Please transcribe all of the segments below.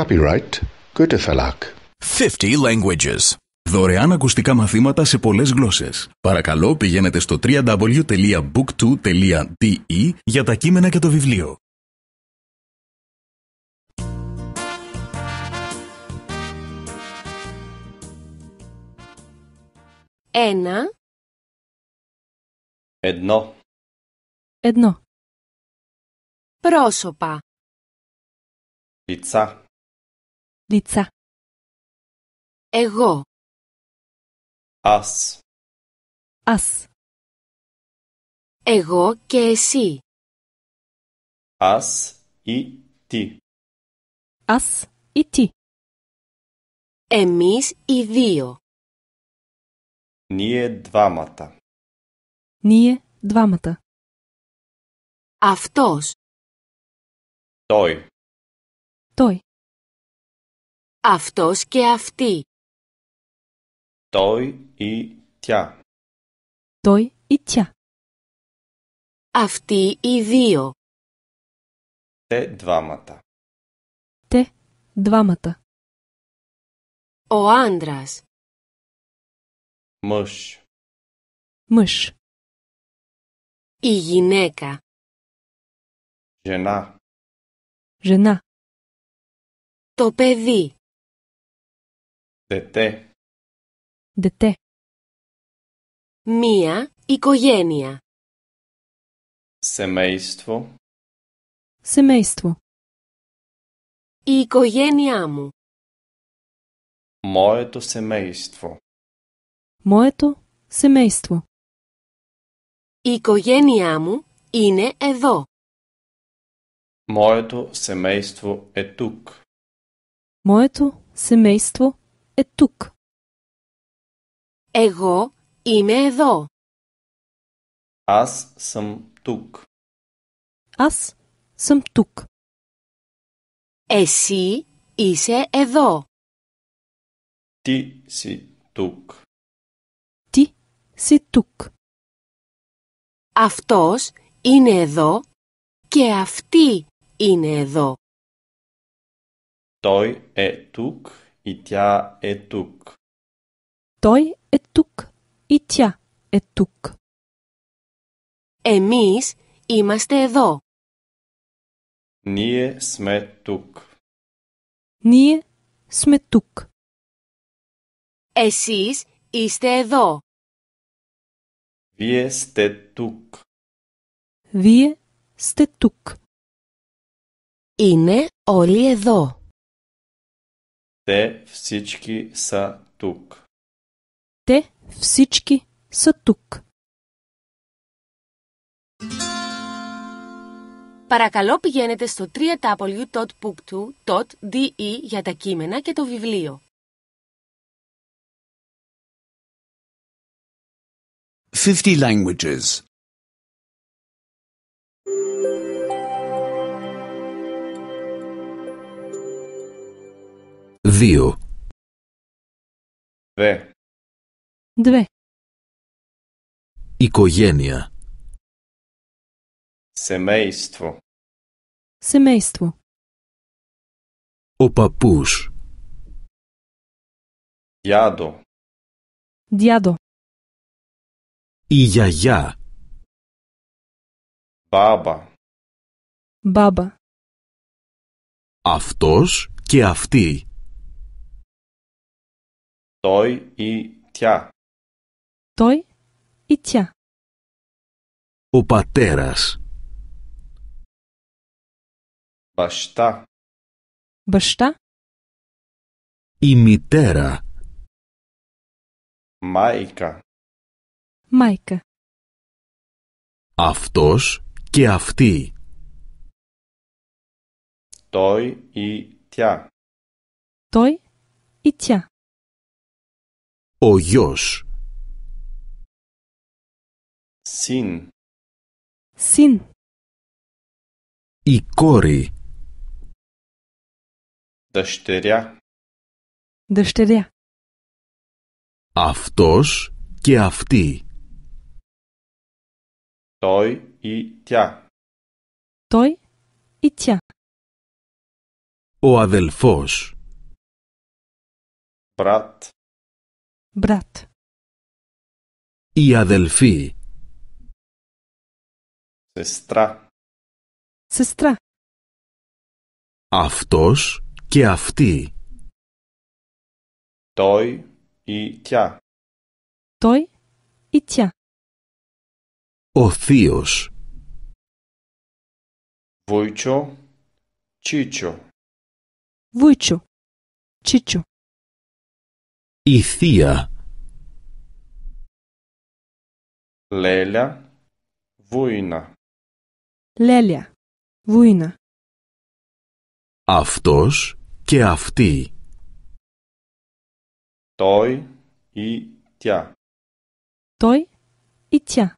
Copyright Goethe Verlag. 50 languages. Δωρεάν ακουστικά μαθήματα σε πολλές γλώσσες. Παρακαλώ πηγαίνετε στο www.book2.de για τα κείμενα και το βιβλίο. Ένα. Едно. Πρόσωπα. Πίτσα. Λίτσα. Εγώ. Ας. Ας. Εγώ και εσύ. Ας ή τι. Ας ή τι. Εμείς οι δύο. Νίε δβάματα. Νίε μάτα, Αυτός. τοι, τοι. Αυτός και αυτή. Τόι ή тя. Τόι ή тя. Αυτοί οι δύο. Τε двамата. Τε двамата. Ο άντρας. Мъж. Мъж. Η γυναίκα. γένα. γένα. Το παιδί. Δετέ. Δετέ. Μία οικογένεια. Σεμέιστο. Σεμέιστο. Η οικογένειά μου. Μόετο σεμέιστο. Μόετο σεμέιστο. Η οικογένειά μου είναι εδώ. Μόετο σεμέιστο ετούκ. Μόετο σεμέιστο ετούκ ετούκ. Εγώ είμαι εδώ. ας съм τούκ. Ας τούκ. Εσύ είσαι εδώ. τι σι τούκ. Τι σι τούκ. Αυτός είναι εδώ και αυτή είναι εδώ. Той е тук ιτιά ετούκ Τοί ετούκ ιτιά ετούκ Εμείς είμαστε εδώ Νίες με τούκ Νίες με τούκ είστε εδώ Διές τε τούκ Διές Είναι όλοι εδώ Те всички са тук. Те всички са тук. Παρακαλώ πηγαίνετε στο wwwbook για τα κείμενα και το βιβλίο. Fifty languages. Δύο. Δε. Δε. Οικογένεια. Семейство. Семейство. Ο παππούς. Διάδο. Διάδο. Η γιαγιά. Μπάμπα. Μπάμπα. Αυτός και αυτή. Τόι ή τιά. Τόι ή τιά. Ο πατέρας. Μπαστά. Μπαστά. Η μητέρα. Μάικα. Μάικα. Αυτός και αυτή. Τόι ή τιά. Τόι ή τιά. Ο γιος. Συν. Συν. Η κόρη. Δεστερία. Δεστερία. Αυτός και αυτή. Τόι ή τια. Τόι ή τια. Ο αδελφός. Πράτ brat. Η αδελφή. Σεστρά. Σεστρά. Αυτός και αυτή. τοι ή τιά, τοι ή τιά, Ο θείος. Βούιτσο, τσίτσο. Βούιτσο, τσίτσο. Η θεία Λέλια Βουίνα Λέλια Βουίνα Αυτός και αυτή Τόι ή τιά Τόι ή τιά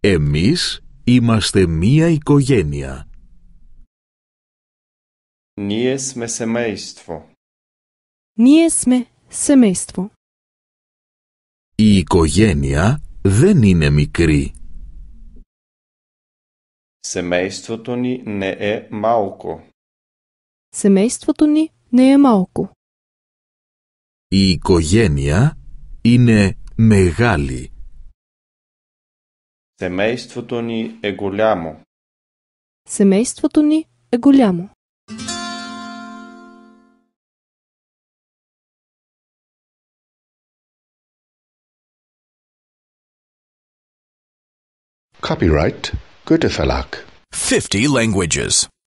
Εμείς είμαστε μία οικογένεια. Νίες με σεμέιστφο. Ние сме семейство. Η οικογένεια δεν είναι μικρή. Семейството ни не е малко. Семейството ни не е малко. Η οικογένεια είναι μεγάλη. Семейството ни е голямо. Семейството ни е голямо. Copyright Goethe Verlag. 50 languages.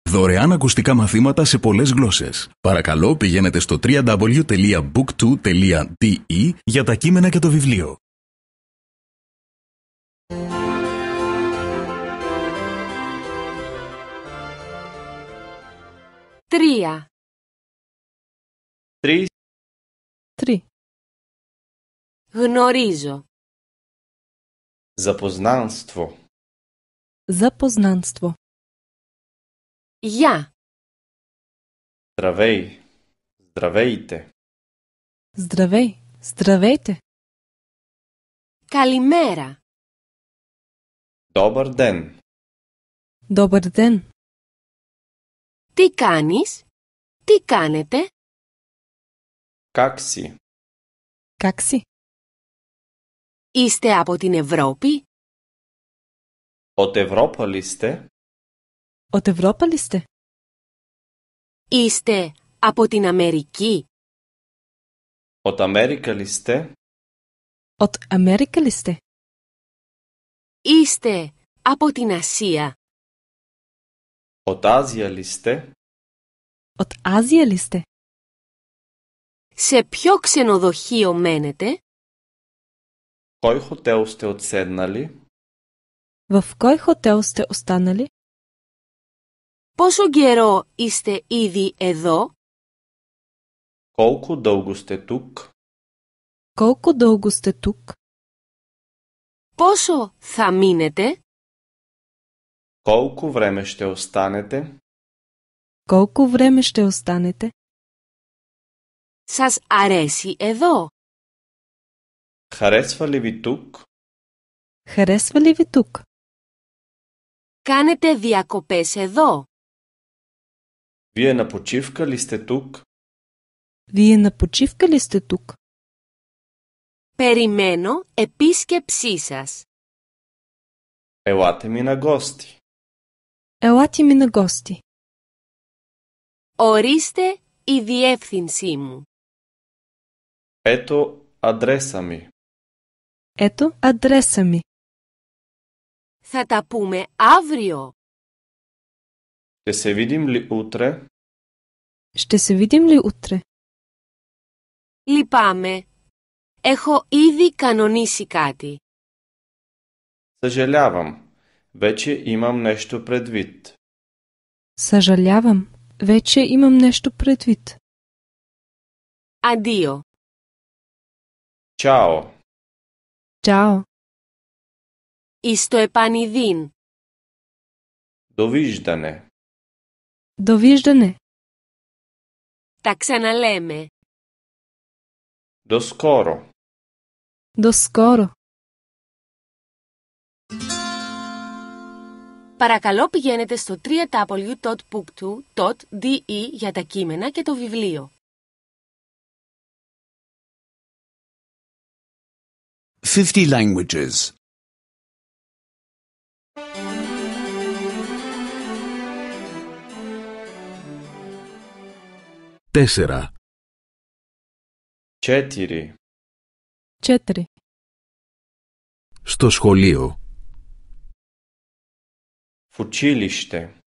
Δωρεάν ακουστικά μαθήματα σε πολλές γλώσσες. Παρακαλώ πηγαίνετε στο www.book2.de για τα κείμενα και το βιβλίο. Τρία. τρεις Γνωρίζω. Ζαποσνάνστο. Запознанство. Я. Здравей. Здравейте. Здравей. Здравейте. Калимера. Добър ден. Добър ден. Ти каниш? Ти канете? Как си? Как си? Είστε από την Ευρώπη? Ότι Ευρώπολιστε. Ότι Ευρώπολιστε. Είστε από την Αμερική. Ότι Αμερικαλιστε. Ότι Αμερικαλιστε. Είστε από την Ασία. Ότι Ασιαλιστε. Ότι Ασιαλιστε. Σε ποιο ξενοδοχείο μένετε? Ποιο χωτέ ούστε В кой хотел сте останали? Пошо геро сте иди едо? Колко дълго сте тук? Колко дълго сте тук? Пошо са минете? Колко време ще останете? Колко време ще останете? Сас ареси едо. Харесва ли ви тук? Харесва ли ви тук? Κάνετε διακοπές εδώ. Βιε να ποτσίφκα λίστε τούκ. ποτσίφκα λίστε τούκ. Περιμένω επίσκεψή σας. Ελάτε μην αγκώστη. Ελάτε μην αγκώστη. Ορίστε η διεύθυνσή μου. Έτο αντρέσαμι. Έτο αντρέσαμι. Θα τα πούμε αύριο. Ще се видим ли утре? Ще се видим ли утре? Λυπάμαι. Έχω ήδη κανονίσει κάτι. Съжалявам. Вече имам нещо предвид. Съжалявам. Вече имам нещо предвид. Адио. Чао. Чао. Εις το επανειδήν. Το βίζτανε. Τα ξαναλέμε. Το σκόρο. Παρακαλώ πηγαίνετε στο www.puktu.de για τα κείμενα και το βιβλίο. Fifty languages. Τέσσερα. Τέσσερι. Τέσσερι. Στο σχολείο. Φουτσίλιστε.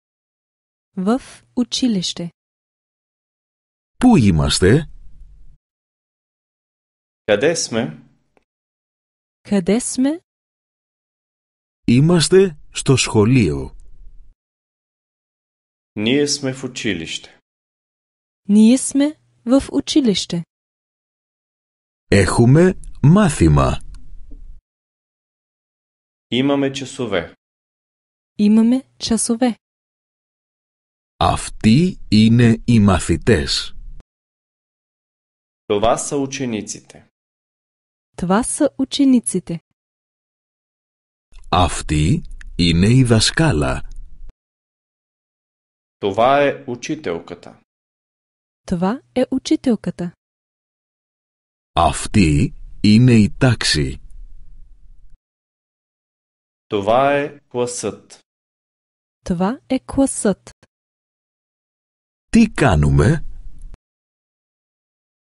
Βαφ ουτσίλιστε. Πού είμαστε? Καδέσμε. Καδέσμε. Είμαστε στο σχολείο. Ние сме в училище. Ние сме в училище. Έχουμε μάθημα. Имаме часове. Имаме часове. Αυτοί είναι οι μαθητές. Това са учениците. Това са учениците. Αυτή είναι η δασκάλα. Това е учителката. Това е учителката. Αυτή είναι η τάξη. Това е класът. Това е класът. Τι κάνουμε?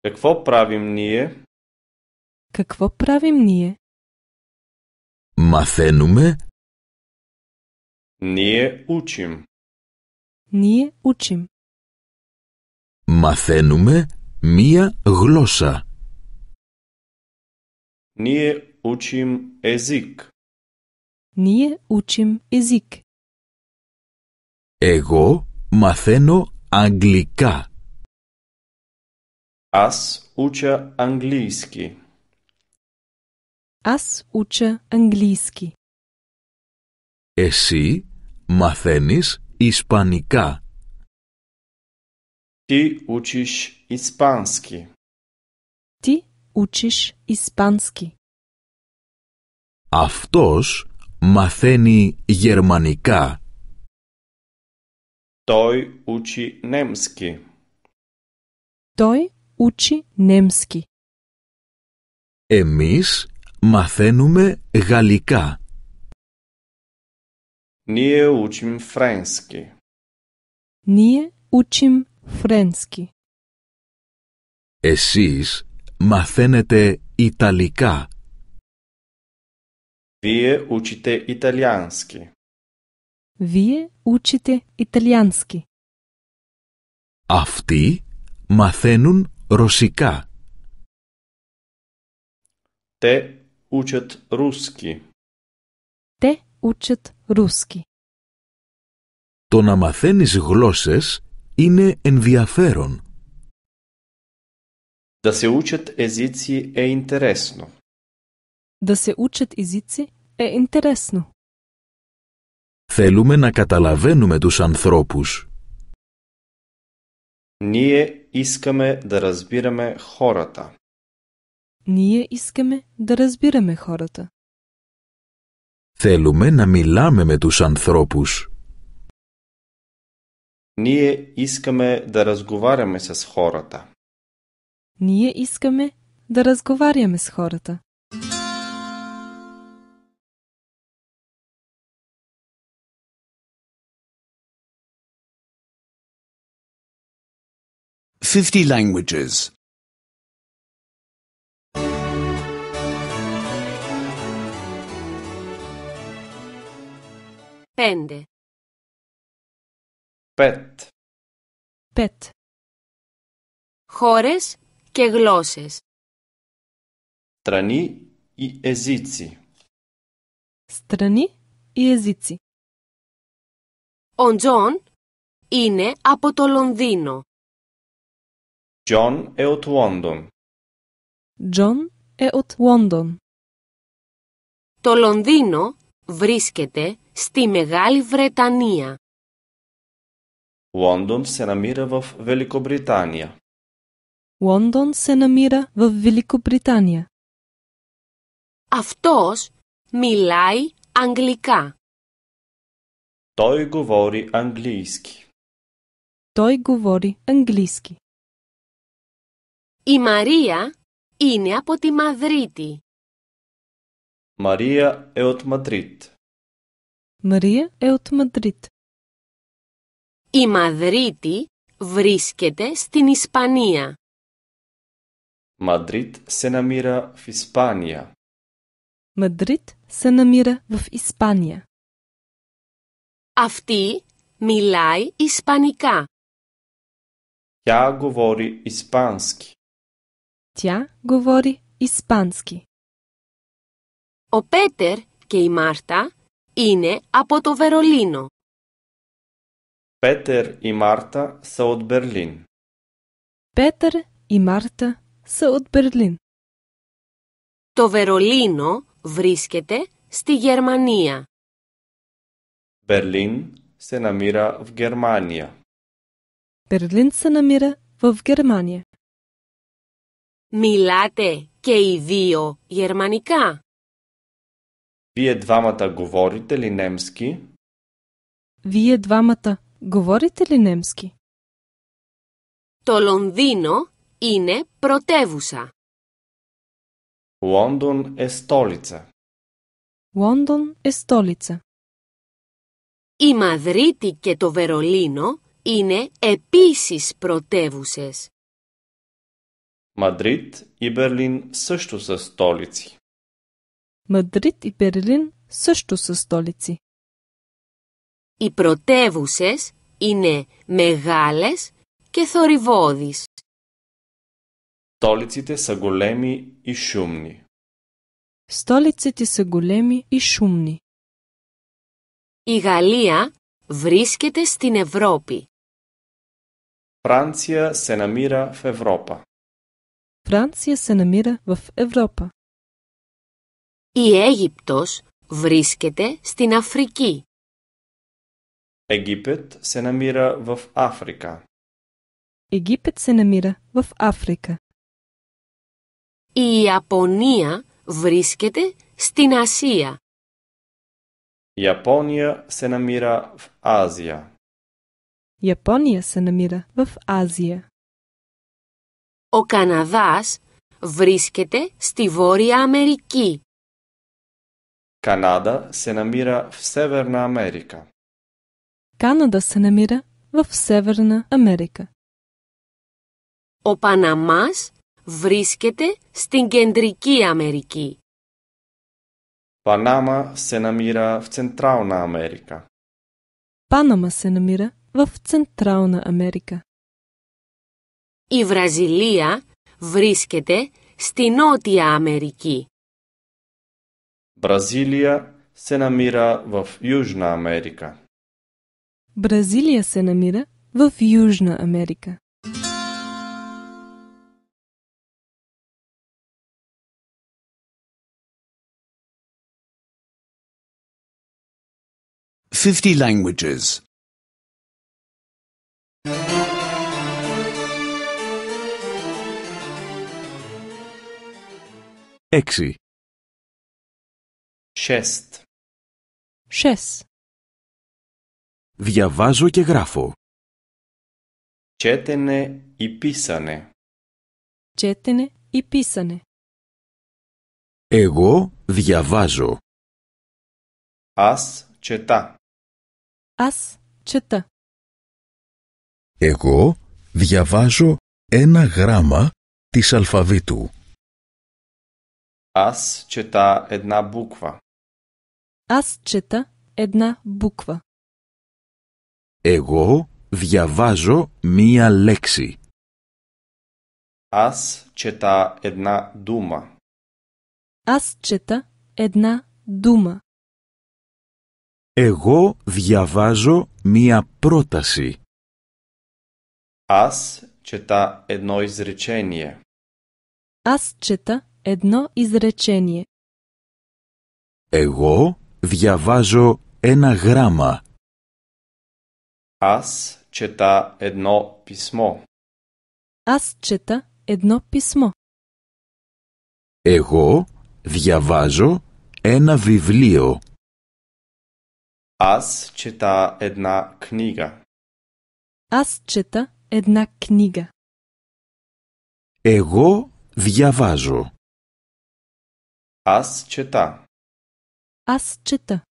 Какво правим ние? Какво правим ние? μαθαίνουμε. Νιε ούτσιμ. Νιε ούτσιμ. Μαθαίνουμε μία γλώσσα. Νιε ούτσιμ εζίκ. Νιε ούτσιμ εζίκ. Εγώ μαθαίνω αγγλικά. Ας ούτσια αγγλίσκι. Ας ούτσα αγγλίσκι. Εσύ μαθαίνεις ισπανικά. Τι ούτσις ισπανσκι. Τι ούτσις ισπανσκι. Αυτός μαθαίνει γερμανικά. Τόι ούτσι νέμσκι. Τόι ούτσι νέμσκι. Εμείς Μαθαίνουμε γαλλικά. Νίε ούτσιμ φρένσκι. Νίε ούτσιμ φρένσκι. Εσείς μαθαίνετε Ιταλικά. Βίε ούτσιτε Ιταλιάνσκι. Βίε ούτσιτε Ιταλιάνσκι. Αυτοί μαθαίνουν Ρωσικά. Τε учат руски. Те учат руски. Το να μαθαίνεις γλώσσες είναι ενδιαφέρον. Да се учат езици е интересно. Да се учат езици е интересно. Θέλουμε να καταλαβαίνουμε τους ανθρώπους. Ние искаме да разбираме хората. Ние искаме да разбираме хората. Θέλουμε να μιλάμε με τους ανθρώπους. Ние искаме да разговаряме с хората. Ние искаме да разговаряме с хората. Fifty languages. Πέντε. Πέτ. Πέτ. Χώρες και γλώσσες. Τρανί η εζίτσι. Στρανί η εζίτσι. Ο Τζον είναι από το Λονδίνο. Τζον εωτ от Τζον εωτ è Το Λονδίνο βρίσκεται στη Μεγάλη Βρετανία. Λόντον σε ναμίρα βαφ Βελικοβρετανία. Λόντον σε ναμίρα βαφ Βελικοβρετανία. Αυτός μιλάει αγγλικά. Той говори английски. Той говори английски. И Мария είναι από τη Мадрити. Мария е от Мадрид. Μαρία εωτ Μαδρίτ. Η Μαδρίτη βρίσκεται στην Ισπανία. Μαδρίτ σε μοίρα в Ισπανία. Μαδρίτ σε μοίρα в Ισπανία. Αυτή μιλάει Ισπανικά. Τια говори Ισπάνσκι. Τια говори Ισπάνσκι. Ο Πέτερ και η Μάρτα είναι από το Βερολίνο. Πέτερ η Μάρτα σαουτ Μπερλίν. Πέτερ η Μάρτα σαουτ Μπερλίν. Το Βερολίνο βρίσκεται στη Γερμανία. Berlin να μοίρα β Γερμανία. Berlin να μοίρα β Γερμανία. Μιλάτε και οι δύο γερμανικά. Вие двамата говорите ли немски? Вие двамата говорите ли немски? Το Λονδίνο είναι протевуса. Лондон е столица. Лондон е столица. Η Μαδρίτη και το Βερολίνο είναι επίσης πρωτεύουσες. Μαδρίτ и Берлин също са столици. Μαδρίτ ή Περλίν също σε στόλιτσι. Οι πρωτεύουσες είναι μεγάλες και θορυβώδεις. Στόλιτσιτε σε γολέμι ή σούμνη. Στόλιτσιτε σε γολέμι ή σούμνη. Η Γαλλία βρίσκεται στην Ευρώπη. Φράνσια σε να μοίρα φευρώπα. Φράνσια σε να μοίρα βαφ η Αίγυπτος βρίσκεται στην Αφρική. να μοίρα βαφ Αφρικα. Αιγύπτ Η Ιαπωνία βρίσκεται στην Ασία. Ιαπωνία σε βαφ Ασία. Ιαπωνία σε Ο Καναδάς βρίσκεται στη Βόρεια Αμερική. Канада се намира в Северна Америка. Ο Παναμάς βρίσκεται στην Κεντρική Αμερική. Πανάμα σε ναμίρα в Αμερικά. Πανάμα Η Βραζιλία βρίσκεται στην Νότια Αμερική. Бразилия се намира в Южна Америка. Бразилия се намира в Южна Америка. Fifty languages. Έξι. Шест. Διαβάζω και γράφω. Четене и писане. Четене и писане. Εγώ διαβάζω. Ας чета. Ας чета. Εγώ διαβάζω ένα γράμμα της αλφαβήτου. Ας чета една буква. Аз чета една буква. Его διαβάζω мия лекси. Аз чета една дума. Аз чета една дума. Его διαβάζω μία πρόταση. Аз чета едно изречение. Аз чета едно изречение. Его διαβάζω ένα γράμμα. Ας τσετά εδνό πισμό. Ας τσετά εδνό πισμό. Εγώ διαβάζω ένα βιβλίο. Ας τσετά εδνά κνίγα. Ας τσετά εδνά κνίγα. Εγώ διαβάζω. Ας τσετά ας τσιτα.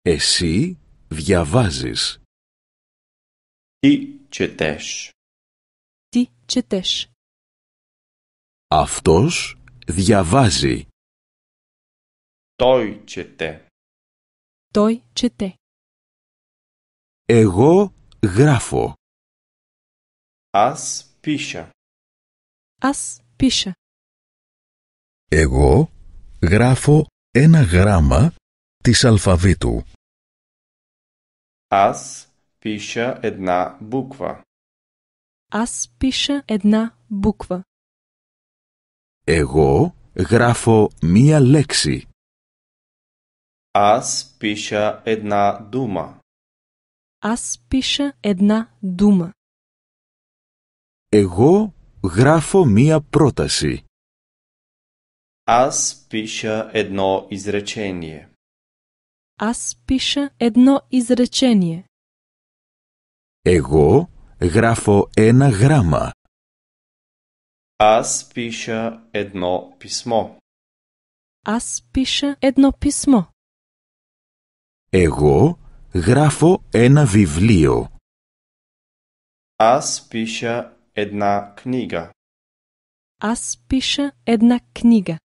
Εσύ διαβάζεις. Τι τσιτες. Τι τσιτες. Αυτός διαβάζει. Τοι τσιτε. Τοι τσιτε. Εγώ γράφω. ας πίσα. ας πίσα. Εγώ γράφω ένα γράμμα της αλφαβήτου. Ας πίσω ένα μπουκβα. Ας πίσω ένα μπουκβα. Εγώ γράφω μία λέξη. Ας πίσω ένα δούμα. Ας πίσω ένα δούμα. Εγώ γράφω μία πρόταση. Аз пиша едно изречение. Аз пиша едно изречение. графо е на грама. Аз пиша едно писмо. Аз пиша едно писмо. графо е на вивлио. Аз пиша една книга. Аз пиша една книга.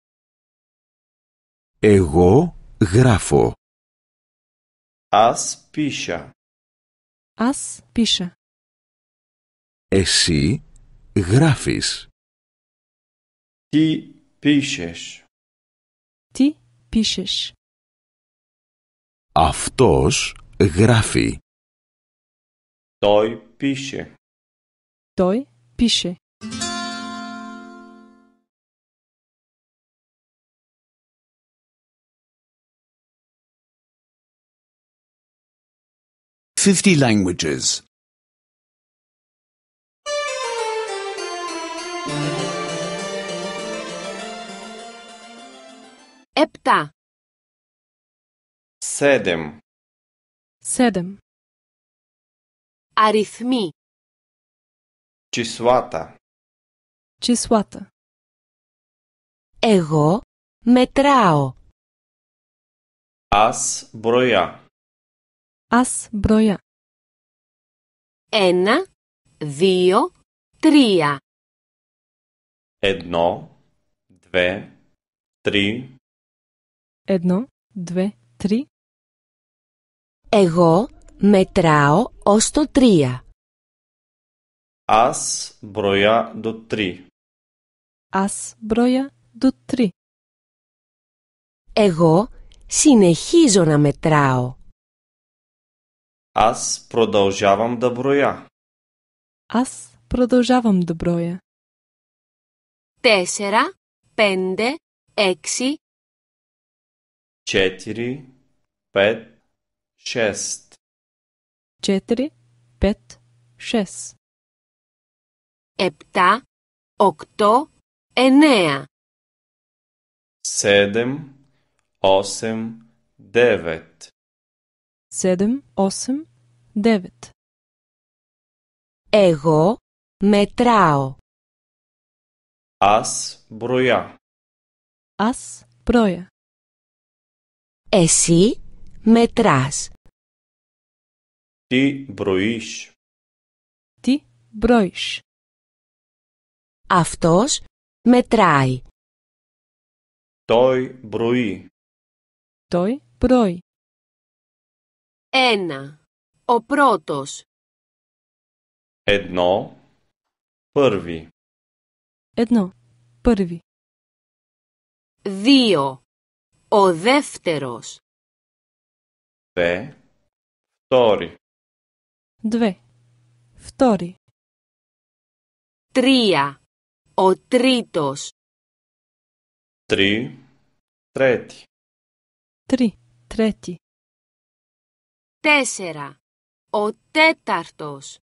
Εγώ γράφω. Ας πίσα. Ας πίσα. Εσύ γράφεις. Τι πίσες. Τι πίσες. Αυτός γράφει. Τοι пише. Τοι пише. 50 languages. 7 Sedem. Sedem. Αριθμοί. Числата. Числата. Εγώ μετράω. As broya. Ας μπροιά. Ένα, δύο, τρία. Ένα, δύο τρία. Ένα, δύο τρία. Εγώ μετράω ως το τρία. Ας μπροια το τρία. Ας μπροια το τρία. Εγώ συνεχίζω να μετράω. Аз продължавам да броя. Аз продължавам да броя. Тесера, пенде, екси. Четири, пет, шест. Четири, пет, шест. Епта, окто, енея. Седем, осем, девет. Εγώ μετράω. Ας μπροια. Ας μπροια. Εσύ μετράς. Τι μπροείς. Τι μπροείς. Αυτός μετράει. Τοι μπροεί. Τοι μπροεί. Ένα. Ο πρώτος. Ένα. Πρώτη. Ένα. Πρώτη. Δύο. Ο δεύτερος. Δε. Τόρι. Δε. Φτόρι. Τρία. Ο τρίτος. Τρί. Τρέτη. Τρί. Τρέτη. Τέσσερα. Ο τέταρτος.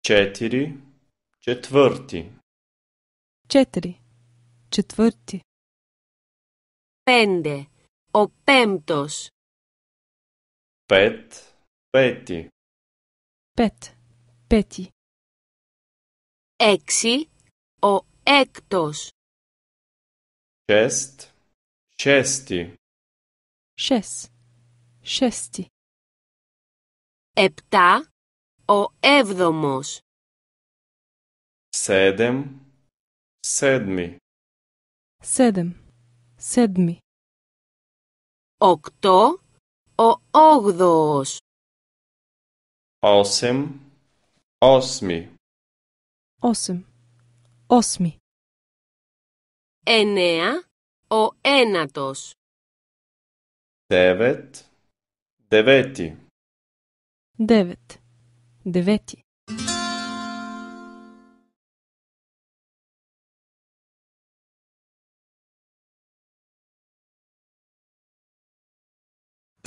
Τέσσερι. Τετβέρτη. Τέσσερι. Τετβέρτη. Πέντε. Ο πέμπτος. Πέτ. Πέτη. Πέτ. Πέτη. Έξι. Ο έκτος. Chest. Chesty. Chest. Шести. Επτά. Ο έβδομος. Седем. Седми. Седем. Седми. Οκτώ. Ο όγδοος. Όσεμ. Όσμι. Όσμι. Εννέα. Ο ένατος. девети Devet. девети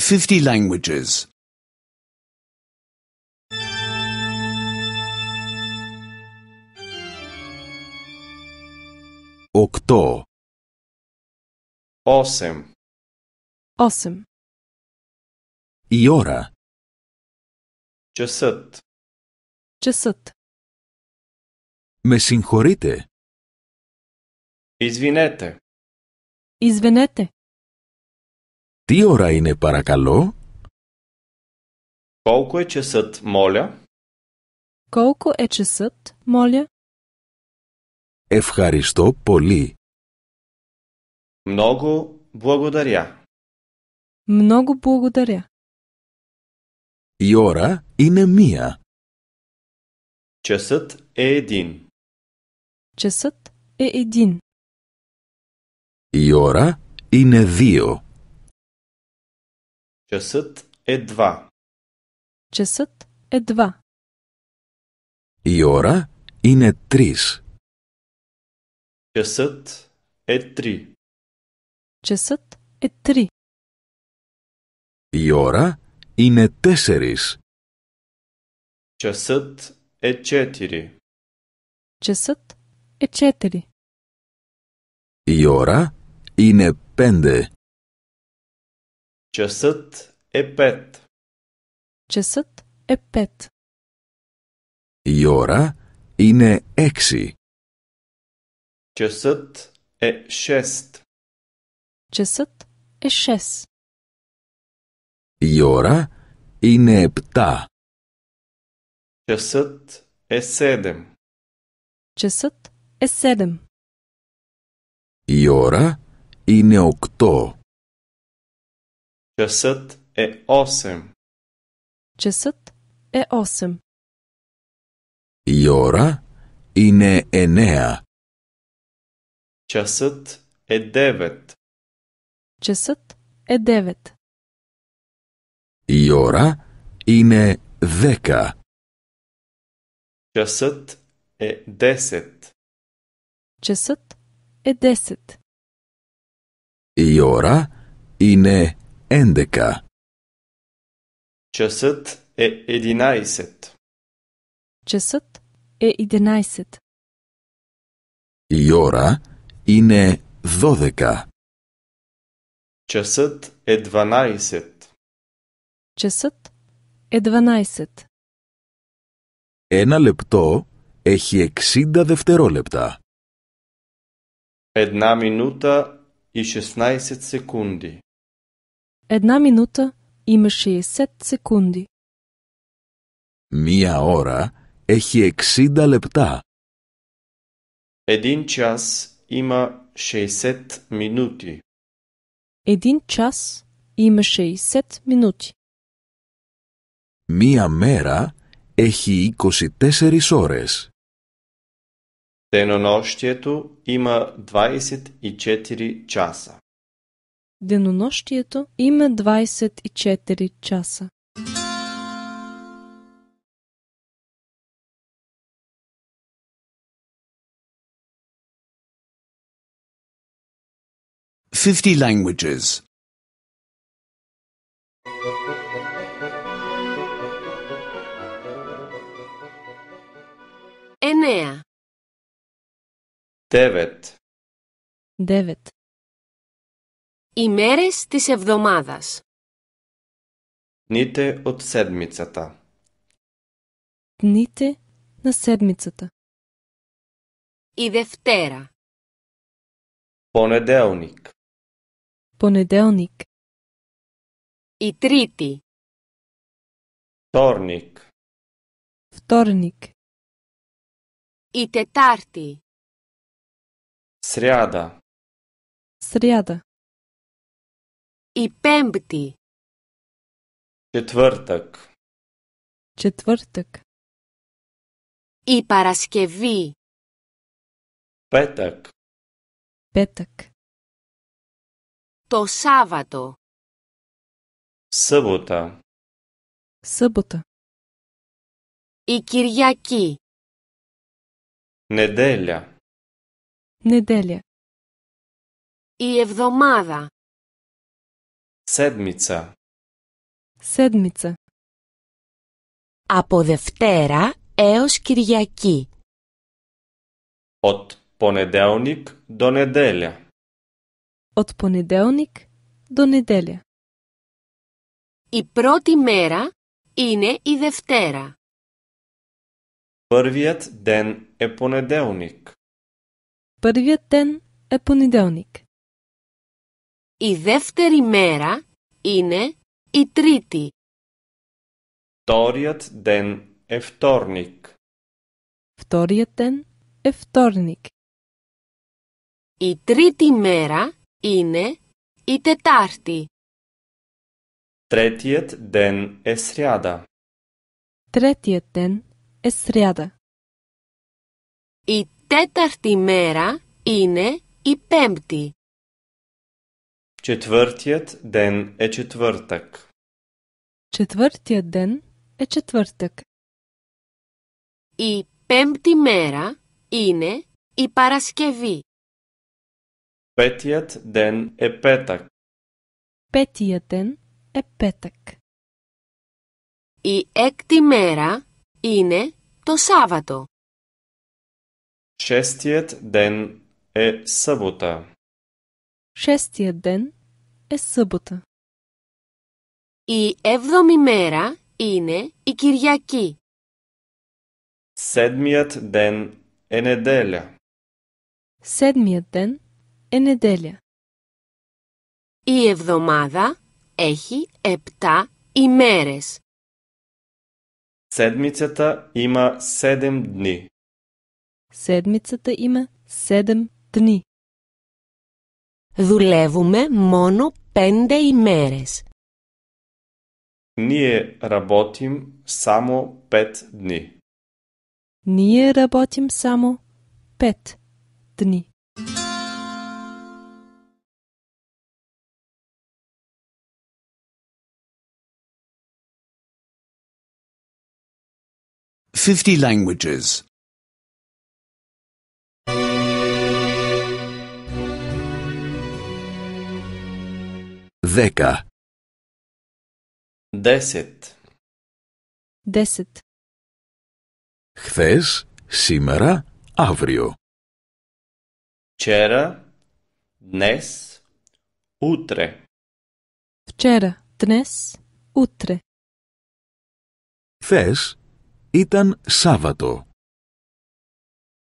Fifty languages. Octo. Osem. Osem. Иора. Часът. Часът. Ме синхорите. Извинете. Извинете. ора ώρα не паракало? Колко е часът, моля? Колко е часът, моля? Евхаристо поли. Много благодаря. Много благодаря. Η ώρα είναι μία. Часът е един. Часът е един. Η ώρα είναι δύο. Часът е два. Часът е два. Η ώρα είναι τρεις. Часът е три. Часът е три. Η ώρα είναι τέσσερις. Часът е четири. Часът е четири. Η ώρα είναι πέντε. Часът е пет. Часът е пет. Η ώρα είναι έξι. Часът е шест. Часът е шест. Η ώρα είναι επτά. Часът е седем. Часът е седем. Η ώρα είναι οκτώ. Часът е осем. Часът е осем. Η ώρα είναι εννέα. Часът е девет. Часът е девет. Η и είναι δέκα. Часът е десет. Часът е десет. Η и не έντεκα. Часът е единайсет. Часът е единайсет. Η и не δώδεκα. Часът е дванайсет. Часът е 12. Ένα λεπτό έχει 60 δευτερόλεπτα. Една минута и 16 секунди. Една минута има 60 секунди. Мия ώρα έχει 60 лепта. Един час има 60 минути. Един час има 60 минути. Μία μέρα έχει 24 ώρες. Денонощието има 24 часа. Денонощието има 24 часа. Fifty languages. Νέα. Τέβετ. Τέβετ. Οι μέρες της εβδομάδας. Νίτε οτ σέδμιτσατα. Νίτε να σέδμιτσατα. Η Δευτέρα. Πονεδέονικ. Πονεδέονικ. Η Τρίτη. Τόρνικ. Φτόρνικ. И тетарти. Сряда. Сряда. И пембти. Четвъртък. Четвъртък. И параскеви. Петък. Петък. То савато. Събота. Събота. И киряки. Неделя. Неделя. Η εβδομάδα. Седмица. Седмица. Από Δευτέρα έως Κυριακή. От понеделник до неделя. От понеделник до неделя. Η πρώτη μέρα είναι η Δευτέρα. Първият ден е понеделник. Първият ден е понеделник. И δεύτερη мера, είναι и трити. Вторият ден е вторник. Вторият ден е вторник. И трити мера ине и тетарти. Третият ден е сряда. Третият ден е сряда. И τέταρτη μέρα είναι и пемпти. Четвъртият ден е четвъртък. Четвъртият ден е четвъртък. И πέμπτη μέρα είναι и параскеви. Петият ден е петък. Петият ден е петък. И екти мера Είναι το Σάββατο. Σέστιετ δέν ε Σαββοτά. Σέστιετ δέν ε Σαββοτά. Η έβδομη μέρα είναι η Κυριακή. Σέστιετ δέν ε Νεδέλια. Σέστιετ δέν ε Νεδέλια. Η εβδομάδα έχει επτά ημέρες. Седмицата има 7 дни. Седмицата има 7 дни. Δουλεύουμε μόνο 5 мерес. Ние работим само 5 дни. Ние работим само 5 дни. 50 languages. 10 Δέσετ. Δέσετ. Χθες, σήμερα, αύριο. Вчера, днес, утре. Вчера, днес, утре. Χθες, Ήταν Σάββατο.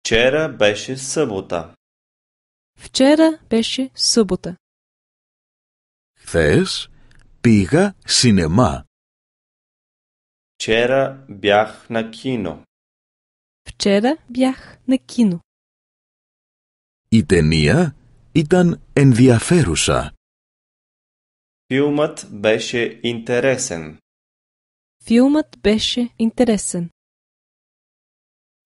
Вчера беше събота. Вчера беше събота. Χθες пига синема. Вчера бях на кино. Вчера бях на кино. Η ταινία ήταν ενδιαφέρουσα. Филмът беше интересен. Филмът беше интересен.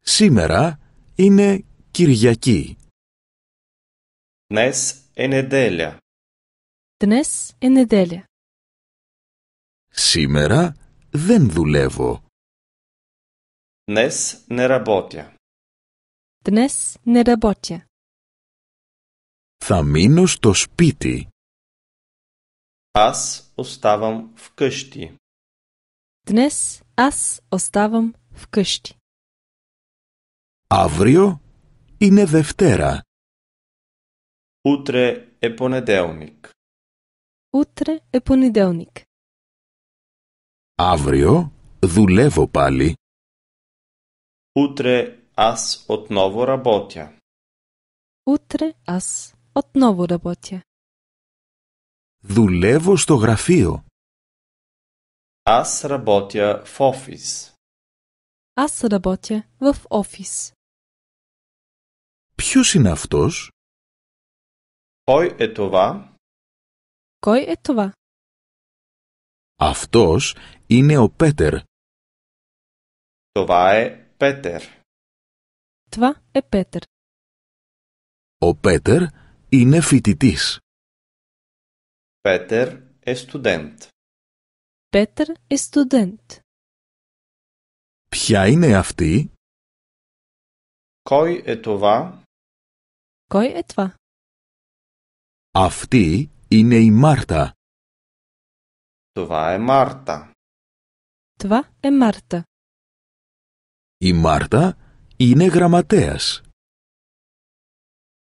Σήμερα είναι κυριακή. Δεν είναι τέλεια. Δεν είναι τέλεια. Σήμερα δεν δουλεύω. Δεν εργάζομαι. Θα μείνω στο σπίτι. Ας ουστάμαν βγήστη. Δεν ας ουστάμαν βγήστη. Αύριο είναι Δευτέρα. Ούτρε επονεδέωνικ. Ούτρε επονεδέωνικ. Αύριο δουλεύω πάλι. Ούτρε ας οτνόβο ραμπότια. Ούτρε ας οτνόβο ραμπότια. Δουλεύω στο γραφείο. Ας ραμπότια φόφις. Ας ραμπότια βοφ όφις. Ποιος είναι αυτός? Κόι ετοβά. Κόι ετοβά. Αυτός είναι ο Πέτερ. Το ε Πέτερ. Τβά ε Πέτερ. Ο Πέτερ είναι φοιτητής. Πέτερ ε στουδέντ. Πέτερ ε στουδέντ. Ποια είναι αυτή? Κόι ετοβά. Κόι ετβά. Αυτή είναι η Μάρτα. Това е Марта. Това е Марта. Η Μάρτα είναι γραμματέας.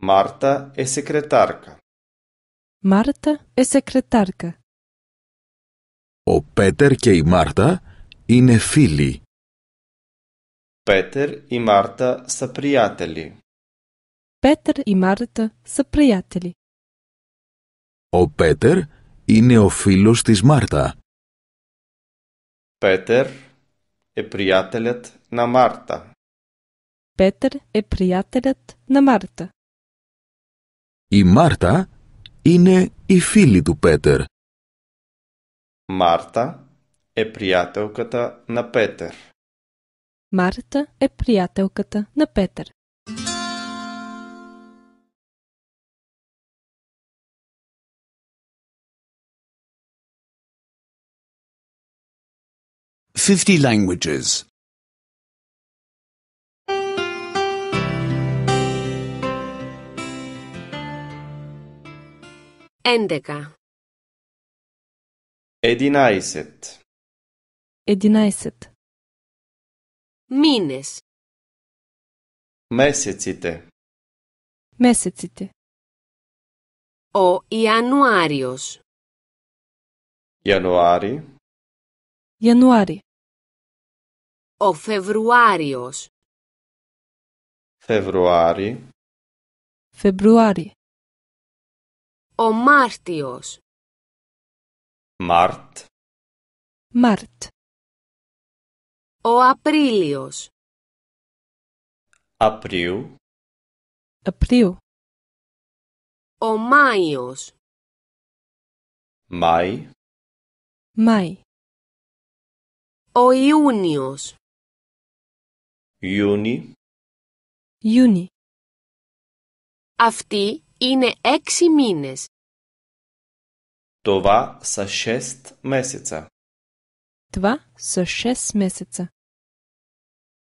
Μάρτα ε секретарка. Μάρτα ε секретарка. Ο Πέτερ και η Μάρτα είναι φίλοι. Πέτερ η Μάρτα са приятели. Петър и Марта са приятели. О Петър είναι ο φίλος Марта. Петър е приятелят на Марта. Петър е приятелят на Марта. Η Μάρτα είναι η φίλη του Πέτερ. Μάρτα е приятелката на Петър. Марта е приятелката на Петър. 50 languages. 11 11 11 Μήνες Месеците Месеците Ο Ιανουάριος Ιανουάρι Ιανουάρι Ο Φεβρουάριος. Φεβρουάρι. Φεβρουάρι. Ο Μάρτιος. Μάρτ. Μάρτ. Ο Απρίλιος. Απρίου. Απρίου. Ο Μάιος. Μάι. Μάι. Ο Ιούνιος. Ιούνι. Ιούνι. Αυτοί είναι έξι μήνες. Това са μέσετσα. месеца. Това са 6 месеца.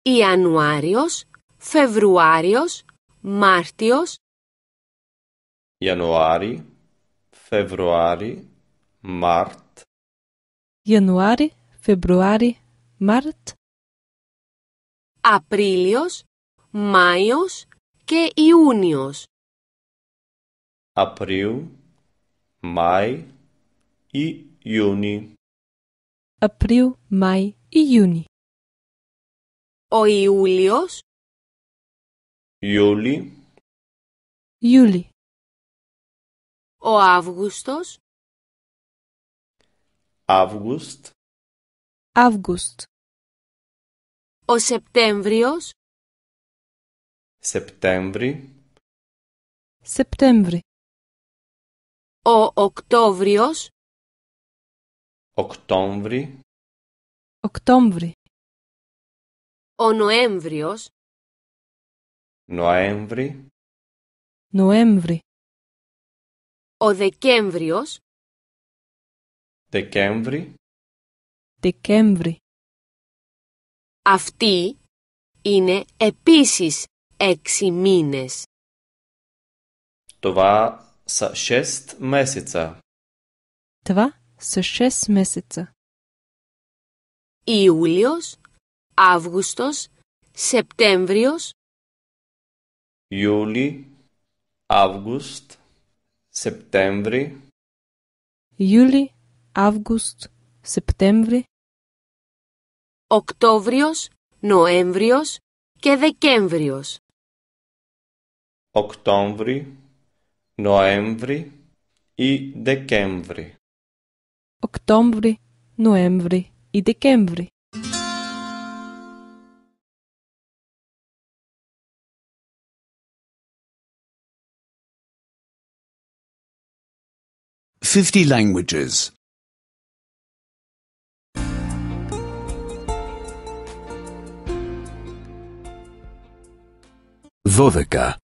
Ιανουάριος, Φεβρουάριος, Μάρτιος. Ιανουάρι, Φεβρουάρι, Μάρτ. Ιανουάρι, Φεβρουάρι, Μάρτ. Απρίλιος, Μάιος και Ιούνιος. Απρίου, Μαϊ, ή Ιούνι. Απρίου, Μαϊ, ή Ιούνι. Ο Ιούλιος. Ιούλι. Ιούλι. Ο Αύγουστος. Αύγουστ. Αύγουστ. Ο Σεπτέμβριος. Σεπτέμβρη. Σεπτέμβρη. Ο Οκτώβριος. Οκτώβρη. Οκτώβρη. Ο Νοέμβριος. Νοέμβρη. Νοέμβρη. Ο Δεκέμβριος. Δεκέμβρη. Δεκέμβρη. Αυτοί είναι επίσης έξι μήνες. Това са 6 месеца. Това са 6 месеца. Ιούλιος, Αύγουστος, Σεπτέμβριος. Ιούλι, Αύγουστ, Σεπτέμβρη. Ιούλι, Αύγουστ, Σεπτέμβρη. Οκτώβριος, Νοέμβριος και Δεκέμβριος. Οκτώβρη, Νοέμβρη ή Δεκέμβρη. Οκτώβρη, Νοέμβρη ή Δεκέμβρη. Fifty languages. Δώδεκα.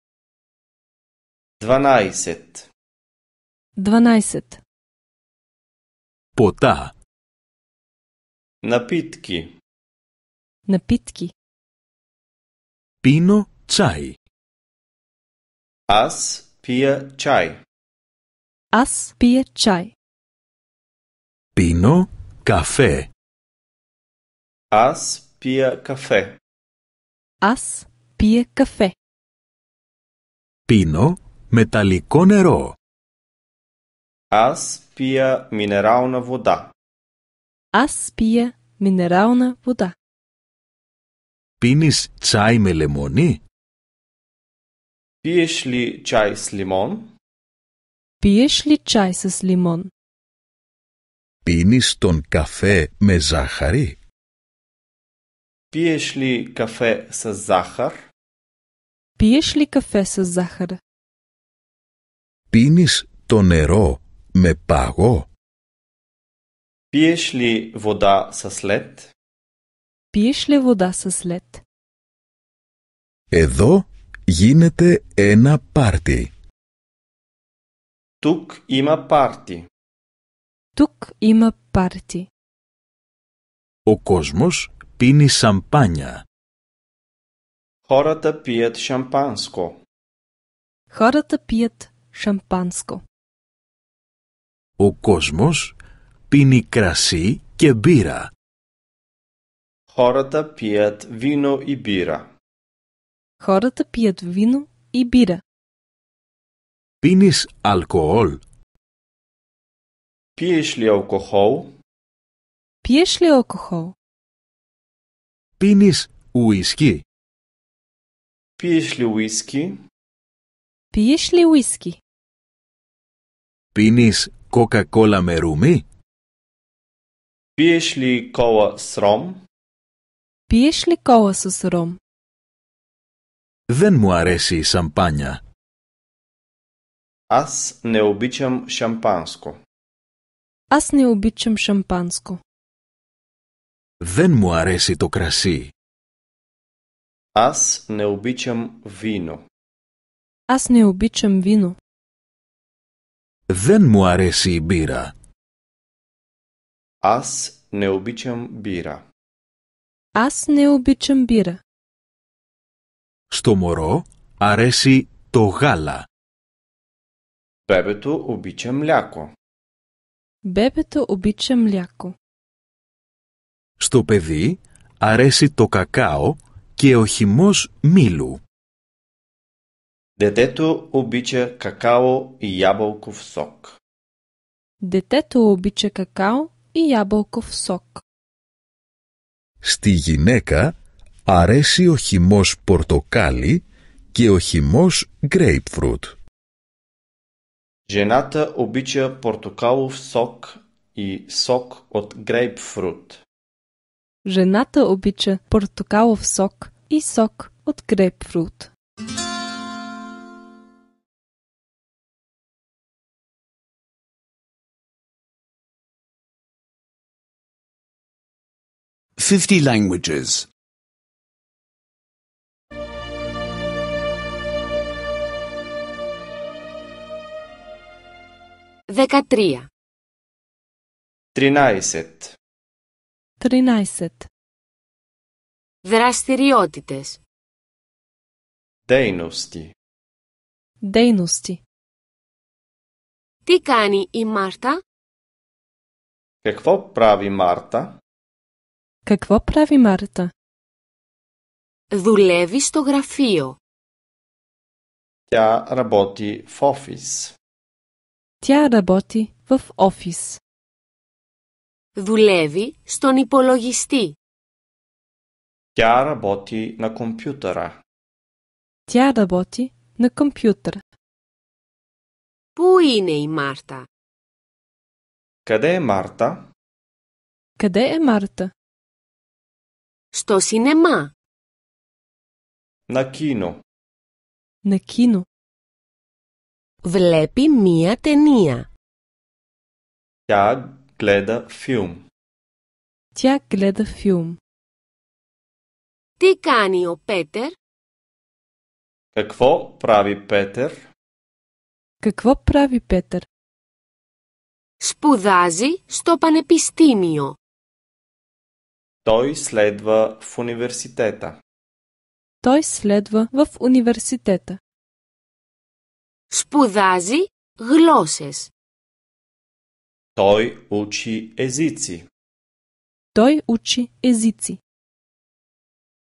Дванаисет. Дванаисет. Ποτά. Напитки. Напитки. Πίνω τσάι. Аз пия чай. Аз пия чай. Πίνω καφέ. Аз пия кафе. Аз пия кафе. Πίνω μεταλλικό νερό. Ας πια μινεράουνα βοδά. Ας πια μινεράουνα βοδά. Πίνεις τσάι με λεμόνι. Πίες λι τσάι σ λιμόν. τσάι σ λιμόν. Πίνεις τον καφέ με ζάχαρη. Πίες λι καφέ σ ζάχαρ. Πιες λι καφέ σε ζάχαρ. Πίνεις το νερό με πάγο. Πιες λι βοδά σε λέτ. Πιες λι βοδά σε λέτ. Εδώ γίνεται ένα πάρτι. Τούκ είμα πάρτι. Τούκ είμα πάρτι. Ο κόσμος πίνει σαμπάνια. Хората пият шампанско. Хората пият шампанско. Ο κόσμος πίνει κρασί και μπύρα. Хората пият вино и бира. Хората пият вино и бира. Пинис алкохол. Пиеш ли алкохол? Пиеш ли алкохол? Пинис уиски. Πιείς λι ουίσκι. Πιείς λι ουίσκι. Πίνεις κοκακόλα με ρούμι. Πιείς λι κόα σ ρομ. Πιείς λι κόα σ Δεν μου αρέσει η σαμπάνια. Ας νε ουμπίτσαμ σαμπάνσκο. Ας νε ουμπίτσαμ σαμπάνσκο. Δεν μου αρέσει το κρασί. Ας νεομπήσω βίνο. Ας νεομπήσω βίνο. Δεν μου αρέσει η μπύρα. Ας νεομπήσω μπύρα. Ας νεομπήσω μπύρα. Στο μωρό αρέσει το γάλα. Μπέπετο νεομπήσει μλακο. Μπέπετο νεομπήσει μλακο. Στο παιδί αρέσει το κακάο και ο χυμός μήλου. Детето обича какао и ябълков сок. Детето обича какао и ябълков сок. Στη γυναίκα αρέσει ο χυμός πορτοκάλι και ο χυμός grapefruit. Жената обича портокалов сок и сок от Жената обича портокалов сок и сок от грейпфрут. Fifty languages. Δεκατρία. Τρινάισετ. 13. Δραστηριότητες. Дейности. Дейности. Τι κάνει η Μάρτα? Какво прави Марта? Какво прави Марта? Δουλεύει στο γραφείο. Тя работи в офис. Тя работи в офис. δουλεύει στον υπολογιστή. Τι αραβότι να κομπιούτερα. Τι αραβότι να κομπιούτερα. Πού είναι η Μάρτα. Καδέ η Μάρτα. Καδέ η Μάρτα. Στο σινεμά. Να κίνω. Να κίνω. Βλέπει μία ταινία. Τι αραβότι гледа филм. Тя гледа филм. Ти κάνει ο Петер? Какво прави петър? Какво прави петър? Спудази сто панепистимио. Той следва в университета. Той следва в университета. Спудази глосес. Той учи езици. Той учи езици.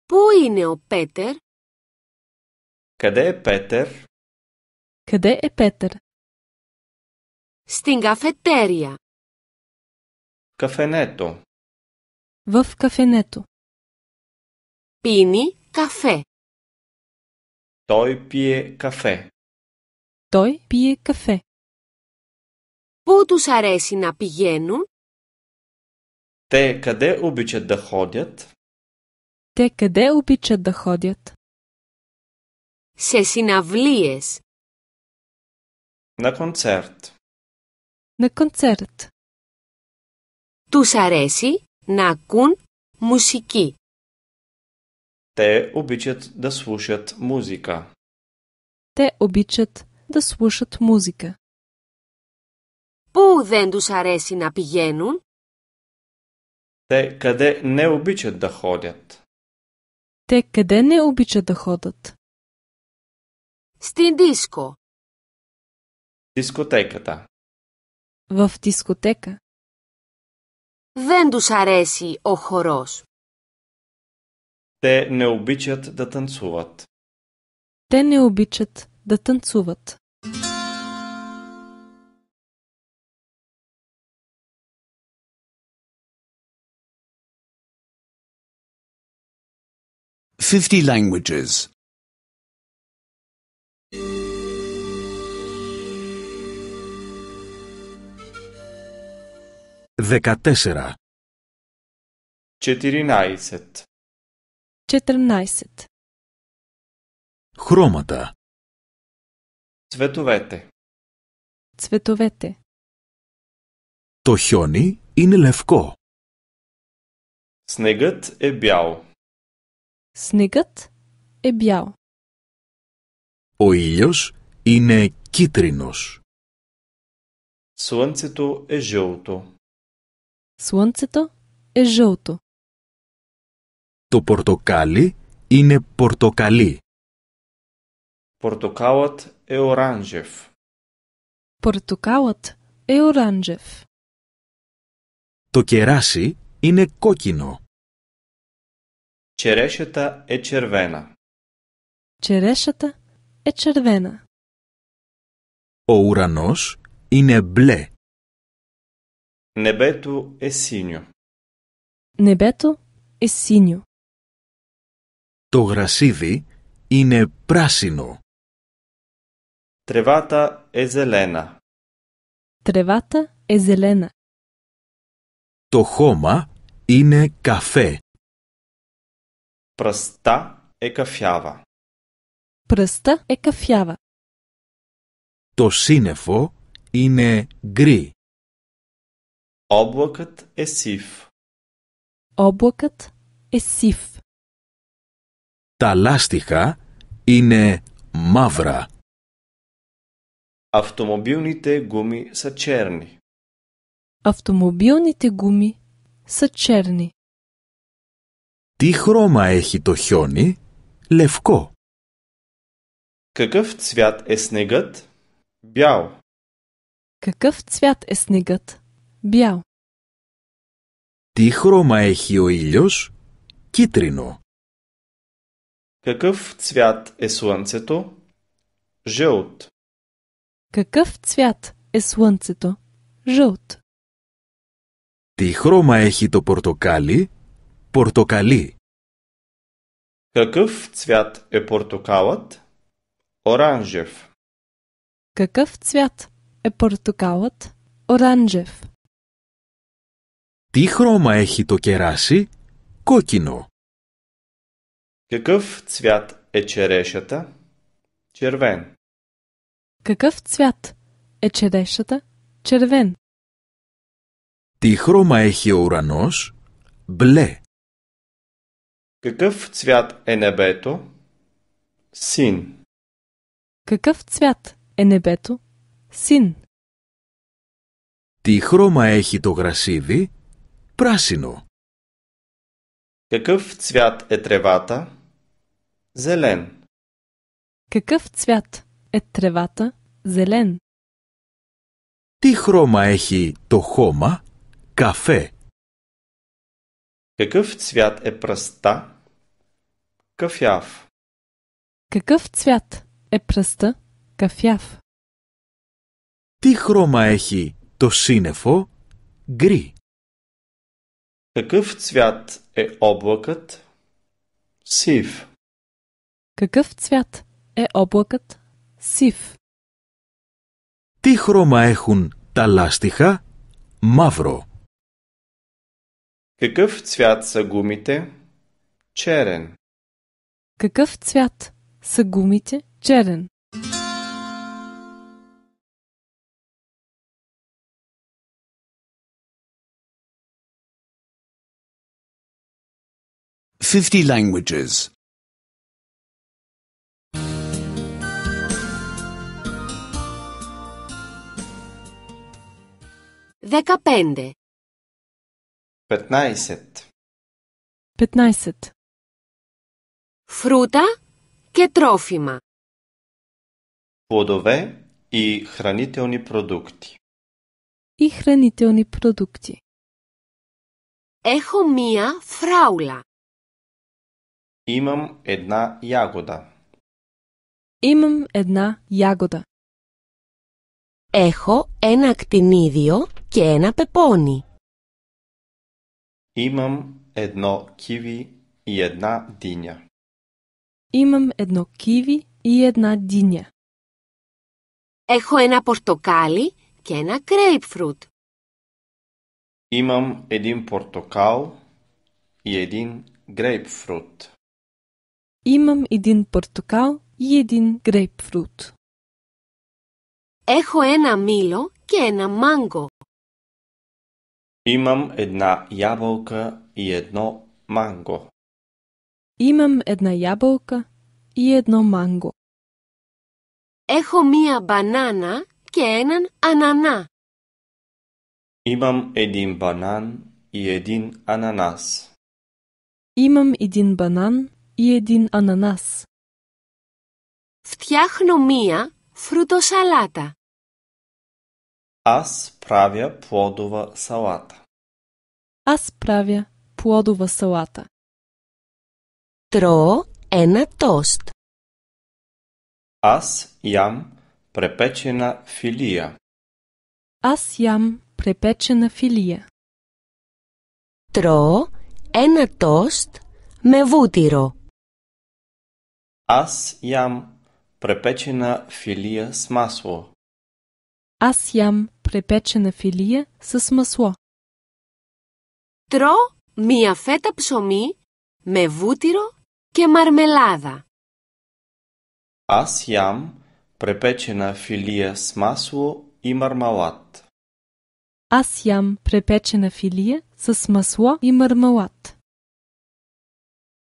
Пуине о е Петър? Къде е Петър? Къде е Петър? Στην καφετέρια. Кафенето. В кафенето. Пини кафе. Той пие кафе. Той пие кафе. Πού τους αρέσει να πηγαίνουν? Те къде обичат да ходят? Те къде обичат да ходят? Се συναυλίες. На концерт. На концерт. Τους αρέσει на кун μουσική. Те обичат да слушат музика. Те обичат да слушат музика. Πού δεν τους αρέσει να πηγαίνουν? Τε καδέ νε ουμπίτσαν τα ходят? Τε καδέ νε ουμπίτσαν τα ходят? Στην δίσκο. Δισκοτέκατα. Βαφ δισκοτέκα. Δεν τους αρέσει ο χορός. Те не обичат да танцуват. Те не обичат да танцуват. 50 languages. Δεκατέσσερα. 14. 14. Хромата. Цветовете. Цветовете. Το χιόνι είναι λευκό. Снегът е бял. Снегът е бял. Ο ήλιος είναι κίτρινος. Слънцето е жълто. Слънцето е жълто. Το πορτοκάλι είναι πορτοκαλί. Πορτοκάλът е ε оранжев. Πορτοκάλът ε Το κεράσι είναι κόκκινο. Черешата е червена. Черешата е червена. Ο ουρανός είναι μπλε. Небето е синьо. Небето е синьо. Το γρασίδι είναι πράσινο. Τρεβάτα е зелена. Τρεβάτα е зелена. Το χώμα είναι καφέ. Пръста е кафява. Пръста е кафява. Το σύννεφο είναι гри. Облакът е сив. Облакът е сив. Τα λάστιχα είναι мавра. Автомобилните гуми са черни. Автомобилните гуми са черни. Τι χρώμα έχει το χιόνι? Λευκό. Какъв цвят е снегът? Бял. Какъв цвят е снегът? Бял. Τι хрома ехи ο ήλιος? Китрино. Какъв цвят е слънцето? Жълт. Какъв цвят е слънцето? Жълт. Ти хрома ехи то портокали? Портокали. Какъв цвят е портокалът? Оранжев. Какъв цвят е портокалът? Оранжев. Ти хрома έχει το κεράσι? Какъв цвят е черешата? Червен. Какъв цвят е черешата? Червен. Ти хрома έχει е ο Бле. Какъв цвят е небето? Син. Какъв цвят е небето? Син. Ти хрома έχει е το Прасино. Какъв цвят е тревата? Зелен. Какъв цвят е тревата? Зелен. Ти хрома έχει е то хома? Кафе. Какъв цвят е пръста? кафяв. Какъв цвят е пръста кафяв? Ти хрома ехи то синефо гри. Какъв цвят е облакът? Сив. Какъв цвят е облакът? Сив. Ти хрома ехун та ластиха. Мавро. Какъв цвят са гумите? Черен. Какъв цвят са гумите черен? Fifty languages. Δεκαπέντε. Петнайсет. Петнайсет. Φρούτα και τρόφιμα. Плодове и хранителни продукти. И хранителни продукти. Έχω μία φράουλα. Имам една ягода. Имам една ягода. Έχω ένα актинидио και ένα πεπόνι. Имам едно киви и една диня. Имам едно киви и една диня. Ехо една портокали και ένα grapefruit. Имам един портокал и един грейпфрут. Имам един портокал и един грейпфрут. Ехо една мило και ένα μάγκο. Имам една ябълка и едно манго. Имам една ябълка и едно манго. Ехо мия банана και έναν ανανά. Имам един банан и един ананас. Имам един банан и един ананас. Втяхно мия фрутосалата. Аз правя плодова салата. Аз правя плодова салата. τρώ ένα τοστ. Ας οιαμ πρέπει φιλία. Ας οιαμ πρέπει φιλία. τρώ ένα τοστ με βούτυρο. Ας οιαμ πρέπει φιλία σμάσω. Ας οιαμ πρέπει φιλία σε σμάσω. τρώ μια φέτα ψωμί με βούτυρο. και μαρμελάδα. Аз ям препечена филия с масло и мармалад. Аз ям препечена филия с масло и мармалад.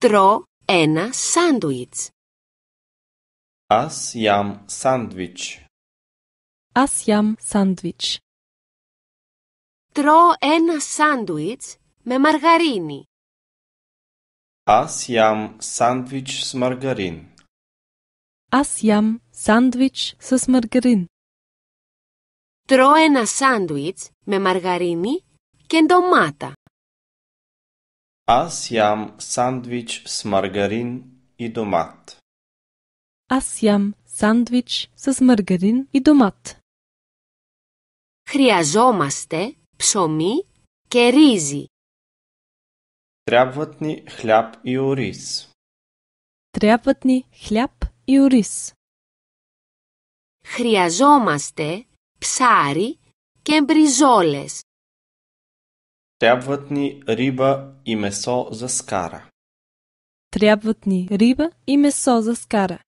Τρώω ένα σάντουιτς. Аз ям сандвич. Аз ям сандвич. Τρώω ένα σάντουιτς με μαργαρίνι. Аз ям сандвич с маргарин. Аз ям сандвич с маргарин. Τρώω ένα σάντουιτς με μαργαρίνι και ντομάτα. Аз ям сандвич с маргарин и домат. Аз ям сандвич с маргарин и домат. Χρειαζόμαστε псоми και ρύζι. Трябват ни хляб и ориз. Трябват ни хляб и ориз. Хриазомасте псари και μπριζόλες. Трябват ни риба и месо за скара. Трябват ни риба и месо за скара.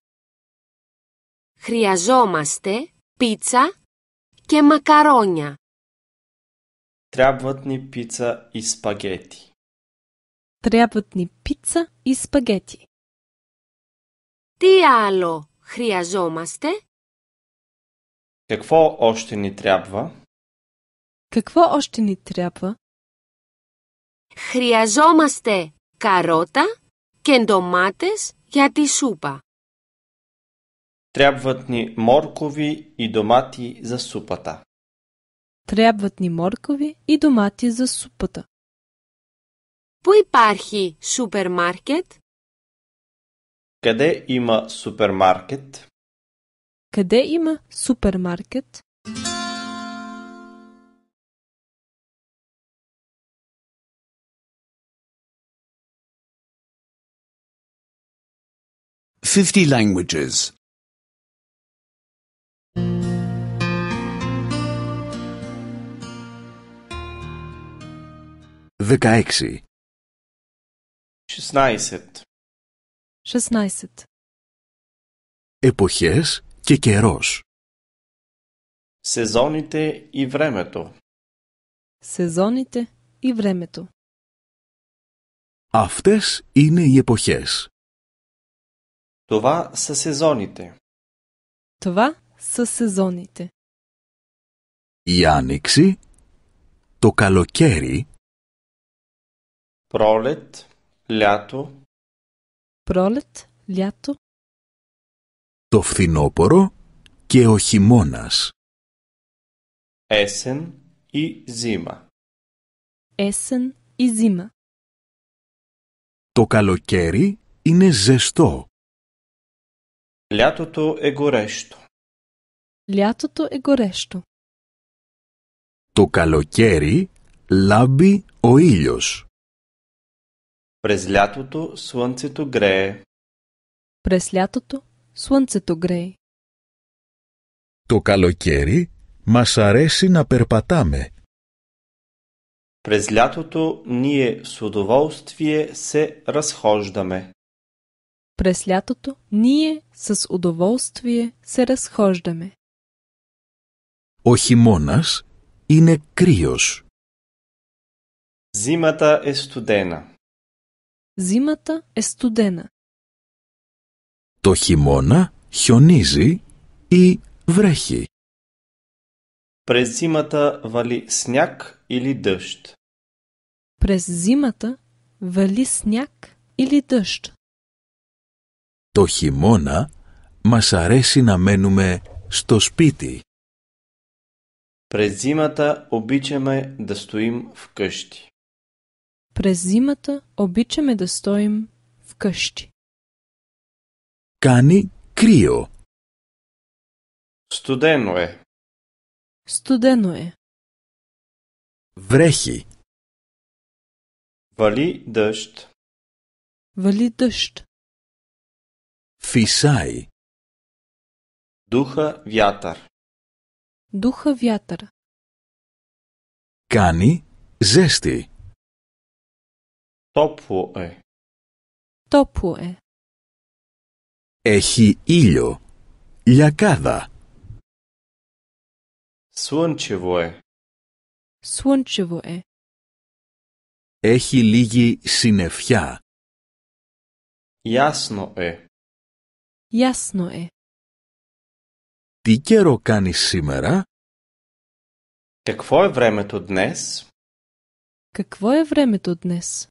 Χρειαζόμαστε пица και Трябват ни пица и спагети. Трябват ни пица и спагети. Τι άλλο χρειαζόμαστε? Какво още ни трябва? Какво още ни трябва? Хриазомасте карота και ντομάτες για супа. Трябват ни моркови и домати за супата. Трябват ни моркови и домати за супата. Πού υπάρχει σούπερ μάρκετ? σούπερ μάρκετ? супермаркет? είμα σούπερ μάρκετ? Fifty languages. Δεκαέξι. Шестнайсет. Шестнайсет. Εποχές και καιρός. οι εποχές. Ταυτόχρονα, σεζόνιτε. Ταυτόχρονα, σεζόνιτε. и времето. Αυτές είναι οι εποχές. Това са сезоните. Това сезоните. Η άνοιξη, το καλοκαίρι. Πρόλετ. Λιάτο. Πρόλετ, λιάτο. Το φθινόπωρο και ο χειμώνας. έσεν η ζήμα. έσεν η ζήμα. Το καλοκαίρι είναι ζεστό. λιάτο το εγορέστο, λιάτο το εγορέστο, Το καλοκαίρι λάμπει ο ήλιος. През лятото слънцето грее. През лятото слънцето грее. Το καλοκαίρι μας αρέσει на перпатаме. През лятото ние с удоволствие се разхождаме. През лятото ние с удоволствие се разхождаме. Ο χειμώνας είναι κρύος. Зимата е студена. Зимата е студена. Το χειμώνα χιονίζει ή βρέχει. През зимата вали сняг или дъжд. През зимата вали сняг или дъжд. Το χειμώνα μας αρέσει να μένουμε στο σπίτι. През зимата обичаме да стоим вкъщи. През зимата обичаме да стоим в къщи. Кани крио. Студено е. Студено е. Врехи. Вали дъжд. Вали дъжд. Фисай. Духа вятър. Духа вятър. Кани зести. Τόπουε. Τόπουε. Έχει ήλιο. Λιακάδα. Σούντσεβουε. Σούντσεβουε. Έχει λίγη συννεφιά. Γιάσνοε. Γιάσνοε. Τι καιρό κάνει σήμερα? Какво е το днес? Какво е το днес?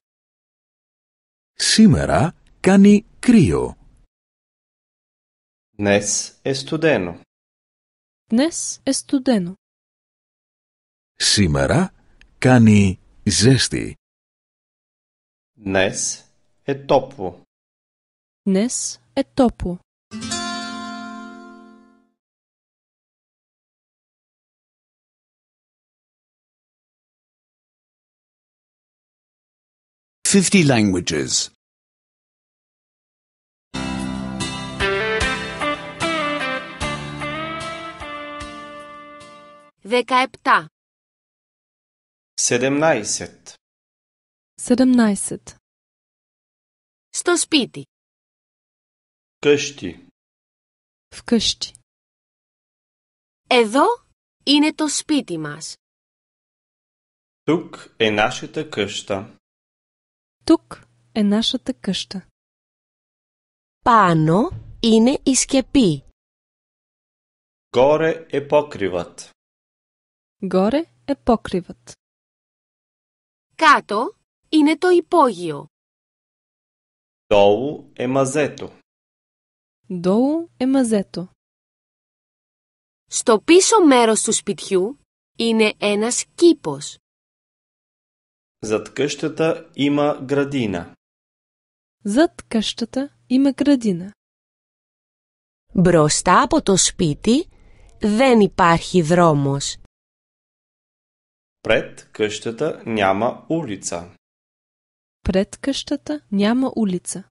Σήμερα κάνει κρύο. Νες εστουδένο. Νες εστουδένο. Σήμερα κάνει ζέστη. Νες ετόπου. Νες ετόπου. 50 languages. 17 17. 17. Στο σπίτι. Къщи. Вкъщи. Εδώ είναι το σπίτι μας. Тук е нашата къща. Тук е нашата къща. Пано είναι и скепи. Горе е покривът. Горе е покривът. Като είναι то υπόγειο. Долу е мазето. Долу е мазето. Στο πίσω μέρος του σπιτιού είναι ένας κήπος. Зад къщата има градина. Зад къщата има градина. Μπροστά από το σπίτι δεν υπάρχει δρόμος. Пред къщата няма улица. Пред къщата няма улица.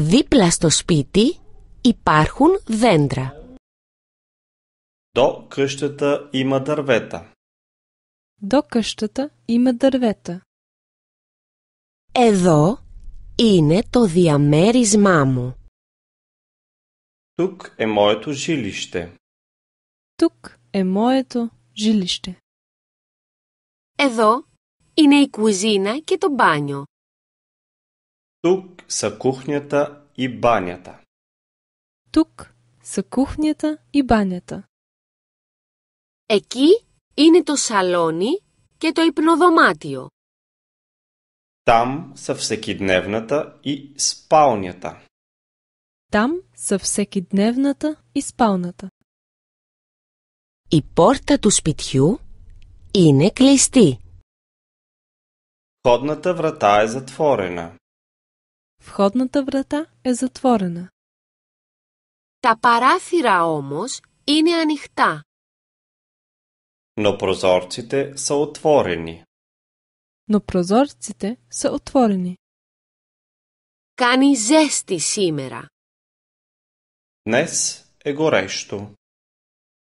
Δίπλα στο σπίτι υπάρχουν δέντρα. До къщата има дървета. До къщата има дървета. Εδώ είναι το διαμέρισμά μου. Тук е моето жилище. Тук е моето жилище. Εδώ είναι η и και το μπάνιο. Тук са кухнята и банята. Тук са кухнята и банята. Εκεί είναι το σαλόνι και το υπνοδωμάτιο. Там са всекидневната и спалнята. Там са всекидневната и спалната. Η πόρτα του σπιτιού είναι κλειστή. Входната врата е затворена. Входната врата е затворена. Τα παράθυρα όμως ине анихта. но прозорците са отворени. Но прозорците са отворени. Кани зести симера. Днес е горещо.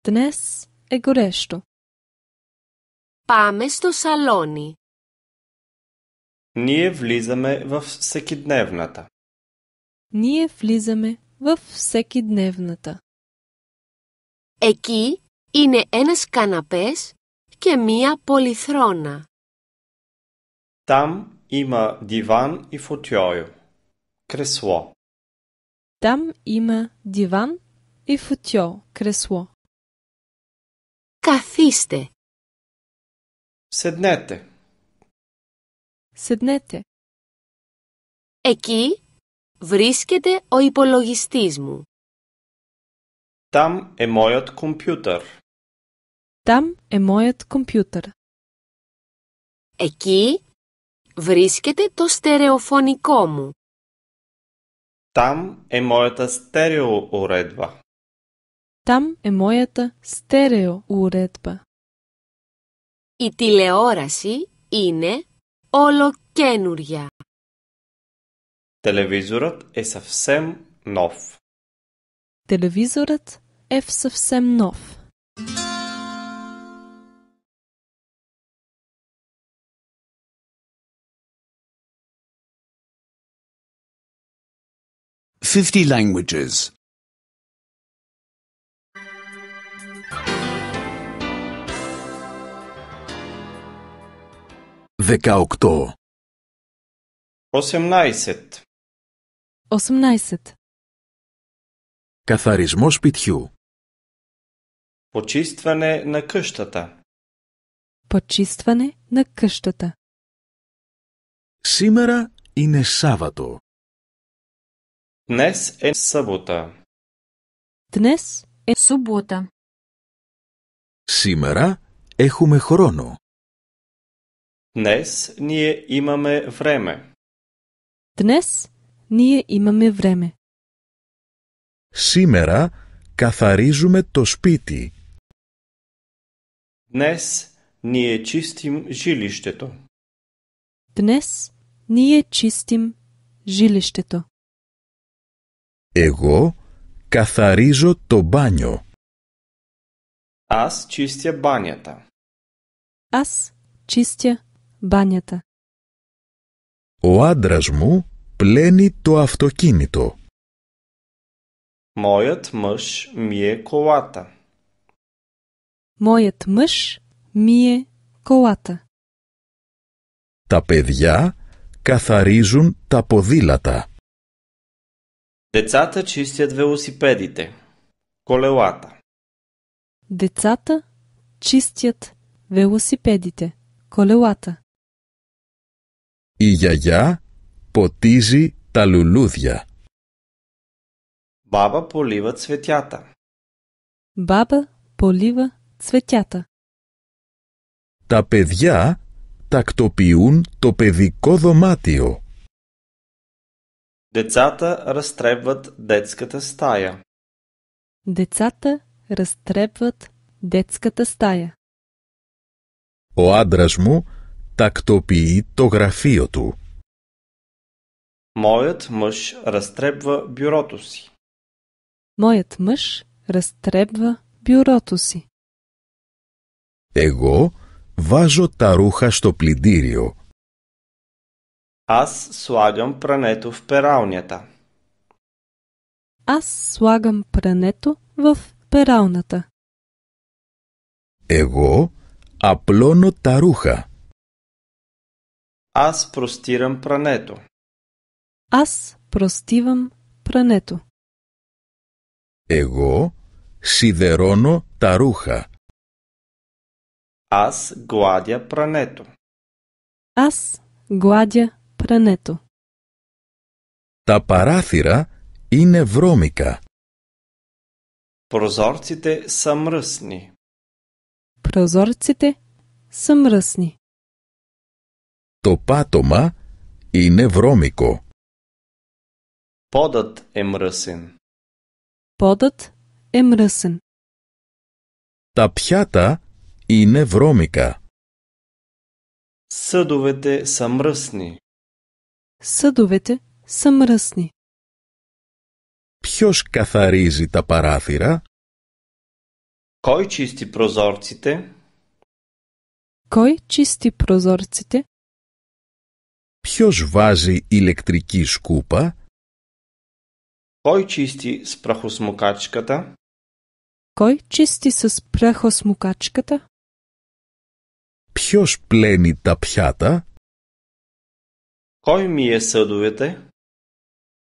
Днес е горещо. Πάμε στο Ние влизаме в всекидневната. Ние влизаме в всекидневната. Еки είναι ένας καναπές και μία πολυθρόνα. Ταμ има διβάν и φωτιό Кресло. Там има диван и кресло. Καθίστε. Седнете. Седнете. Εκεί βρίσκεται ο υπολογιστής μου. Там е моят компютър. Там е моят компютър. Εκεί βρίσκεται το στερεοφωνικό μου. Там е моята стереоуредба. Там е моята стереоуредба. Η τηλεόραση είναι ολοκένουρια. Телевизорът е съвсем нов. Телевизорът е съвсем нов. 50 languages. 18 18 18 Καθαρισμό σπιτιού Почистване на къщата Почистване на къщата Σήμερα είναι Σάββατο. Днес е събота. Днес е субота. Симера έχουμε е χρόνο. Днес ние имаме време. Днес ние имаме време. Симера καθαρίζουμε то спити. Днес ние чистим жилището. Днес ние чистим жилището. Εγώ καθαρίζω το μπάνιο. Ας чистя банята. Ας чистя банята. Ο άντρας μου πλένει το αυτοκίνητο. Моят мъж μία колата. Моят мъж мие колата. Τα παιδιά καθαρίζουν τα ποδήλατα. Децата чистят велосипедите. Колелата. Децата чистят велосипедите. Колелата. И яя ποτίζει τα Баба полива цветята. Баба полива цветята. Та педя тактопиун то παιδικό δωμάτιο. Децата разтребват детската стая. Децата разтребват детската стая. О άντρας му τακτοποιεί το γραφείο Моят мъж разтребва бюрото си. Моят мъж разтребва бюрото си. Его важо τα ρούχα στο аз слагам прането в пералнята. Аз слагам прането в пералната. Его аплоно таруха. Аз простирам прането. Аз простивам прането. Его сидероно таруха. Аз гладя прането. Аз гладя Прането Та παράθυρα είναι βρώμικα. Прозорците са мръсни. Прозорците са мръсни. Топатома и είναι βρώμικο. Подът е мръсен. Подът е мръсен. Та πιάτα είναι βρώμικα. Съдовете са мръсни. Съдовете са мръсни. Ποιος καθαρίζει τα παράθυρα? Кой чисти прозорците? Кой чисти прозорците? Ποιος βάζει ηλεκτρική σκούπα? Кой чисти спрахосмукачката? Кой чисти с спрахосмукачката? Ποιος πλένει τα πιάτα? Кой ми е съдовете?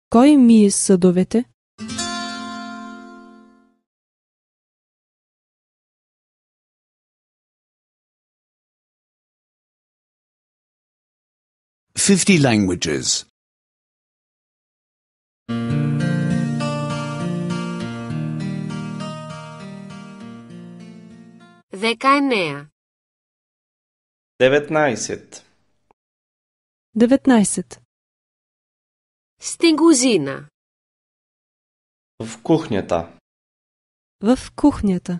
Кой ми е съдовете? Fifty languages. Δεκαεννέα. Devetnaiset. 19. Стигузина. В кухнята. В кухнята.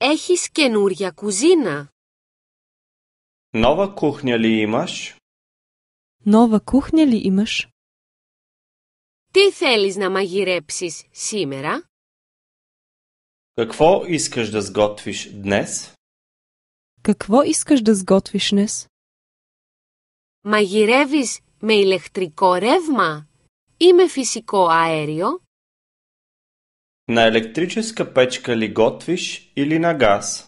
Ехис кенурия кузина. Нова кухня ли имаш? Нова кухня ли имаш? Ти θέλεις на магирепсис симера? Какво искаш да сготвиш днес? Какво искаш да сготвиш днес? Μαγειρεύεις με ηλεκτρικό ρεύμα ή με φυσικό αέριο? Να ηλεκτρικέσκα πέτσκα λιγότφις ή λινα γάς.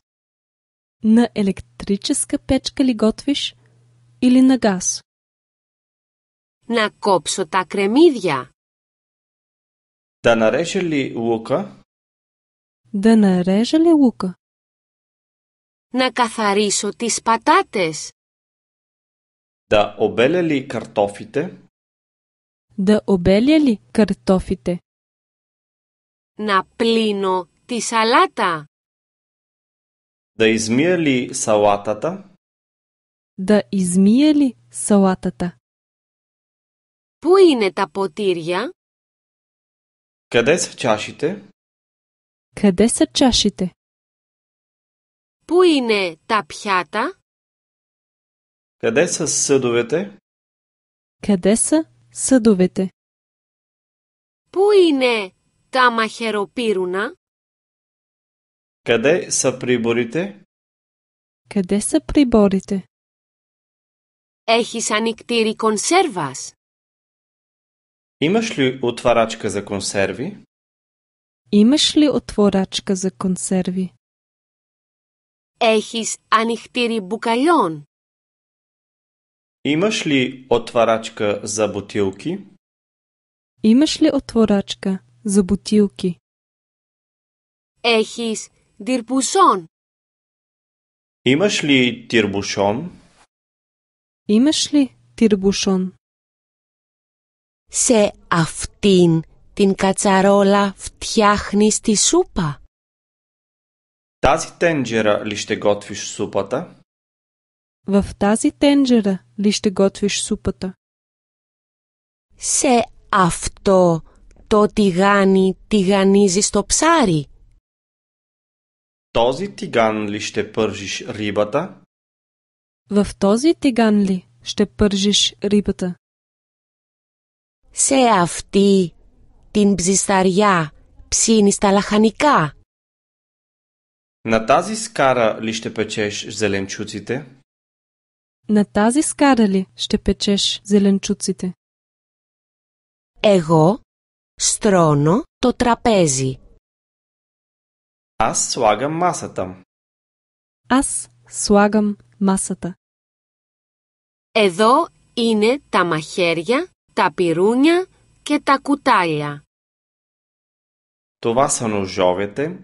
Να ηλεκτρικέσκα πέτσκα λιγότφις ή λινα Να κόψω τα κρεμμύδια. Τα να ρέσε λι ούκα. Τα να ρέσε ούκα. Να καθαρίσω τις πατάτες. Да обеля ли картофите? Да обеля ли картофите? На плино ти салата. Да измия ли салатата? Да измия ли салатата? Πού είναι Къде са чашите? Къде са чашите? Πού είναι τα πιάτα? Къде са съдовете? Къде са съдовете? Πού είναι τα Къде са приборите? Къде са приборите? Έχεις ανοιχτήρι консервас. Имаш ли отварачка за консерви? Имаш ли отворачка за консерви? Ехис анихтири букальон. Имаш ли отварачка за бутилки? Имаш ли отворачка за бутилки? Ехис дирбушон. Имаш ли тирбушон? Имаш ли тирбушон? Σε αυτήν την κατσαρόλα φτιάχνεις сти супа. Тази тенджера ли ще готвиш супата? В тази тенджера ли ще готвиш супата? Се авто то тигани τηγανίζεις το ψάρι. Този тиган ли ще пържиш рибата? В този тиган ли ще пържиш рибата? Се авти тин бзистария псини τα λαχανικά. На тази скара ли ще печеш зеленчуците? На тази скада ли ще печеш зеленчуците? Его строно то трапези. Аз слагам масата. Аз слагам масата. Едо ине та махерия, та пируня ке та куталя. Това са ножовете,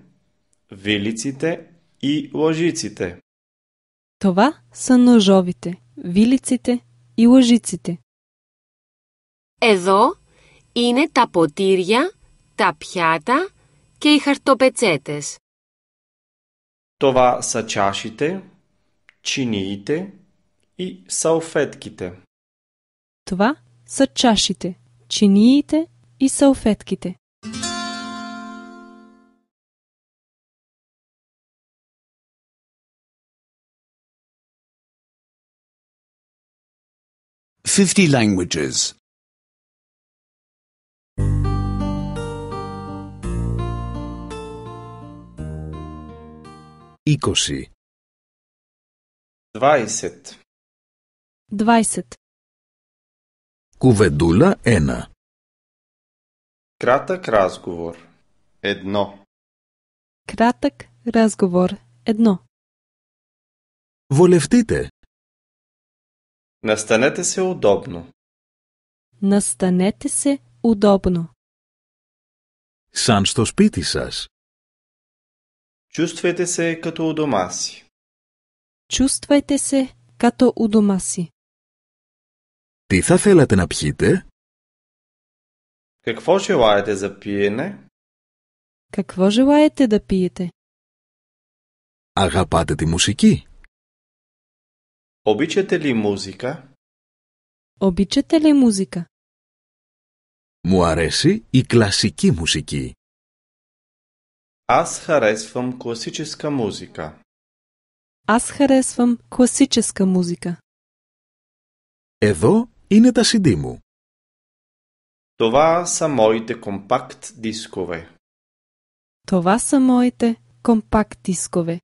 вилиците и лъжиците. Това са ножовите, вилиците и лъжиците. Езо είναι τα ποτήρια, τα πιάτα και οι Това са чашите, чиниите и салфетките. Това са чашите, чиниите и салфетките. 50 languages. 20 20. 20. Κουβεντούλα 1. Кратък разговор. Едно. Кратък разговор. Едно. Βολευτείτε. Настанете се удобно. Настанете се удобно. Сан στο σπίτι σας. Чувствайте се като у дома си. Чувствайте се като у дома си. Ти са θέλατε на пхите? Какво желаете за пиене? Какво желаете да пиете? Агапате ти мусики οβίχετε μουσικά; οβίχετε μουσικά; μου αρέσει η κλασική μουσική. Ας χαρέσουμε κωστικισκα μουσικά. Ας χαρείσφων κωστικισκα μουσικά. Εδώ είναι τα συντήμου. Το βάζαμοίτε κομπάκτ Το βάζαμοίτε κομπάκτ δίσκουε.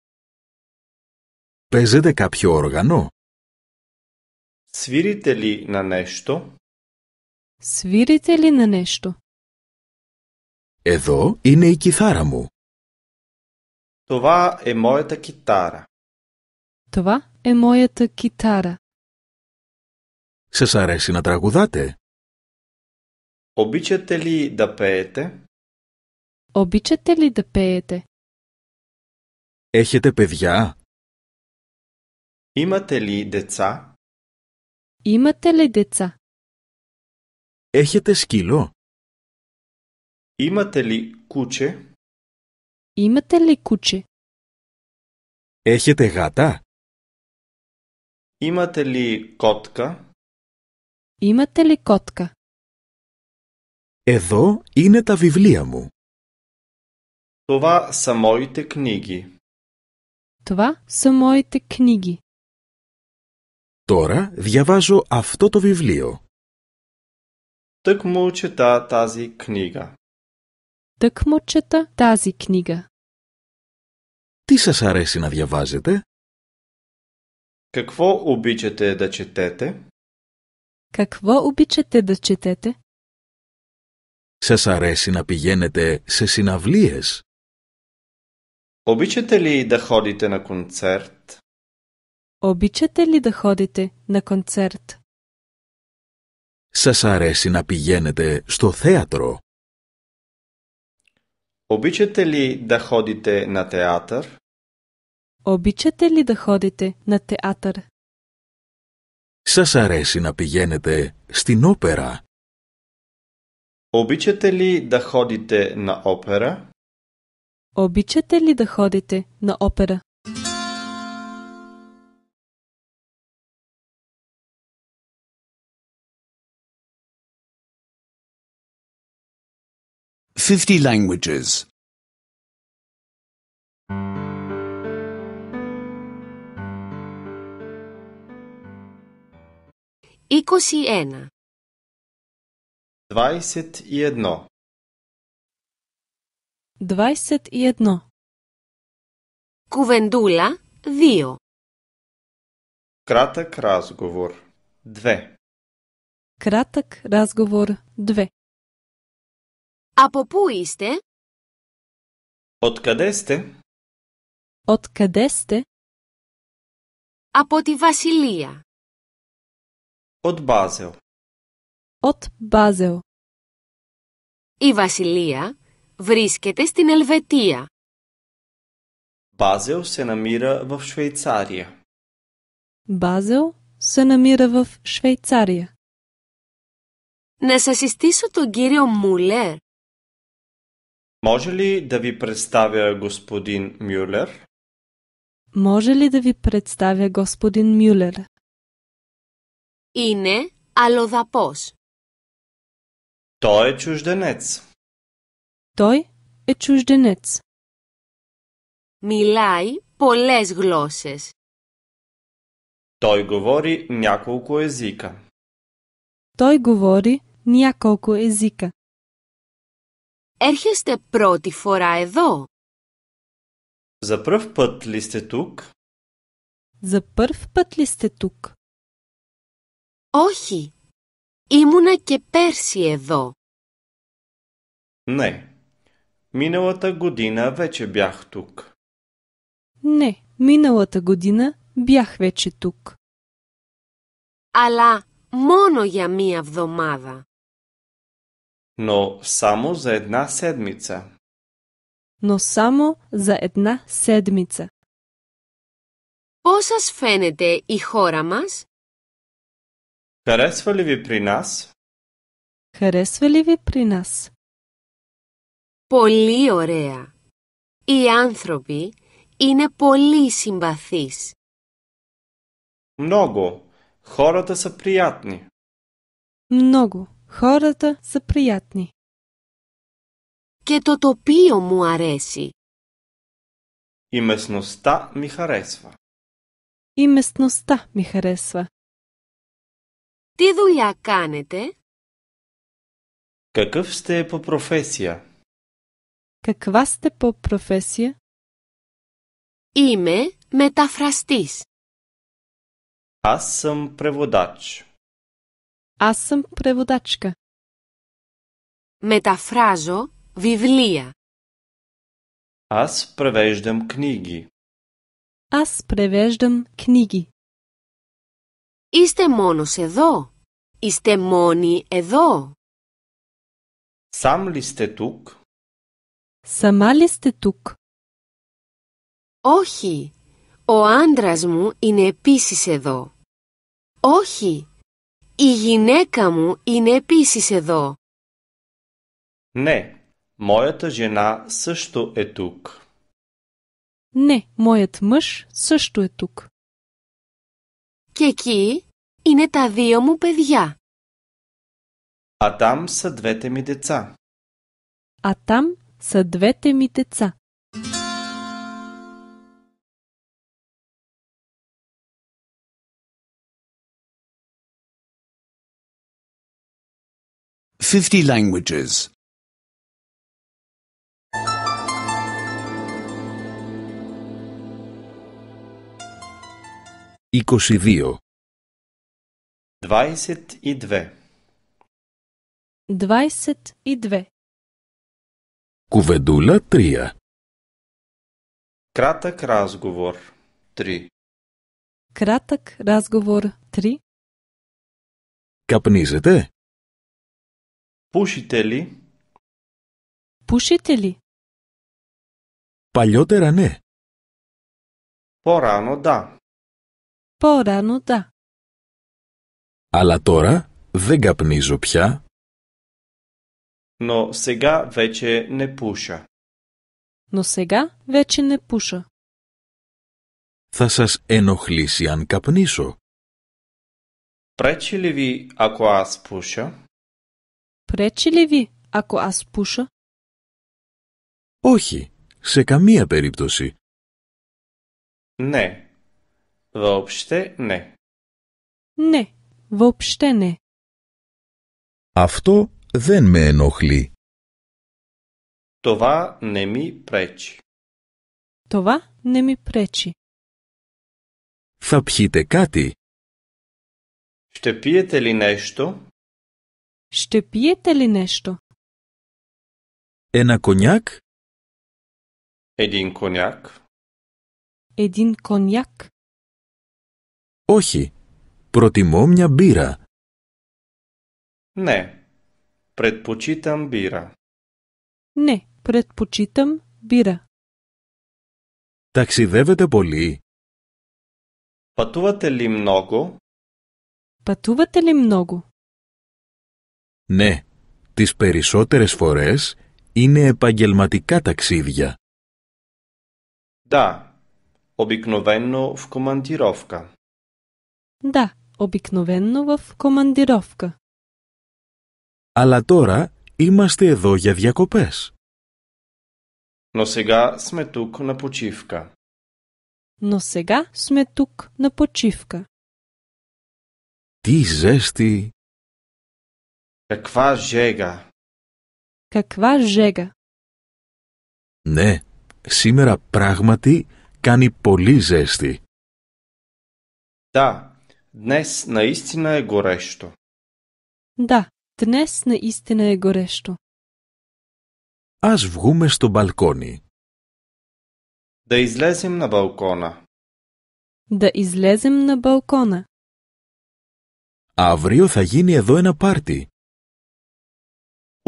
κάποιο οργάνο; Свирите ли на нещо? Свирите ли на нещо? Едо е и китара му. Това е моята китара. Това е моята китара. Σας αρέσει на трагудате? Обичате ли да пеете? Обичате ли да пеете? Ехете певя? Имате ли деца? Имате ли деца? Ехете скило? Имате ли куче? Имате ли куче? Ехете гата? Имате ли котка? Имате ли котка? Εδώ ине та βιβλία му. Това са моите книги. Това са моите книги. Τώρα διαβάζω αυτό το βιβλίο. Τεκμού τσιτά τάζι κνίγα. Τεκμού τσιτά τάζι κνίγα. Τι σας αρέσει να διαβάζετε? Κακβό ουμπίτσετε δα τσιτέτε? Κακβό ουμπίτσετε δα τσιτέτε? Σας αρέσει να πηγαίνετε σε συναυλίες? Ουμπίτσετε λί δα χώρετε να κουντσέρτ? Обичате ли да ходите на концерт? Σας αρέσει να πηγαίνετε στο θέατρο. Обичате ли да ходите на театър? Обичате ли да ходите на театър? Σας αρέσει να πηγαίνετε στην όπερα. Обичате ли да ходите на опера? Обичате ли да ходите на опера? 50 languages. Ikosi ena. Dvajset i jedno. Dvajset i jedno. Kuvendula dio. Kratak razgovor dve. Kratak razgovor dve. Από πού είστε? Οτ сте? Οτ сте? Από τη Βασιλεία. От Базел. От Базел. Η Βασιλεία βρίσκεται στην Ελβετία. Базел се намира в Швейцария. Базел се намира в Швейцария. Να σας συστήσω τον κύριο Μούλερ. Може ли да ви представя господин Мюллер? Може ли да ви представя господин Мюллер? Ине αλλοδαπός. Той е чужденец. Той е чужденец. Μιλάει πολλές глосес. Той говори няколко езика. Той говори няколко езика. Έρχεστε πρώτη φορά εδώ. За пръв път ли сте тук? За пръв път ли сте тук? Όχι. Ήμουνα και πέρσι εδώ. Не. Миналата година вече бях тук. Не, миналата година бях вече тук. Αλλά μόνο για μία εβδομάδα. Но само за една седмица. Но само за една седмица. Πώς σας φαίνεται η χώρα μας? Χαρέσφα ли ви при нас? Χαρέσφα ли ви при нас? Πολύ ωραία! Οι άνθρωποι είναι πολύ συμπαθείς. Μνόγο! Χώρατα σα πριάτνη! Μνόγο! Хората са приятни. Кето топио му ареси. αρέσει. местността ми харесва. И местността ми харесва. Ти δουλειά канете? Какъв сте по професия? Каква сте по професия? Име метафрастис. Аз съм преводач. Ας σαν Μεταφράζω βιβλία. Ας πρεβέζδεμ κνίγι. Ας πρεβέζδεμ κνίγι. Είστε μόνος εδώ. Είστε μόνοι εδώ. Σαμ λίστε τούκ. Σαμ λίστε τούκ. Όχι. Ο άντρας μου είναι επίσης εδώ. Όχι, η γυναίκα μου είναι επίσης εδώ. Ναι, μου έτρεχε να σε στο ετούκ. Ναι, μου έτρεχε να σε στο ετούκ. Και εκεί είναι τα δύο μου παιδιά. Ατάμ σε δβέτε μίτετσα. Ατάμ σε δβέτε μίτετσα. 50 languages. 22. 22. 22. Куведуля 3. Кратък разговор 3. Кратък разговор 3. Капнизете? Πούσιτε λι. Παλιότερα ναι. Ποράνο τά; Ποράνο τά. Αλλά τώρα δεν καπνίζω πια. νο сега вече не Νο Но сега вече не пуша. Θα σας ενοχλήσει αν καπνίσω. Πρέτσι ли ви ако Πρέτσι ли ви, ако πούσο. Όχι, σε καμία περίπτωση. Ναι, δόψτε ναι. Ναι, δόψτε ναι. Αυτό δεν με ενοχλεί. Това не ми пречи. Това не μη πρέτσι. Θα πιείτε κάτι. Ще пиете ли нещо? Ще пиете ли нещо? Ένα е коняк? Един коняк. Един коняк. Охи. Проти момня бира. Не. Предпочитам бира. Не. Предпочитам бира. Таксидевете боли. Пътувате ли много? Пътувате ли много? Ναι, τις περισσότερες φορές είναι επαγγελματικά ταξίδια. Да, обикновено в командировка. Да, в Αλλά τώρα είμαστε εδώ για διακοπές. Но сега сме тук на почивка. Но сега Τι ζέστη, ναι, σήμερα πράγματι κάνει πολύ ζέστη. Ναι, τνε να είσαι ένα γορέστο. Ναι, τνε να είσαι ένα γορέστο. Ας βγούμε στο μπαλκόνι. Αύριο θα γίνει εδώ ένα πάρτι.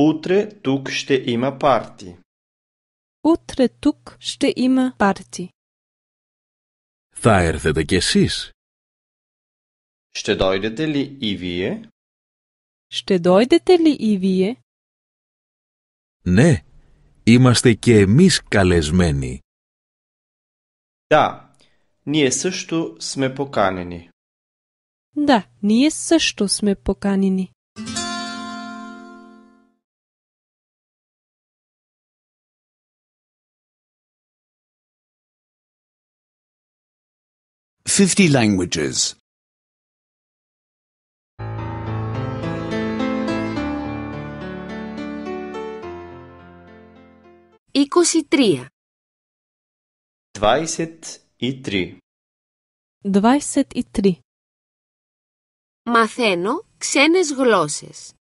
Утре тук ще има парти. Утре тук ще има парти. Θα έρθετε κι εσείς. Ще дойдете ли и вие? Ще дойдете ли и вие? Ναι, είμαστε και εμείς καλεσμένοι. Да, ние също сме поканени. Да, ние също сме поканени. 50 languages. 23. Μαθαίνω ξένες γλώσσες.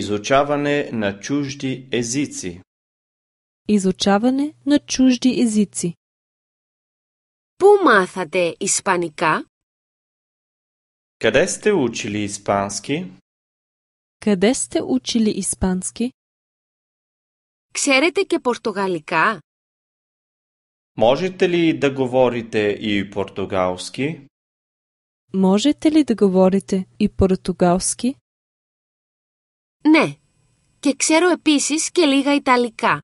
Изучаване на чужди езици. Изучаване на чужди езици. Πού μάθατε Ισπανικά? Къде сте учили испански? Къде сте учили испански? Ξέρετε και πορτογαλικά? Можете ли да говорите и португалски? Можете ли да говорите и португалски? Не. Και ξέρω επίσης και λίγα Ιταλικά.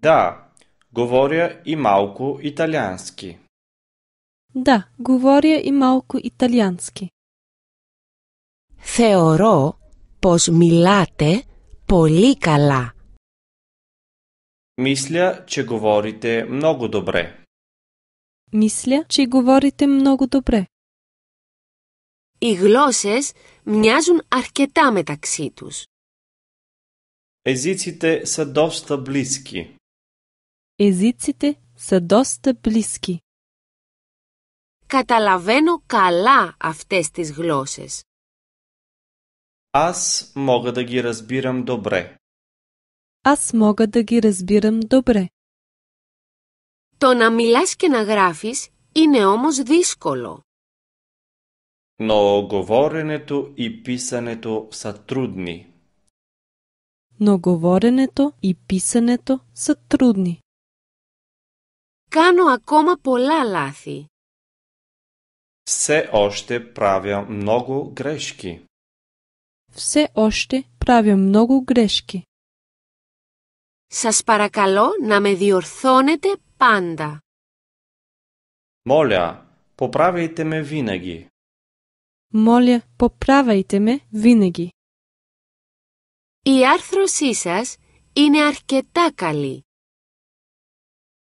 Да, Говоря и малко италиански. Да, говоря и малко италиански. Θεωρώ πως μιλάτε πολύ καλά. Мисля, че говорите много добре. Мисля, че говорите много добре. Οι γλώσσες μοιάζουν αρκετά μεταξύ τους. Езиците са доста близки. Езиците са доста близки. Καταλαβαίνω καλά αυτές τις γλώσσες. Аз мога да ги разбирам добре. Аз мога да ги разбирам добре. Το να μιλάς και να γράφεις είναι όμως δύσκολο. Но говоренето и писането са трудни. Но говоренето и писането са трудни. Κάνω ακόμα πολλά λάθη. Все още правя много грешки. Все още правя много грешки. Σας παρακαλώ να με διορθώνετε πάντα. Μόλια, поправяйте με винаги. Моля, Η άρθρωσή σας είναι αρκετά καλή.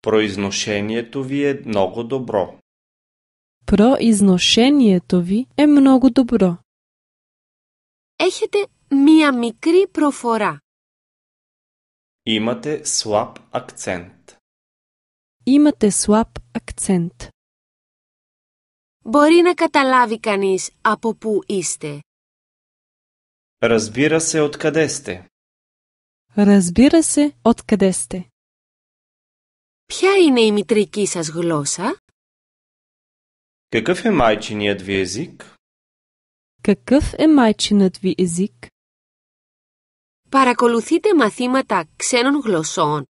Произношението ви е много добро. Произношението ви е много добро. Ехете мия микри профора. Имате слаб акцент. Имате слаб акцент. Бори на каталави канис, από πού исте. Разбира се откъде сте. Разбира се откъде сте. Ποια είναι η μητρική σας γλώσσα? Какъв е майчиният ви език? Какъв е майчинът ви език? Παρακολουθείτε μαθήματα ξένων γλωσσών.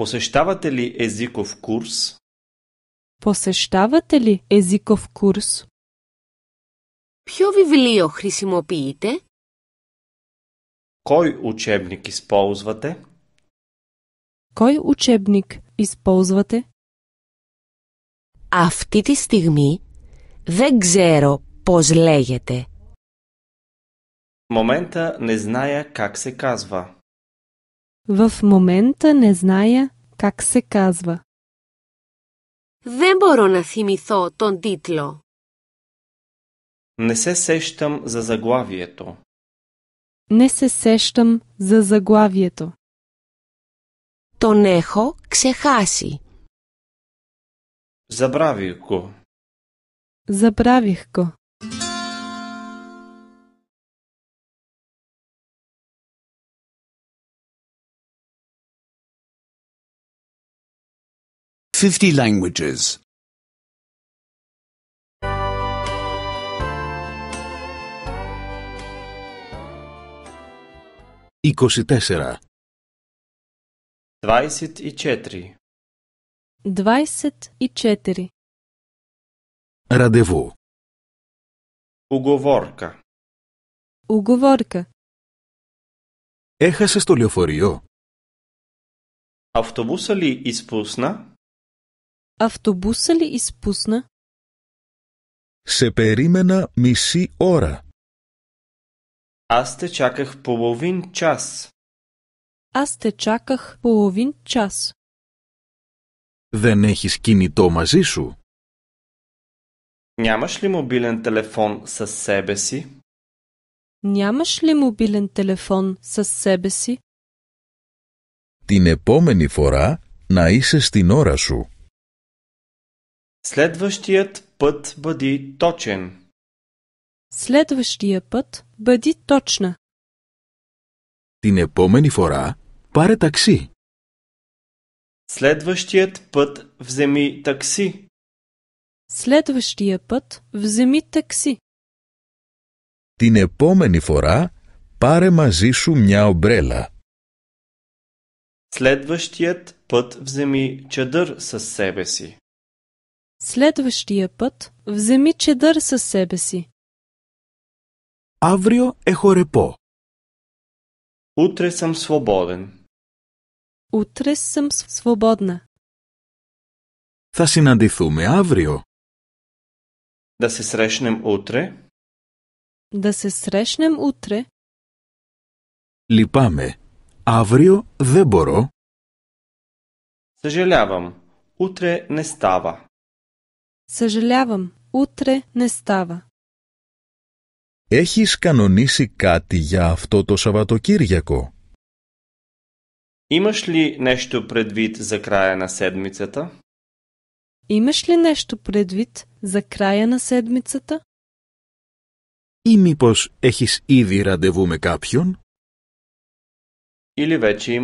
Посещавате ли езиков курс? Посещавате ли езиков курс? Ποιο βιβλίο χρησιμοποιείτε? Кой учебник използвате? Кой учебник използвате? Αυτή τη στιγμή δεν ξέρω πώς λέγεται. Момента не зная как се казва. В момента не зная как се казва. Δεν μπορώ να θυμηθώ τον τίτλο. Не се сещам за заглавието. Не се сещам за заглавието. Τον έχω ξεχάσει. Ζαμπράβιχκο. Ζαμπράβιχκο. Fifty languages. Εικοσιτέσσερα. Двайсет и Радево. Уговорка. Уговорка. Έχασε το λεωφορείο. Автобуса ли изпусна? Автобуса ли изпусна? Σε περίμενα μισή ώρα. Аз те чаках половин час. Аз те чаках половин час. Δεν έχεις κινητό μαζί σου. Нямаш ли мобилен телефон със себе си? Нямаш ли мобилен телефон със себе си? Την επόμενη φορά να είσαι στην ώρα σου. Следващият път бъди точен. Следващия път бъди точна. Την επόμενη φορά πάρε ταξί. Следващият път вземи такси. Следващия път вземи такси. Την επόμενη φορά πάρε μαζί σου μια ομπρέλα. Следващият път вземи чадър със себе си. Следващия път вземи чадър със себе си. Αύριο έχω ρεπό. Утре съм свободен. Утре съм свободна. Θα συναντηθούμε αύριο. Да се срещнем утре. Да се срещнем утре. Липаме Αύριο δεν μπορώ. Съжалявам. Утре не става. Съжалявам. Утре не става. Έχεις κανονίσει κάτι για αυτό το Σαββατοκύριακο? Είμαστε ли нещо предвид за края на седмицата? Имаш за Ή μήπως έχεις ήδη ραντεβού με κάποιον? Или вече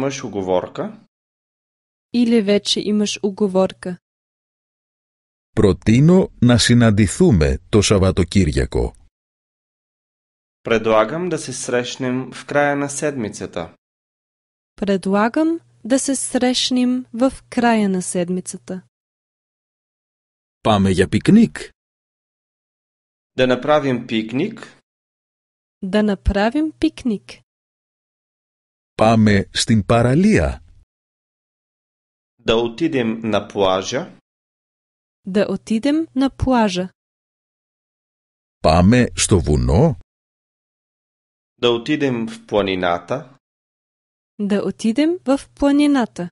имаш уговорка? Προτείνω να συναντηθούμε το Σαββατοκύριακο. Предлагам да се срещнем в края на седмицата. Предлагам да се срещнем в края на седмицата. Паме я пикник. Да направим пикник. Да направим пикник. Паме στην паралия. Да отидем на плажа. Да отидем на плажа. Паме στο вуно. Да отидем в планината. Да отидем в планината.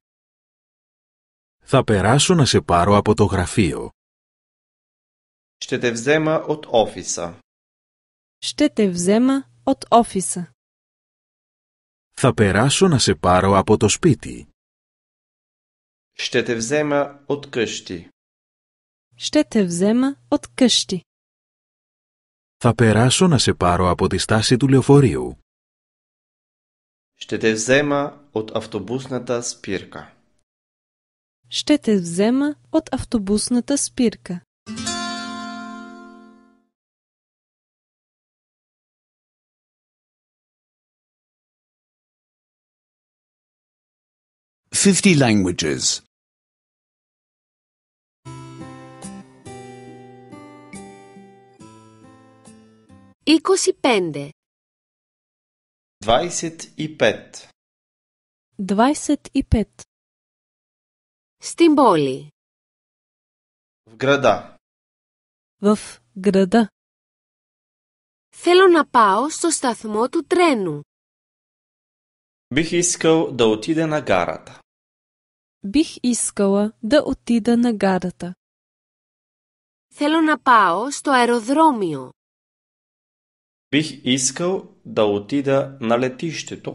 Θα περάσω να σε πάρω από το γραφείο. Ще те взема от офиса. Ще те взема от офиса. Θα περάσω να σε πάρω από το σπίτι. Ще те взема от къщи. Ще те взема от къщи. Θα περάσω να σε πάρω από τη στάση του λεωφορείου. Στε τεβζέμα οτ αυτομπούσνατα σπίρκα. Στε τεβζέμα οτ αυτομπούσνατα σπίρκα. Fifty 25 25 25 Στην πόλη В града Θέλω να πάω στο σταθμό του τρένου Бих искал да отида να γάρατα. Бих искала да отида να γάρατα. Θέλω να πάω στο αεροδρόμιο Бих искал да отида на летището.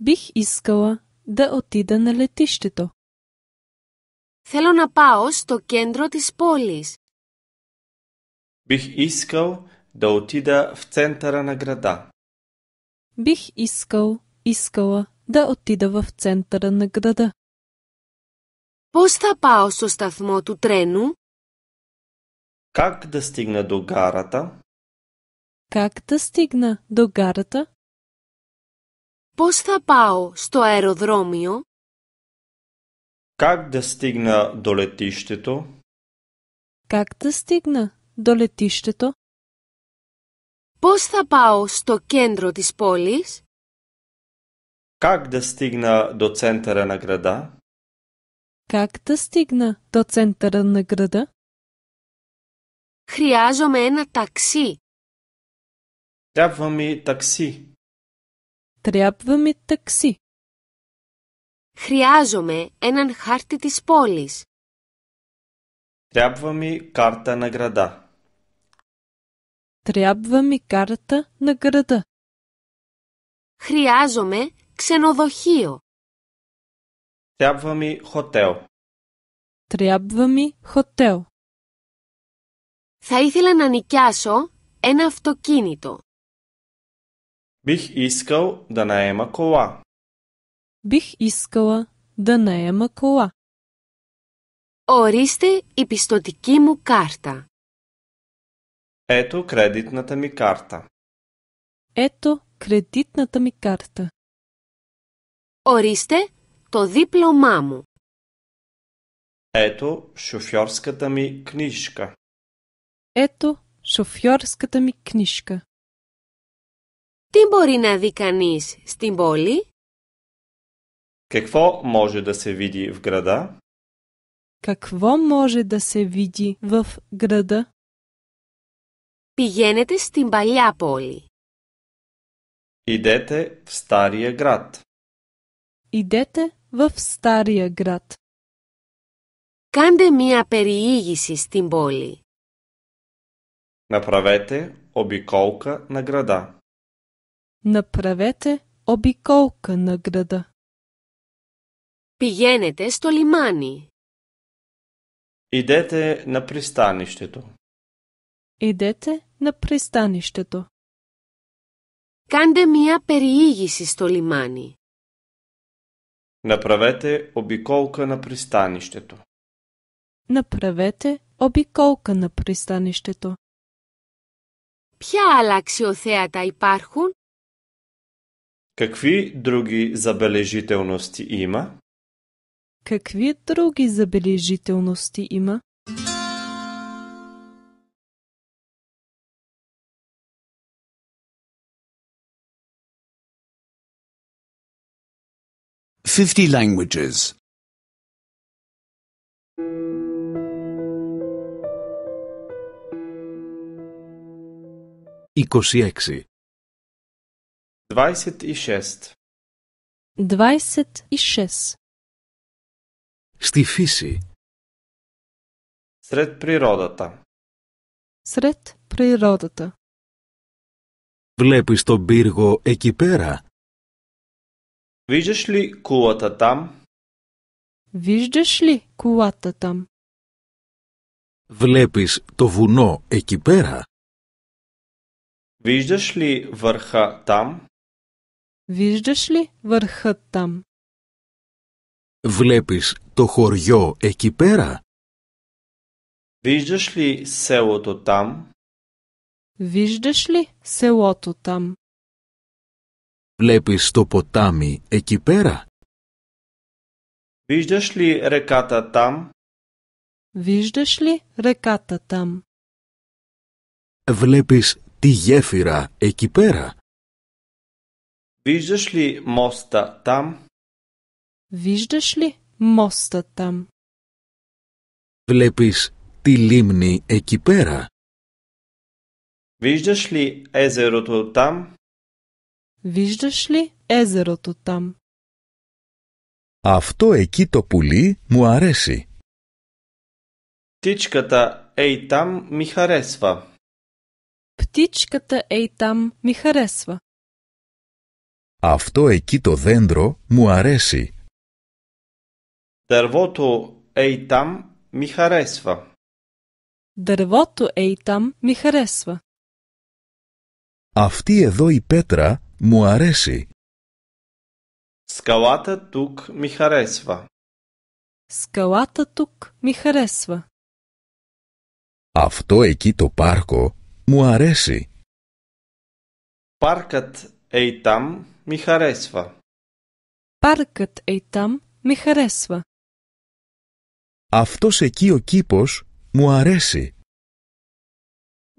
Бих искала да отида на летището. Θέλω να πάω στο κέντρο της πόλης. Бих искал да отида в центъра на града. Бих искал, искала да отида в центъра на града. Πώς θα πάω στο σταθμό του τρένου? Как да стигна до гарата? Как да стигна до гарата? Πώς θα πάω στο αεροδρόμιο? Как да стигна до летището? Как да стигна до летището? Πώς θα πάω στο κέντρο της πόλης? Как да стигна до центъра на града? Как да стигна до центъра на града? Χρειάζομαι ένα ταξί. Τρέπβα ταξί. Τρέπβα ταξί. Χρειάζομαι έναν χάρτη της πόλης. Τρέπβα κάρτα να γραντά. Τρέπβα κάρτα να γραντά. Χρειάζομαι ξενοδοχείο. Τρέπβα Χοτέο. χωτέο. Τρέπβα χωτέο. Θα ήθελα να νοικιάσω ένα αυτοκίνητο. Бих искал да наема кола. Бих искала да наема кола. Ориште и пистотики му карта. Ето кредитната ми карта. Ето кредитната ми карта. Ориште то диплома му. Ето шофьорската ми книжка. Ето шофьорската ми книжка. Τι μπορεί να δει κανείς στην πόλη? Какво може да се види в града? Какво може да се види в града? Пигенете στην παλιά πόλη. Идете в стария град. Идете в стария град. Κάντε μία περιήγηση στην πόλη. Направете обиколка на града. Направете обиколка на града. Пигенете сто лимани. Идете на пристанището. Идете на пристанището. Канде μία περιήγηση сто лимани. Направете обиколка на пристанището. Направете обиколка на пристанището. Пя алаксиотеата αξιοθέατα υπάρχουν? Какви други забележителности има? Какви други забележителности има? Fifty languages. Είκοσι Двайсет шест. Сти фиси. Сред природата. Сред природата. Влепиш то бирго еки Виждаш ли кулата там? Виждаш ли кулата там? Влепиш то вуно еки Виждаш ли върха там? Βλέπεις το χωριό εκεί πέρα το Βλέπεις το ποτάμι εκεί πέρα Βλέπεις τη γέφυρα εκεί πέρα Виждаш ли моста там? Виждаш ли моста там? Влепиш ти лимни екипера. Виждаш ли езерото там? Виждаш ли езерото там? Авто εκεί το пули му ареси. Птичката ей там ми харесва. Птичката ей там ми харесва. Αυτό εκεί το δέντρο μου αρέσει. Δερβότο έιταμ μη χαρέσβα. Δερβότο έιταμ μη χαρέσβα. Αυτή εδώ η πέτρα μου αρέσει. Σκαλάτα τούκ μη χαρέσβα. τούκ τουκ μη χαρέσβα. Αυτό εκεί το πάρκο μου αρέσει. Πάρκατ έιταμ Ми харесва. Паркът е там ми харесва. Αυτός εκεί ο κήπος μου αρέσει.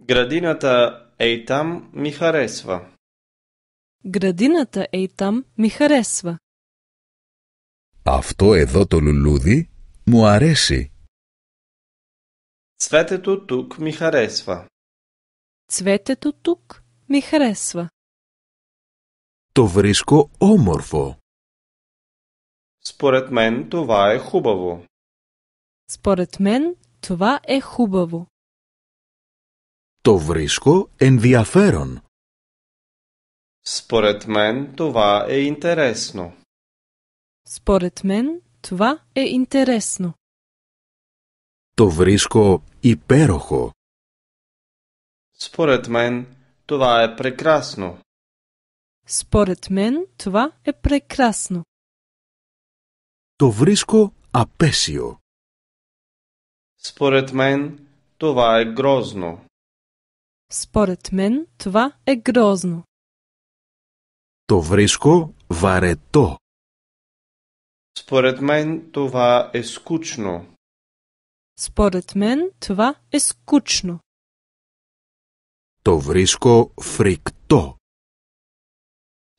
Градината е там ми харесва. Градината е там ми харесва. Αυτό εδώ το λουλούδι μου αρέσει. Цветето тук ми харесва. Цветето тук ми харесва. Το βρίσκω όμορφο. Σπορετμέν το βάε χούβαβο. Σπορετμέν το βάε χούβαβο. Το βρίσκω ενδιαφέρον. Σπορετμέν το βάε εντερέσνο. Σπορετμέν το βάε εντερέσνο. Το βρίσκω υπέροχο. Σπορετμέν το βάε πρεκρασνο. Според мен това е прекрасно. То вриско апесио. Според мен това е грозно. Според мен това е грозно. То вриско варето. Според мен това е скучно. Според мен това е скучно. То вриско фрикто.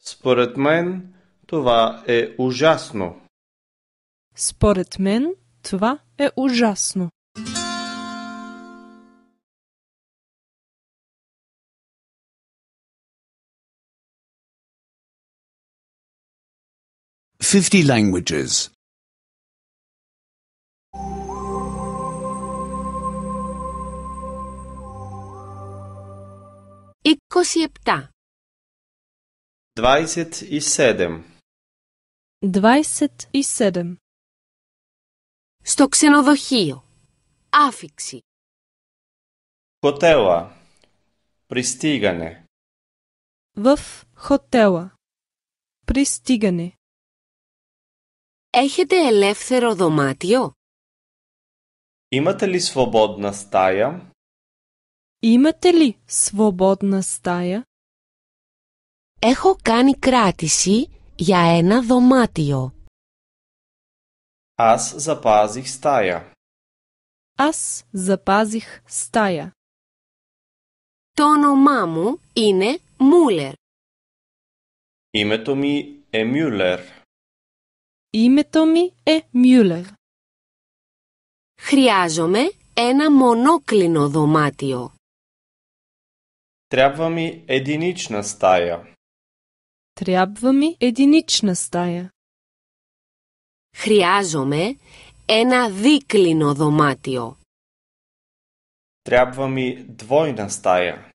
Според мен това е ужасно. Според мен това е ужасно. Fifty languages. Είκοσι επτά. Двайсет и седем. Хотела. Пристигане. В хотела. Пристигане. Ехете ελεύθερο δωμάτιο? Имате ли свободна стая? Имате ли свободна стая? Έχω κάνει κράτηση για ένα δωμάτιο. Ας ζαπάζιχ σταία. Ας ζαπάζιχ σταία. Το όνομά μου είναι Μούλερ. Είμαι το μη ε Μιούλερ. Είμαι το μη ε Μιούλερ. Χρειάζομαι ένα μονόκλινο δωμάτιο. Трябва ми единична σταία. Трябва ми единична стая. Хрязоме ένα δίκλινο δωμάτιο. Трябва ми двойна стая.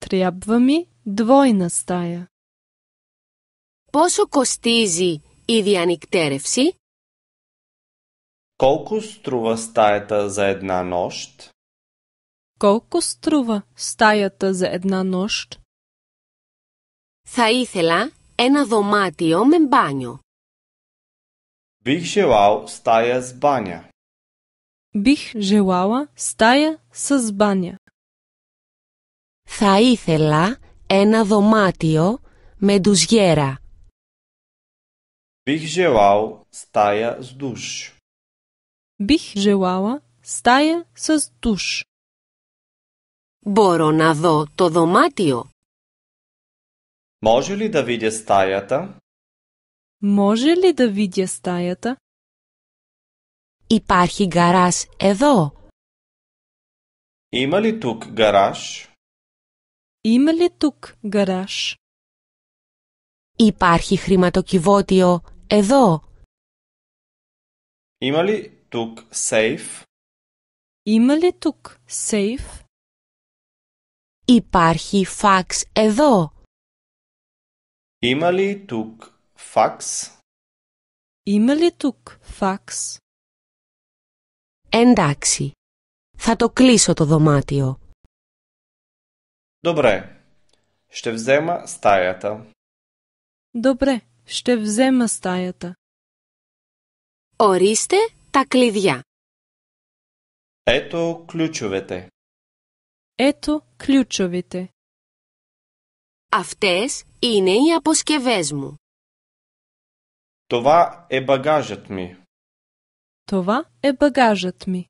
Трябва ми двойна стая. Πόσο κοστίζει η διανυκτέρευση? Колко струва стаята за една нощ? Колко струва стаята за една нощ? Θα ήθελα ένα δωμάτιο με μπάνιο. Θα ήθελα ένα δωμάτιο με ντουζιέρα. Μπορώ να δω το δωμάτιο. Може ли да видя стаята? Υπάρχει γαράζ εδώ. Είμα ли τουκ γαράζ? Υπάρχει χρηματοκιβώτιο εδώ. Είμα ли τουκ σέιφ? τουκ σέιφ? Υπάρχει φάξ εδώ. Има ли тук факс? Има ли тук факс? Εντάξει. Θα το κλείσω το δωμάτιο. Добре. Ще взема стаята. Добре. Ще взема стаята. Ορίστε τα κλειδιά. Ето ключовете. Ето ключовете. Αυτές είναι οι αποσκευές μου. Това е багажът ми. Това е багажът ми.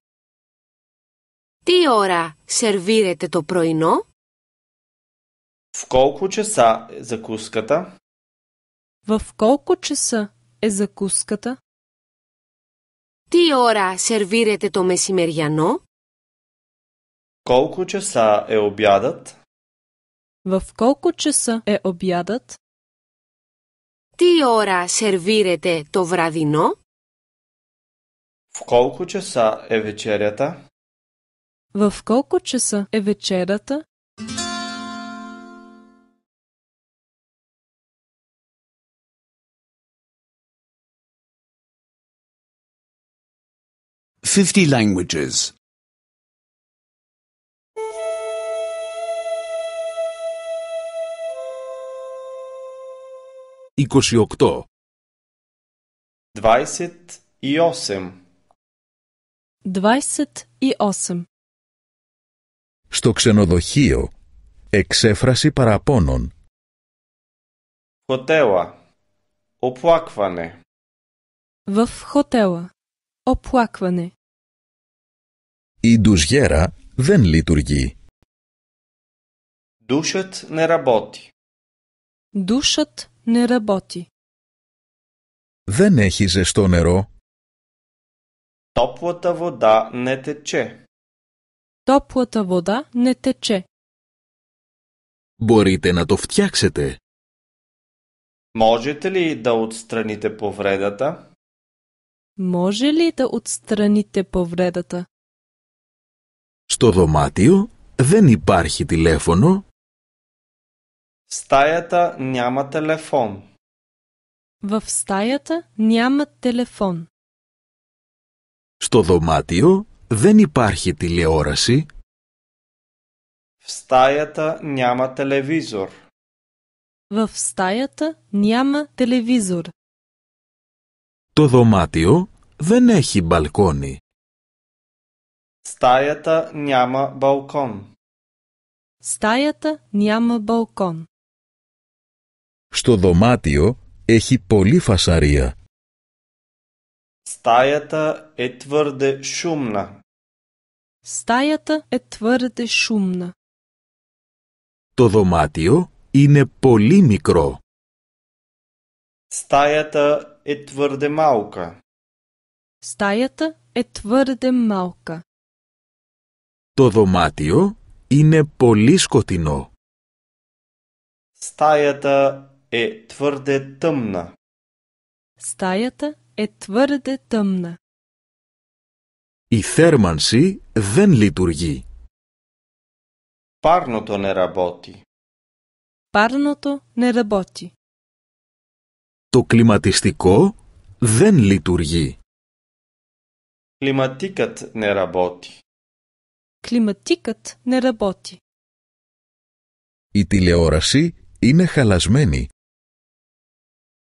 Τι ώρα σερβίρετε το πρωινό? В колко часа е закуската? В колко часа е закуската? Τι ώρα σερβίρετε το μεσημεριανό? Колко часа е обядът? В колко часа е обядът? Ти ора сервирете то βραδινό? В колко часа е вечерята? В колко часа е вечерята? Fifty languages. Στο ξενοδοχείο, εξέφραση παραπώνων. Χωτέωα, όπου άκβανε. Βοφ χωτέωα, όπου άκβανε. Η ντουζιέρα δεν λειτουργεί. Δούσιατ νεραμπότη. Δούσιατ Не работи. Δεν έχει ζεστό νερό. Топлата вода не тече. Топлата вода не тече. Μπορείτε να το φτιάξετε. Можете ли да отстраните повредата? Може ли да отстраните повредата? Στο δωμάτιο δεν υπάρχει τηλέφωνο стаята няма телефон. В стаята няма телефон. Στο δωμάτιο δεν υπάρχει τηλεόραση. В стаята няма телевизор. В стаята няма телевизор. Το δωμάτιο δεν έχει μπαλκόνι. Стаята няма балкон. Стаята няма балкон στο δωμάτιο έχει πολύ φασαρία. Στάιατα ετβέρδε σούμνα. Στάιατα ετβέρδε σούμνα. Το δωμάτιο είναι πολύ μικρό. Στάιατα ετβέρδε μάουκα. Στάιατα ετβέρδε μάουκα. Το δωμάτιο είναι πολύ σκοτεινό. Στάιατα е тврде тъмна. Стаята е твърде тъмна. Η θέρμανση δεν λειτουργεί. Πάρνω το νεραμπότι. Πάρνω το νεραμπότι. Το κλιματιστικό δεν λειτουργεί. Κλιματίκατ νεραμπότι. Κλιματίκατ νεραμπότι. Η τηλεόραση είναι χαλασμένη.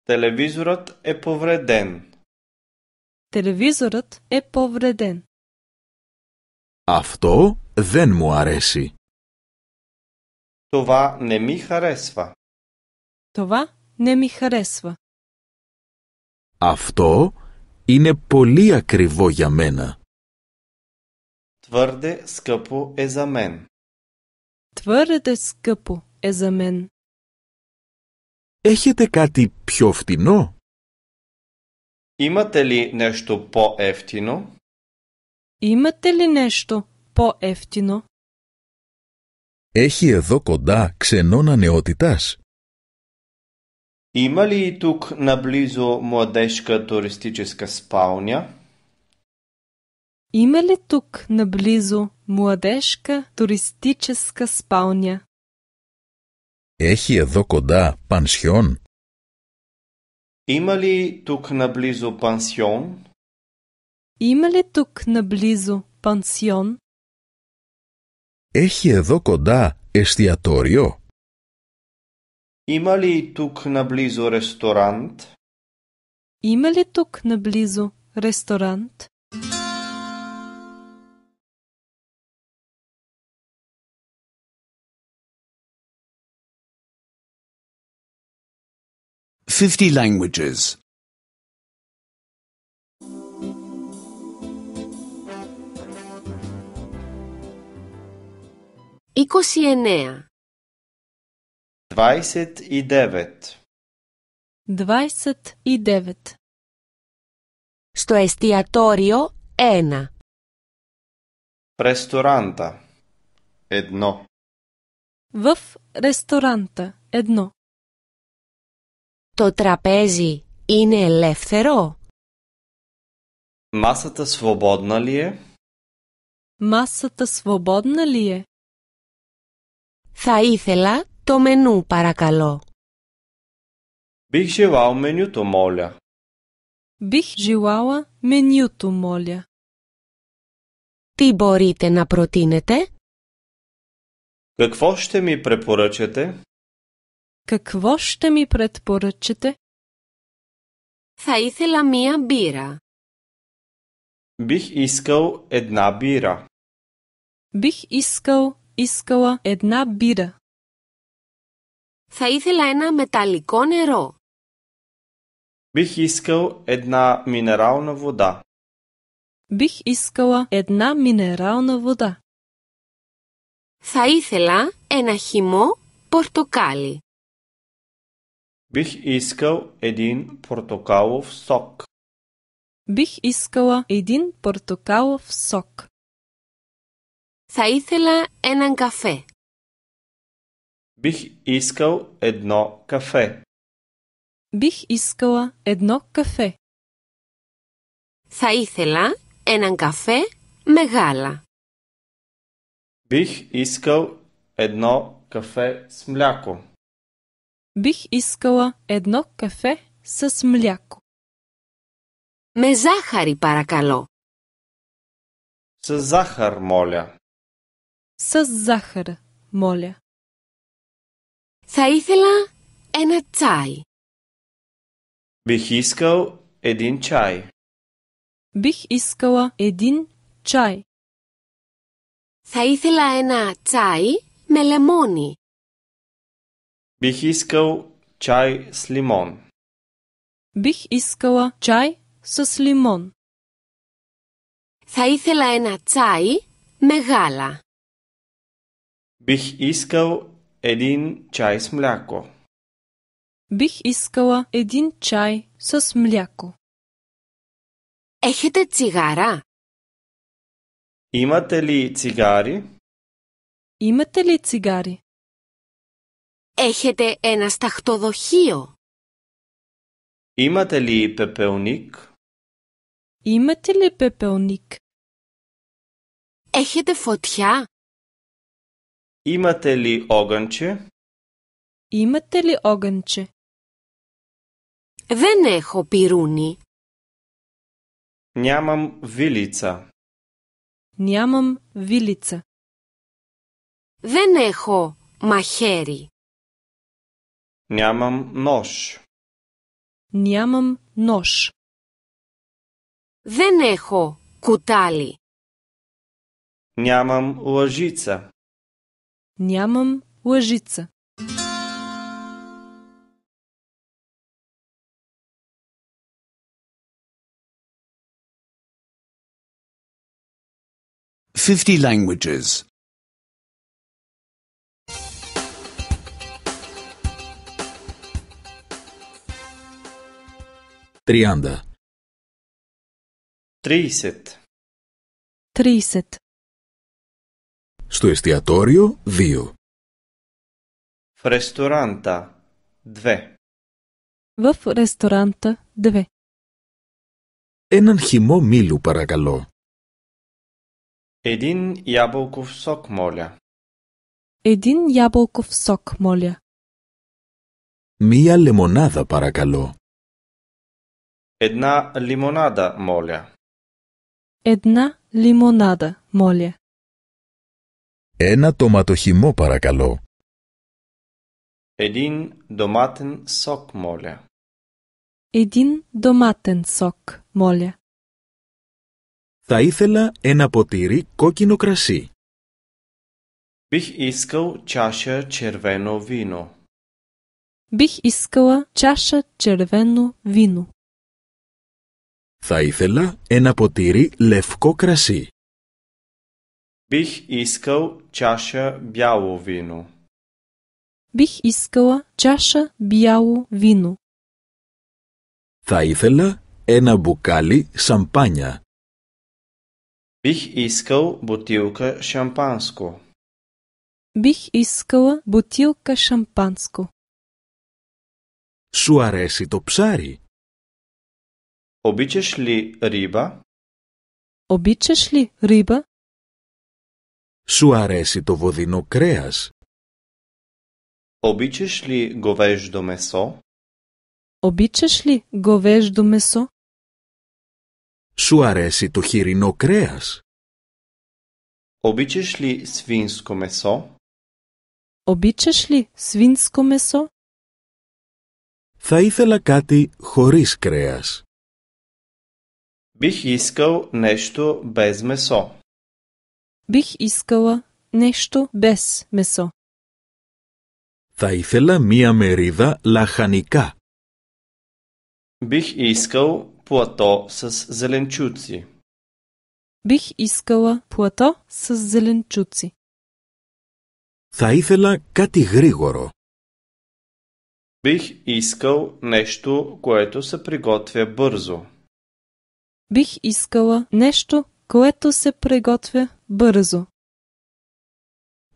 Телевизорът е повреден. Телевизорът е повреден. Авто вен му ареси. Това не ми харесва. Това не ми харесва. Авто είναι πολύ ακριβό για μένα. Твърде скъпо е за мен. Твърде скъпо е за мен. Έχετε κάτι πιο φτηνό? Είμαστε λι νέστο πο εύτηνο? Είμαστε λι νέστο πο εύτηνο? Έχει εδώ κοντά ξενώνα νεότητας? Είμα λι τουκ να μπλίζω μοδέσκα τουριστίτσισκα σπάουνια? Είμα λι τουκ να μπλίζω μοδέσκα τουριστίτσισκα σπάουνια? Έχει εδώ κοντά πανσιόν. Είμαι του κναμπλίζου πανσιόν. Είμαι του κναμπλίζου πανσιόν. Έχει εδώ κοντά εστιατόριο. Είμαι του κναμπλίζου ρεστοράντ. Είμαι του ρεστοράντ. 50 languages. 29. 29. 29. Στο εστιατόριο 1. Ресторанта. Едно. В ресторанта. Едно. Το τραπέζι είναι ελεύθερο. Масата свободна ли е? Масата свободна ли е? Θα ήθελα το μενού παρακαλώ. Бих желал менюто, моля. Бих желала менюто, моля. Τι μπορείτε να προτείνετε? Какво ще ми препоръчате? Какво ще ми предпоръчате? Θα ήθελα μία бира. Бих искал една бира. Бих искал, искала една бира. Θα ήθελα ένα металлико неро. Бих искал една минерална вода. Бих искала една минерална вода. Θα ήθελα ένα χυμό πορτοκάλι. Бих искал един портокалов сок. Бих искала един портокалов сок. Θα ήθελα έναν καφέ. Бих искал едно кафе. Бих искала едно кафе. Θα ήθελα έναν καφέ με Бих искал едно кафе с мляко. Бих искала едно кафе с мляко. Ме захари, паракало. С захар, моля. С захар, моля. Θα ήθελα ένα τσάι. Бих искал един чай. Бих искала един чай. Θα ήθελα ένα τσάι με λεμόνι. Бих искал чай с лимон. Бих искала чай с лимон. Θα ήθελα ένα τσάι με γάλα. Бих искал един чай с мляко. Бих искала един чай с мляко. Έχετε цигара. Имате ли цигари? Имате ли цигари? Έχετε ένα σταχτοδοχείο. Είμαστε λί πεπεονίκ. Είμαστε λί πεπεονίκ. Έχετε φωτιά. Είμαστε λί όγκαντσε. Είμαστε λί όγκαντσε. Δεν έχω πυρούνι. Νιάμαμ βίλιτσα. Νιάμαμ βίλιτσα. Δεν έχω μαχαίρι. Нямам нож. Нямам нож. Δεν έχω κουτάλι. Нямам лъжица. Нямам лъжица. Fifty languages. τριάντα. Τρίσετ. Τρίσετ. Στο εστιατόριο δύο. Φρεστοράντα δύο. Βο φρεστοράντα δύο. Έναν χυμό μήλου παρακαλώ. Εδίν ιαμπούκου σοκ μόλια. Εδίν ιαμπούκου σοκ μόλια. Μία λεμονάδα παρακαλώ. Една лимонада, моля. Една λιμονάδα, μόλια. Ένα τοματοχυμό, παρακαλώ. Един доматен сок, моля. Един доматен сок, моля. Θα ήθελα ένα ποτήρι κόκκινο κρασί. Бих искал чаша червено вино. Бих искала чаша червено вино. Θα ήθελα ένα ποτήρι λευκό κρασί. iskal čaša vino. Θα ήθελα ένα μπουκάλι σαμπάνια. Bich iskal butilka šampansko. Σου αρέσει το ψάρι. Обичаш ли риба? Обичаш ли риба? Σου αρέσει το βοδινό κρέας? Обичаш ли говеждо месо? Обичаш ли говеждо месо? Σου αρέσει το χοιρινό κρέας? Обичаш ли свинско месо? Обичаш ли свинско месо? Θα ήθελα κάτι χωρίς κρέας. Бих искал нещо без месо. Бих искала нещо без месо. Θα ήθελα μία μερίδα λαχανικά. Бих искал плато с зеленчуци. Бих искала плато с зеленчуци. Θα ήθελα κάτι γρήγορο. Бих искал нещо, което се приготвя бързо. Бих искала нещо, което се приготвя бързо.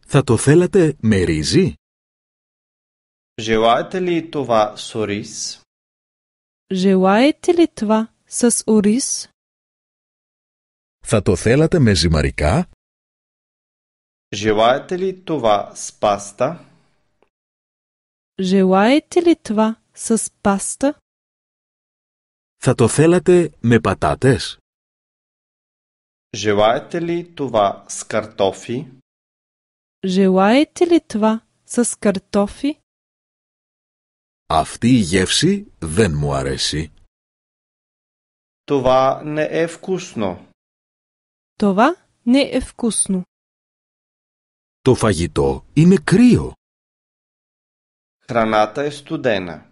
Θα το θέλατε με ρύζι? Желаете ли това с ориз? Желаете ли това с ориз? Θα το θέλατε με ζυμαρικά? Желаете ли това с паста? Желаете ли това с паста? Θα το θέλατε με πατάτες? Желаете ли това с картофи? Желаете ли това с картофи? Αυτή η γεύση δεν μου αρέσει. Това не е вкусно. Това не е вкусно. Το φαγητό είναι κρύο. Храната е студена.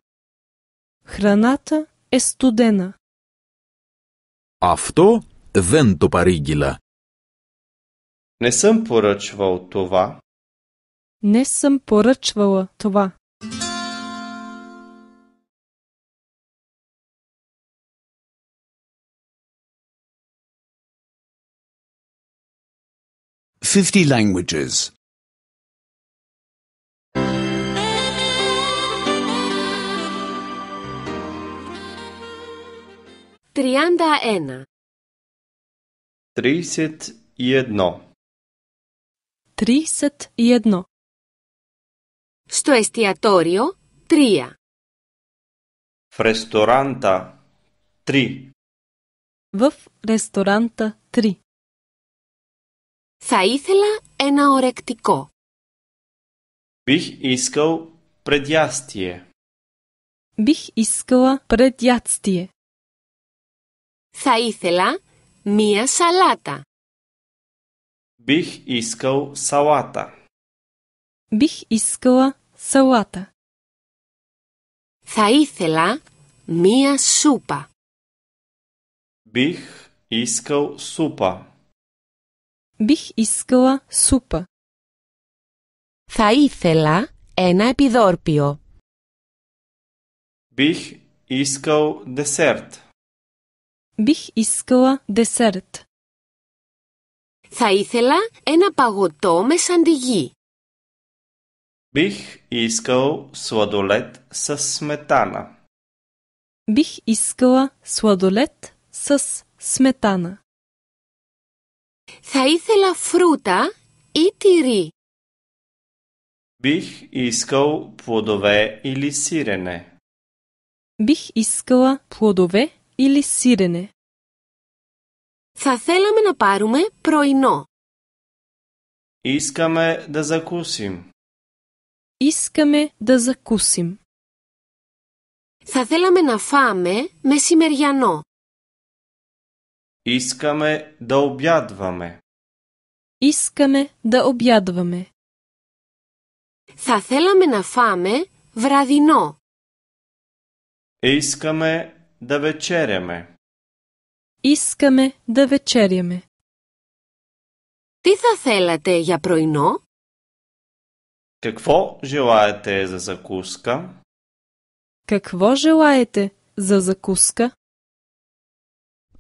Храната е студена. Авто δεν το παρήγγυλα. Не съм поръчвал това. Не съм поръчвала това. Fifty languages. Трианда ена. Тридесет и едно. Тридесет и едно. Στο εστιατόριο, τρία. В ресторанта, три. В ресторанта, три. Θα ήθελα ένα ορεκτικό. Бих искал предястие. Бих искала предястие. Θα ήθελα μία σαλάτα. Μπιχ salata. Μπιχ salata. Θα ήθελα μία σούπα. Μπιχ ήθελα σούπα. Μπιχ σούπα Θα ήθελα ένα επιδόρπιο. Μπιχ δεσέρτ. Bich iskova desert. Θα ήθελα ένα παγωτό με σαντιγί. Bich iskal sladoled sa smetana. Bich iskala sladoled sa smetana. Θα ήθελα φρούτα ή τυρί. Bich iskal plodové ili sirene. Bich iskala plodové или сирене. Θα θέλαμε να πάρουμε πρωινό. Искаме да закусим. Искаме да закусим. Θα θέλαμε να φάμε μεσημεριανό. Искаме да обядваме. Искаме да обядваме. Θα θέλαμε να φάμε βραδινό. Искаме да вечеряме. Искаме да вечеряме. Ти θα θέλατε я пройно? Какво желаете за закуска? Какво желаете за закуска?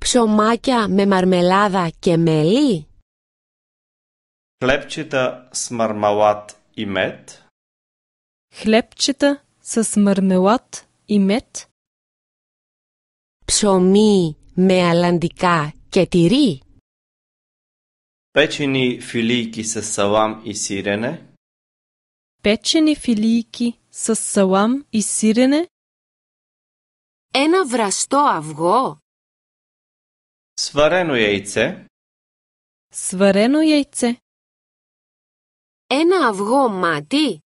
Пшомакя ме мармелада кемели. μέλι? Хлебчета с мармалат и мед? Хлебчета с мармелат и мед? ψωμί με αλαντικά και τυρί. Πέτσινη φιλίκι σε σαλάμ ή σύρενε. Πέτσινη φιλίκη σε σαλάμ ή σύρενε. Ένα βραστό αυγό. Σβαρένο γέιτσε. Σβαρένο γέιτσε. Ένα αυγό μάτι.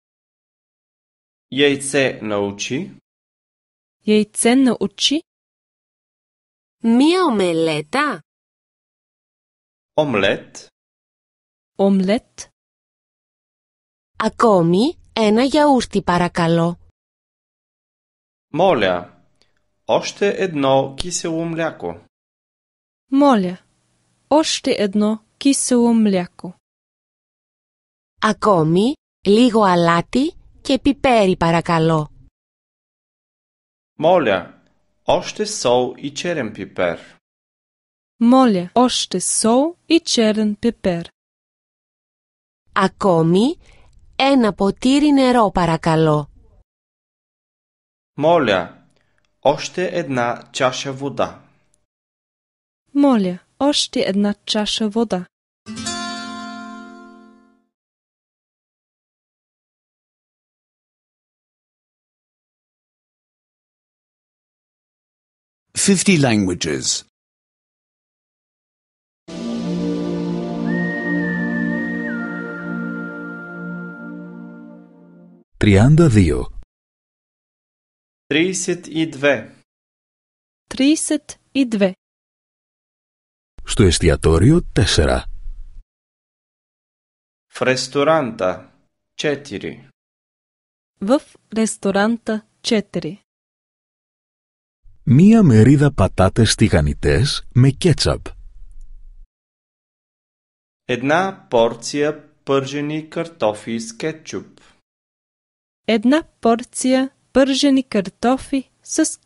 Γέιτσε να ούτσι. Γέιτσε να ούτσι. Μία ομελέτα. Ομλέτ. Ομλέτ. Ακόμη ένα γιαούρτι παρακαλώ. Μόλια. Ώστε εδνό κίσε ομλιάκο. Μόλια. Ωστε εδνό κίσε ομλιάκο. Ακόμη λίγο αλάτι και πιπέρι παρακαλώ. Μόλια. Още сол и черен пипер. Моля, още сол и черен пипер. Ακόμη ένα ποτήρι νερό παρακαλώ. Моля, още една чаша вода. Моля, още една чаша вода. 50 languages. 32 32. 32. Στο εστιατόριο 4. В ресторанта 4. В ресторанта 4. Μία μερίδα πατάτες τηγανιτές με κέτσαπ. Ένα πόρτσια πέρζενη καρτόφι σ κέτσουπ. Ένα πόρτσια καρτόφι σ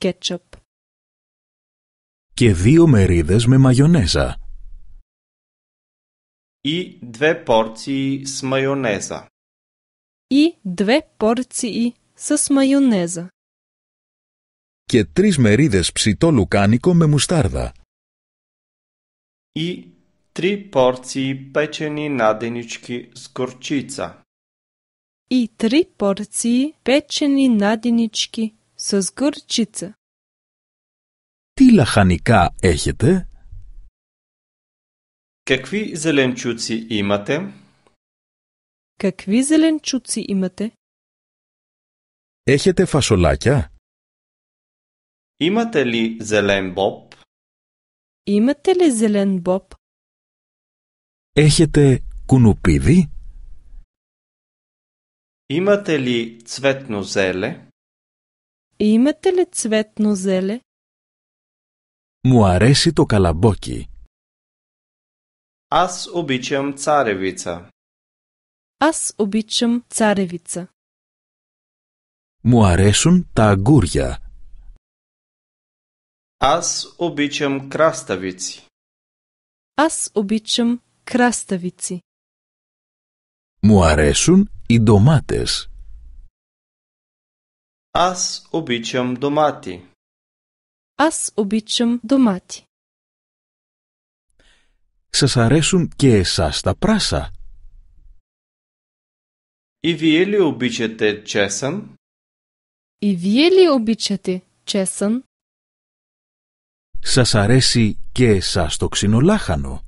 Και δύο μερίδες με μαγιονέζα. Ή δύο πόρτσια σ μαγιονέζα. Ή δύο πόρτσια μαγιονέζα και τρεις μερίδες ψητό λουκάνικο με μουστάρδα. Ή τρει πόρτσι πέτσενι ναδινιτσκι σκορτσίτσα. Ή πόρτσι πέτσενι ναδινιτσκι σκορτσίτσα. Τι λαχανικά έχετε? Κακβί ζελεντσούτσι είματε? Κακβί ζελεντσούτσι имате? Έχετε φασολάκια? Имате ли зелен боб? Имате ли зелен боб? Ехете κουνουπίδι? Имате ли цветно зеле? Имате ли цветно зеле? Му αρέσει то калабоки. Аз обичам царевица. Аз обичам царевица. Му та та Аз обичам краставици. Аз обичам краставици. Μου αρέσουν οι ντομάτες. Аз обичам домати. Аз обичам домати. Σας αρέσουν και εσάς τα πράσα. И вие ли обичате чесън? И вие ли обичате чесън? σας αρέσει και εσάς το ξυνολάχανο.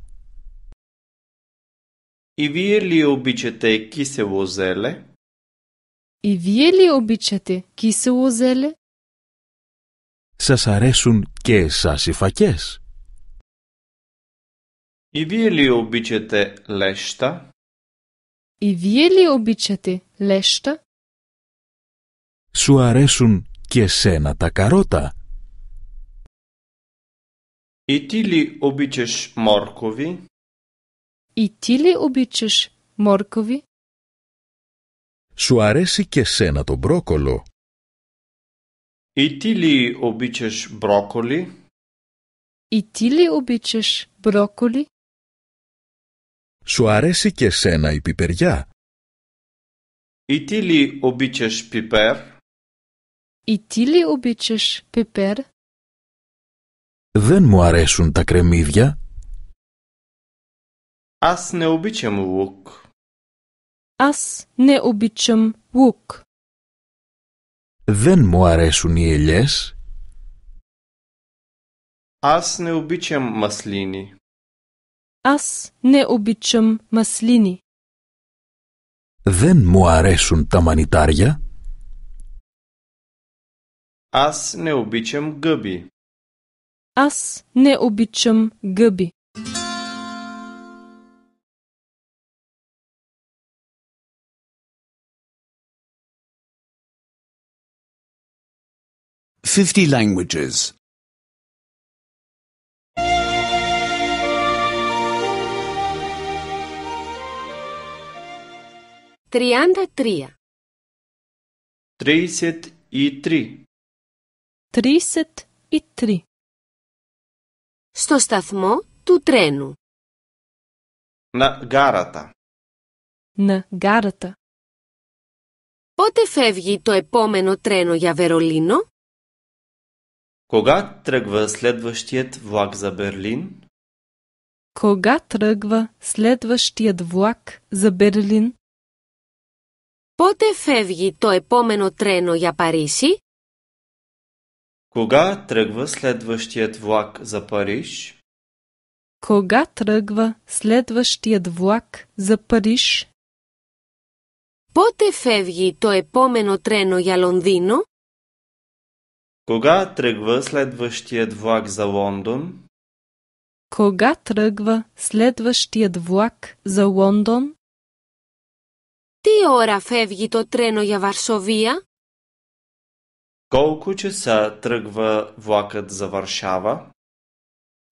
Η βιελιό ο μπιτσέτε σε Η βιελιό ο κι σε Σας αρέσουν και εσάς οι φακές. Η βιέλη λέστα. Η βιέλη λέστα. Σου αρέσουν και σένα τα καρότα. Η τίλι ο μόρκοβι. Η τίλι ο μόρκοβι. Σου αρέσει και σένα το μπρόκολο. Η τίλι ο μπίτσες μπρόκολι. Η τίλι ο μπρόκολι. Σου αρέσει και σένα η πιπεριά. Η τίλι ο πιπέρ. Η τίλι ο πιπέρ δεν μου αρέσουν τα κρεμμύδια. Ας νε μου βουκ. Ας νε Δεν μου αρέσουν οι ελιές. Ας νε μου μασλίνι. Ας νε Δεν μου αρέσουν τα μανιτάρια. Ας νε μου γκέμπι. Аз не обичам гъби. Fifty languages. Trianda tria. Тридесет i tri. Тридесет i tri. στο σταθμό του τρένου. Να γάρατα. Να Πότε φεύγει το επόμενο τρένο για Βερολίνο? Кога тръгва Πότε φεύγει το επόμενο τρένο για Παρίσι? Кога тръгва следващият влак за Париж? Кога тръгва следващият влак за Париж? Πότε φεύγει το επόμενο трено я Лондино? Кога тръгва следващият влак за Лондон? Кога тръгва следващият влак за Лондон? Ти ора февги то трено я Варшовия? колко часа тръгва влакът за Варшава?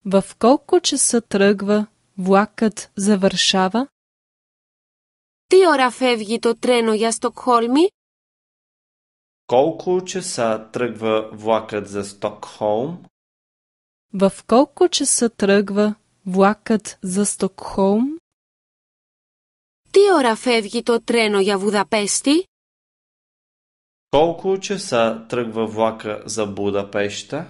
В колко часа тръгва влакът за Варшава? Ти ора февги то трено я Стокхолми? Колко часа тръгва влакът за Стокхолм? В колко часа тръгва влакът за Стокхолм? Ти ора февги то трено я Будапести? колко часа тръгва влака за Будапеща?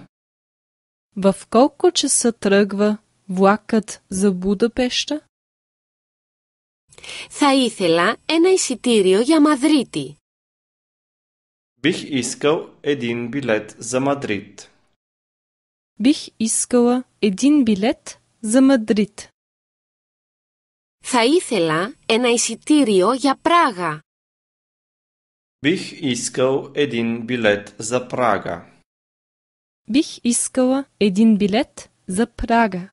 В колко часа тръгва влакът за Будапеща? Θα ήθελα ένα εισιτήριο για Μαδρίτη. Бих искал един билет за Мадрид. Бих искала един билет за Мадрид. Θα ήθελα ένα εισιτήριο για Πράγα. Бих искал един билет за Прага. Бих искала един билет за Прага.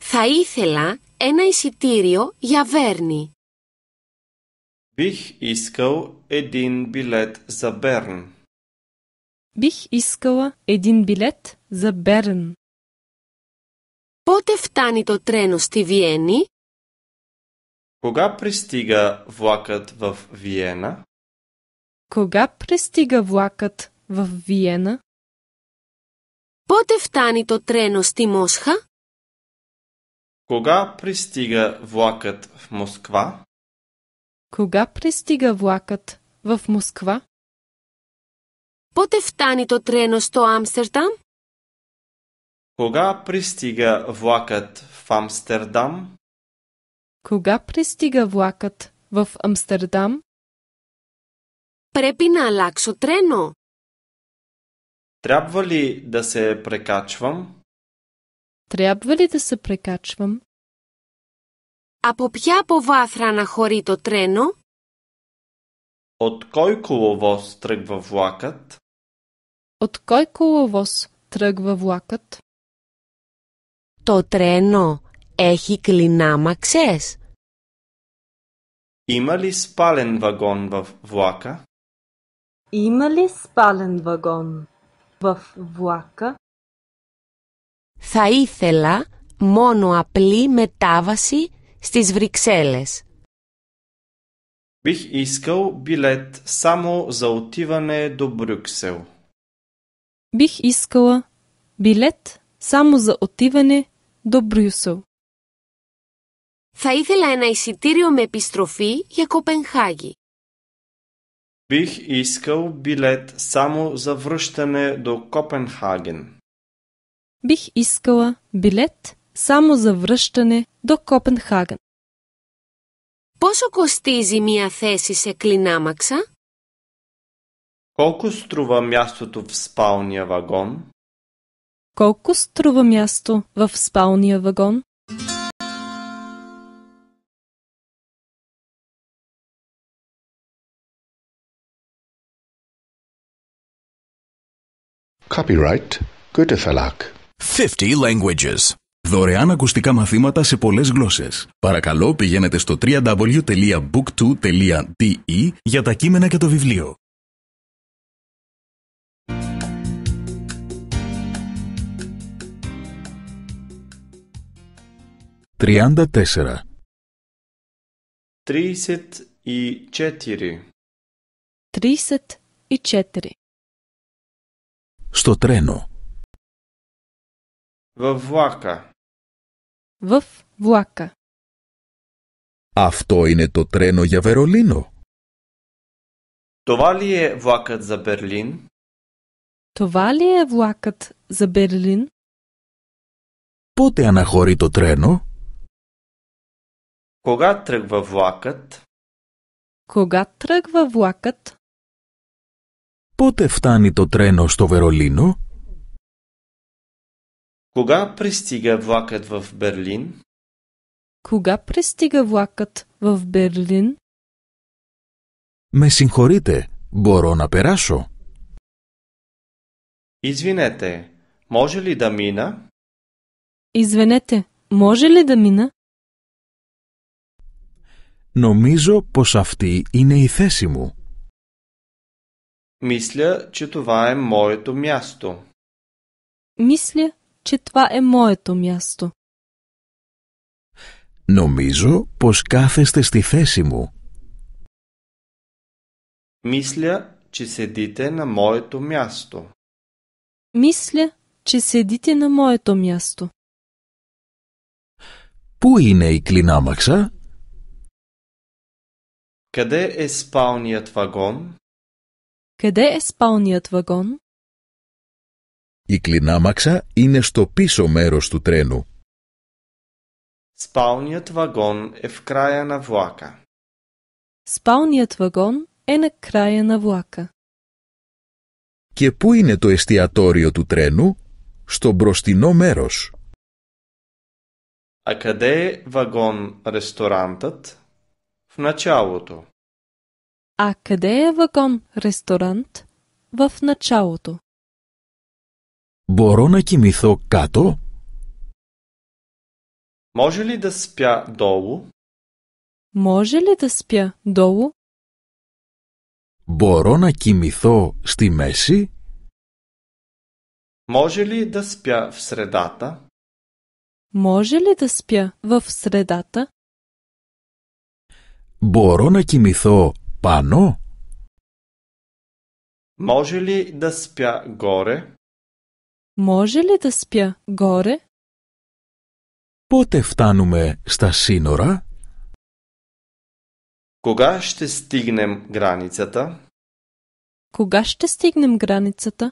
Θα ήθελα ένα εισιτήριο για Βέρνη. Бих искал един билет за Берн. Бих искала един билет за Берн. Πότε φτάνει το τρένο στη Βιέννη? Кога пристига влакът в Виена? Кога пристига влакът в Виена? Πότε φτάνει το Кога пристига влакът в Москва? Кога пристига влакът в Москва? Πότε φτάνει το Кога пристига влакът в Амстердам? Кога пристига влакът в Амстердам? Препи на лакшо трено. Трябва ли да се прекачвам? Трябва ли да се прекачвам? А по ποια повάθρα на χωρεί το От кой коловоз тръгва влакът? От кой коловоз тръгва влакът? трено ехи έχει κλινάμαξες. Има ли спален вагон в влака? Има ли спален вагон в влака? Θα ήθελα μόνο απλή μετάβαση στις Βρυξέλλες. Бих искал билет само за отиване до Брюксел. Бих искала билет само за отиване до Брюксел. Θα ήθελα ένα εισιτήριο με επιστροφή για Κοπενχάγη. Бих искал билет само за връщане до Копенхаген. Бих искала билет само за връщане до Копенхаген. Πόσο костизи мия теси се клинамакса? Колко струва мястото в спалния вагон? Колко струва място в спалния вагон? Copyright Goethe Verlag. 50 languages. Δωρεάν ακουστικά μαθήματα σε πολλές γλώσσες. Παρακαλώ πηγαίνετε στο www.book2.de για τα κείμενα και το βιβλίο. Τριάντα τέσσερα. Τρίσετ ή τσέτυρι. Τρίσετ ή τσέτυρι στο τρένο. Βουάκα. Αυτό είναι το τρένο για Βερολίνο. Το βάλιε βουάκατ ζα Μπερλίν. Το βάλιε βουάκατ ζα Πότε αναχωρεί το τρένο? Κογά τρεγβα βουάκατ. Πότε φτάνει το τρένο στο Βερολίνο; Κουγά πριστίγε βώκετ βαβ Μπερλίν? Κουγά πριστίγε βώκετ βαβ Βερλίν; Με συγχωρείτε, μπορώ να περάσω; Ζυνέτε, μοžελι δα μίνα; Ζυνέτε, μοžελι δα μίνα; Νομίζω πως αυτή είναι η θέση μου. Мисля, че това е моето място. Мисля, че това е моето място. Νομίζω πως κάθεστε στη θέση μου. Мисля, че седите на моето място. Мисля, че седите на моето място. Πού είναι η κλινάμαξα? Къде е спалният вагон? Κεδέ εσπάνιατ Η κλινάμαξα είναι στο πίσω μέρος του τρένου. Σπάνιατ βαγόν ευκράια να βουάκα. Σπάνιατ βαγόν είναι να βουάκα. Και πού είναι το εστιατόριο του τρένου? Στο μπροστινό μέρος. Ακαδέ βαγόν ρεστοράντατ? το. А къде е вагон-ресторант? В началото. Боро на кимисо като? Може ли да спя долу? Може ли да спя долу? Боро на кимисо στη μέση? Може ли да спя в средата? Може ли да спя в средата? Боро на кимисо Πάνω? Може ли да спя горе? Може ли да спя горе? Πότε φτάνουμε στα σύνορα? Кога ще стигнем границата? Кога ще стигнем границата?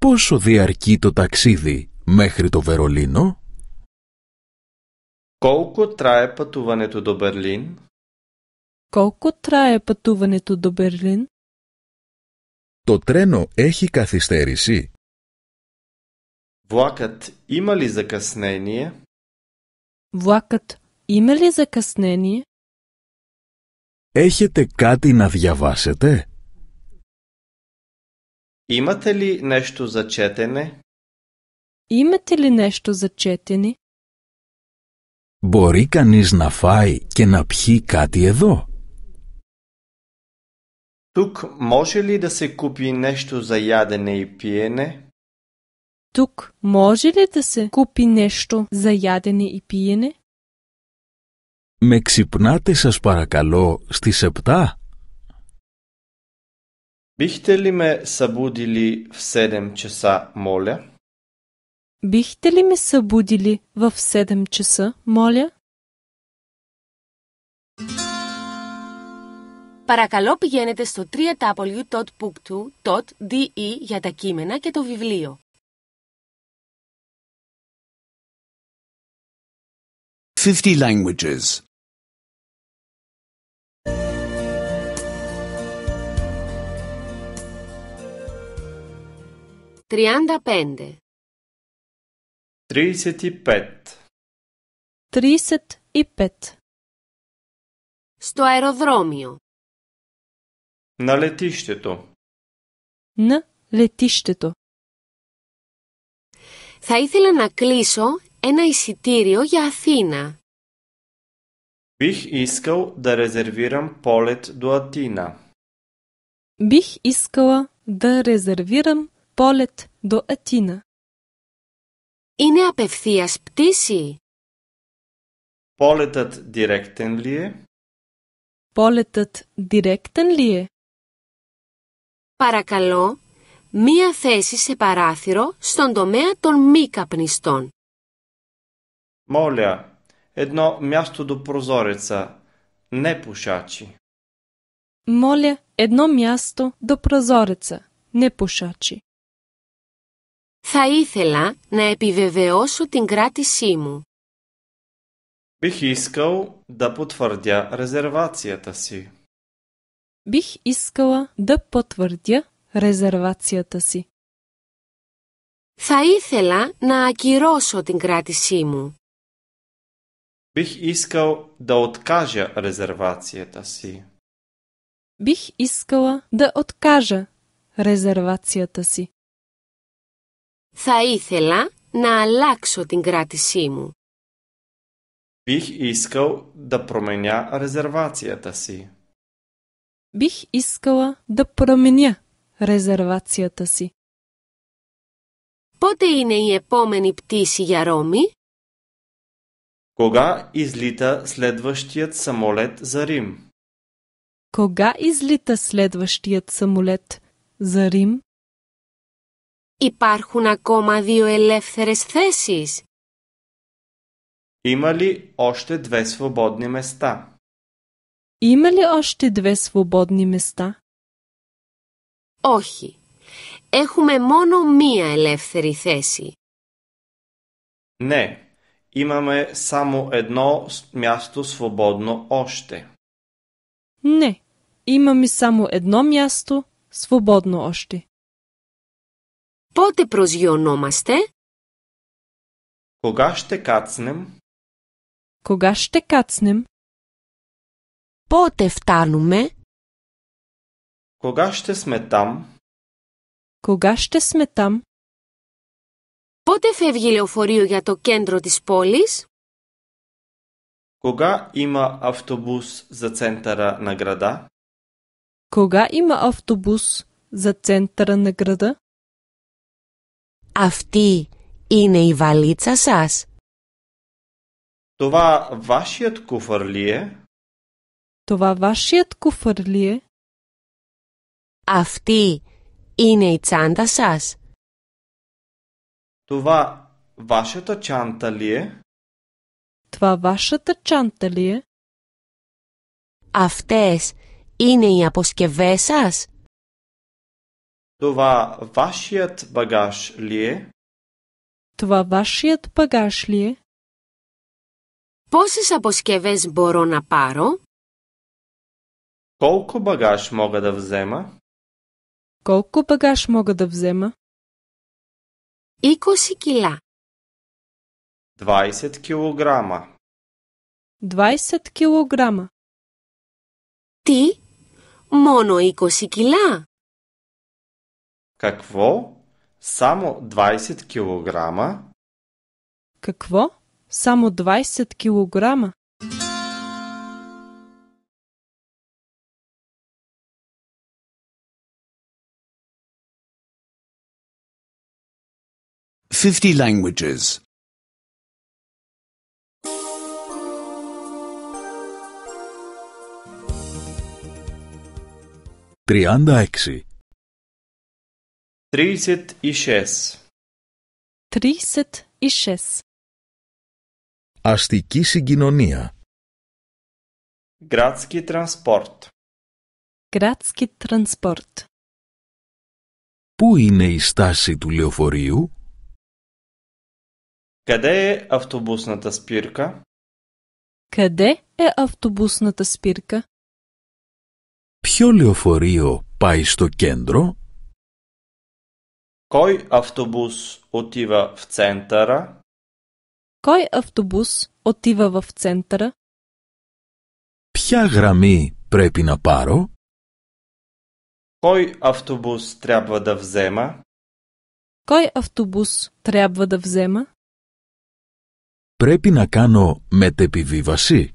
Πόσο διαρκεί το ταξίδι μέχρι το Βερολίνο? Колко трае пътуването до Берлин? Το τρένο έχει καθυστέρηση. Βάκατ, ημελίζεκασνένια. Βάκατ, ημελίζεκασνένια. Έχετε κάτι να διαβάσετε, ήματε λίνε Μπορεί κανείς να φάει και να πιει κάτι εδώ. Тук може ли да се купи нещо за ядене и пиене? Тук може ли да се купи нещо за ядене и пиене? Με с паракало παρακαλώ στις 7? Бихте ли ме събудили в 7 часа, моля? Бихте ли ме събудили в 7 часа, моля? Παρακαλώ πηγαίνετε στο www.book2.de για τα κείμενα και το βιβλίο. Fifty languages. Τριάντα πέντε. 35. Τρισετ' ύπετ. Στο αεροδρόμιο. На летището. На летището. Θα ήθελα να κλείσω ένα εισιτήριο για Αθήνα. Бих искал да резервирам полет до Атина. Бих искала да резервирам полет до Атина. Είναι απευθείας птиси? Полетът директен ли е? Полетът директен ли е? Παρακαλώ, μία θέση σε παράθυρο στον τομέα των μη καπνιστών. Μόλια, едно място до прозореца. Не πουσάτσι. Моля, едно място до прозореца. Не Θα ήθελα να επιβεβαιώσω την κράτησή μου. Бих искал да потвърдя резервацията Бих искала да потвърдя резервацията си. Θα ήθελα να ακυρώσω την κράτησή μου. Бих искал да откажа резервацията си. Бих искала да откажа резервацията си. Θα ήθελα να αλλάξω την κράτησή μου. Бих искал да променя резервацията си бих искала да променя резервацията си. Πότε είναι η επόμενη πτήση я Роми? Кога излита следващият самолет за Рим? Кога излита следващият самолет за Рим? Υπάρχουν ακόμα δύο ελεύθερες θέσεις. Има ли още две свободни места? Има ли още две свободни места? Охи. Ехуме моно мия ελεύθερη θέση. Не, имаме само едно място свободно още. Не, имаме само едно място свободно още. Πότε προσγειωνόμαστε? Кога ще кацнем? Кога ще кацнем? Πότε φτάνουμε? Κογά στες μετάμ. Κογά μετάμ. Πότε φεύγει η λεωφορείο για το κέντρο της πόλης? Κογά είμα αυτομπούς ζα τσένταρα να γραντά. Κογά αυτομπούς Αυτή είναι η βαλίτσα σας. Το βάσιατ κουφορλίε това вашият куфър ли е? Αυτή είναι η τσάντα σας. Това вашата чанта ли е? Това вашата чанта ли е? Αυτές είναι οι αποσκευές σας. Това вашият багаж ли е? Това вашият багаж ли е? Πόσες αποσκευές μπορώ να πάρω? Колко багаж мога да взема? Колко багаж мога да взема? 20 кила. 20 килограма. 20 килограма. Ти? Моно 20 кила. Какво? Само 20 килограма? Какво? Само 20 килограма? 50 languages. 36. 36. 36. Αστική συγκοινωνία. Gradski τρανσπορτ. Gradski τρανσπορτ. Πού είναι η στάση του λεωφορείου? Къде е автобусната спирка? Къде е автобусната спирка? Пьо леофорио пай сто кендро? Кой автобус отива в центъра? Кой автобус отива в центъра? Пя грами препи на паро? Кой автобус трябва да взема? Кой автобус трябва да взема? πρέπει να κάνω μετεπιβίβαση?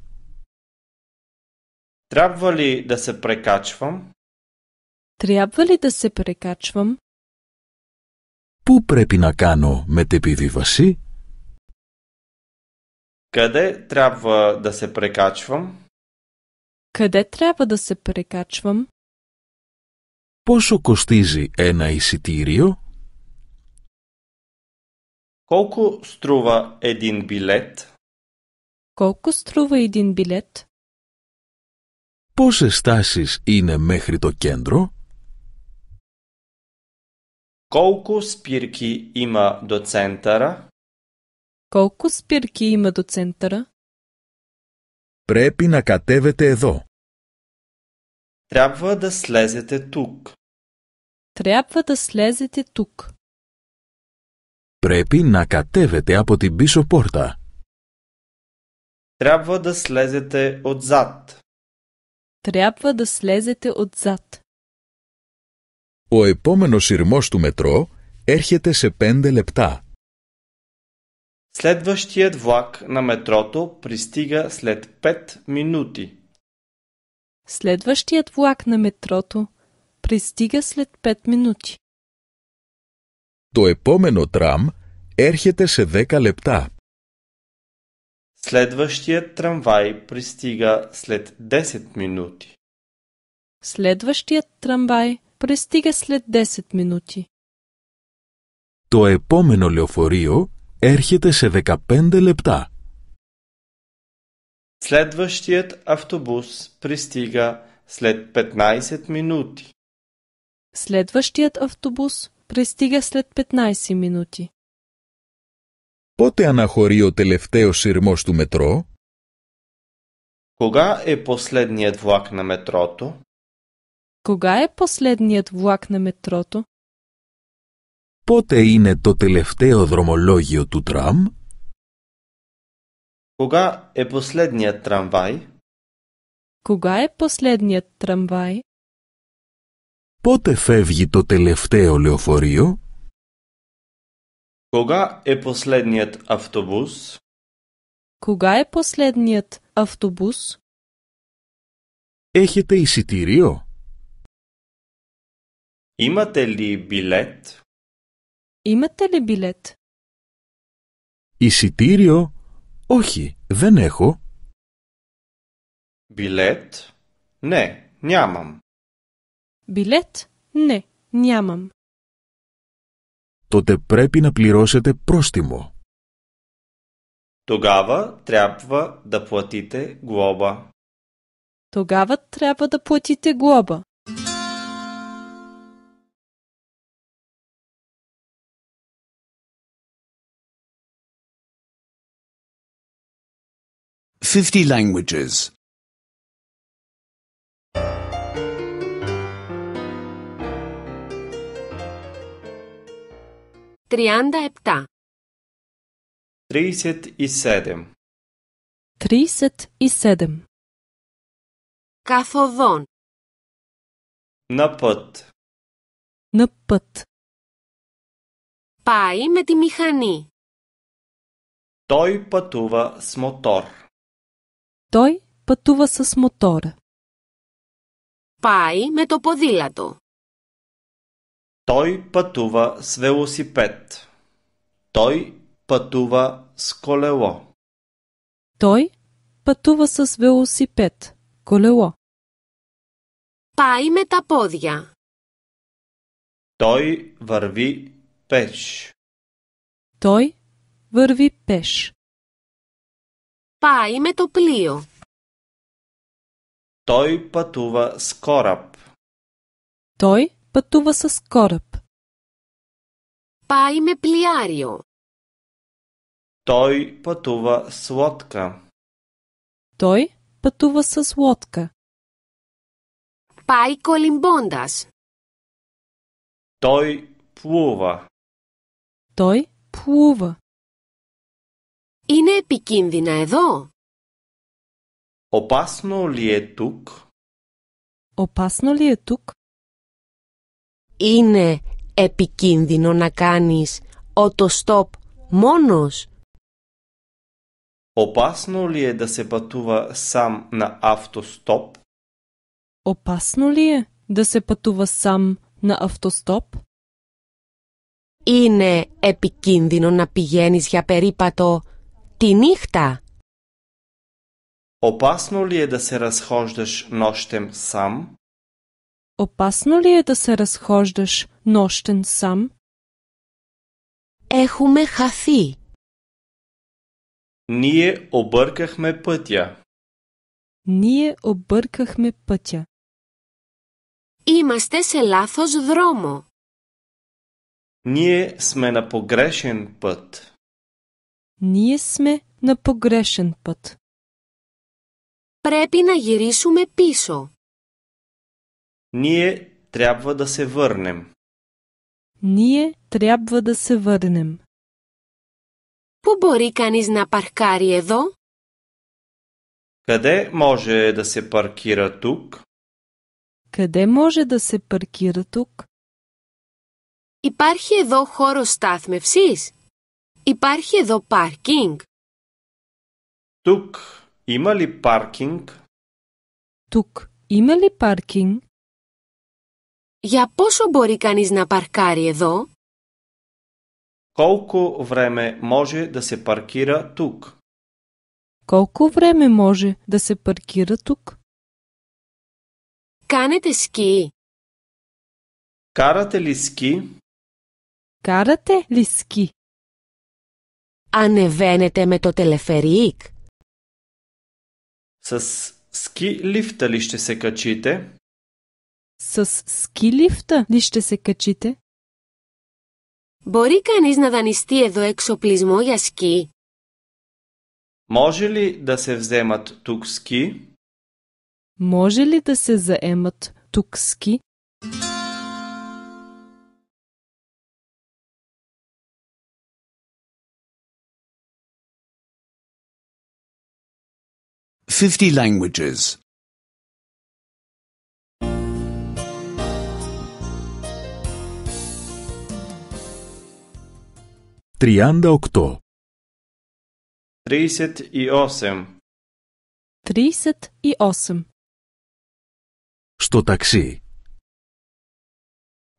Трябва ли да се прекачвам? Трябва ли да се прекачвам? Πού πρέπει να κάνω μετεπιβίβαση? Къде трябва да се прекачвам? Къде трябва да се прекачвам? Πόσο κοστίζει ένα εισιτήριο? Колко струва един билет? Колко струва един билет? Пусе стасис и на το кендро? Колко спирки има до центъра? Колко спирки има до центъра? Препи на катевете едо. Трябва да слезете тук. Трябва да слезете тук. Πρέπει να κατέβετε από την πίσω πόρτα. Трябва да слезете отзад. Трябва да слезете отзад. Ο επόμενος σειρμός του μετρό έρχεται σε 5 λεπτά. Следващият влак на метрото пристига след 5 минути. Следващият влак на метрото пристига след 5 минути. Το επόμενο τραμ έρχεται σε 10 λεπτά. Следващият трамвай пристига след 10 минути. Следващият трамвай пристига след 10 минути. Το επόμενο леофорио έρχεται σε 15 лепта. Следващият автобус пристига след 15 минути. Следващият автобус Пристига след 15 минути. Поте анахори ο τελευταίος σειρμός метро? Кога е последният влак на метрото? Кога е последният влак на метрото? Поте ине то телефтео дромологио ту трам? Кога е последният трамвай? Кога е последният трамвай? Πότε φεύγει το τελευταίο λεωφορείο? Κογά επόσλεδνιετ αυτομπούς. Κογά επόσλεδνιετ αυτομπούς. Έχετε εισιτήριο? Είμαστε λι μπιλέτ? Είμαστε λι μπιλέτ? Εισιτήριο? Όχι, δεν έχω. Μπιλέτ? Ναι, νιάμαμ. Билет? Не, нямам. Тоте препи на πληρώσετε простимо. Тогава трябва да платите глоба. Тогава трябва да платите глоба. Fifty languages. Τριάντα επτά. Τρίσετ εις έδεμ. Τρίσιετ Καθοδόν. Να πέτ. Να Πάει με τη μηχανή. Τόι πατούβα σ' μοτόρ. Τόι πατούβα σ' μοτόρ. Πάει με το ποδήλατο. Той пътува с велосипед. Той пътува с колело. Той пътува с велосипед, колело. Πάει та τα Той върви пеш. Той върви пеш. Πάει με το Той пътува с кораб. Той Пътува с кораб. Πάει με πλοιάριο. Той пътува с лодка. Той пътува с лодка. Πάει колимбондас. Той плува. Той плува. Είναι επικίνδυνα εδώ. Опасно ли е тук? Опасно ли е тук? είναι επικίνδυνο να κάνεις ότο stop μόνος; Οπάσνο λιε να σε πατούβα σαμ να αυτο stop; Οπάσνο λιε σε πατούβα σαμ να αυτο stop; Είναι επικίνδυνο να πηγαίνεις για περίπατο τη νύχτα; Οπάσνο λιε να σε ρασχώνεις νόστεμ σαμ; Опасно ли е да се разхождаш нощен сам? Ехуме хафи. Ние объркахме пътя. Ние объркахме пътя. Имасте се лафос дромо. Ние сме на погрешен път. Ние сме на погрешен път. Препи на γυρίσουμε πίσω. Ние трябва да се върнем. Ние трябва да се върнем. Πού μπορεί паркари να Къде може да се паркира тук? Къде може да се паркира тук? Υπάρχει εδώ χώρος στάθμευσης? Υπάρχει едо паркинг. Тук има ли паркинг? Тук има ли паркинг? Για πόσο μπορεί κανείς να παρκάρει εδώ? Колко време може да се паркира тук? Колко време може да се паркира тук? Канете ски. Карате ли ски? Карате ли ски? Ανεβαίνετε ме то телеферик. С ски лифта ли ще се качите? С ски лифта ли ще се качите? Μπορεί κανείς να δανειστεί εδώ ексоплизмо я ски. Може ли да се вземат тук ски? Може ли да се заемат тук ски? Fifty languages. 38 38 38 Στο ταξί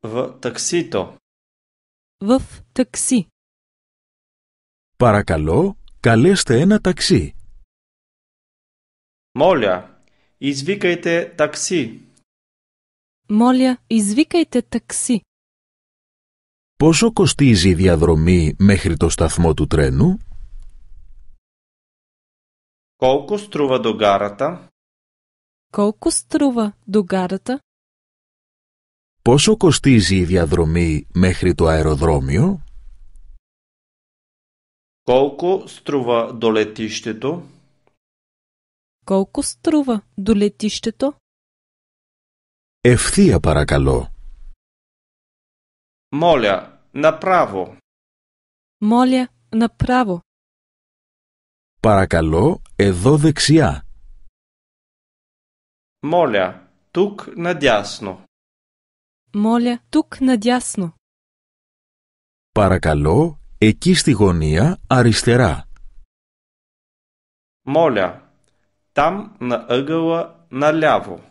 В таксито В такси Παρακαλώ, καλέστε ένα такси. Моля, извикайте такси. Моля, извикайте такси. Πόσο κοστίζει η διαδρομή μέχρι το σταθμό του τρένου? Κόλκο στρούβα το γκάρατα. Πόσο κοστίζει η διαδρομή μέχρι το αεροδρόμιο? Κόλκο στρούβα Κόλκοστρούβα летището? Колко Ευθεία παρακαλώ. Моля, направо. Моля, направо. Παρακαλώ, εδώ δεξιά. Моля, тук надясно. Моля, тук надясно. Παρακαλώ, εκεί στη γωνία αριστερά. Моля, там на ъгъла наляво.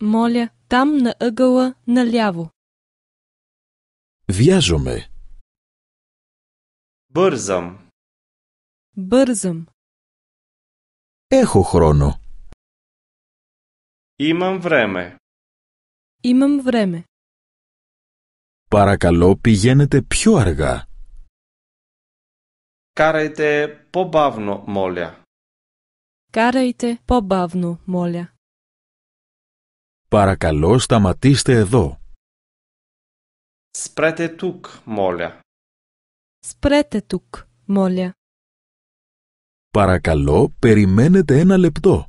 Моля, там на ъгъла наляво. Βιάζομαι. Μπορζομ. Μπορζομ. Έχω χρόνο. Είμαι βρέμε. Είμαι βρέμε. Παρακαλώ πηγαίνετε πιο αργα Κάρετε πομπάβνο μόλια. Κάρετε πομπάβνο μόλια. Παρακαλώ σταματήστε εδώ. Спрете тук, моля. Спрете тук, моля. Паракало, перименете ένα лепто.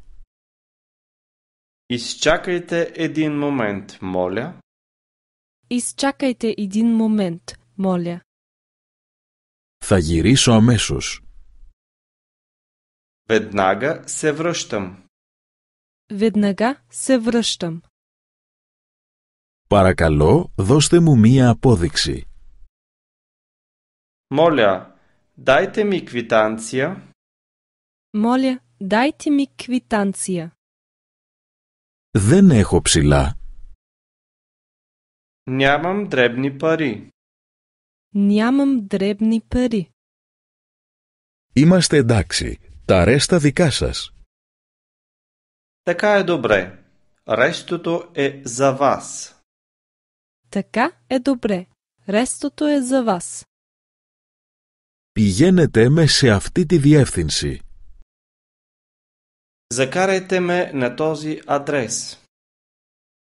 Изчакайте един момент, моля. Изчакайте един момент, моля. Θα γυρίσω αμέσως. Веднага се връщам. Веднага се връщам. Παρακαλώ, δώστε μου μία απόδειξη. Μόλια, δάιτε μη Μόλια, δάιτε μη Δεν έχω ψηλά. Νιάμαμ δρέμνη παρή. Νιάμαμ δρέμνη παρή. Είμαστε εντάξει. Τα ρέστα δικά σας. Τα καε Ρέστο το ε Така е добре. Рестото е за вас. Пигенете ме се αυτή τη διεύθυνση. Закарайте ме на този адрес.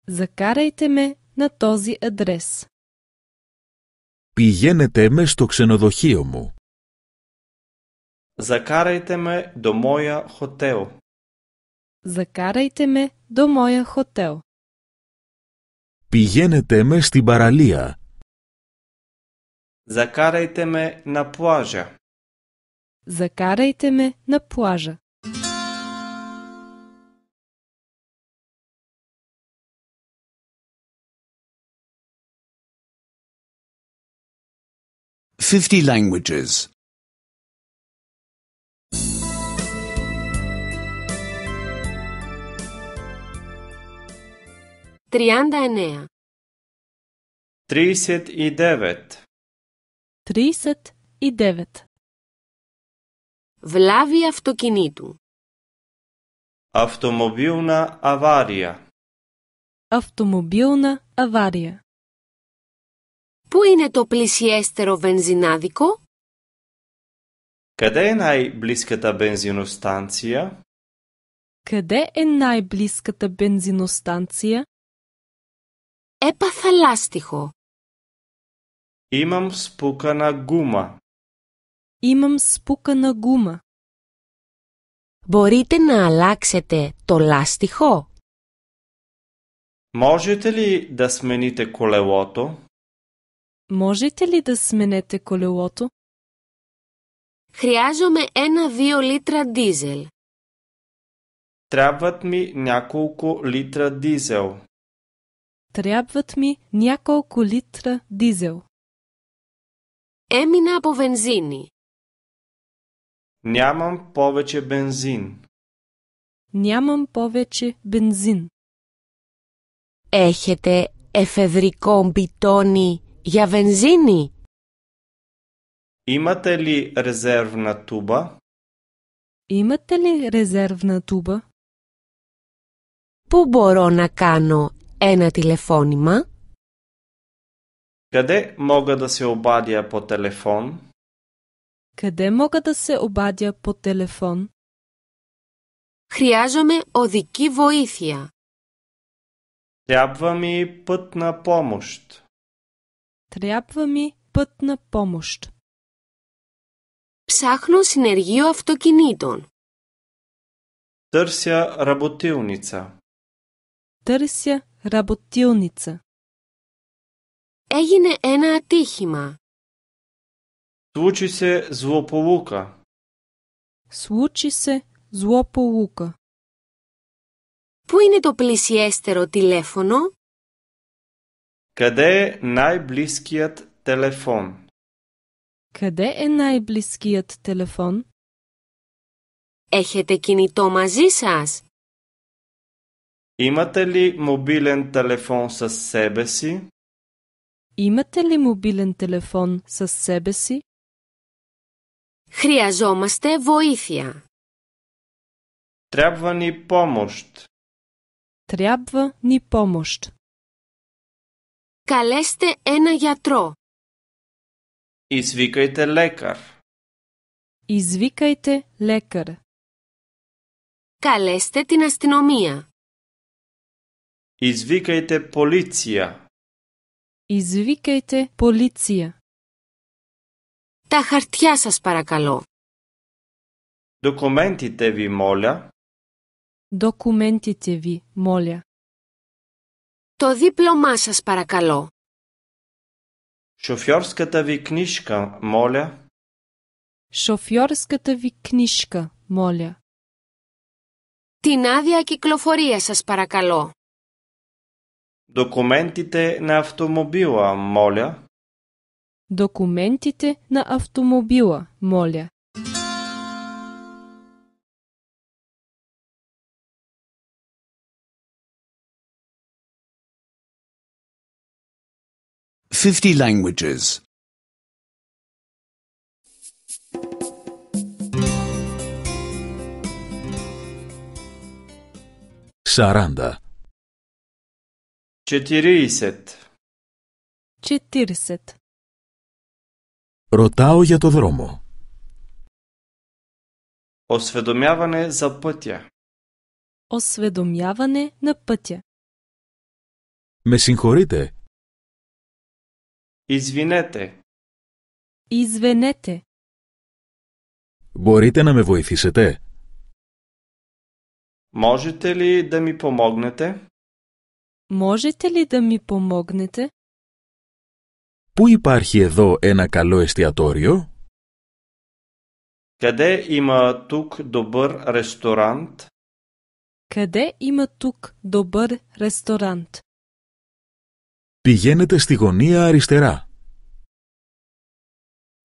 Закарайте ме на този адрес. Пигенете ме στο ξενοδοχείο μου. Закарайте ме до моя хотел. Закарайте ме до моя хотел. Πηγαίνετε με στην παραλία. Ζακάρετε με να πουάζα. Ζακάρετε με να πουάζα. Fifty languages. 39 39 39 Βλάβη αυτοκινήτου Автомобилна авария Автомобилна авария Πού είναι το πλησιέστερο βενζινάδικο? Къде е най-близката бензиностанция? Къде е най-близката бензиностанция? Έπαθα λάστιχο. Имам спукана гума. Имам спукана гума. Μπορείτε να αλλάξετε το λάστιχο. Можете ли да смените колелото? Можете ли да сменете колелото? Χρειάζομαι една δύο литра дизел. Трябват ми няколко литра дизел. Трябват ми няколко литра дизел. Емина по бензини. Нямам повече бензин. Нямам повече бензин. Ехете ефедриком битони я бензини. Имате ли резервна туба? Имате ли резервна туба? Πού μπορώ να κάνω Ένα τηλεφώνημα. Къде мога да се обадя по телефон? Къде мога да се обадя по телефон? Χρειάζομαι οδική βοήθεια. Трябва ми пътна помощ. Трябва ми пътна помощ. Ψάχνω συνεργείο αυτοκινήτων. Търся работилница. Търся работилница. Έγινε ένα ατύχημα. Случи се злополука. Случи се злополука. Πού είναι το πλησιέστερο τηλέφωνο? Къде е най-близкият телефон? Къде е най-близкият телефон? Έχετε κινητό μαζί σας? Имате ли мобилен телефон с себе си? Имате ли мобилен телефон с себе си? сте воифия. Трябва ни помощ. Трябва ни помощ. е на ятро. Извикайте лекар. Извикайте лекар. Калесте την αστυνομία. Извикайте полиция. Извикайте полиция. Τα χαρτιά σας παρακαλώ. Документите ви моля. Документите ви моля. Το δίπλωμά σας παρακαλώ. Шофьорската ви книжка, моля. Шофьорската ви книжка, моля. Την άδεια κυκλοφορία σας παρακαλώ. Документите на автомобила, моля. Документите на автомобила, моля. Fifty languages. Saranda. Четирисет. Четирисет. Ротао για το δρόμο. Осведомяване за пътя. Осведомяване на пътя. Με συγχωρείτε. Извинете. Извинете. Борите на με βοηθήσετε. Можете ли да ми помогнете? Можете ли да ми помогнете? Πού υπάρχει εδώ ένα καλό εστιατόριο? Къде има тук добър ресторант? Къде има тук добър ресторант? Πηγαίνετε στη γωνία αριστερά.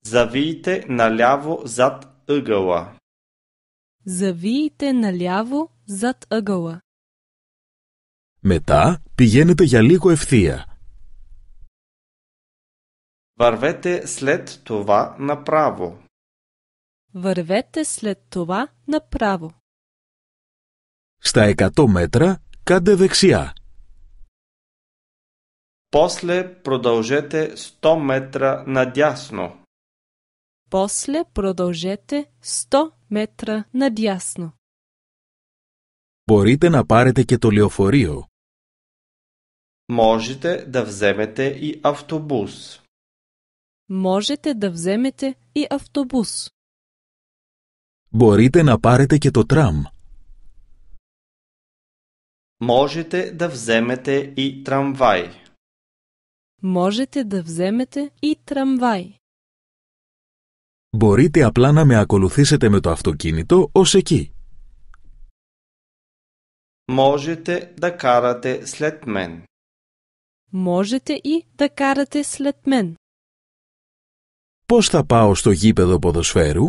Завийте наляво зад ъгъла. Завийте наляво зад ъгъла. Μετά πηγαίνετε για λίγο ευθεία. Βαρβέτε σλετ το βά να πράβω. Βαρβέτε σλετ το να πράβω. Στα 100 μέτρα, κάντε δεξιά. Πόσλε προδοζέτε 100 μέτρα να διάσνο. Πόσλε στο μέτρα να Μπορείτε να πάρετε και το λεωφορείο. Можете да вземете и автобус. Можете да вземете и автобус. Борите на парите кето трам, Можете да вземете и трамвай. Можете да вземете и трамвай. Борите апла на ме ακολουθήσετε ме то автокинито ως Можете да карате след мен. можете и да карате след мен. Πώς θα πάω στο γήπεδο ποδοσφαίρου?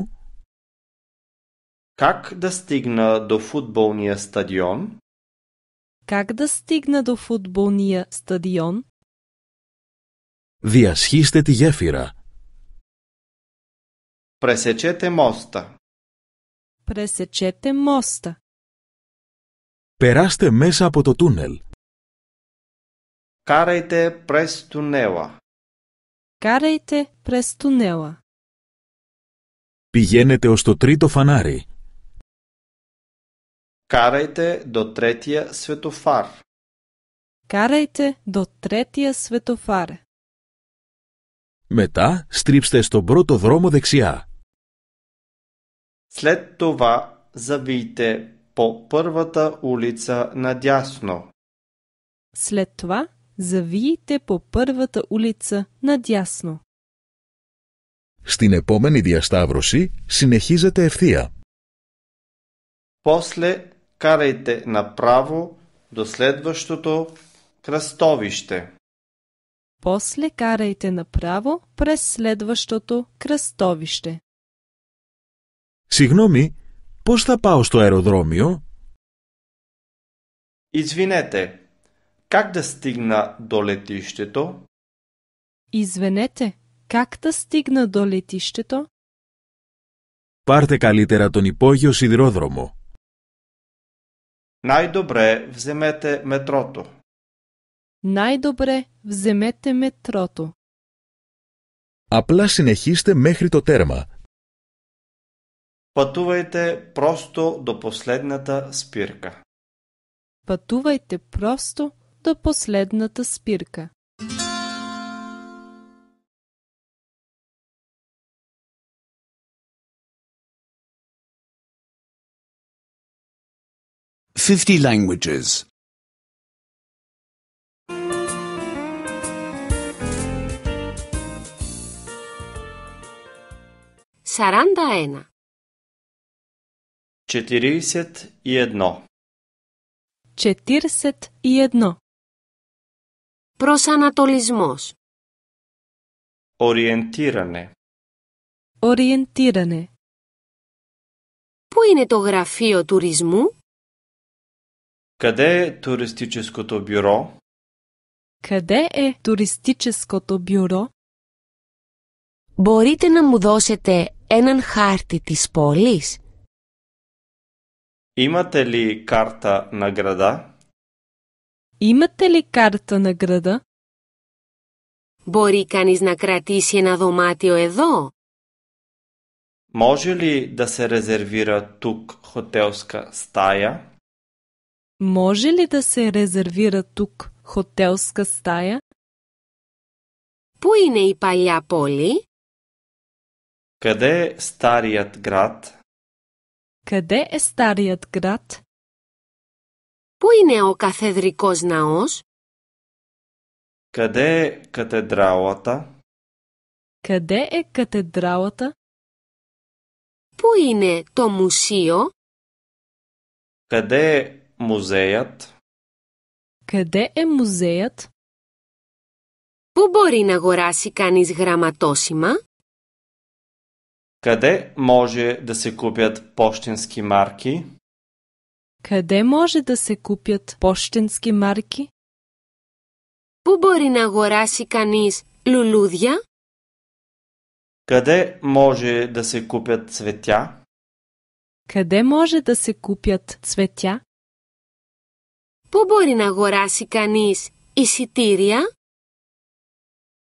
Как да стигна до футболния стадион? Как да стигна до футболния стадион? Διασχίστε τη γέφυρα. Пресечете моста. Пресечете моста. Περάστε μέσα από το τούνελ. Карайте през тунела. Карайте през тунела. Πηγαίνετε още το τρίτο Карайте до третия светофар. Карайте до третия светофар. Мета стрипсте с πρώτο δρόμο δεξιά. След това завийте по първата улица надясно. След това Завийте по първата улица надясно. Στην επόμενη διασταύρωση συνεχίζετε ευθεία. После карайте направо до следващото кръстовище. После карайте направо през следващото кръстовище. Συγγνώμη, πώς θα πάω στο αεροδρόμιο? Извинете, как да стигна до летището? Извинете, как да стигна до летището? Πάρτε καλύτερα τον υπόγειο σιδηρόδρομο. Най-добре вземете метрото. Най-добре вземете метрото. Απλά συνεχίστε μέχρι το τέρμα. Пътувайте просто до последната спирка. Пътувайте просто до последната спирка. Fifty languages. Saranda ena. Четиридесет и едно. Четиридесет и едно. Προσανατολισμός. Οριεντήρανε. Οριεντήρανε. Πού είναι το γραφείο τουρισμού? τουριστικό το μπιουρό? Καδέ ε τουριστικό το μπιουρό? Μπορείτε να μου δώσετε έναν χάρτη της πόλης? Είματε λι κάρτα να γραδά? Имате ли карта на града? Μπορεί κανείς να κρατήσει ένα δωμάτιο εδώ? Може ли да се резервира тук хотелска стая? Може ли да се резервира тук хотелска стая? Пуйне и пая поли? Къде е старият град? Къде е старият град? Πού είναι ο καθεδρικός ναός? Καδέ ε καθεδράωτα? Καδέ ε Πού είναι το μουσείο? Καδέ μουζέατ? Καδέ ε μουζέατ? Πού μπορεί να αγοράσει κανείς γραμματόσημα? Καδέ μόζε δε σε κούπιατ πόστινσκι πόστινσκι μάρκι? Къде може да се купят пощенски марки? Πού μπορεί να αγοράσει κανείς λουλούδια? Къде може да се купят цветя? Къде може да се купят цветя? Πού μπορεί να αγοράσει κανείς εισιτήρια?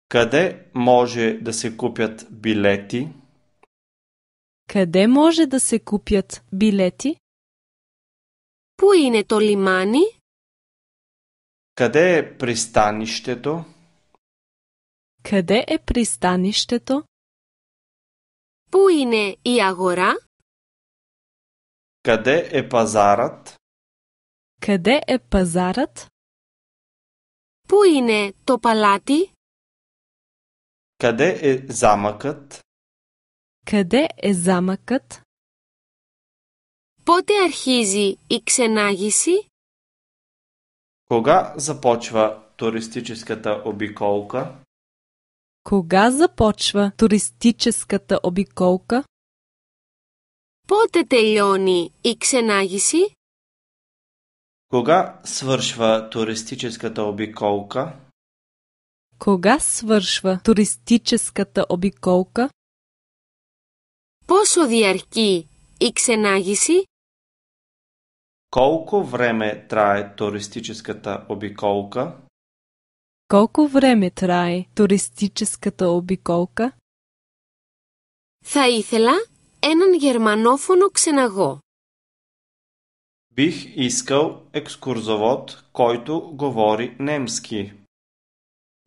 Къде може да се купят билети? Къде може да се купят билети? Πού είναι το λιμάνι? Къде е пристанището? Къде е пристанището? Πού είναι η αγορά? Къде е пазарът? Къде е пазарът? Πού είναι το παλάτι? Къде е замъкът? Къде е замъкът? Πότε αρχίζει η ξενάγηση? Кога започва туристическата обиколка? Кога започва туристическата обиколка? Поте телиони и ксенагиси? Кога свършва туристическата обиколка? Кога свършва туристическата обиколка? Посо διαρκεί и ксенагиси? Колко време трае туристическата обиколка? Колко време трае туристическата обиколка? Θα ήθελα έναν γερμανόφωνο ξεναγό. Бих искал екскурзовод, който говори немски.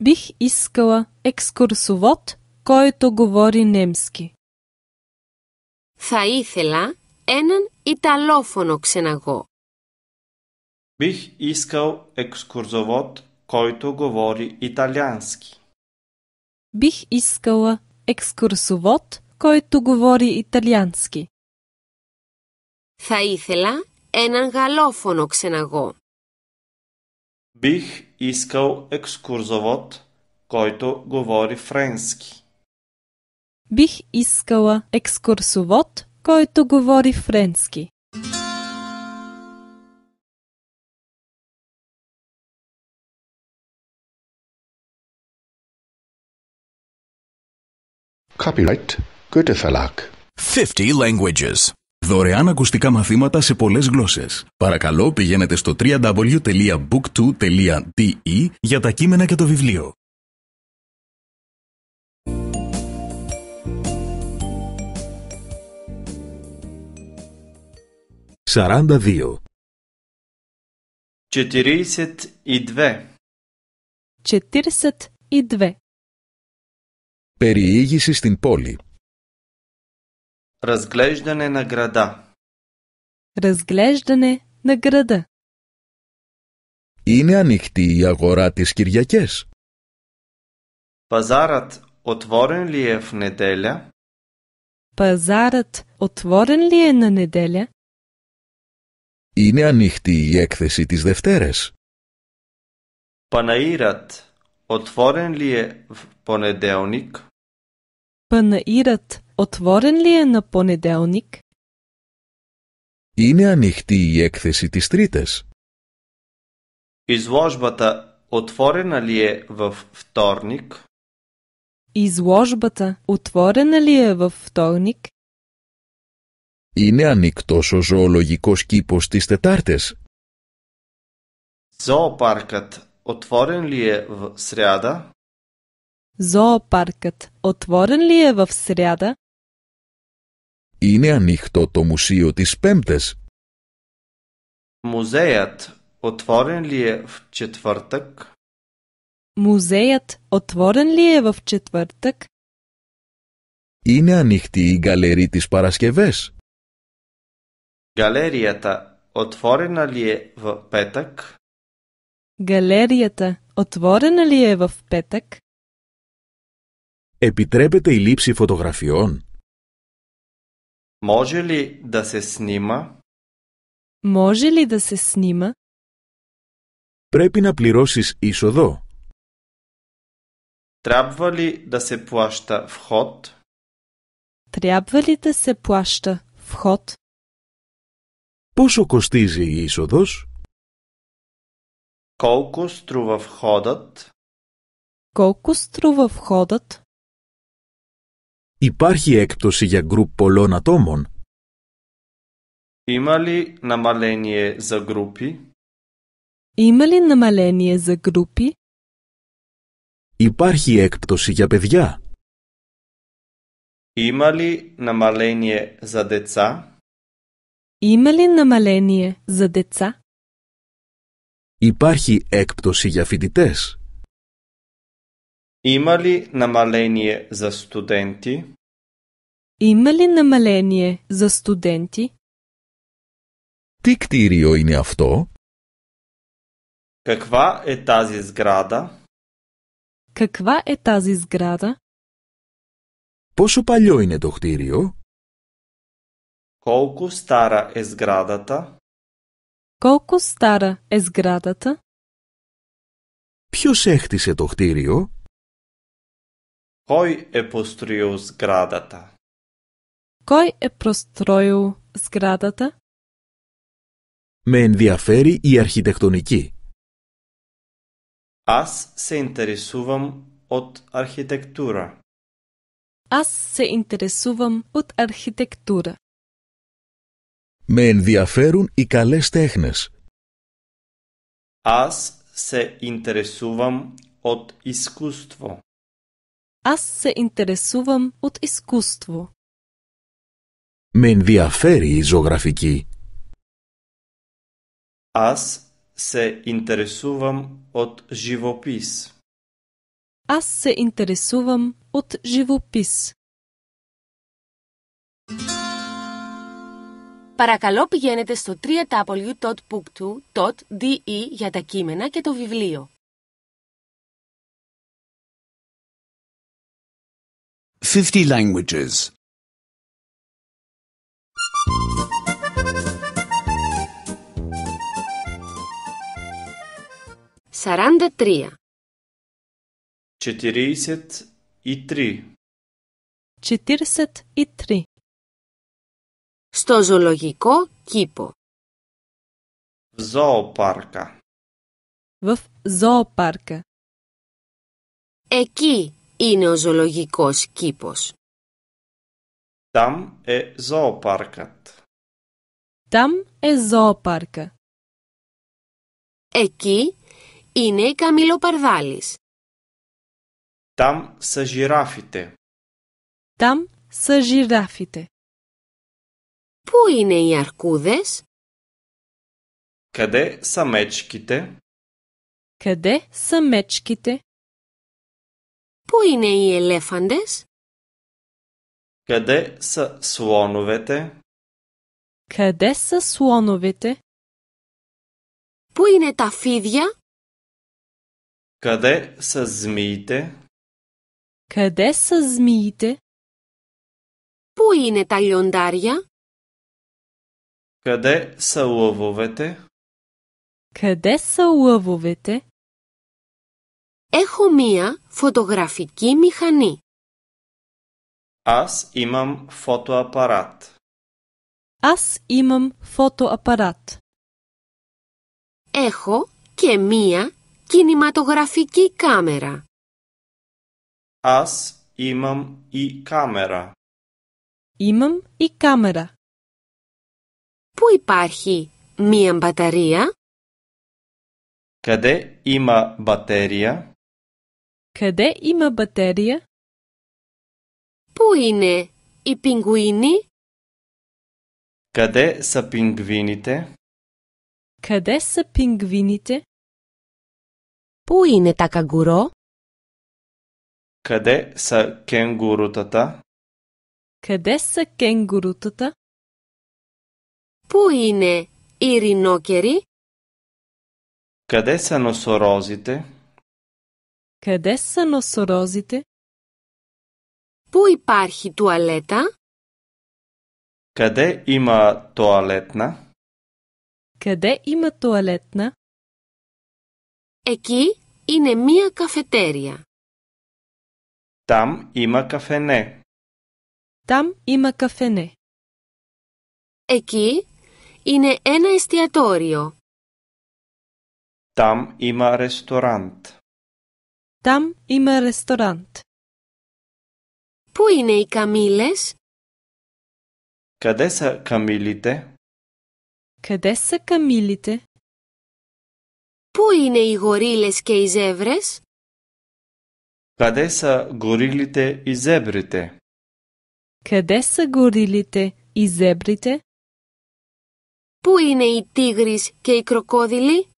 Бих искала екскурсовод, който говори немски. Θα ήθελα έναν Ιταλόφωνο ξεναγό. Бих искал екскурзовод, който говори италиански. Бих искала екскурсовод, който говори италиански. Θα ήθελα έναν γαλόφωνο ξεναγό. Бих искал екскурзовод, който говори френски. Бих искала екскурсовод, който говори френски. Copyright Goethe Verlag. 50 languages. Δωρεάν ακουστικά μαθήματα σε πολλές γλώσσες. Παρακαλώ πηγαίνετε στο www.book2.de για τα κείμενα και το βιβλίο. Σαράντα δύο. Четыридесет и две. Περιήγηση στην πόλη. Разглеждане на града. Разглеждане на града. Είναι ανοιχτή η αγορά τις Κυριακές. Παζάρατ отворен ли е в неделя? Пазарът отворен Είναι ανοιχτή η έκθεση τις Δευτέρες. Παναίρατ отворен ли е в Панаирът отворен ли е на понеделник? Είναι ανοιχτή η έκθεση της Τρίτας. Изложбата отворена ли е във вторник? Изложбата отворена ли е във вторник? Είναι ανοιχτός ο ζωολογικός κήπος της Τετάρτες. Зоопаркът отворен ли е в сряда? Зоопаркът отворен ли е в сряда? Είναι ανοιχτό το μουσείο τις Πέμπτες. Музеят отворен ли е в четвъртък? Музеят отворен ли е в четвъртък? Είναι ανοιχτή η γκαλερί τις Παρασκευές. Галерията отворена ли е в петък? Галерията отворена ли е в петък? Επιτρέπεται η λήψη φωτογραφιών. Може ли да се снима? Може ли да се снима? Πρέπει να πληρώσεις είσοδο. Трябва ли да се плаща вход? Трябва ли да се плаща вход? Πόσο κοστίζει η είσοδος? Колко струва входът? Колко струва входът? Υπάρχει έκπτωση για γκρουπ πολλών ατόμων. Ήμαλι να μαλένιε σε γκρουπ. Ήμαλι να μαλένιε σε γκρουπ. Υπάρχει έκπτωση για παιδιά. Ήμαλι να μαλένιε σε δεξά. Ήμαλι να μαλένιε σε δεξά. Υπάρχει έκπτωση για φοιτητές. Има ли намаление за студенти? Има ли намаление за студенти? Ти ктирио είναι авто. Каква е тази сграда? Каква е тази сграда? Πόσο παλιό είναι дохтирио? Колко стара е сградата? Колко стара е сградата? Ποιος έχτισε το κτίριο? Κοι εποστρεύους γραδάτα. Κοι εποστρεύους γραδάτα; Με ενδιαφέρει η αρχιτεκτονική. Ας σε εντερεσούμαν ότι αρχιτεκτούρα. Ας σε εντερεσούμαν ότι αρχιτεκτούρα. Με ενδιαφέρουν οι καλές τέχνες. Ας σε εντερεσούμαν ότι ισκούστω. Ας σε ίντερεσούβαμ ούτ ισκούστβο. Με ενδιαφέρει η ζωγραφική. Ας σε ίντερεσούβαμ ούτ ζιβοπίς. Ας σε ίντερεσούβαμ ούτ ζιβοπίς. Παρακαλώ πηγαίνετε στο www.tot.de για τα κείμενα και το βιβλίο. 50 languages. 43. Στο ζωολογικό κήπο. В зоопарка. В зоопарка. Εκεί είναι ο ζωολογικός κήπος. Ταμ ε ζωοπάρκατ. Ταμ ε Εκεί είναι η καμιλοπαρδάλις. Ταμ σα γυράφιτε. Ταμ σα γυράφιτε. Πού είναι οι αρκούδες; Κατέ σαμέτσκιτε. Κατέ σαμέτσκιτε. Πού είναι οι ελέφαντες? Къде са слоновете? Къде са слоновете? Πού είναι τα φίδια? Къде са змиите? Къде са змиите? Πού είναι τα λιοντάρια? Къде са лъвовете? Къде са лъвовете? Έχω μία φωτογραφική μηχανή. Ας είμαι φωτοαπαράτ. Ας είμαι φωτοαπαράτ. Έχω και μία κινηματογραφική κάμερα. Ας είμαι η κάμερα. Είμαι η κάμερα. Πού υπάρχει μία μπαταρία? Κατέ είμαι μπαταρία. Къде има батерия? Пуине и пингуини? Къде са пингвините? Къде са пингвините? Пуине така горо? Къде са кенгурутата? Къде са кенгурутата? Пуине и ринокери? Къде са носорозите? Къде са носорозите? Πού υπάρχει τουαλέτα? Къде има τουαλέτνα? Къде има τουαλέτνα? Εκεί είναι μία καφετέρια. Там има καφενέ. Там има καφενέ. Εκεί είναι ένα εστιατόριο. Там има ρεστοράντ. Tam Πού είναι οι καμίλες? Καδέσα καμίλητε? καμίλητε? Πού είναι οι γορίλες και οι ζεύρες? Καδέσα γορίλιτε οι ζεύρητε? Κadesa γορίλητε οι Πού είναι οι τίγρεις και οι κροκόδιλοι?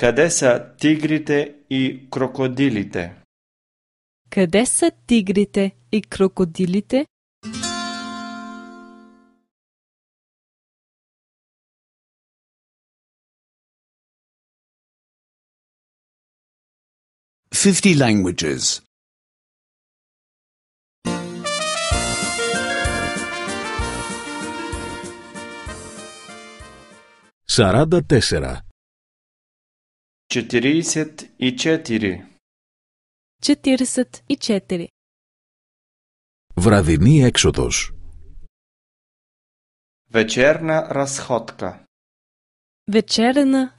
Къде са тигрите и крокодилите? Къде са тигрите и крокодилите? Fifty languages. Σαράντα τέσσερα. 44. Βραδινή έξοδος. Вечерна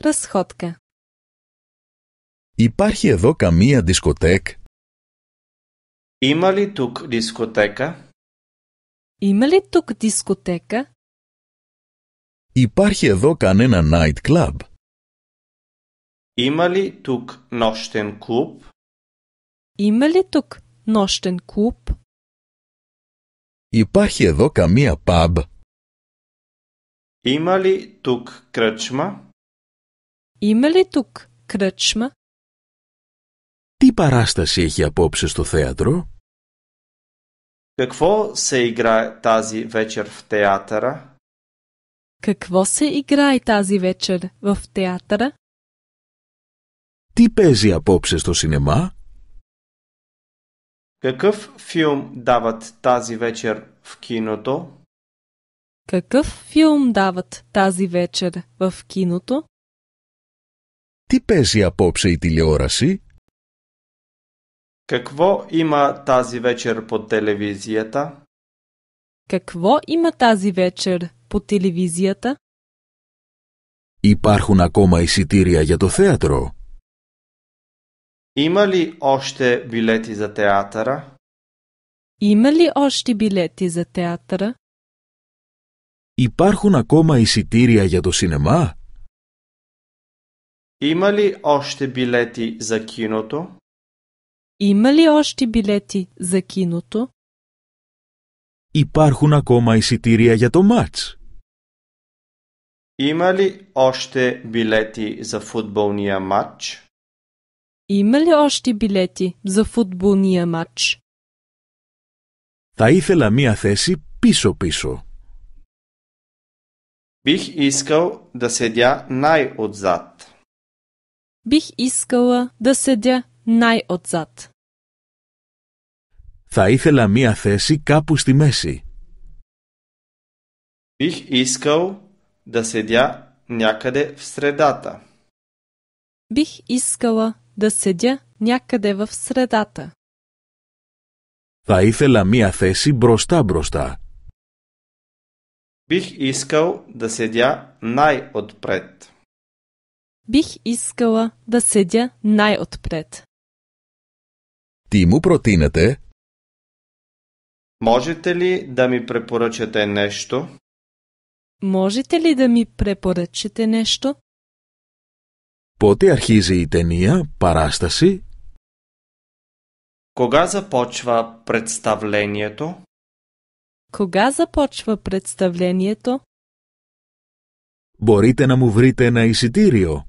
разходка. Υπάρχει εδώ καμία δισκοτέκ? Има τούκ тук дискотека? Υπάρχει εδώ κανένα night club? Има ли тук нощен клуб? Има ли тук нощен клуб? Υπάρχει εδώ καμία паб. Има ли тук кръчма? Има ли тук кръчма? Τι παράσταση ехи апопсе сто театро? Какво се играе тази вечер в театъра? Какво се играе тази вечер в театъра? Τι παίζει απόψε στο σινεμά? Какъв филм дават тази вечер в киното? Какъв филм дават тази вечер Τι παίζει απόψε η τηλεόραση? Какво има тази вечер по телевизията? Какво има тази вечер по Υπάρχουν ακόμα εισιτήρια για το θέατρο? Има ли още билети за театъра? Има ли още билети за театъра? Υπάρχουν ακόμα εισιτήρια για το σινεμά? Има ли още билети за киното? Има ли още билети за киното? Υπάρχουν ακόμα εισιτήρια για το μάτς. Има ли още билети за футболния матч? Има ли още билети за футболния матч? Θα ήθελα мия θέση πίσω-πίσω. Бих искал да седя най-отзад. Бих искала да седя най-отзад. Θα ήθελα мия θέση капу сти меси. Бих искал да седя някъде в средата. Бих искала да седя някъде в средата. Θα ήθελα мия θέση броста-броста. Бих искал да седя най-отпред. Бих искала да седя най-отпред. Ти му протинете. Можете ли да ми препоръчате нещо? Можете ли да ми препоръчате нещо? Πότε αρχίζει η ταινία παράσταση; Κογά ποτέ το παρτσταβλένιέτο; Κογάζει ποτέ Μπορείτε να μου βρείτε ένα εισιτήριο.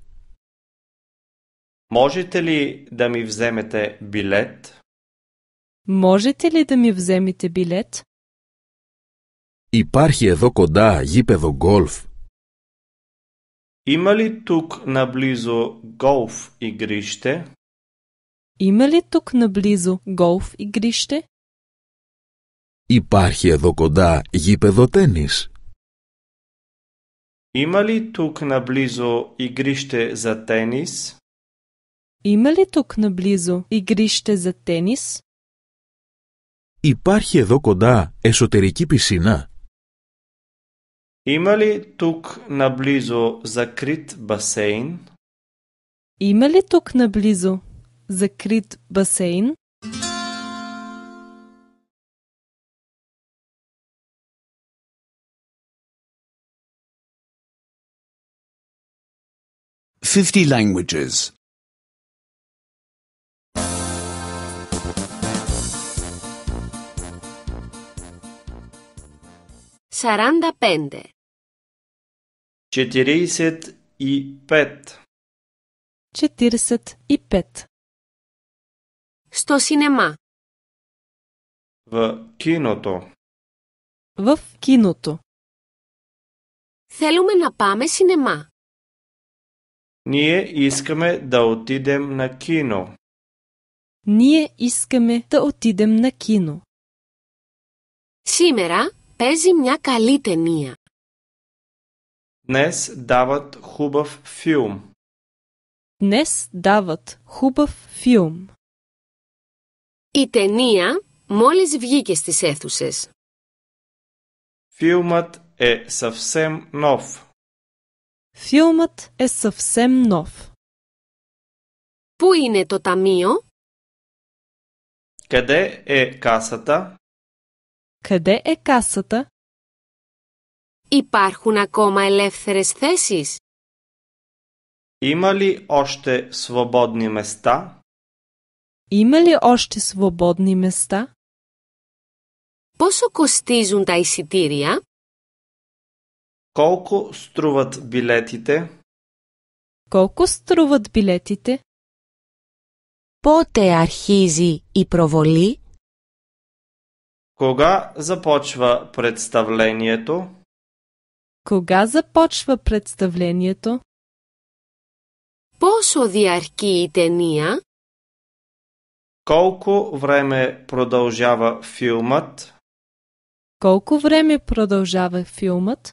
Μπορείτε λι να μου βρείτε ένα ισιτύριο; Μπορείτε λι να μου βρείτε ένα ισιτύριο; Υπάρχει εδώ κοντά γήπεδο γκόλφ. Има ли тук наблизо голф игрище? Има ли тук наблизо голф игрище? Υπάρχει εδώ κοντά γήπεδο τένις. Има ли тук наблизо игрище за тенис? Има ли тук наблизо игрище за тенис? Υπάρχει εδώ κοντά εσωτερική πισίνα. Imali tuk na blizu zakrit basein? Imali tuk na blizu zakrit basein? Fifty languages. Saranda pende. 45. и пет. и В киното. В киното. Θέλουμε να πάμε σινεμά. Ние искаме да отидем на кино. Ние искаме да отидем на кино. Σήμερα παίζει μια καλή ταινία. νές δαντζ χούμαφ φίουμ. νές δαντζ χούμαφ φίουμ. Η ταινία μόλις βγήκε στις έθουσες. φίουματ εσαφσεμ νόφ. φίουματ εσαφσεμ νόφ. που είναι το ταμείο; κατά εκάστα. κατά εκάστα. Υπάρχουν ακόμα ελεύθερες θέσεις? Има ли още свободни места? Има ли още свободни места? Посоко κοστίζουν та иситирия? Колко струват билетите? Колко струват билетите? Πότε αρχίζει η προβολή? Кога започва представлението? Кога започва представлението? Пошо диарки и тения? Колко време продължава филмът? Колко време продължава филмът?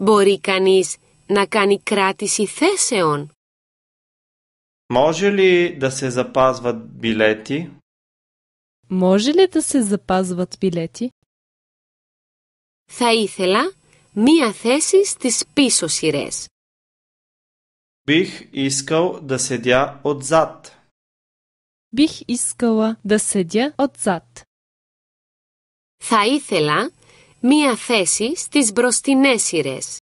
Бори канис на кани кратиси θέσεων. Може ли да се запазват билети? Може ли да се запазват билети? Θα ήθελα μία θέση στις πίσω σειρές. Bih искал да седя отзад. Bih искала da Θα ήθελα μία θέση στις μπροστινές σειρές.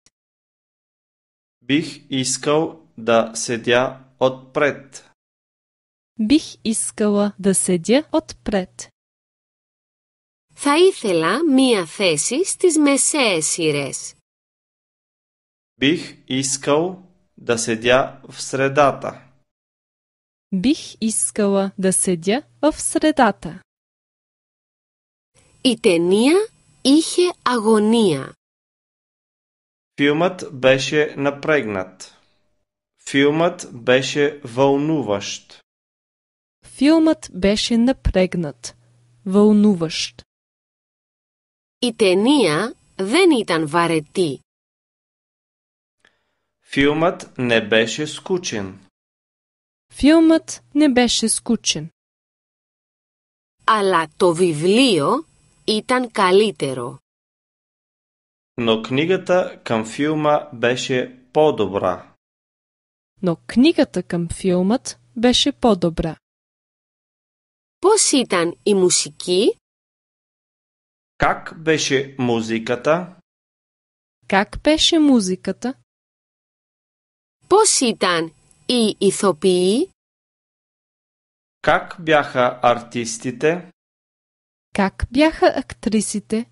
Bih искал да седя отпред. Θα ήθελα μία θέση στις μεσαίες σειρές. Бих искал да седя в средата. Бих искала да седя в средата. Η ταινία είχε αγωνία. Филмът беше напрегнат. Филмът беше вълнуващ. Филмът беше напрегнат. Вълнуващ. Η ταινία δεν ήταν βαρετή. Φιούματ νεμπέσχε σκούτσιν. Φιούματ νεμπέσχε σκούτσιν. Αλλά το βιβλίο ήταν καλύτερο. Νο κνίγατα καμ φιούμα μπέσχε πόντομπρα. Νο κνίγατα καμ φιούματ μπέσχε πόντομπρα. Πώς ήταν η μουσική? Как беше музиката? Как беше музиката? Поситан и исопии. Как бяха артистите? Как бяха актрисите?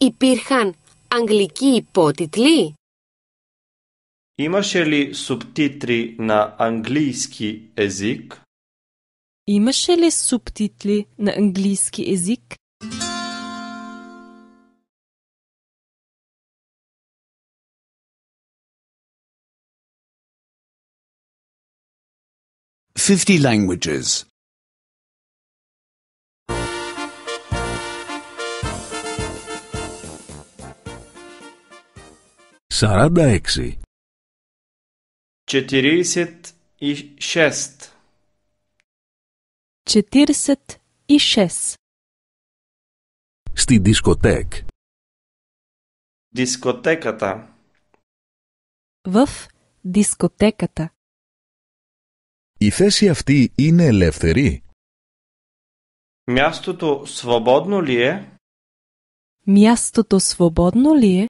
Υπήρχαν англики потитли. Имаше ли субтитри на английски език? Имаше ли субтитли на английски език? 50 languages. 46 Четиридесет и шест. Четиридесет и шест. Στη диσκотек. Дискотеката. В дискотеката. Η θέση αυτή είναι ελεύθερη. Мястото свободно ли е? Мястото свободно ли е?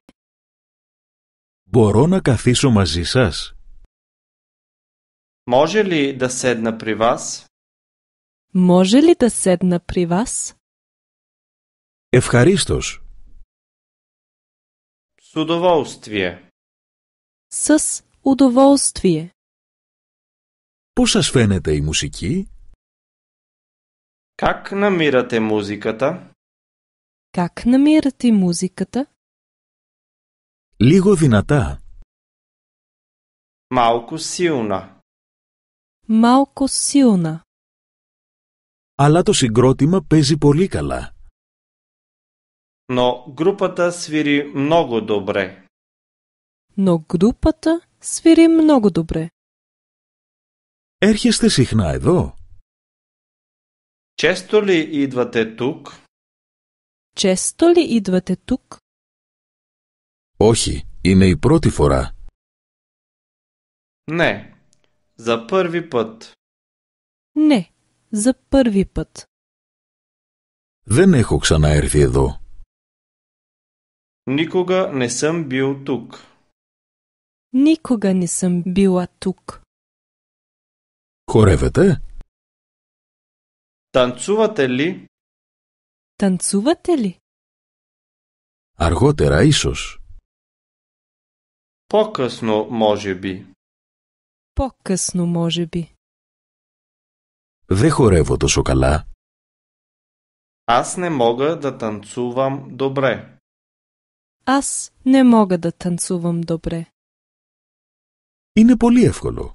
Μπορώ να καθίσω μαζί σας. Може ли да седна при вас? Може ли да седна при вас? Ευχαρίστως. С удоволствие. С удоволствие. Πώς σας φαίνεται η μουσική? Как намирате музиката? Как намирате музиката? Λίγο δυνατά. Малко силна. Малко силна. Αλλά το συγκρότημα παίζει πολύ καλά. Но групата свири много добре. Но групата свири много добре. Έρχεστε συχνά εδώ? Често ли идвате тук? Често ли идвате тук? Όχι, είναι η πρώτη φορά. Не, за първи път. Не, за първи път. Δεν έχω ξαναέρθει εδώ. Никога не съм бил тук. Никога не съм била тук. хоревете? Танцувате ли? Танцувате ли? Арготера Исус. По-късно, може би. По-късно, може би. Де хорево τόσο шокала? Аз не мога да танцувам добре. Аз не мога да танцувам добре. Είναι πολύ εύκολο.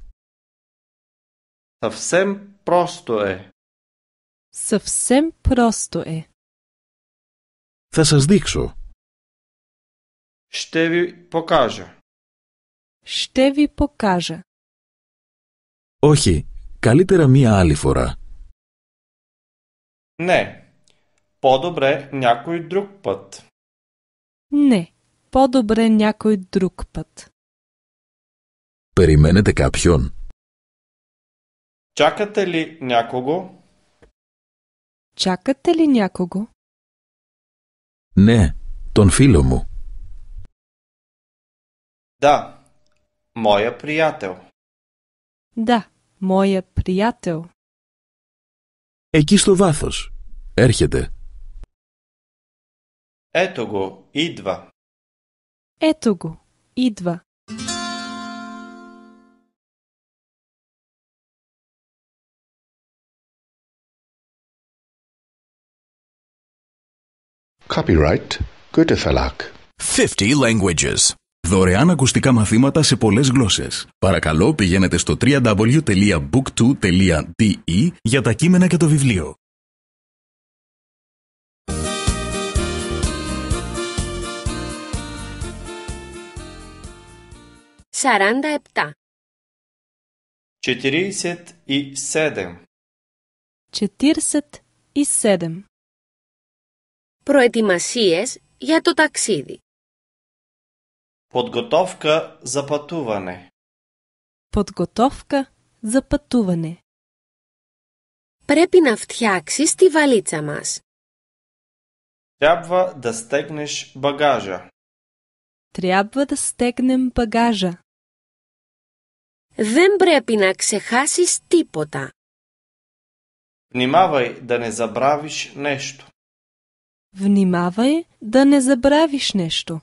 Съвсем просто е. Съвсем просто е. Θα σας δείξω. Ще ви покажа. Ще ви покажа. Όχι, καλύτερα μία άλλη φορά. Не, по-добре някой друг път. Не, по-добре някой друг път. Περιμένετε κάποιον. Чакате ли някого? Чакате ли някого? Не, тон фило му. Да, моя приятел. Да, моя приятел. Εκεί στο βάθος. Έρχεται. Ето го, идва. Ето го, идва. Copyright Goethe Verlag. 50 languages. Δωρεάν ακουστικά μαθήματα σε πολλές γλώσσες. Παρακαλώ πηγαίνετε στο www.book2.de για τα κείμενα και το βιβλίο. Σαράντα επτά. ή 47. Προετοιμασίες για το ταξίδι. Подготовка за пътуване. Подготовка за пътуване. Пребина να φτιάξεις τη βαλίτσα Трябва да стегнеш багажа. Трябва да стегнем багажа. Δεν пребина ксехаси ξεχάσεις Внимавай да не забравиш нещо. Внимавай да не забравиш нещо.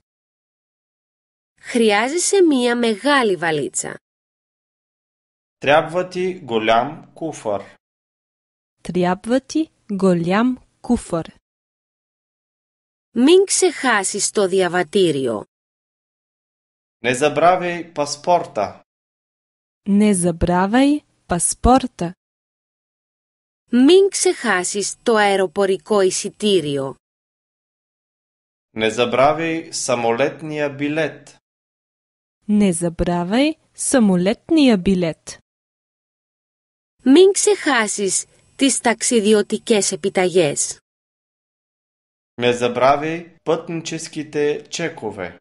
Χρειάζεσαι мия мегали валица. Трябва ти голям куфар. Трябва ти голям куфар. Μην ξεχάσεις сто диаватирио. Не забравяй паспорта. Не забравяй паспорта. Μην ξεχάσεις το αεροπορικό εισιτήριο. Не забравяй самолетния билет. Не забравяй самолетния билет. Μην ξεχάσεις τις ταξιδιωτικές επιταγές. Не забравяй пътническите чекове.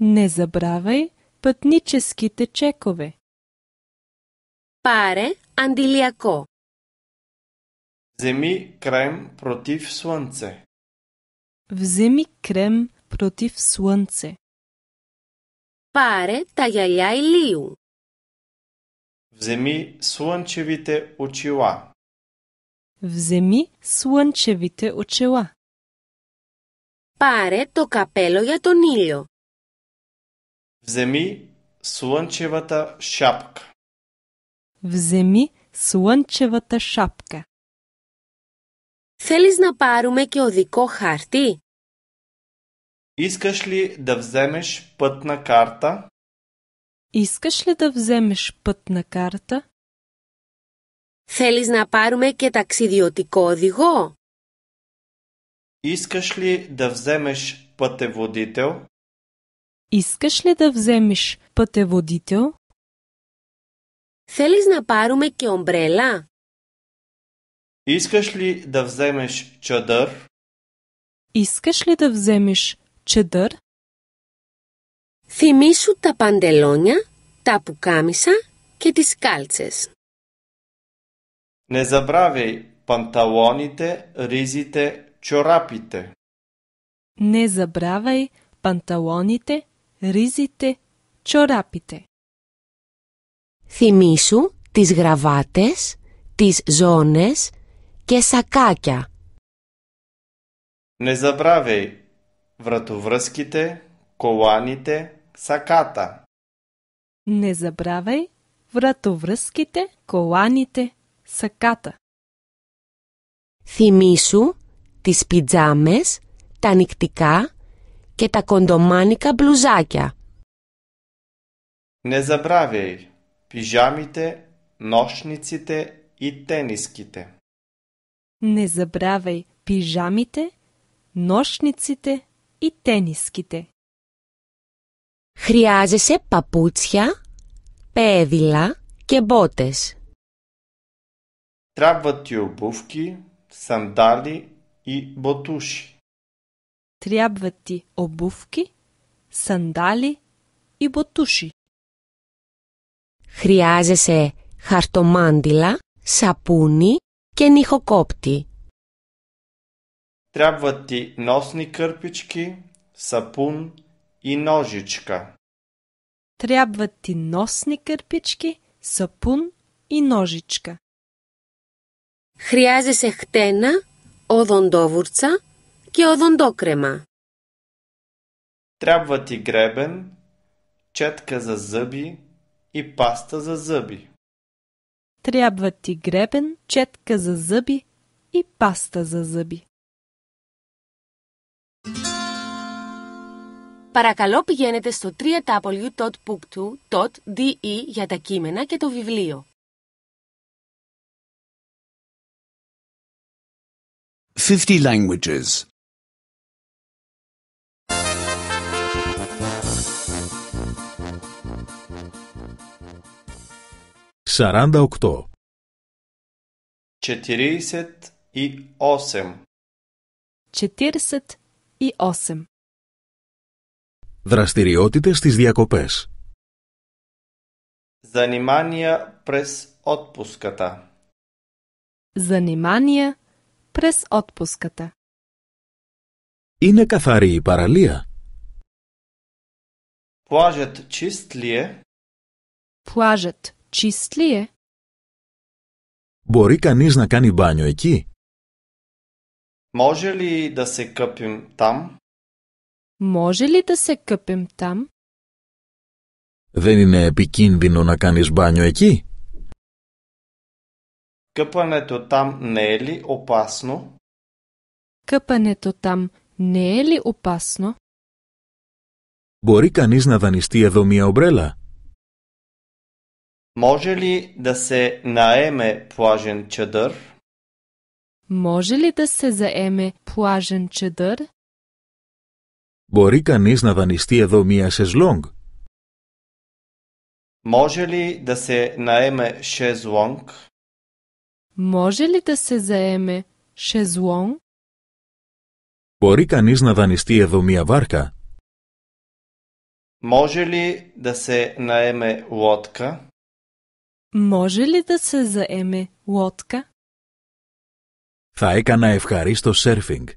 Не забравяй пътническите чекове. Паре антилιακό. Земи крем против слънце. Βζήμι κρέμ πρωτιφ σουόντσε. Πάρε τα γυαλιά ηλίου. Βζήμι σουόντσεβιτε ουτσιουά. Βζήμι σουόντσεβιτε ουτσιουά. Πάρε το καπέλο για τον ήλιο. Βζήμι σουόντσεβατα σιάπκ. Βζήμι σουόντσεβατα σιάπκ. Θέλεις να πάρουμε και οδικό χαρτί? Искаш ли да вземеш пътна карта? Искаш ли да вземеш пътна карта? Θέλεις να πάρουμε και ταξιδιωτικό οδηγό? Искаш ли да вземеш пътеводител? Искаш ли да вземеш пътеводител? Θέλεις να πάρουμε και ομπρέλα? Искаш ли да вземеш чадър? Искаш ли да вземеш Чедър. Θυμήσου τα παντελόνια, τα πουκάμισα και τις κάλτσες. Не забравяй панталоните, ризите, чорапите. Не ρίζιτε, панталоните, ризите, чорапите. Θυμήσου τις γραβάτες, τις ζώνες και σακάκια. Не вратовръзките, коланите, саката. Не забравяй вратовръзките, коланите, саката. Θυμήσου τις πιτζάμες, τα νυχτικά και τα κοντομάνικα μπλουζάκια. Не забравяй пижамите, нощниците и тениските. Не забравяй пижамите, нощниците и Χρειάζεσαι παπούτσια, πέδιλα και μπότες. Τράβα ти σαντάλι σαντάλι ή ботуши. ομπούφκι, σαντάλι ή μποτούσι. Χρειάζεσαι χαρτομάντιλα, σαπούνι και νυχοκόπτη. Трябват ти носни кърпички, сапун и ножичка. Трябват ти носни кърпички, сапун и ножичка. Χρειάζεσαι χτένα, одон до крема. Трябва ти гребен, четка за зъби и паста за зъби. Трябва ти гребен, четка за зъби и паста за зъби. Παρακαλώ πηγαίνετε στο wwwbook e για τα κείμενα και το βιβλίο. Fifty languages. Σαράντα οκτώ. и осем. Δραστηριότητες στις διακοπές. Занимания през отпуската. Занимания през отпуската. Είναι καθαρή η παραλία. Плажът чист ли е? Плажът чист ли е? Μπορεί κανείς να κάνει μπάνιο εκεί? Може ли да се къпим там? Може ли да се къпем там? Δεν είναι επικίνδυνο να κάνεις μπάνιο еки? Къпането там не е ли опасно? Къпането там не е ли опасно? Μπορεί κανείς να δανειστεί εδώ ми обрела. Може ли да се наеме плажен чадър? Може ли да се заеме плажен чадър? Μπορεί κανείς να δανειστεί εδώ μία σεζλόγκ. Може ли да се наеме шезлонг? Може ли да Μπορεί κανείς να δανειστεί εδώ μία βάρκα. Може ли να се наеме лодка? Може ли да се Θα έκανα ευχαρίστο σέρφινγκ.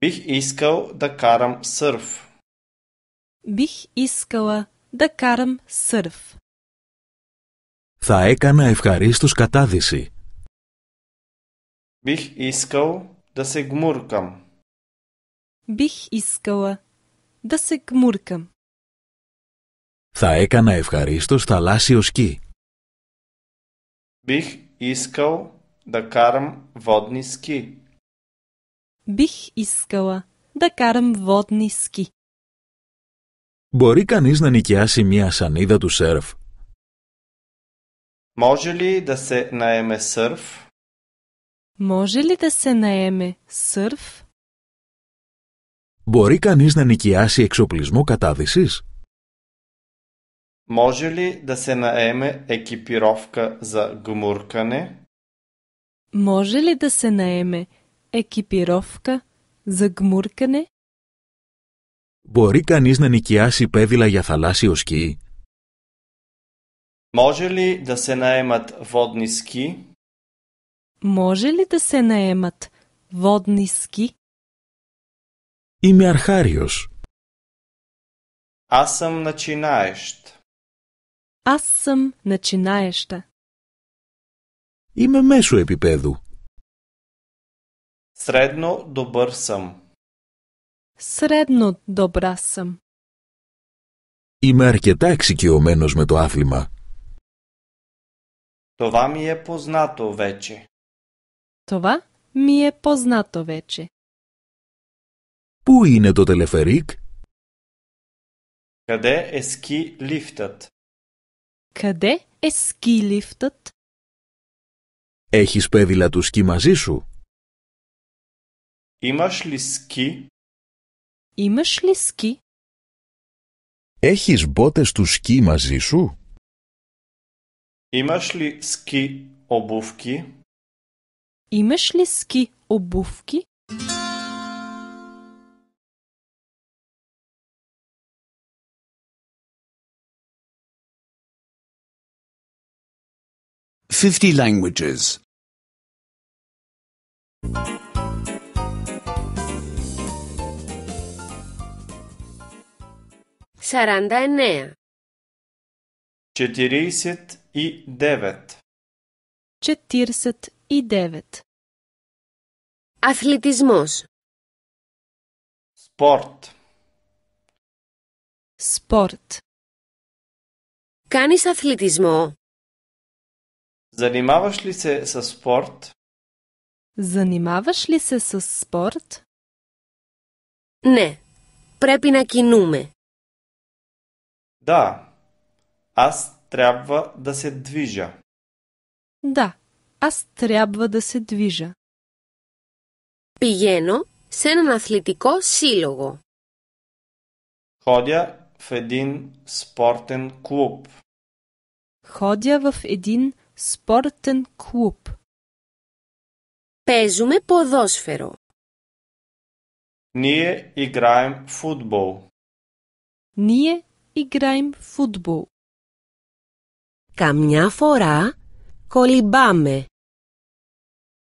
Бих искал да карам сърф. Бих искала да карам сърф. Θα έκανα ευχαρίστως κατάδυση. Бих искал да се гмуркам. Бих искала да се гмуркам. Θα έκανα ευχαρίστως θαλάσσιο σκι. Бих искал да карам водни ски. Бих искала да карам водни ски. Μπορεί κανείς να νοικιάσει μια σανίδα του σερφ. Може ли да се наеме сърф? Може ли да се наеме сърф? Μπορεί κανείς να νοικιάσει εξοπλισμό κατάδυσης? Може ли да се наеме екипировка за гмуркане? Може ли да се наеме Екипировка за гмуркане. Μπορεί κανείς να νοικιάσει πέδιλα για θαλάσσιο σκι. Може ли да се наемат водни ски? Може ли да се наемат водни ски? Είμαι αρχάριος. Аз съм начинаещ. Аз съм начинаеща. Είμαι μέσου επίπεδου. Είμαι αρκετά εξοικειωμένος με το άθλημα. Това ми е познато Πού είναι το τελεφερίκ? Къде σκι σκι Έχεις πέδιλα του σκι μαζί σου? Имаш ли ски? Έχεις μπότες του σκι μαζί σου? Имаш ли ски обувки? Имаш ли ски Fifty languages. 49 49 49 Αθλητισμός Σπορτ Σπορτ Κάνεις αθλητισμό Занимаваш ли се с спорт? Занимаваш ли се с спорт? Не. Πρέπει να κινούμε. Да, аз трябва да се движа. Да, аз трябва да се движа. Пиено с έναν атлетико силого. Ходя в един спортен клуб. Ходя в един спортен клуб. по ποδόσφαιρο. Ние играем футбол. Ние в футбол. Камня фора колибаме.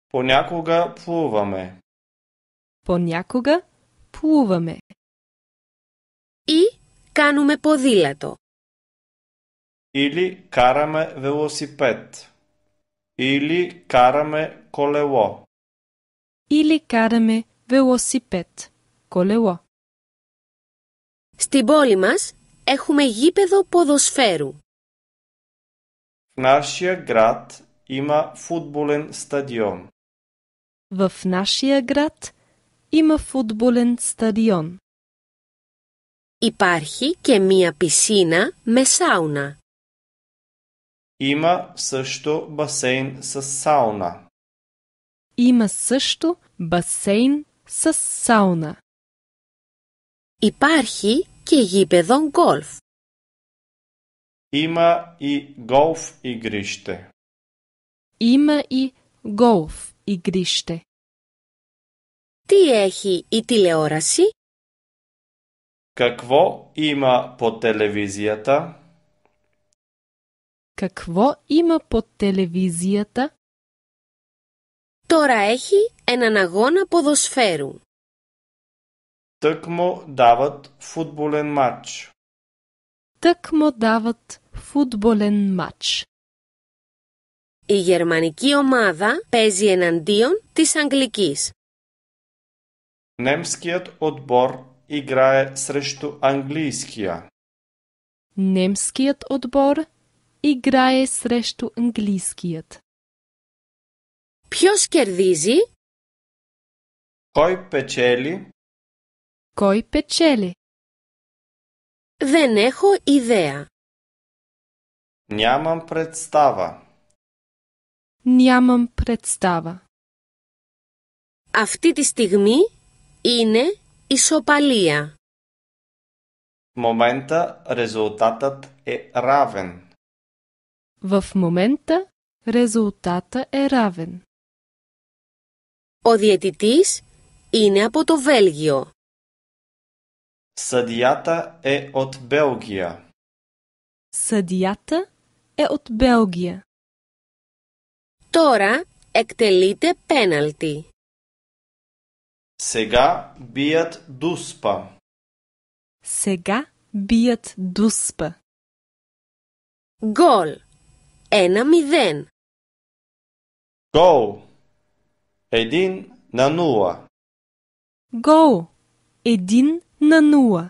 Понякога плуваме. Понякога плуваме. И кануме подилето. Или караме велосипед. Или караме колело. Или караме велосипед. Колело. Στην πόλη μας Έχουμε γήπεδο ποδοσφαίρου. Βαφνάσια γκρατ είμα φούτμπολεν σταδιόν. Βαφνάσια γκρατ είμα φούτμπολεν σταδιόν. Υπάρχει και μία πισίνα με σάουνα. Είμα σύστο μπασέιν σα σάουνα. Είμα μπασέιν σάουνα. Υπάρχει και γκολφ. Είμα η γκολφ η γκρίστε. Είμα η γκολφ η Τι έχει η τηλεόραση? Κακβό είμα πο τελεβίζιατα. Κακβό είμα πο Τώρα έχει έναν αγώνα ποδοσφαίρου. Тъкмо дават футболен мач. Тъкмо дават футболен мач. Η γερμανική ομάδα παίζει εναντίον της Αγγλικής. Немският отбор играе срещу английския. Немският отбор играе срещу английският. Ποιος κερδίζει? Кой печели? koi pecheli. Δεν έχω ιδέα. Νιάμαν представа. Νιάμαν представа. Αυτή τη στιγμή είναι ισοπαλία. Μομέντα резултатът ε ράβεν. В μομέντα ρεζουλτάτα ε ράβεν. Ο διαιτητής είναι από το Βέλγιο. Съдията е от Белгия. Съдията е от Белгия. Тора ектелите пеналти. Сега бият дуспа. Сега бият дуспа. Гол. Ένα е μηδέν. Гол. Един на нула. Гол. Един Nanua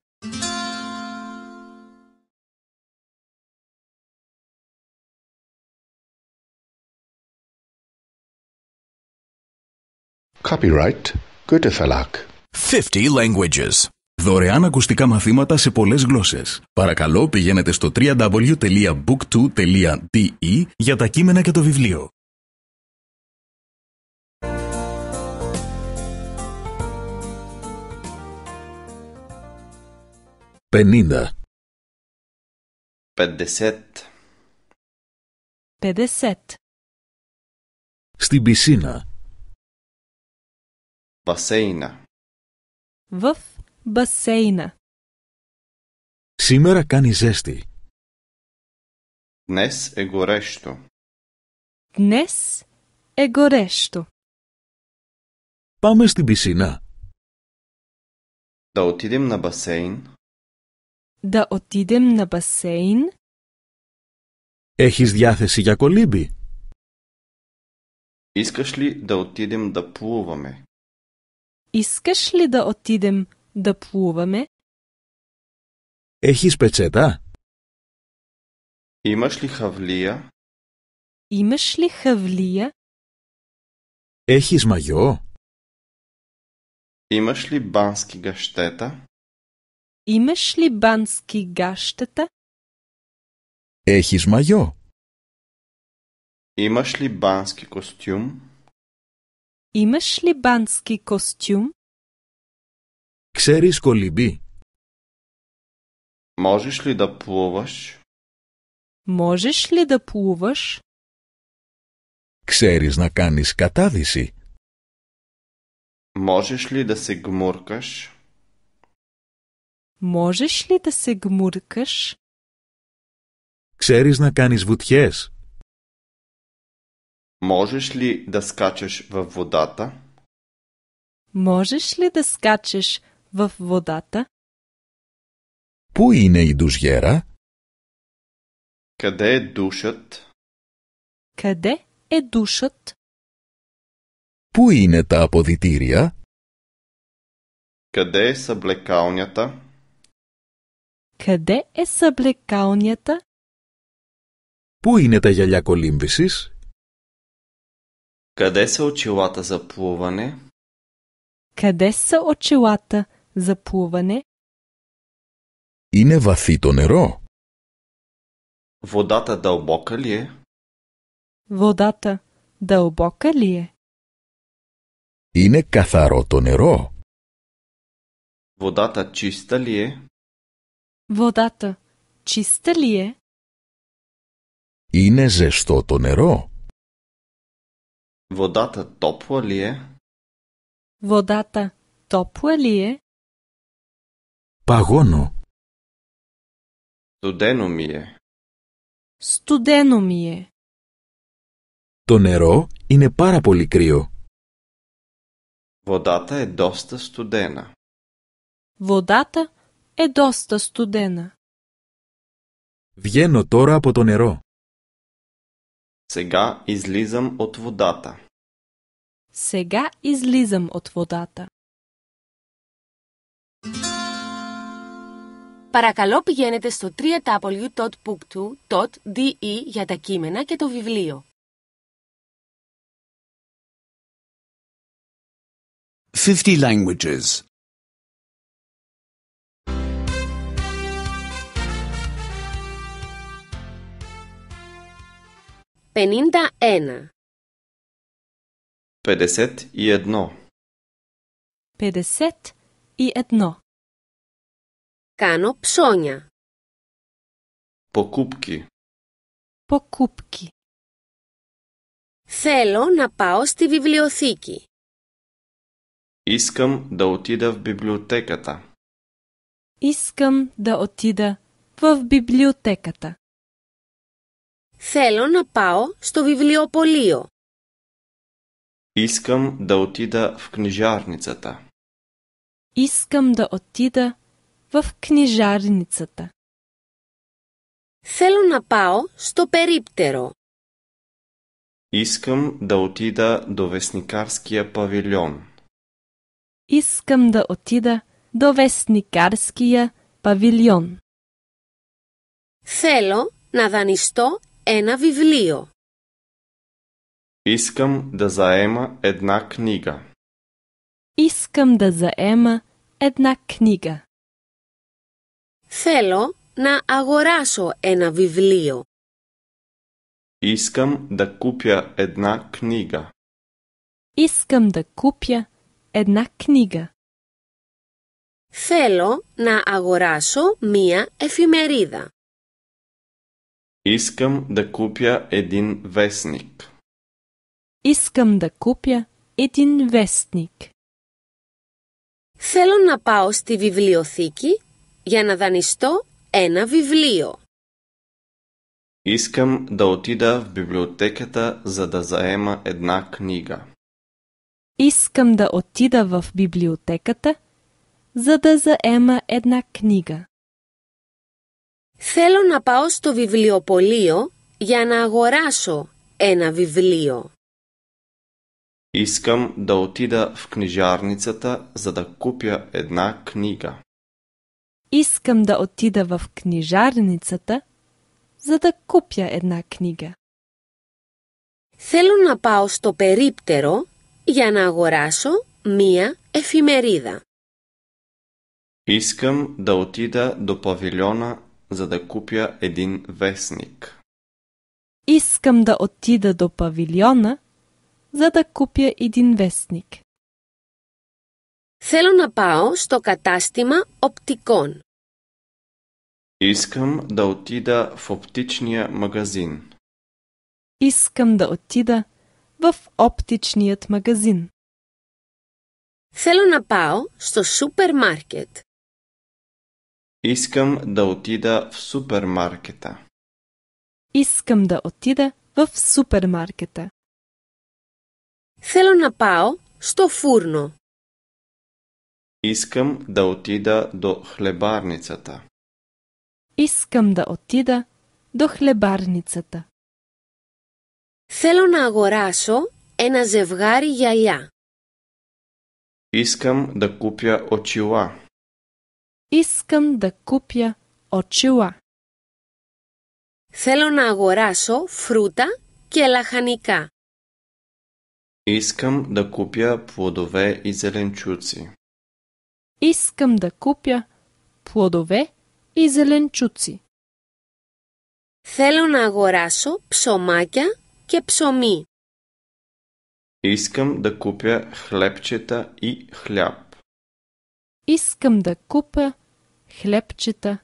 Copyright Goethe Verlag 50 languages Δωρεάν ακουστικά μαθήματα σε πολλές γλώσσες. Παρακαλώ πηγαίνετε στο www.book2.de για τα κείμενα και το βιβλίο. 50 50 50 Στην πισίνα Μπασέινα В басейна Σήμερα κάνει ζέστη. Днес е горещо. Днес е горещо. Πάμε στην πισίνα. Да отидем на басейн. Да отидем на басейн. Έχεις διάθεση για κολύμπι. Искаш ли да отидем да плуваме? Искаш ли да отидем да плуваме? Έχεις пецета? Имаш ли хавлия? Имаш ли хавлия? Έχεις μαγιό? Имаш ли бански гащета? Имаш ли бански гащата? Ехиш майо. Имаш ли бански костюм? Имаш ли бански костюм? Ксериш колиби. Можеш ли да плуваш? Можеш ли да плуваш? Ξέρεις на канис катадиси. Можеш ли да се гмуркаш? Можеш ли да се гмуркаш? Ξέρεις να κάνεις βουτιές? Можеш ли да скачаш във водата? Можеш ли да скачаш в водата? Πού είναι и ντουζιέρα? Къде е душът? Къде е душът? Πού είναι τα Къде е съблекалнята? Къде е съблекалнята? Пу инета τα γυαλιά Къде са очилата за плуване? Къде са очилата за плуване? Ине вафи то неро. Водата дълбока ли е? Водата дълбока ли е? Είναι καθαρό το νερό? Водата чиста ли е? Водата чиста ли е? Είναι ζεστό το νερό. Водата топла ли е? Водата топла ли е? Пагоно. Студено ми е. Студено ми е. Το νερό είναι πάρα πολύ κρύο. Водата е доста студена. Водата εντόστα στουδένα. Βγαίνω τώρα από το νερό. Σεγά излизам от водата. Сега излизам от водата. Παρακαλώ πηγαίνετε στο www.booktu.de για τα κείμενα και το βιβλίο. Fifty languages. ена. 51 и едно. Кано псоня. Покупки. Покупки. Θέλω να πάω στη βιβλιοθήκη. Искам да отида в библиотеката. Искам да отида в библиотеката. Θέλω να πάω στο βιβλιοπωλείο. Искам да отида в книжарницата. Искам да отида в книжарницата. Θέλω να πάω στο περίπτερο. Искам да отида до вестникарския павилион. Искам да отида до вестникарския павилион. Θέλω να δανειστώ ένα βιβλίο. Искам да заема една книга. Искам да заема една книга. Θέλω να αγοράσω ένα βιβλίο. Искам да купя една книга. Искам да купя една книга. Θέλω να αγοράσω μία εφημερίδα. Искам да купя един вестник. Искам да купя един вестник. Θέλω να πάω στη βιβλιοθήκη για να δανειστώ ένα βιβλίο. Искам да отида в библиотеката, за да заема една книга. Искам да отида в библиотеката, за да заема една книга. Θέλω να πάω στο βιβλιοπωλείο για να αγοράσω ένα βιβλίο. Искам да отида в книжарницата, за да купя една книга. Искам да отида в книжарницата, за да купя една книга. Θέλω να πάω στο περίπτερο για να αγοράσω μία εφημερίδα. Искам да отида до павилиона за да купя един вестник. Искам да отида до павилиона, за да купя един вестник. Θέλω να πάω στο κατάστημα οπτικών. Искам да отида в оптичния магазин. Искам да отида в оптичният магазин. Θέλω να πάω στο супермаркет. Искам да отида в супермаркета. Искам да отида в супермаркета. Θέλω на пао що фурно. Искам да отида до хлебарницата. Искам да отида до хлебарницата. Θέλω να е ένα зевгари γυαλιά. Искам да купя очила. Искам да купя очила. Θέλω να αγοράσω φρούτα και λαχανικά. Искам да купя плодове и зеленчуци. Искам да купя плодове и зеленчуци. Θέλω να αγοράσω ψωμάκια και ψωμί. Искам да купя хлебчета и хляб. Искам да купя хлебчета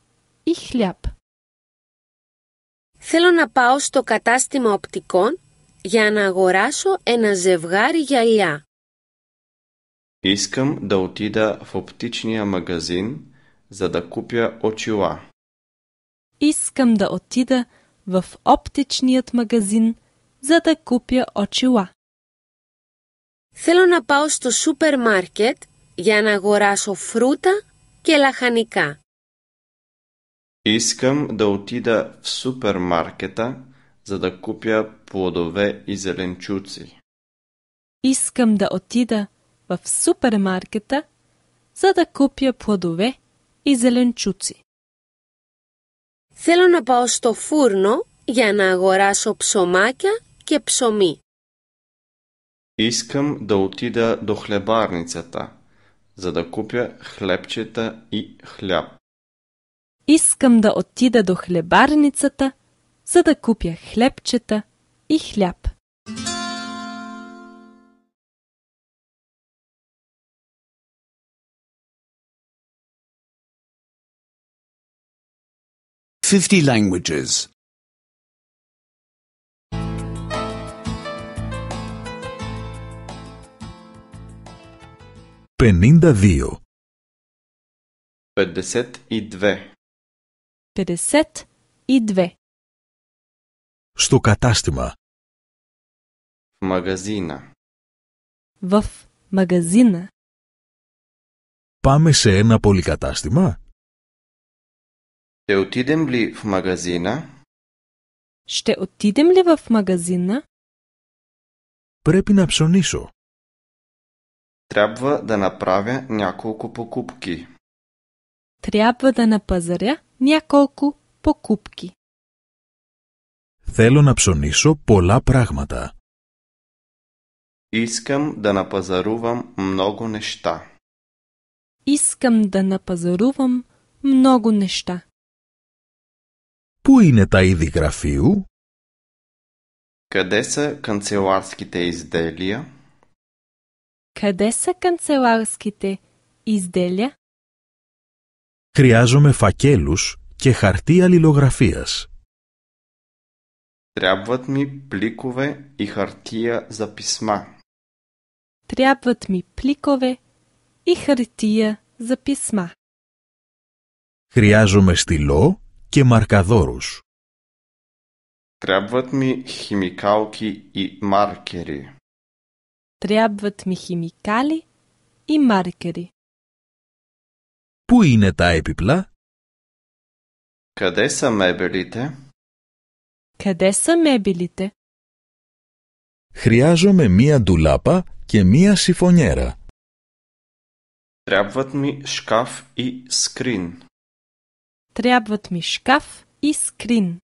и хляб. Θέλω να πάω στο κατάστημα οπτικών για να αγοράσω ένα ζευγάρι γυαλιά. Искам да отида в оптичния магазин, за да купя очила. Искам да отида в оптичният магазин, за да купя очила. Θέλω να πάω στο σούπερ μάρκετ για να αγοράσω φρούτα και λαχανικά. Искам да отида в супермаркета, за да купя плодове и зеленчуци. Искам да отида в супермаркета, за да купя плодове и зеленчуци. Θέλω να πάω στο φούρνο για να αγοράσω ψωμάκια και ψωμί. Искам да отида до хлебарницата, за да купя хлебчета и хляб. Искам да отида до хлебарницата, за да купя хлебчета и хляб. Fifty languages. Πενήντα δύο. Στο κατάστημα. Μαγαζίνα. Βαφ μαγαζίνα. Πάμε σε ένα πολυκατάστημα. Στε οτί δεν μπλει μαγαζίνα. Στε βαφ μαγαζίνα. Πρέπει να ψωνίσω. Трябва да направя няколко покупки. Трябва да напазаря няколко покупки. Θέλω να ψωνίσω πολλά πράγματα. Искам да напазарувам много неща. Искам да напазарувам много неща. Πού είναι τα είδη γραφείου? Къде са канцеларските изделия? Κατέσκεντε ως κάτι ιστολέια; Χρειάζομαι φακέλους και χαρτί αλλιγραφίας. Τρέββαται πλικοβε και χαρτία ζαπισμά. Τρέββαται πλικοβε χαρτία ζαπισμά. Χρειάζομαι στυλό και μαρκαδόρους. Τρέββαται χημικάλκι και μάρκερι. Τρέαβτ μη χημικάλι ή μάρκερι. Πού είναι τα έπιπλα? Κατέσα με εμπιλίτε. Χρειάζομαι μία ντουλάπα και μία σιφονιέρα. Τρέαβτ ή σκρίν. μη σκάφ ή σκρίν.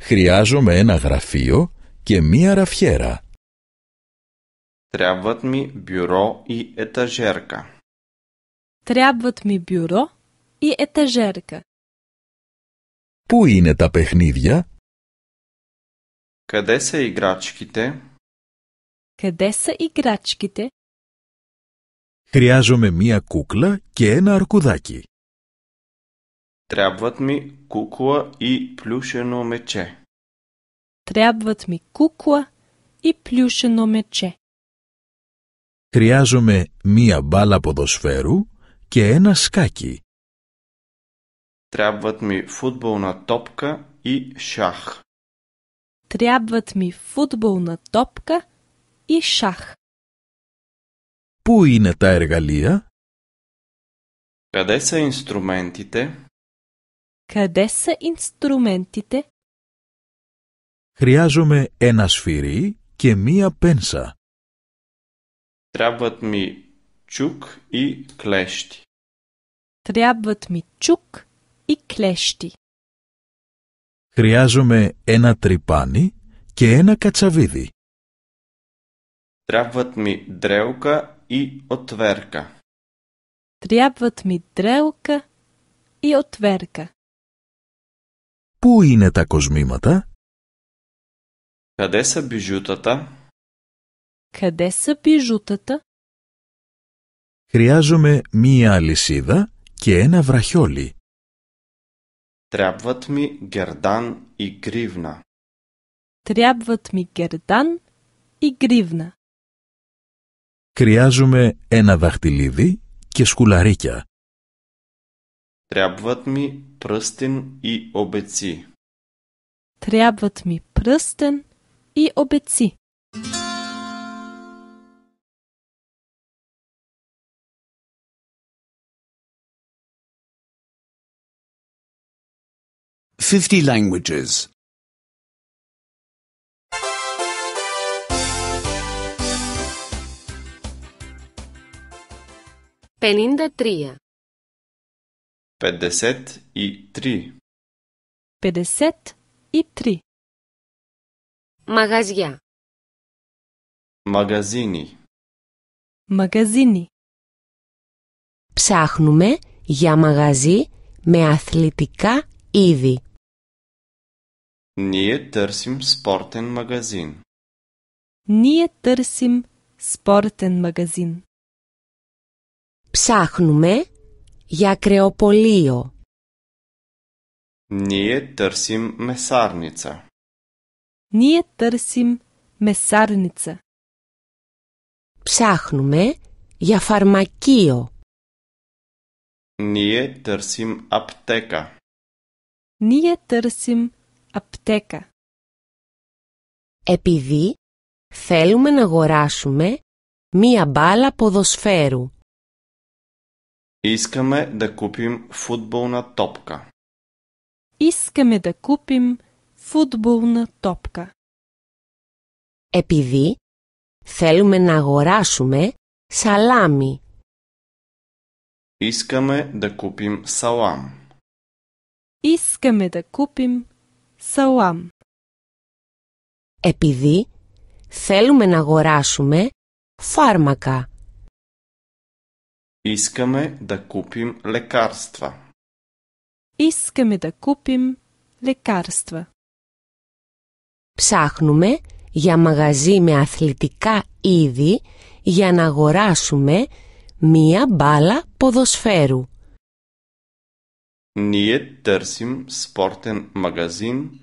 Χρειάζομαι ένα γραφείο και μία ραφιέρα. Трябват ми бюро и етажерка. Трябват ми бюро и етажерка. Πού είναι τα παιχνίδια? Къде са играчките? Къде са играчките? Χρειάζομαι μία κούκλα και ένα αρκουδάκι. Трябват ми кукла и плюшено мече. Трябват ми кукла и плюшено мече. χρειάζομαι μία μπάλα ποδοσφαίρου και ένα σκάκι. Τρέβατ μη φούτμπολνα τόπκα ή σάχ. Τρέβατ μη να τόπκα ή σάχ. Πού είναι τα εργαλεία? Καδέ σε ινστρουμέντιτε? Καδέ Χρειάζομαι ένα σφυρί και μία πένσα. Трябват ми чук и клещи. Трябват ми чук и клещи. Χρειάζομαι ένα трипани και ένα κατσαβίδι. Трябват ми дрелка и отверка. Трябват ми дрелка и отверка. Пу είναι τα Къде са бижутата? Къде са бижутата? Χρειάζομαι μία αλυσίδα και ένα βραχιόλι. Трябват ми гердан и гривна. Трябват ми гердан и гривна. Χρειάζομαι една дахтилиди и скуларикя. Трябват ми пръстен и обеци. Трябват ми пръстен и обеци. 50 languages. 53. τρία Μαγαζιά. Μαγαζίνι. Μαγαζίνι. Ψάχνουμε για μαγαζί με αθλητικά είδη. Ние търсим спортен магазин. Ние търсим спортен магазин. Псахнуме я креополио. Ние търсим месарница. Ние търсим месарница. Псахнуме я фармакио. Ние търсим аптека. Ние търсим Apteka. Επειδή θέλουμε να αγοράσουμε μία μπάλα ποδοσφαίρου. Искаме да купим футболна топка. Искаме да купим футболна топка. Επειδή θέλουμε να αγοράσουμε σαλάμι. Искаме да купим салам. Искаме да купим Um. Επειδή θέλουμε να αγοράσουμε φάρμακα. Искаме να купим λεκάρστα. Ψάχνουμε για μαγαζί με αθλητικά είδη για να αγοράσουμε μία μπάλα ποδοσφαίρου. Ние търсим спортен магазин,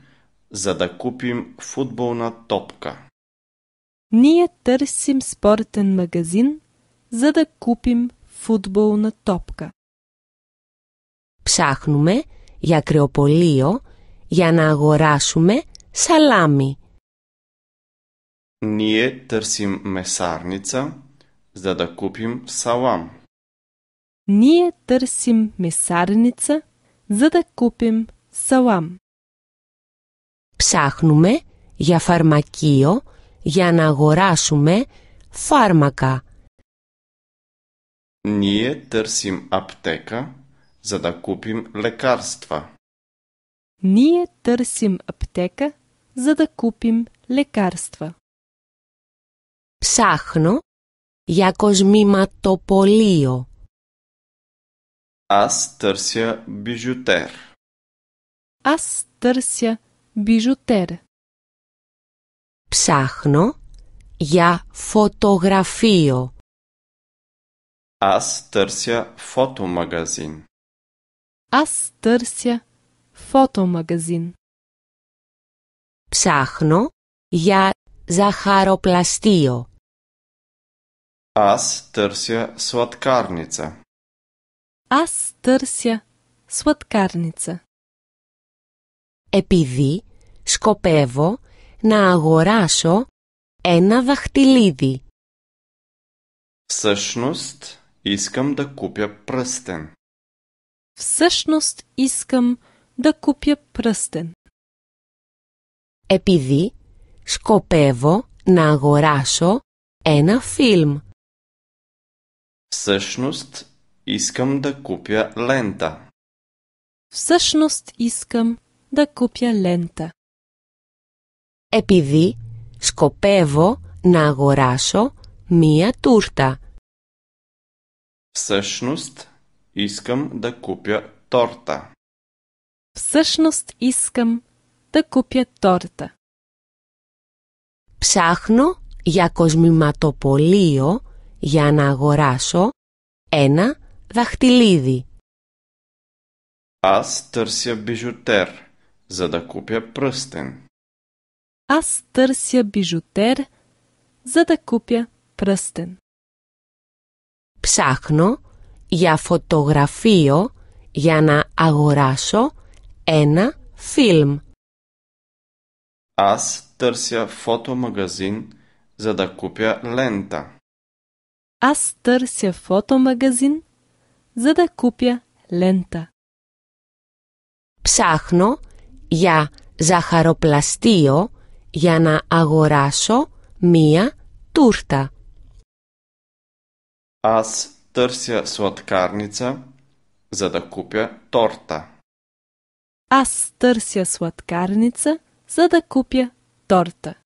за да купим футболна топка. Ние търсим спортен магазин, за да купим футболна топка. Ψάχνουμε για κρεοπολείο για να αγοράσουμε σαλάμι. Ние търсим месарница, за да купим салам. Ние търсим месарница, за да купим салам. Ψάχνουμε για φαρμακείο για να αγοράσουμε φάρμακα. Ние търсим аптека, за да купим лекарства. Ние търсим аптека, за да купим лекарства. Ψάχνω για κοσμηματοπολείο Аз търся бижутер. Аз търся бижутер. Псахно я φωτογραφείο. Аз търся фотомагазин. Аз търся фотомагазин. Псахно я ζαχαροπλαστείο. Аз търся сладкарница. Аз търся сладкарница. Επειδή σκοπεύω να αγοράσω ένα δαχτυλίδι. Всъщност искам да купя пръстен. Всъщност искам да купя пръстен. Επειδή σκοπεύω να αγοράσω ένα φιλμ. Всъщност Искам да купя лента. Всъщност искам да купя лента. Епиди скопево на αγοράσω μία τούρτα. Всъщност искам да купя торта. Всъщност искам да купя торта. Ψάχνω για κοσμηματοπολείο για να αγοράσω ένα δαχτυλίδι. Ας τέρσια μπιζουτέρ, ζα τα κούπια πρόστεν. Ας τέρσια μπιζουτέρ, ζα τα κούπια πρόστεν. Ψάχνω για φωτογραφείο για να αγοράσω ένα φιλμ. Ας τέρσια φωτομαγαζίν, ζα τα κούπια λέντα. Ας τέρσια φωτομαγαζίν, ζα κούπια λέντα. за да купя лента. Ψάχνω για ζαχαροπλαστείο για να αγοράσω μία τούρτα. Аз търся сладкарница, за да купя торта. Аз търся сладкарница, за да купя торта.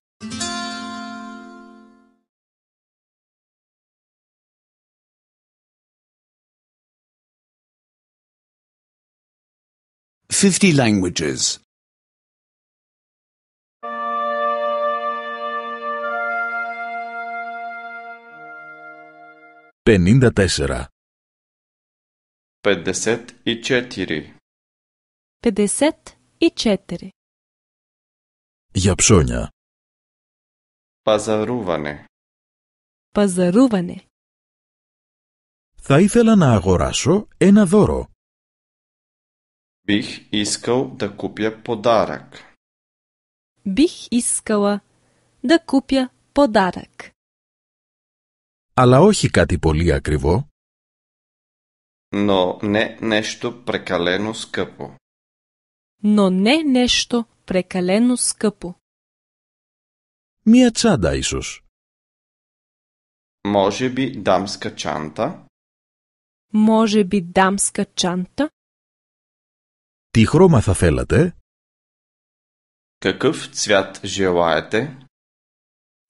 50 languages. 54. 54. 54. Για ψώνια. Παζαρούβανε. Παζαρούβανε. Θα ήθελα να αγοράσω ένα δώρο. Бих искал да купя подарък. Бих искала да купя подарък. Ала охи кати поли акриво. Но не нещо прекалено скъпо. Но не нещо прекалено скъпо. Мия чада, Исус. Може би дамска чанта? Може би дамска чанта? Τι χρώμα θα θέλατε? Какъв цвят желаете?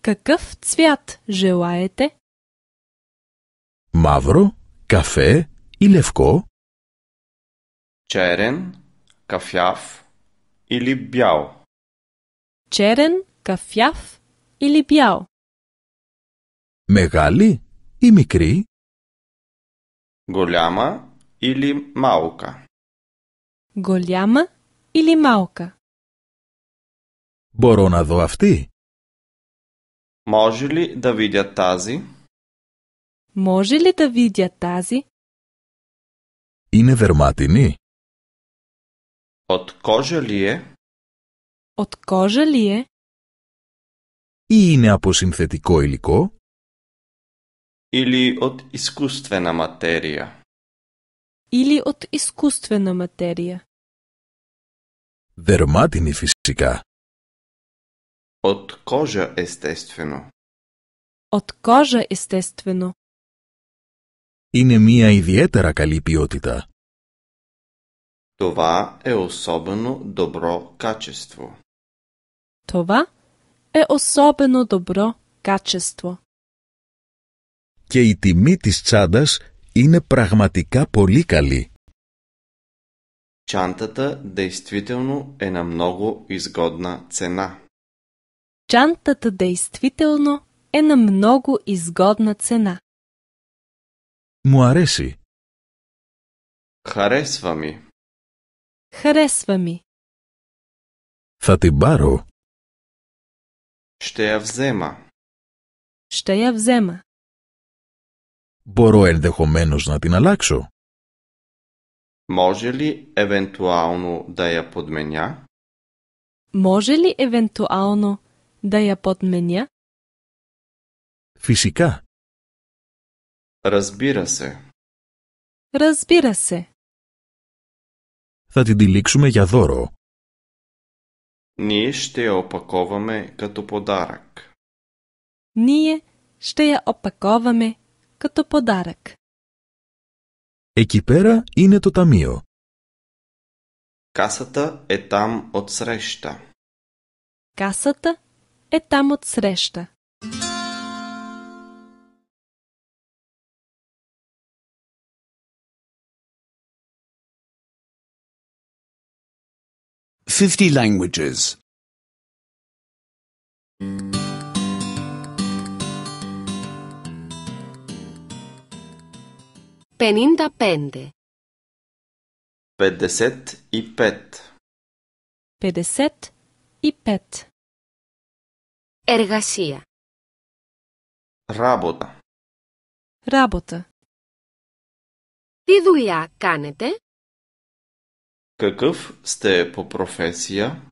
Какъв цвят желаете? Мавро, кафе и левко? Черен, кафяв или бял? Черен, кафяв или бял? Мегали и микри. Голяма или малка? Γολιάμα ή λιμάωκα. Μπορώ να δω αυτή. Μόζι λι τα βίδια τάζι. Μόζι τα βίδια τάζι. Είναι δερμάτινη. Οτ κόζε λιε. Οτ Ή είναι από υλικό. Ήλι οτ ισκούστβενα ματέρια. или от изкуствена материя. Дерматини физика. От кожа естествено. От кожа естествено. Είναι мия ιδιαίτερα καλή ποιότητα. Това е особено добро качество. Това е особено добро качество. Και η τιμή της τσάντας είναι πραγματικά πολύ καλή. Чантата действително е на много изгодна цена. Чантата действително е на много изгодна цена. Му ареси. Харесва ми. Харесва ми. Θα την πάρω. Ще я взема. Ще я взема. Μπορώ ενδεχομένως να την αλλάξω. Може ли евентуално да я подменя? Може ли евентуално да я подменя? Φυσικά. Разбира се. Разбира се. Θα την τυλίξουμε για δώρο. Ние ще я опаковаме като подарък. Ние ще я опаковаме като подарък. Екипера и είναι το Касата е там отсреща. Касата е там от среща. Fifty languages. πενήντα πέντε. Πεντεσέτ ή πέτ. Πεντεσέτ ή πέτ. Εργασία. Ράμποτα. Ράμποτα. Τι δουλειά κάνετε? Κακύφ στε πο προφέσια.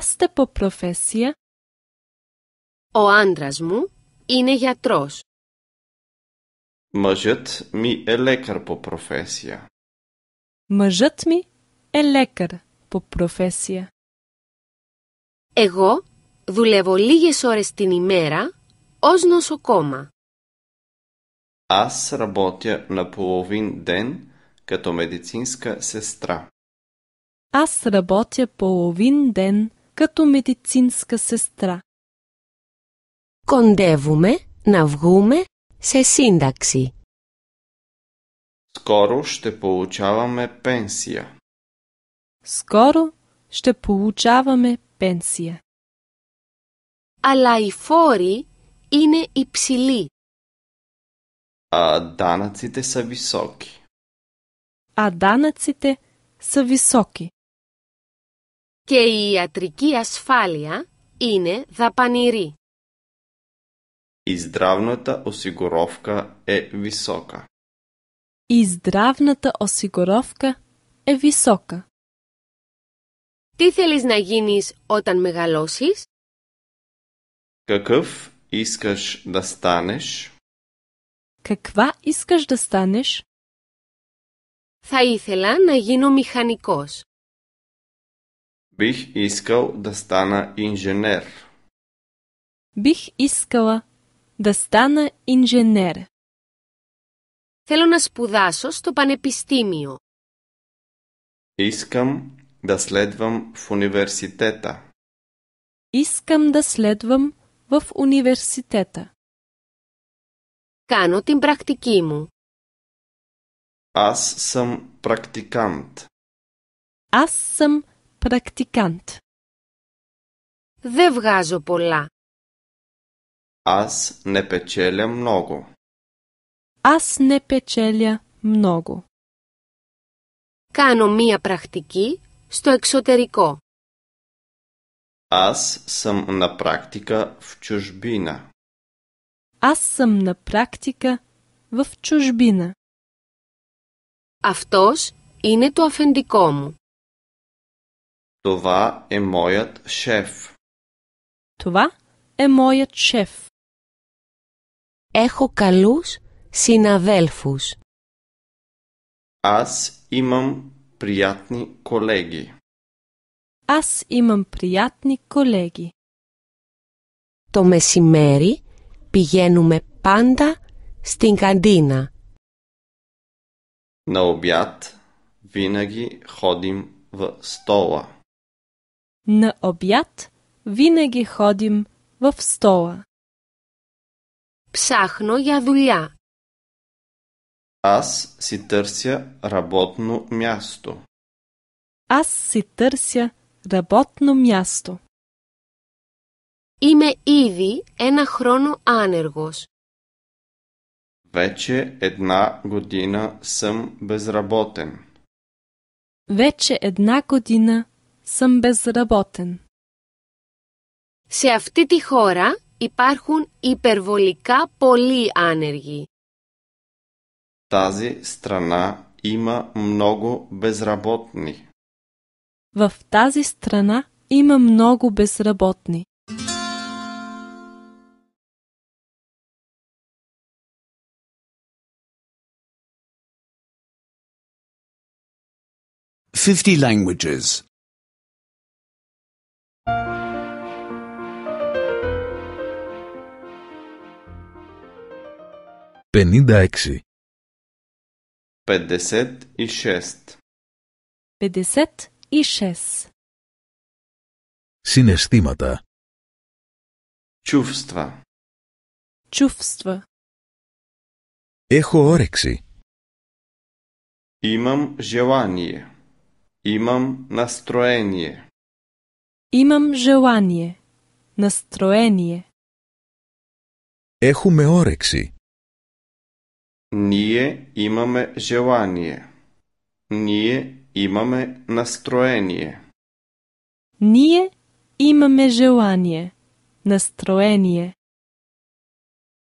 στε Ο άντρας μου είναι γιατρός. Мъжът ми е лекар по професия. Мъжът ми е лекар по професия. Εγώ δουλεύω λίγες ώρες την ημέρα ως νοσοκόμα. Аз работя на половин ден като медицинска сестра. Аз работя половин ден като медицинска сестра. Кондевуме на βγούμε Σε σύνταξη. Σκόρο στε получаваме πένσια. Σκόρο στε получаваме πένσια. Αλλά οι φόροι είναι υψηλοί. А данъците са високи. Και η ιατρική ασφάλεια είναι δαπανηρή. И здравната осигуровка е висока. И здравната осигуровка е висока. Ти θέλεις να γίνεις отан мегалосис? Какъв искаш да станеш? Каква искаш да станеш? Θα ήθελα να γίνω μηχανικός. Бих искал да стана инженер. Бих искала да стана инженер. Θέλω να σπουδάσω στο πανεπιστήμιο. Искам да следвам в университета. Искам да следвам в университета. Κάνω την πρακτική μου. Аз съм практикант. Аз съм практикант. Δεν βγάζω πολλά. Аз не печеля много. Аз не печеля много. Кано мия практики сто εξωτερικό. Аз съм на практика в чужбина. Аз съм на практика в чужбина. Автос и не то афендиком. Това е моят шеф. Това е моят шеф. Έχω καλούς συναδέλφους. Ας είμαι πριάτνη κολέγι. Ας είμαι πριάτνη κολέγι. Το μεσημέρι πηγαίνουμε πάντα στην καντίνα. Να οβιάτ βίναγι χώδιμ β στόα. Να οβιάτ βίναγι β στόα. Ψάχνω για δουλειά. Аз си търся работно място. Аз си търся работно място. Είμαι ήδη ένα χρόνο άνεργος. Вече една година съм безработен. Вече една година съм безработен. Σε αυτή τη χώρα Υπάρχουν υπερβολικά πολλοί άνεργοι. Тази страна има много безработни. В тази страна има много безработни. Fifty languages. 56 Συναισθήματα Чувства Чувства Έχω όρεξη Имам желание Имам настроение Имам желание Настроение Έχουμε όρεξη ние имаме желание. Ние имаме настроение. Ние имаме желание. Настроение.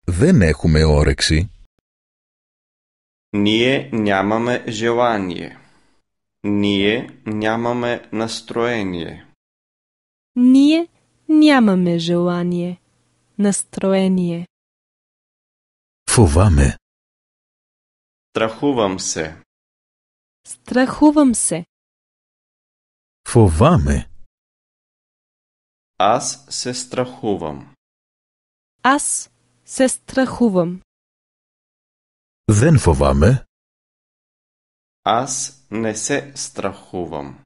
Δεν έχουμε όρεξη. Ние нямаме желание. Ние нямаме настроение. Ние нямаме желание. Настроение. Фуваме. Страхувам се. Страхувам се. Фоваме. Аз се страхувам. Аз се страхувам. Δεν фуваме. Аз не се страхувам.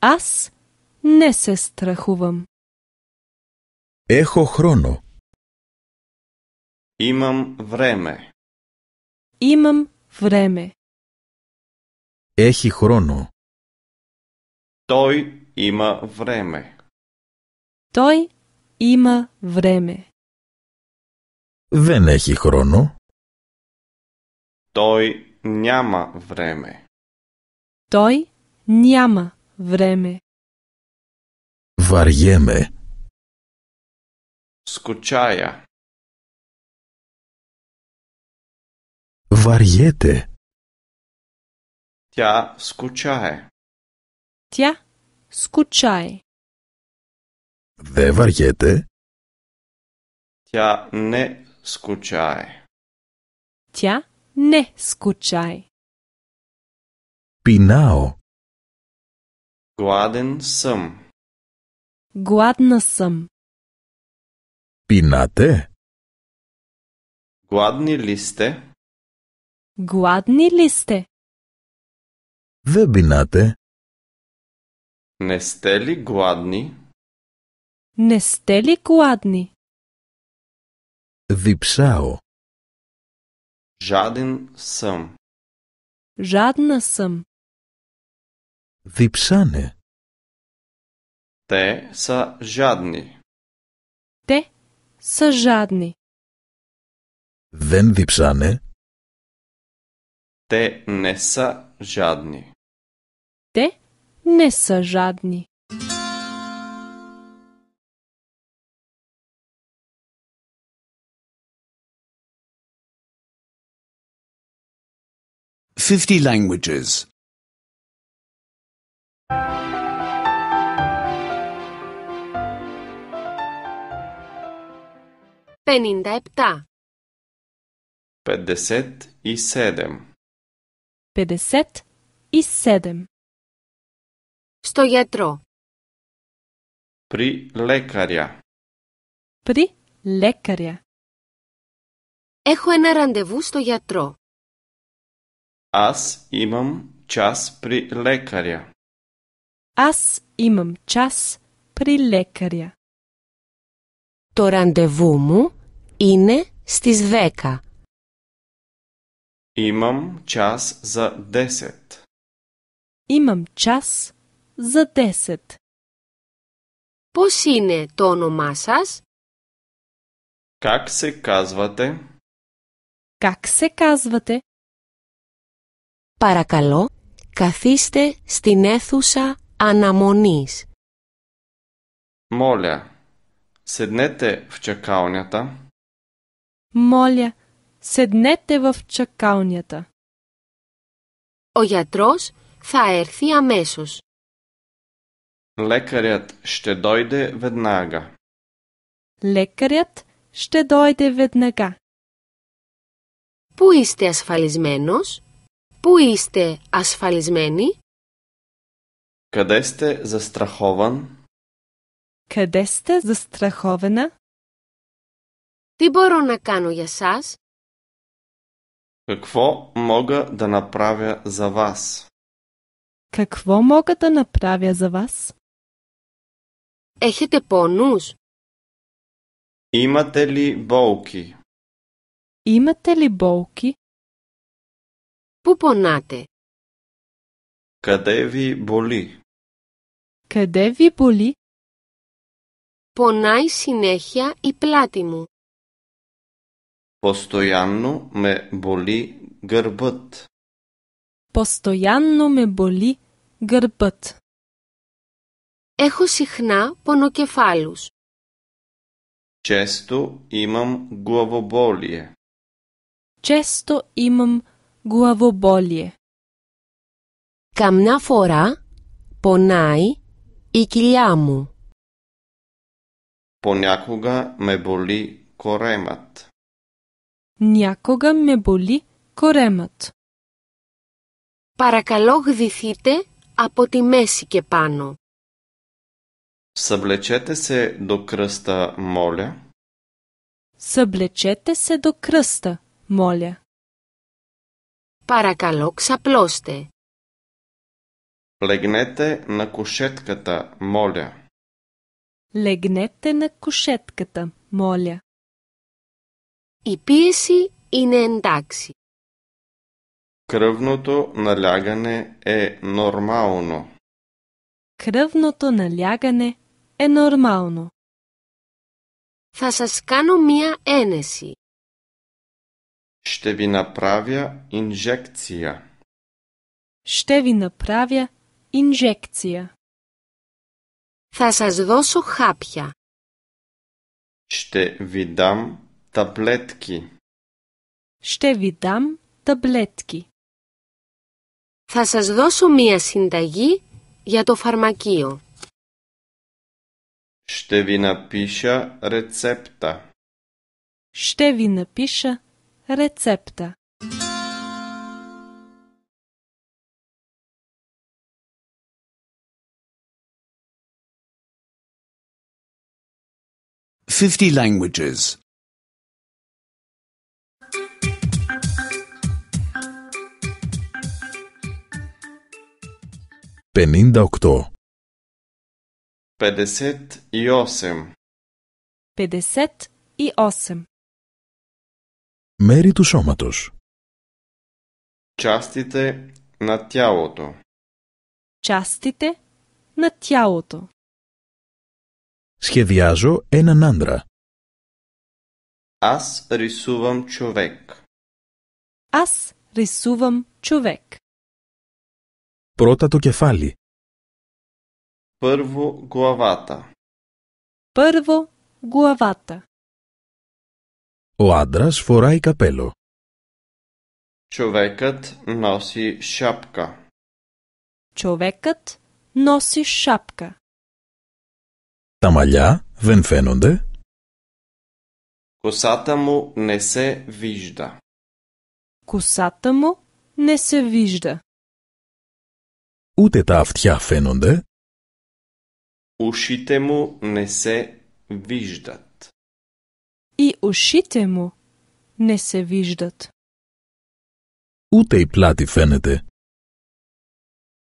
Аз не се страхувам. Ехо хроно. Имам време. Имам време. Έχει χρόνο. Той има време. Той има време. Δεν έχει χρόνο. Той няма време. Той няма време. Βαριέμαι. Σκουτσάια. Варьете. Тя скучае. Тя скучае. Де варьете? Тя не скучае. Тя не скучае. Пинао. Гладен съм. Гладна съм. Пинате? Гладни ли сте? Гладни ли сте? Вебинате. Не сте ли гладни? Не сте ли гладни? Випсао. Жаден съм. Жадна съм. Випсане. Те са жадни. Те са жадни. Вен випсане. Те не са жадни. Те не са жадни. Fifty languages. Peninda epta. Pedeset i sedem. πεντεσέτ ή Στο γιατρό. Πρι λέκαρια. Πρι λέκαρια. Έχω ένα ραντεβού στο γιατρό. Ας είμαμ τσάς πρι λέκαρια. Ας είμαμ τσάς πρι λέκαρια. Το ραντεβού μου είναι στις δέκα. Имам час за 10. Имам час за 10. Πώς είναι το όνομά Как се казвате? Как се казвате? Παρακαλώ, καθίστε στην αίθουσα αναμονής. Моля, седнете в чакалнята. Моля, Седнете в чакалнята. Ο γιατρός θα έρθει αμέσως. Лекарят ще дойде веднага. Лекарят ще дойде веднага. Πού είστε ασφαλισμένος? Πού είστε ασφαλισμένοι? Къде сте застрахован? Къде сте застрахована? Τι μπορώ να κάνω για σας? Какво мога да направя за вас? Какво мога да направя за вас? по πόνους? Имате ли болки? Имате ли болки? Пупонате. Къде ви боли? Къде ви боли? Понай синехия и плати му. Постоянно ме боли гърбът. Постоянно ме боли гърбът. Έχω συχνά понокефалус. Често имам главоболие. Често имам главоболие. Καμιά φορά πονάει и κοιλιά μου. Понякога ме боли коремат. Някога ме боли коремът. Паракало гвифите από τη μέση και πάνω. Съблечете се до кръста, моля. Съблечете се до кръста, моля. Паракало ксаплосте. Легнете на кушетката, моля. Легнете на кушетката, моля. Η и είναι εντάξει. Кръвното налягане е нормално. Кръвното налягане е нормално. Θα σας κάνω Ще ви направя инжекция. Ще ви направя инжекция. Θα σας Ще ви дам таблетки. Ще ви дам таблетки. Θα σας δώσω μία συνταγή για το φαρμακείο. Ще ви напиша рецепта. Ще ви напиша рецепта. Fifty languages. πενήντα οκτώ πενταεφτής οκτώ πενταεφτής οκτώ μέρη του σώματος χαστίτε να τιάω Τσάστητε να τιάω σχεδιάζω έναν άντρα. ας ρισουβάμ τσουβέκ. ας ρισουβάμ τσουβέκ. Πρώτα το κεφάλι. Πρώτο γουαβάτα. Πρώτο γουαβάτα. Ο άντρας φοράει καπέλο. Τσοβέκατ νόσι σάπκα. Τσοβέκατ νόσι σάπκα. Τα μαλλιά δεν φαίνονται. Κουσάτα μου νεσέ βίζτα. Κουσάτα μου νεσέ βίζτα ούτε τα αυτιά φαίνονται. Ουσίτε μου νε ναι σε βίζδατ. Ή ουσίτε μου νε ναι σε βίζδατ. Ούτε η πλάτη φαίνεται.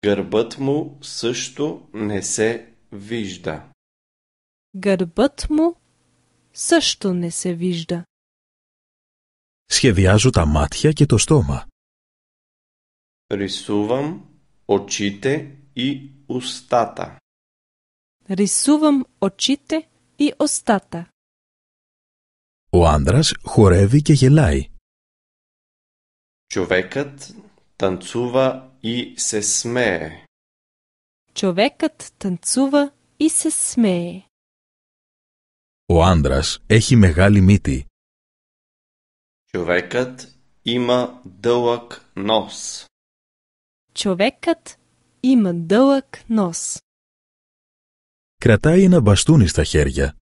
Γερμπάτ μου σύστο νε ναι σε βίζδα. Γερμπάτ μου σύστο νε σε βίζδα. Σχεδιάζω τα μάτια και το στόμα. Ρισούβαμ очите и устата. Рисувам очите и устата. Ο άντρας χορεύει και γελάει. Човекът танцува и се смее. Човекът танцува и се смее. Ο άντρας έχει μεγάλη μύτη. Човекът има дълъг нос. Човекът има дълъг нос. Крата и на στα χέρια.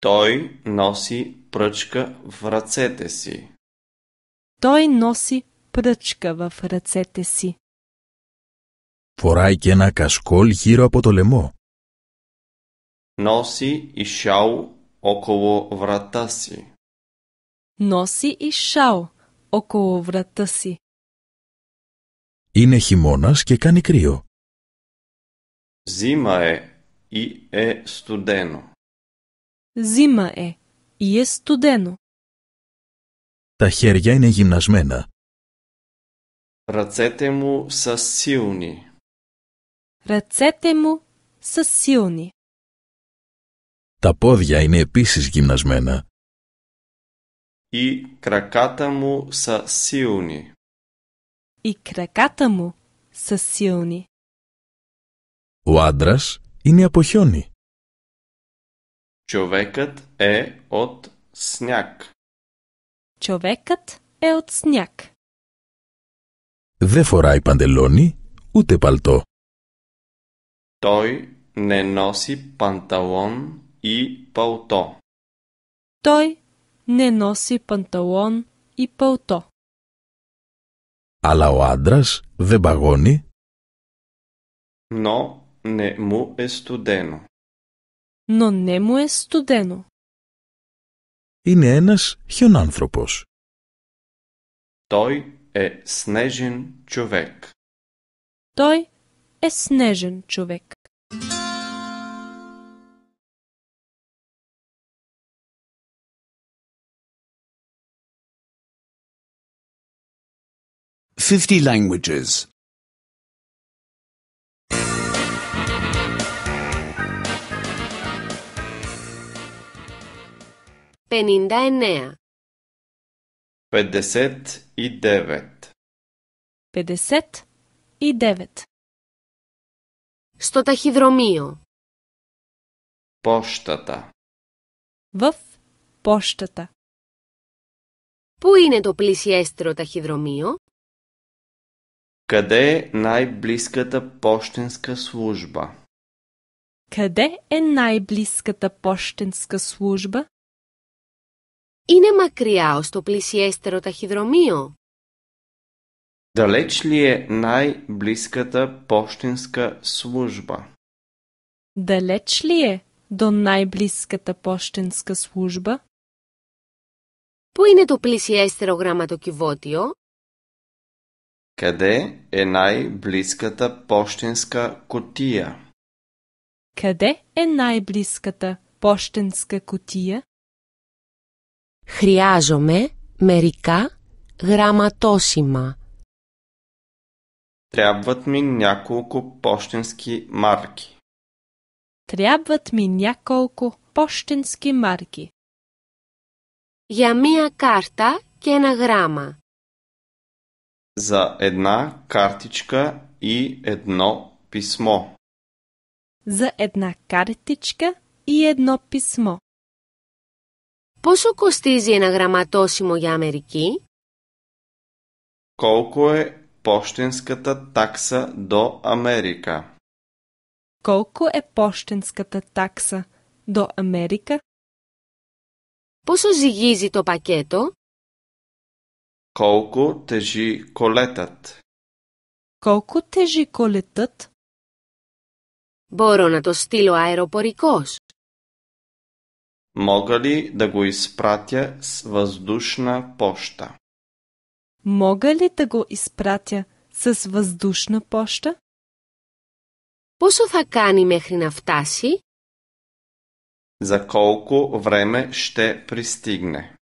Той носи пръчка в ръцете си. Той носи пръчка в ръцете си. Φοράει και кашкол хиро по από Носи и шал около врата си. Носи и шал около врата си. Είναι χειμώνας και κάνει κρύο. Ζήμαε ή ε στουντένο. Ζήμαε ή ε Τα χέρια είναι γυμνασμένα. Ρατσέτε μου σας σιούνι. Ρατσέτε μου σας σιούνι. Τα πόδια είναι επίσης γυμνασμένα. Η κρακάτα μου σας σιούνι. и краката му са силни. Ο άντρας είναι από χιόνι. Човекът е от сняг. Човекът е от сняг. Δεν φοράει παντελόνι, ούτε παλτό. Той не носи панталон и палто. Той не носи панталон и палто. Αλλά ο άντρας δεν παγώνει. Νο νε μου εστουδένω. Νο νε μου Είναι ένας χιονάνθρωπος. Τόι εσνέζεν τσουβέκ. Τόι εσνέζεν τσουβέκ. 50 languages. 59. Στο ταχυδρομείο. Πόστατα. πόστατα. Πού είναι το πλησιέστερο ταχυδρομείο? Къде е най-близката пощенска служба? Къде е най-близката пощенска служба? Είναι μακριά ως το тахидромио. Далеч ли е най-близката пощенска служба? Далеч ли е до най-близката пощенска служба? Πού είναι το πλησιέστερο γραμματοκιβώτιο? Къде е най-близката пощенска котия? Къде е най-близката пощенска котия? Хряжоме мерика граматосима. Трябват ми няколко пощенски марки. Трябват ми няколко пощенски марки. Ямия карта Кенаграма. За една картичка и едно писмо. За една картичка и едно писмо. Πόσο κοστίζει ένα γραμματόσημο για америки. Колко е пощенската такса до Америка? Колко е пощенската такса до Америка? Πόσο то пакето. πακέτο? Колко тежи колетът? Колко тежи колетът? Μπορώ стило το Мога ли да го изпратя с въздушна поща? Мога ли да го изпратя с въздушна поща? Πόσο θα κάνει μέχρι να За колко време ще пристигне?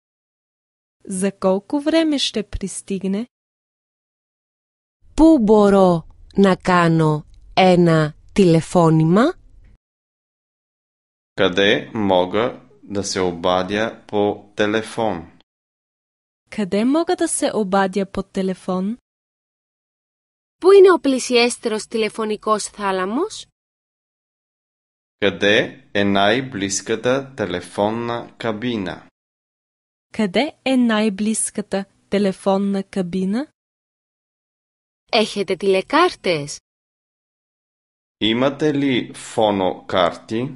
За колко време ще пристигне? Пуборо на кано е на τηλεφώνημα? Къде мога да се обадя по телефон? Къде мога да се обадя по телефон? Πού είναι ο πλησιέστερος τηλεφωνικός Къде е най-близката телефонна кабина? Къде е най-близката телефонна кабина? Έχετε τηλεκάρτες. Имате ли фонокарти?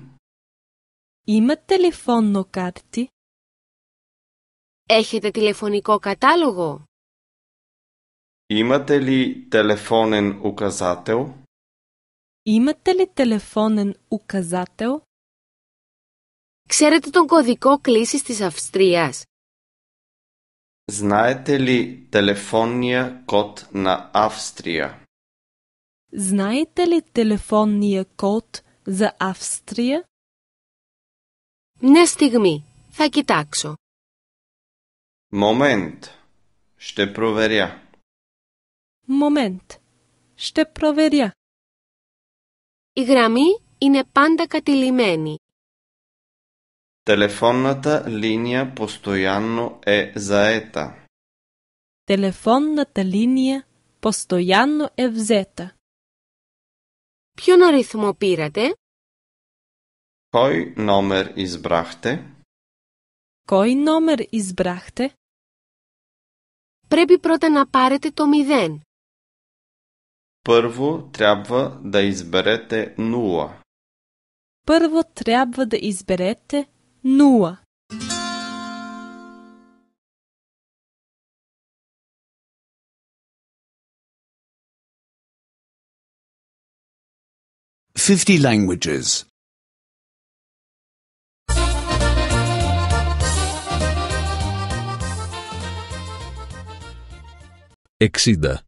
Имате ли карти. Ехете телефонико каталого? Имате ли телефонен указател? Имате ли телефонен указател? Ξέρετε τον κωδικό κλήσης της Αυστρίας. Знаете ли телефонния код на Австрия? Знаете ли телефонния код за Австрия? Не стигми, θα κοιτάξω. Момент, ще проверя. Момент, ще проверя. Η γραμμή είναι πάντα κατηλημένη. Телефонната линия постоянно е заета. Телефонната линия постоянно е взета. Ποιον αριθμό пирате? Кой номер избрахте? Кой номер избрахте? Преби πρώτα να πάρετε το 0. Първо трябва да изберете 0. Първо трябва да изберете nua. Fifty languages. Exida.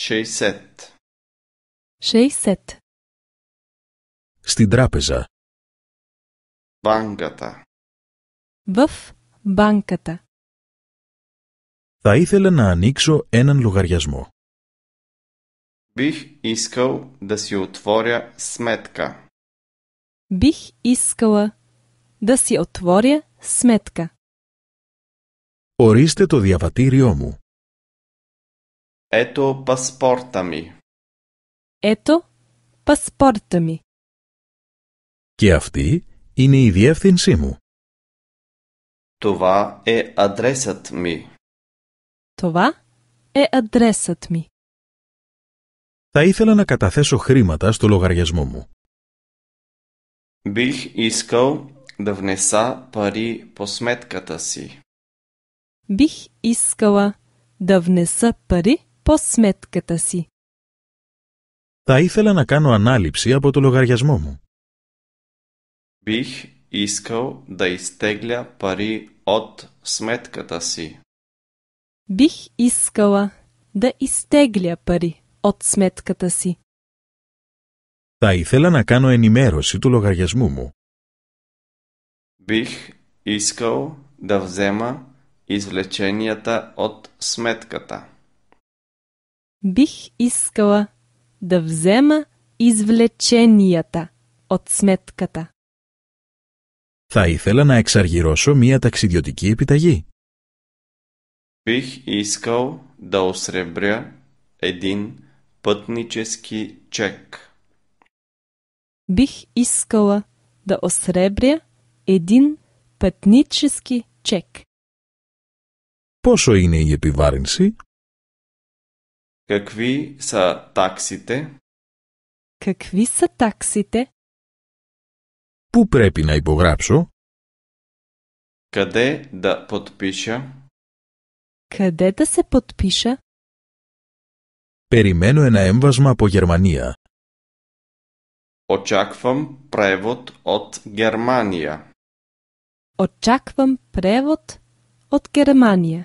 Chaiset. Chaiset. Στην τράπεζα. банката. в банката. Θα ήθελα να ανοίξω έναν λογαριασμό. Бих искал да си отворя сметка. Бих искала да си отворя сметка. Ορίστε το διαβατήριό μου. Ето паспорта ми. Ето паспорта ми. Και αυτή είναι η διεύθυνσή μου. Това е адресът ми. Това е адресът ми. Θα ήθελα να καταθέσω χρήματα στο λογαριασμό μου. Бих искал да внеса пари по сметката си. Бих искала да внеса пари по сметката си. Θα ήθελα να κάνω ανάληψη από το λογαριασμό μου. Бих искал да изтегля пари от сметката си. Бих искала да изтегля пари от сметката си. Θα ήθελα να κάνω ενημέρωση του λογαριασμού μου. Бих искал да взема извлеченията от сметката. Бих искала да взема извлеченията от сметката. Θα ήθελα να εξαργυρώσω μία ταξιδιωτική επιταγή. εδίν τσέκ. Πόσο είναι η επιβάρυνση? Κακβί σα τάξιτε? Κακβί σα τάξιτε? Πού πρέπει να υπογράψω? Κατέ δα Καδέ δα σε πωτπίσια. Περιμένω ένα έμβασμα από Γερμανία. Οτσάκφαμ πρέβοτ οτ Γερμανία. Οτσάκφαμ πρέβοτ οτ Γερμανία.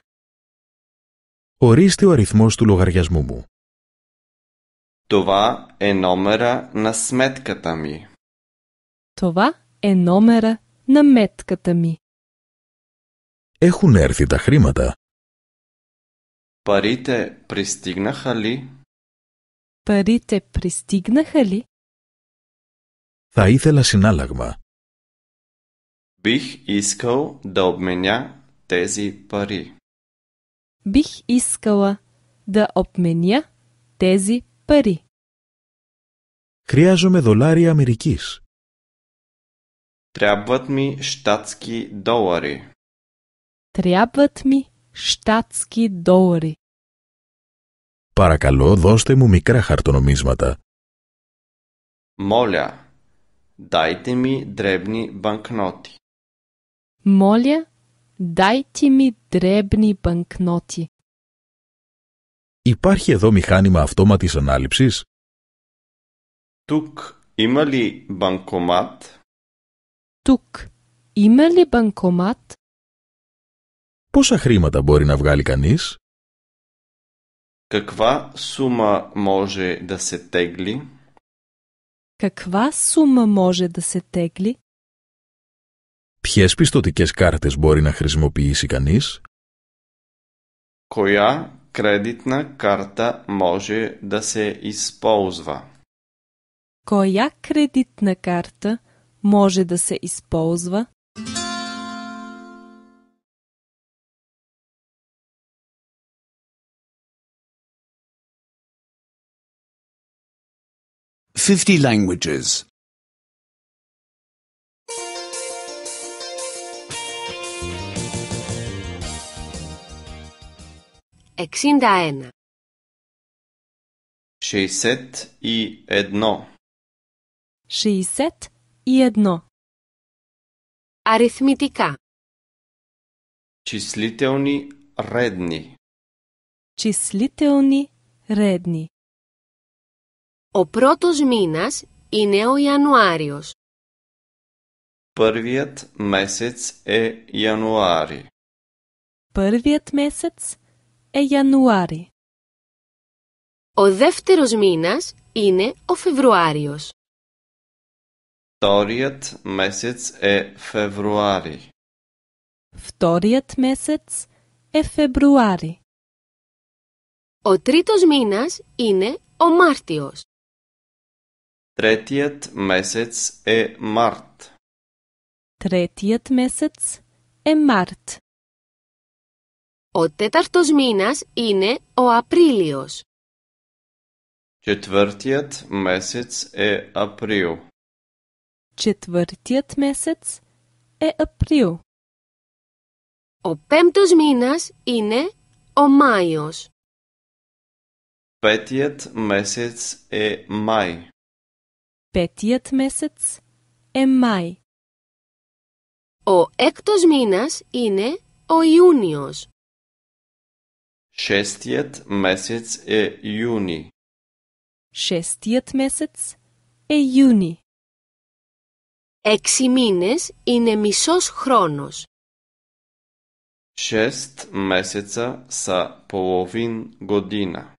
Ορίστε ο αριθμός του λογαριασμού μου. Τοβά ενόμερα να σμέτκατα μοι е номера на Έχουν έρθει τα χρήματα. Парите пристигнаха ли? Парите пристигнаха ли? Θα ήθελα συνάλλαγμα. Бих искал да обменя тези пари. Бих искала да обменя Χρειάζομαι δολάρια Αμερικής. Трябват ми щатски долари. Трябват ми щатски долари. Παρακαλώ, δώστε μου μικρά χαρτονομίσματα. Моля, дайте ми дребни банкноти. Моля, дайте ми дребни банкноти. Υπάρχει εδώ μηχάνημα αυτόματης ανάληψης? Тук има ли банкомат? Τουκ, είμαι λιμπανκομάτ. Πόσα χρήματα μπορεί να βγάλει κανείς? Κακβά σούμα μόζε δα σε τέγλει. Κακβά σούμα μόζε δα σε τέγλει. Ποιες πιστοτικές κάρτες μπορεί να χρησιμοποιήσει κανείς? Κοιά κρέδιτνα κάρτα μόζε δα σε εισπόζβα. Κοιά κρέδιτνα κάρτα μόζε δα σε εισπόζβα. може да се използва Fifty languages. Εξήντα ένα. 61. 61 И едно. Αριθμητικά. Числителни редни. Числителни редни. Ο πρώτος μήνας είναι ο Ιανουάριος. Първият месец е януари. Първият месец е януари. Ο δεύτερος μήνας είναι ο Φεβρουάριος. Вторият месец е февруари. Вторият месец е февруари. Ο тритос минас ине о мартиос. Третият месец е март. Третият месец е март. Ο тетартос минас ине о априлиос. Четвъртият месец е април. Четвъртият месец ἐ април. Ο πέμπτος μήνας είναι ο Μάιος. Πέτιετ μέσετς ε Μάι. Πέτιετ μέσετς ε Μάι. Ο έκτος μήνας είναι ο Ιούνιος. Шестият месец е юни. Шестият Έξι μήνες είναι μισός χρόνος. Шест μέσετσα σε πόβιν година.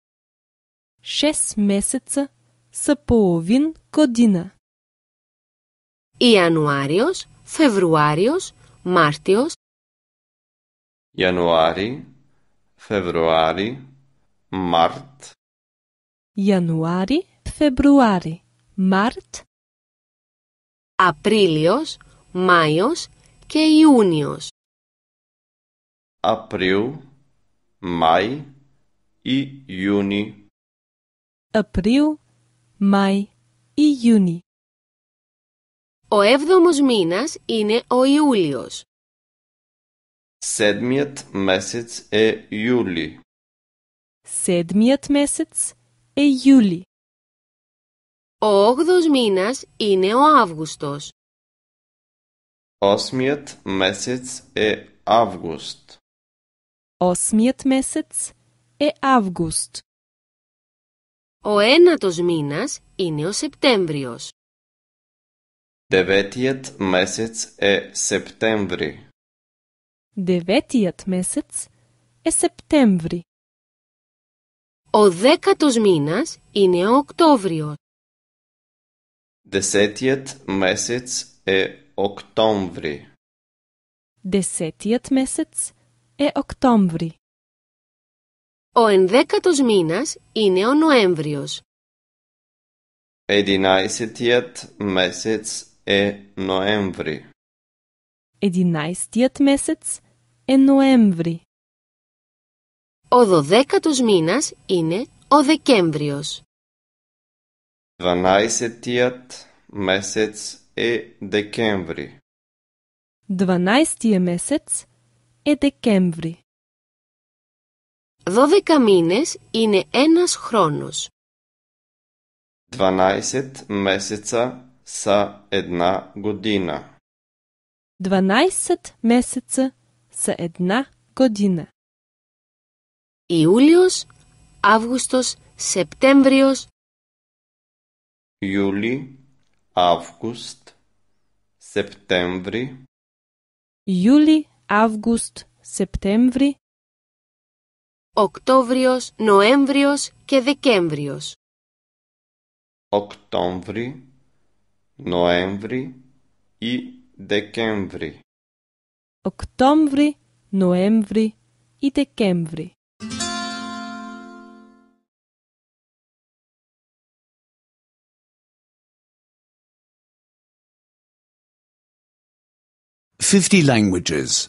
Шест μέσετσα са πόβιν година. Ιανουάριος, Φεβρουάριος, Μάρτιος. Ιανουάρι, Φεβρουάρι, Μάρτ. Ιανουάρι, Φεβρουάρι, Μάρτ. Απρίλιος, Μάιος και Ιούνιος. Απρίου, Μαϊ, Μάη, Ιούνι. Απρίου, Μαϊ, Μάη, Ιούνι. Ο έβδομος μήνας είναι ο Ιούλιος. Седмият месец ε Ιούλι. Седмият месец ε Ιούλι. Ο όγδος μήνας είναι ο Αύγουστος. Osmiet mesec ε Αύγουστ. ο mesec ε αυγουστ Ο ένατος μήνας είναι ο Σεπτέμβριος. Devetiet mesec e Septembri. Devetiet mesec e Ο δέκατος μήνας είναι ο Οκτώβριος. Десетият месец е октомври. Десетият месец е октомври. Ο ενδέκατος μήνας είναι ο Νοέμβριος. Единайсетият месец е ноември. Единайсетият месец е ноември. Ο δωδέκατος μήνας είναι ο Δεκέμβριος. Δβανάηστοιε μέσετς ε δεκέμβρη. Δώδεκα μήνες είναι ένας χρόνος. Δβανάηστοιε μέσετσα σα εδνά γοντίνα. Δβανάηστοιε μέσετσα σα γοντίνα. Ιούλιος, Αύγουστος, Σεπτέμβριος. Juli, August, Septembri. Juli, Αύγουστ, Σεπτέμβρη, Οκτώβριος, Νοέμβριος και Δεκέμβριος. Οκτώβρη, Νοέμβρη ή Δεκέμβρη. Οκτώβρη, Νοέμβρη ή Δεκέμβρη. 50 languages.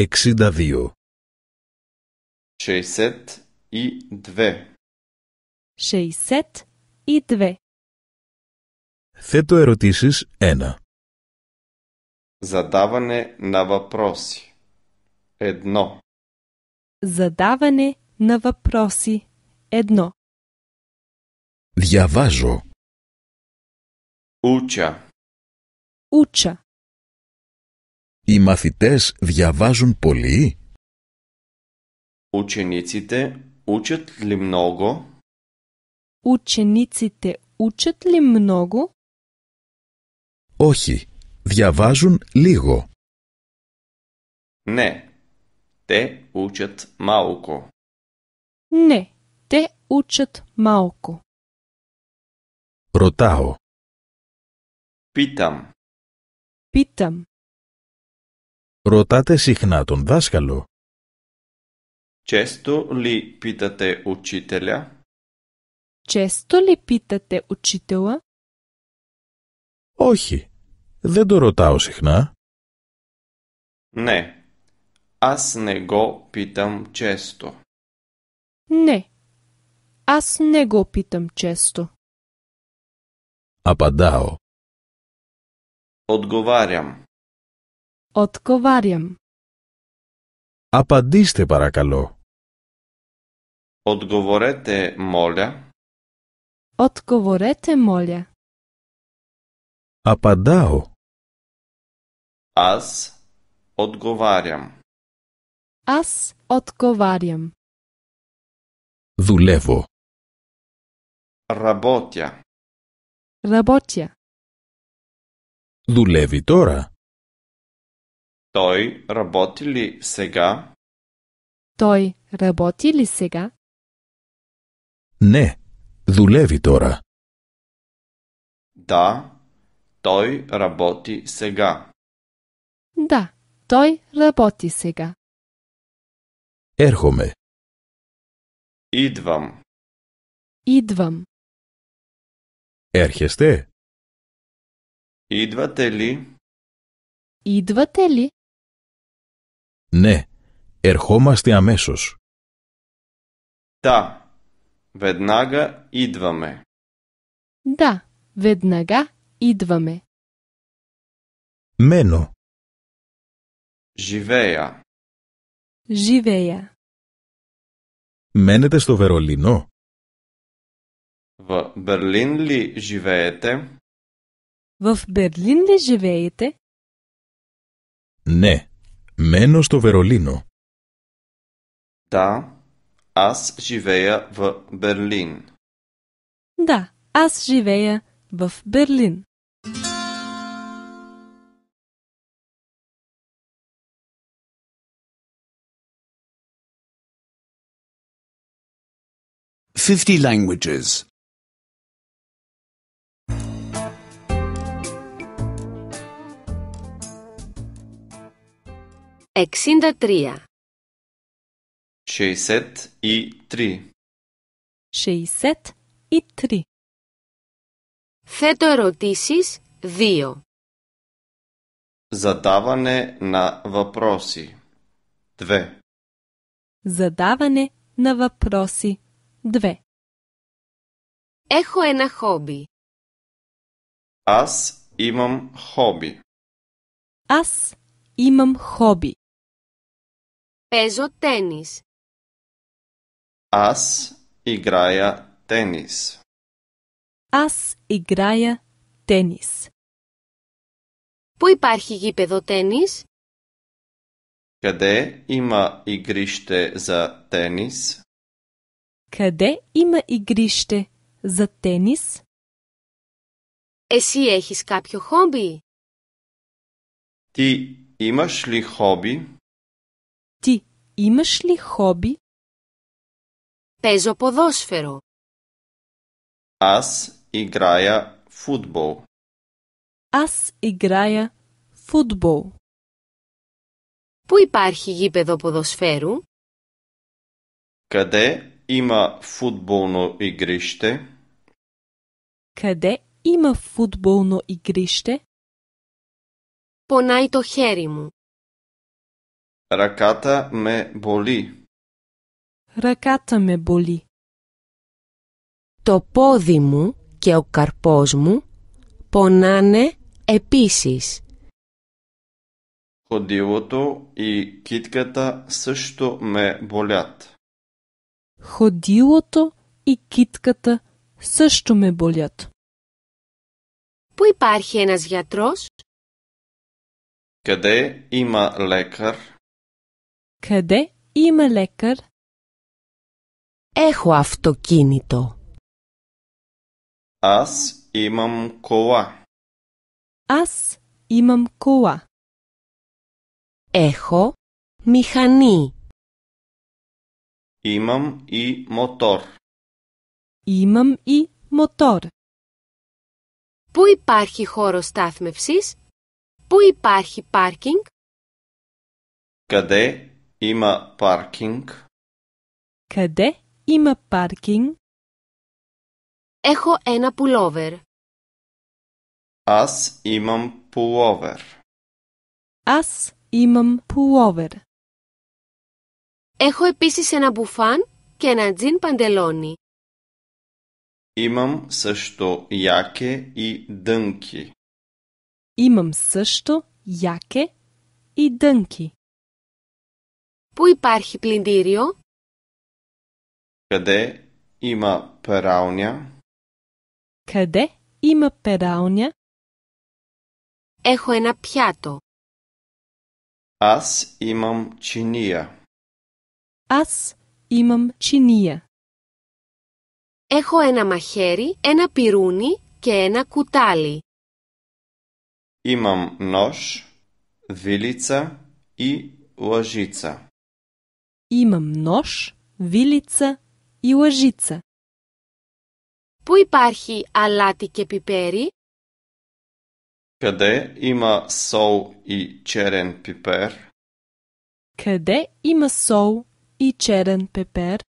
62. 62. 62. Θέτω ερωτήσεις 1. Задаване на въпроси. Едно. Задаване на въпроси. Едно. Διαβάζω. Ούτσα. Ούτσα. Οι μαθητές διαβάζουν πολύ. Ουτσενίτσιτε ούτσετ λιμνόγο. Ουτσενίτσιτε ούτσετ λιμνόγο. Όχι, διαβάζουν λίγο. Ναι, τε ούτσετ μάουκο. Ναι, τε ούτσετ μάουκο. Ρωτάω. Πίταμ. Πίταμ. Ρωτάτε συχνά τον δάσκαλο. Често ли питате учителя? Често ли питате учителя? Όχι. Δεν το ρωτάω συχνά. Ναι. Ας не го питам често. Ναι. Ας не го питам често. Ападао. Отговарям. Отговарям. Απαντήστε паракало. Отговорете моля. Отговорете моля. Ападао. Аз отговарям. Аз отговарям. Дулево. Работя. Работя. Дулеви тора. Той работи ли сега? Той работи ли сега? Не, дулеви тора. Да, той работи сега. Да, той работи сега. Ерхоме. Идвам. Идвам. Έρχεστε. Ήδβατε λί. Ήδβατε λί. Ναι, ερχόμαστε αμέσως. Τα, βεδνάγα ήδβαμε. Τα, βεδνάγα ήδβαμε. Μένω. Ζιβέα. Ζιβέα. Μένετε στο Βερολίνο. В Берлин ли живеете? В Берлин ли живеете? Не, мено сто Веролино. Да, аз живея в Берлин. Да, аз живея в Берлин. Fifty languages. εξήντα τρία. Ξεισετ ή τρί. Ξεισετ ή τρί. Θέτω ερωτήσεις δύο. Ζατάβανε να βαπρώσει. Δύο. Ζατάβανε να βαπρώσει. Δύο. Έχω ένα χόμπι. Ας έχω χόμπι. Ας έχω χόμπι. Παίζω τένις. Ας ηγραία τένις. Ας ηγραία τένις. Πού υπάρχει γήπεδο τένις; Κατέ είμα ηγρίστε ζα τένις; Κατέ είμα ηγρίστε ζα τένις; Εσύ έχεις κάποιο χόμπι; Τι είμας λι χόμπι; Είμαι σλιχώμπι. Παίζω ποδόσφαιρο. Ας Ας Πού υπάρχει γήπεδο ποδοσφαίρου, Κοδε είμαι φουτμπολνο ηγρίστε. Κοδε είμαι Πονάει το χέρι μου. Ρακάτα με μπολί. Ρακάτα με Το πόδι μου και ο καρπός μου πονάνε επίσης. Χοντίβοτο ή κίτκατα σύστο με μπολιάτ. Χοντίβοτο ή κίτκατα σύστο με μπολιάτ. Πού υπάρχει ένας γιατρός? Κατέ είμα λέκαρ. Κατέ είμαι λέκερ. Έχω αυτοκίνητο. Ας είμαμ κοά. Ας είμαμ κοά. Έχω μηχανή. Είμαμ ή μοτόρ. Είμαμ ή μοτόρ. Πού υπάρχει χώρο στάθμευσης? Πού υπάρχει πάρκινγκ? Κδε Има паркинг. Къде има паркинг? Ехо ена пуловер. Аз имам пуловер. Аз имам пуловер. Ехо επίσης е ένα буфан ке ένα джин панделони. Имам също яке и дънки. Имам също яке и дънки. Πού υπάρχει πλυντήριο? Κατέ είμα περάουνια. Κατέ είμα περάουνια. Έχω ένα πιάτο. Ας είμαμ τσινία. Ας είμαμ τσινία. Έχω ένα μαχαίρι, ένα πιρούνι και ένα κουτάλι. Είμαμ νόσ, βίλιτσα ή οζίτσα. Имам нож, вилица и лъжица. Πού ипархи алати και πιπέρι? Къде има сол и черен пипер? Къде има сол и черен пипер?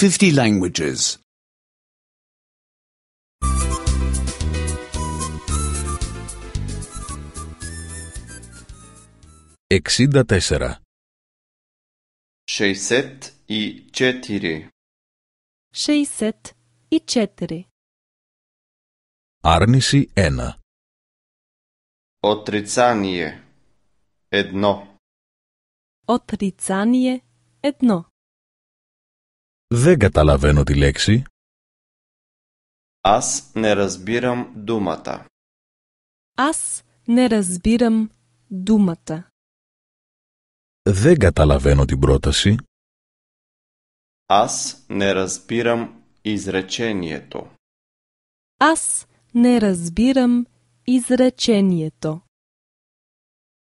Fifty languages. 64 64 64 Άρνηση 1 Отрицание 1 Отрицание 1 Δεν καταλαβαίνω τη λέξη. Аз не разбирам думата. Аз не разбирам думата. δεν καταλαβαίνω την πρόταση. Ας νε ραζπίραμ ισρεκένιετο. Ας νε ραζπίραμ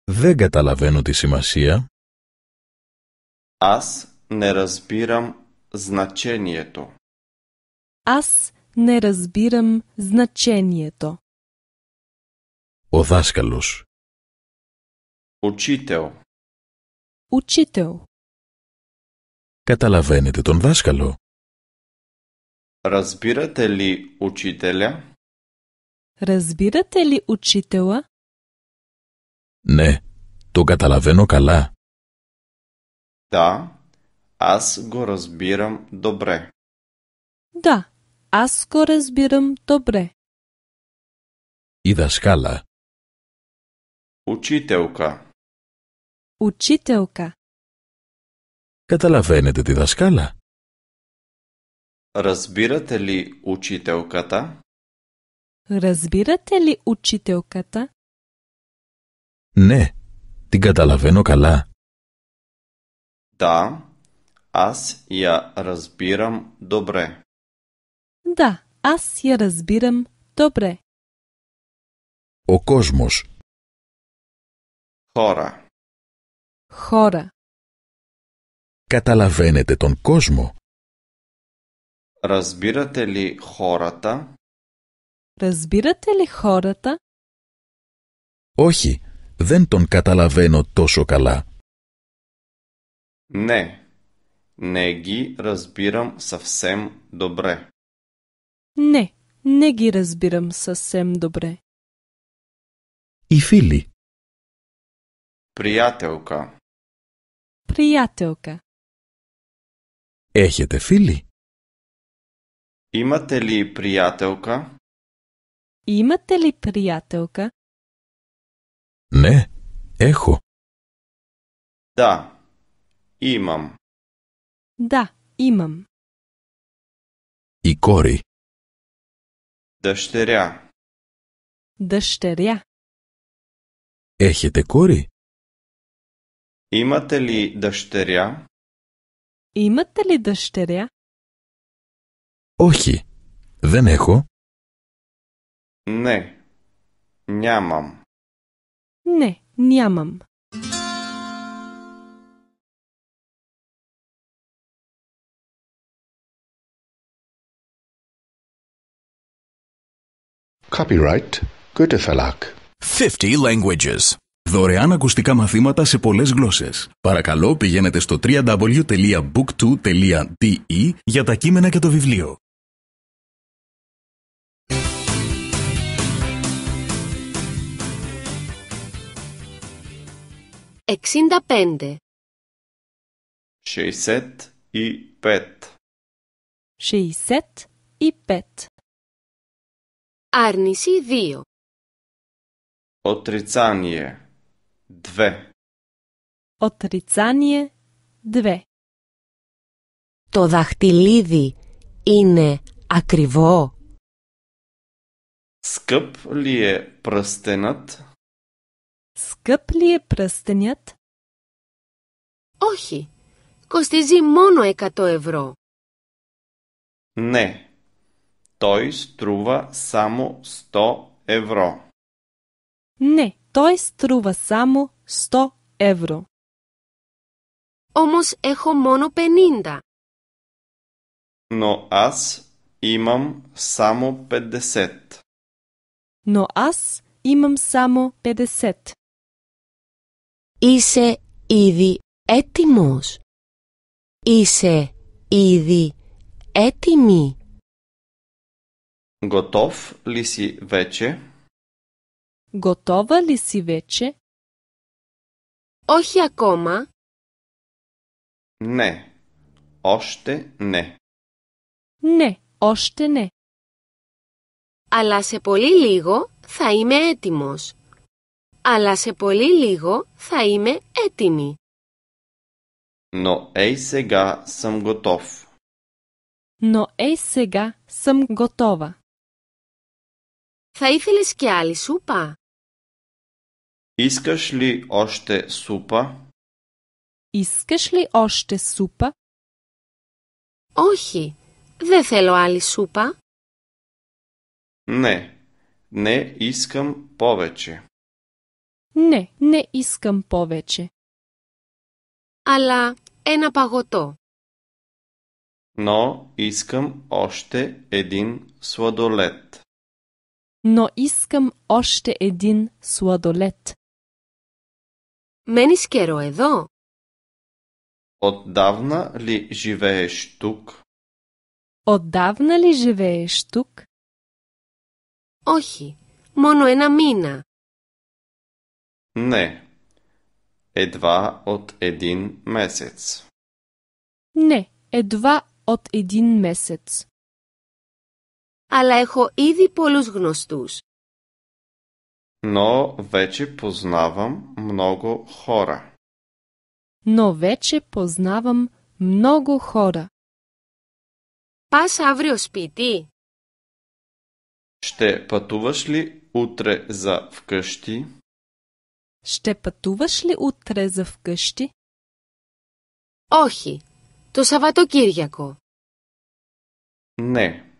Δεν καταλαβαίνω τη σημασία. Ας νε ραζπίραμ ζνατσένιετο. Ας νε ραζπίραμ ζνατσένιετο. Ο δάσκαλος. Ο Учител. Καταλαβαίνετε τον δάσκαλο. Разбирате ли учителя? Разбирате ли учителя? Ναι, το καταλαβαίνω καλά. Да, аз го разбирам добре. Да, аз го разбирам добре. Η δασκάλα. Учителка. Учителка. Каталавенете ти δασκάλα. Разбирате ли учителката? Разбирате ли учителката? Не. ти каталавено кала. Да, аз я разбирам добре. Да, аз я разбирам добре. О Хора. χώρα. Καταλαβαίνετε τον κόσμο. Ρασμπήρατε λι χώρατα. Ρασμπήρατε λι χώρατα. Όχι, δεν τον καταλαβαίνω τόσο καλά. Ναι, ναι γι ρασμπήραμ σαυσέμ ντομπρέ. Ναι, ναι γι ρασμπήραμ σαυσέμ ντομπρέ. Οι φίλοι. Πριάτελκα. Πριάτευκα. Έχετε φίλοι; Είμαστε λί Είματε Είμαστε Ναι, έχω. Ναι, έχω. Ναι, έχω. Ναι, έχω. Η κόρη. Ναι, έχω. Έχετε έχω. Имате ли дъщеря? Имате ли дъщеря? Охи, δεν έχω. Не, нямам. Не, нямам. Copyright Goethe Verlag. 50 languages. Δωρεάν ακουστικά μαθήματα σε πολλές γλώσσες. Παρακαλώ πηγαίνετε στο www.book2.de για τα κείμενα και το βιβλίο. Εξήντα πέντε. Σεϊσέτ ή πέτ. Σεϊσέτ ή πέτ. Άρνηση δύο. Οτριτσάνιε. Две. Отрицание две. То δαχτυλίδι είναι ακριβό. Скъп ли е пръстенът? Скъп ли е пръстенят? Όχι. моно μόνο 100 ευρώ. Не. Той струва само 100 евро. Не. Той струва само 100 евро. Омос ехо моно 50. Но аз имам само 50. Но аз имам само 50. Исе иди етимос. Исе иди етими. Готов ли си вече? Готова ли си вече? Όχι ακόμα. Ναι. Още ναι. Ναι. още ναι. Αλλά σε πολύ λίγο θα είμαι έτοιμος. Αλλά σε πολύ λίγο θα είμαι έτοιμη. Νο ей сега σαμ готов. Νο ей сега σαμ готова. Θα ήθελες και άλλη σούπα? Искаш ли още супа? Искаш ли още супа? Охи δεν фело али супа. Не, не искам повече. Не, не искам повече. Ала ένα пагото. Но искам още един сладолет. Но искам още един сладолет. Μένεις καιρό εδώ? Οντάβνα λι ζιβέες τουκ? Οντάβνα λι ζιβέες τουκ? Όχι, μόνο ένα μήνα. Ναι, εδώ οτ εδίν μέσετς. Ναι, εδώ οτ εδίν μέσετς. Αλλά έχω ήδη πολλούς γνωστούς. Но вече познавам много хора. Но вече познавам много хора. Пас аврио спити? Ще пътуваш ли утре за вкъщи? Ще пътуваш ли утре за вкъщи? Охи, то кирияко. Не,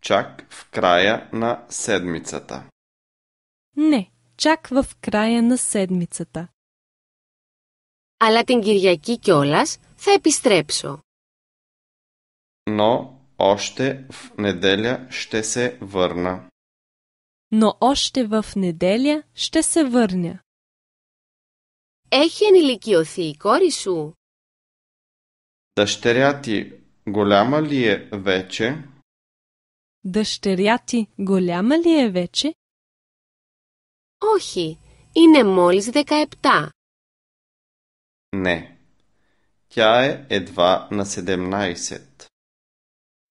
чак в края на седмицата. Не, чак в края на седмицата. Ала тен Κυριακή кьолас θα επιστρέψω. Но още в неделя ще се върна. Но още в неделя ще се върня. Έχει ενηλικιωθεί и кори σου? Дъщеря ти голяма ли е вече? Дъщеря ти голяма ли е вече? Όχι, είναι μόλις δεκαεπτά. Ναι, τιά ε εδώ να σε δεμνάειςετ;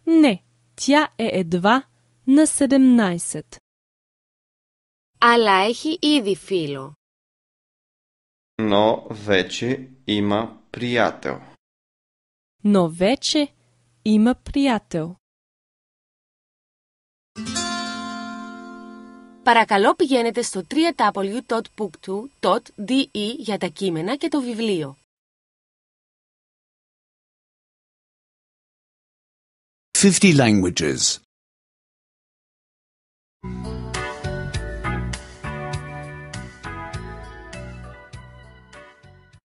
Ναι, τιά ε εδώ να σε δεμνάειςετ; Αλλά έχει ήδη φίλο. Νο βέτι έμα πριάτεο. Νο βέτι έμα πριάτεο. Παρακαλώ πηγαίνετε στο www.book2.de για τα κείμενα και το βιβλίο. Fifty languages.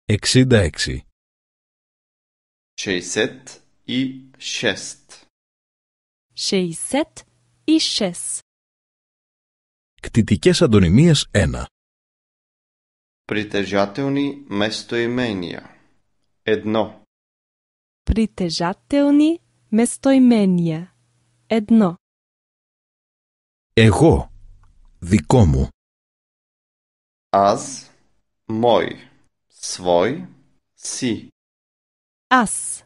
Εξήντα έξι. Σεϊσέτ ή σεστ. Σεϊσέτ ή σεστ. Κτητικές Αντωνυμίες 1 Πριτεζάτεονι μεστοημένια 1 Πριτεζάτεονι μεστοημένια 1 Εγώ, δικό μου Ας, μόι, σβόι, σι Ας,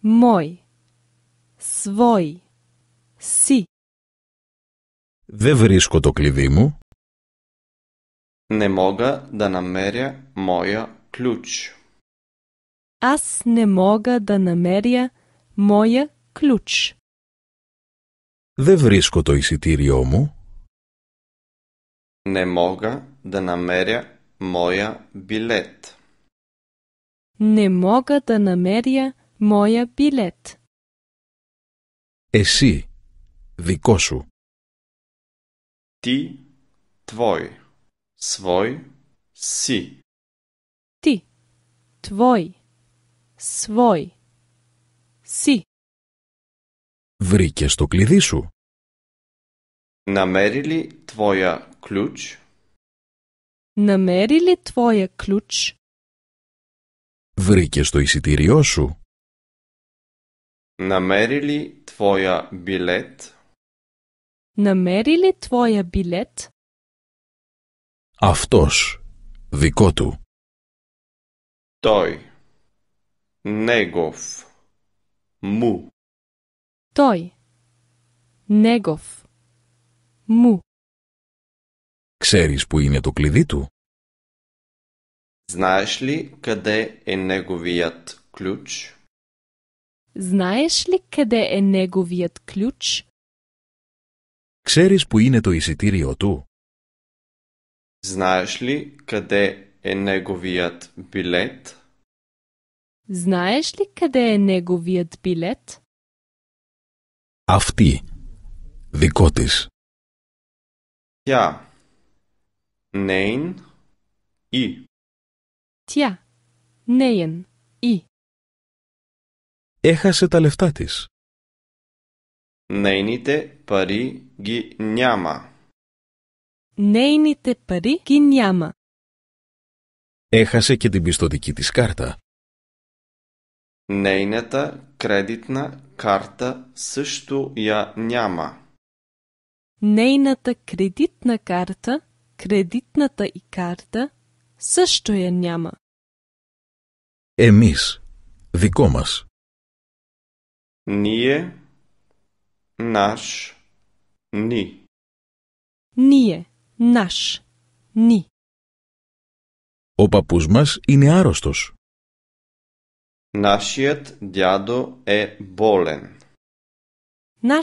μόι, σβόι, σι δεν βρίσκω το κλειδί μου. Ne moga da namerja moja ključ. As ne moga da namerja moja ključ. Δεν βρίσκω το εισιτήριό μου. Ne moga da namerja moja bilet. Ne moga da namerja moja bilet. Εσύ, δικό σου. Ти, твой, свой, си. Ти, твой, свой, си. Врике το κλειδί σου. Намерили твоя ключ? Намерили твоя ключ? Βρήκες το εισιτήριό σου. Намерили твоя билет? Намери ли твоя билет? Αυτός. Δικό του. Той. Негов. Му. Той. Негов. Му. Ξέρεις που είναι το κλειδί του? Знаеш ли къде е неговият ключ? Знаеш ли къде е неговият ключ? Ξέρεις που είναι το εισιτήριό του? Знаеш ли къде е неговият билет? Знаеш ли къде е неговият билет? Αυτή. Δικό της. Тя. Нейн. И. Тя. Нейн. И. Έχασε τα λεφτά της. Нейните пари ги няма. Нейните пари ги няма. Έχασε και την πιστοτική της κάρτα. Нейната кредитна карта също я няма. Нейната кредитна карта, кредитната и карта също я няма. Εμείς, δικό μας. Ние νας, νι, νιε, νας, νι. Ο παπουζμάς είναι άρρωστος. Να διάδο ε βόλεν. Να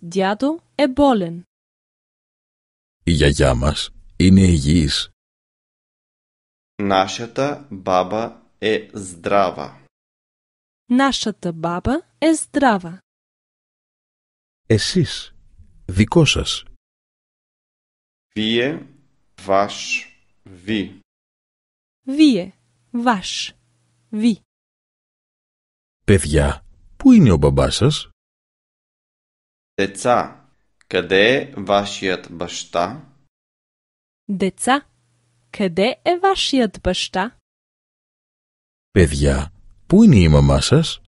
διάδο ε βόλεν. Η γιαγιά μας είναι ηγίς. Να μπαμπά ε ζδραβα. Να μπαμπά ε ζδραβα εσείς, δικό σας. Βίε, βάσ, βι. Βίε, βάσ, βι. Παιδιά, πού είναι ο μπαμπάς σας? Δετσά, καδέ βάσιατ μπαστά. Δετσά, καδέ εβάσιατ βάσιατ μπαστά. Παιδιά, πού είναι η μαμά σας?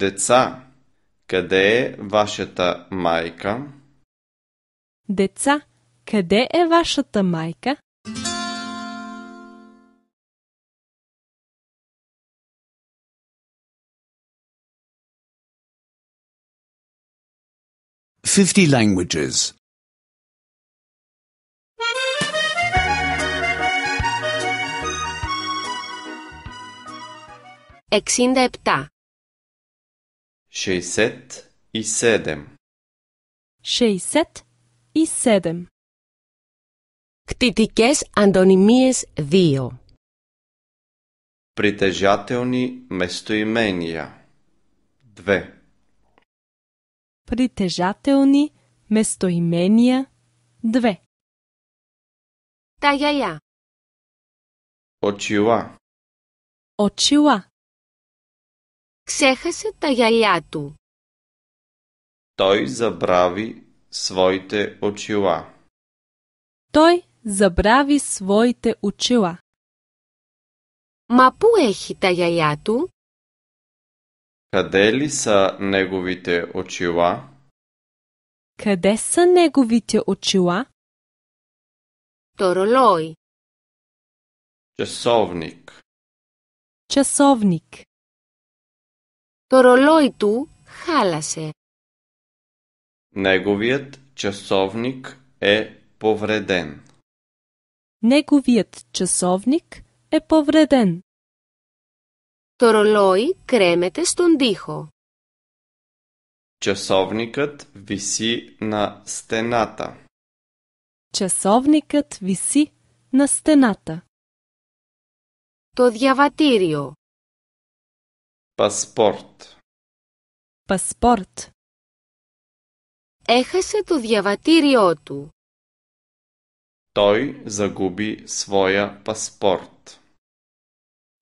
Δετσά, къде е вашата майка? Деца, къде е вашата майка? Fifty languages. Εξήντα επτά. Шейсет и седем. Шейсет и седем. Κτητικές αντωνυμίες 2 Притежателни местоимения Две. Притежателни местоимения 2 Τα γυαλιά Очила Очила Ξέχασε τα γυαλιά του. Той забрави своите очила. Той забрави своите очила. Μα πού έχει τα Къде ли са неговите очила? Къде са неговите очила? Торолой. Часовник. Часовник. Το ρολόι του χάλασε. Неговият часовник е повреден. Неговият часовник е повреден. Το ρολόι κρέμεται στον τοίχο. Часовникът виси на стената. Часовникът виси на стената. Το διαβατήριο Паспорт. Паспорт. Έχασε το διαβατήριό του. Той загуби своя паспорт.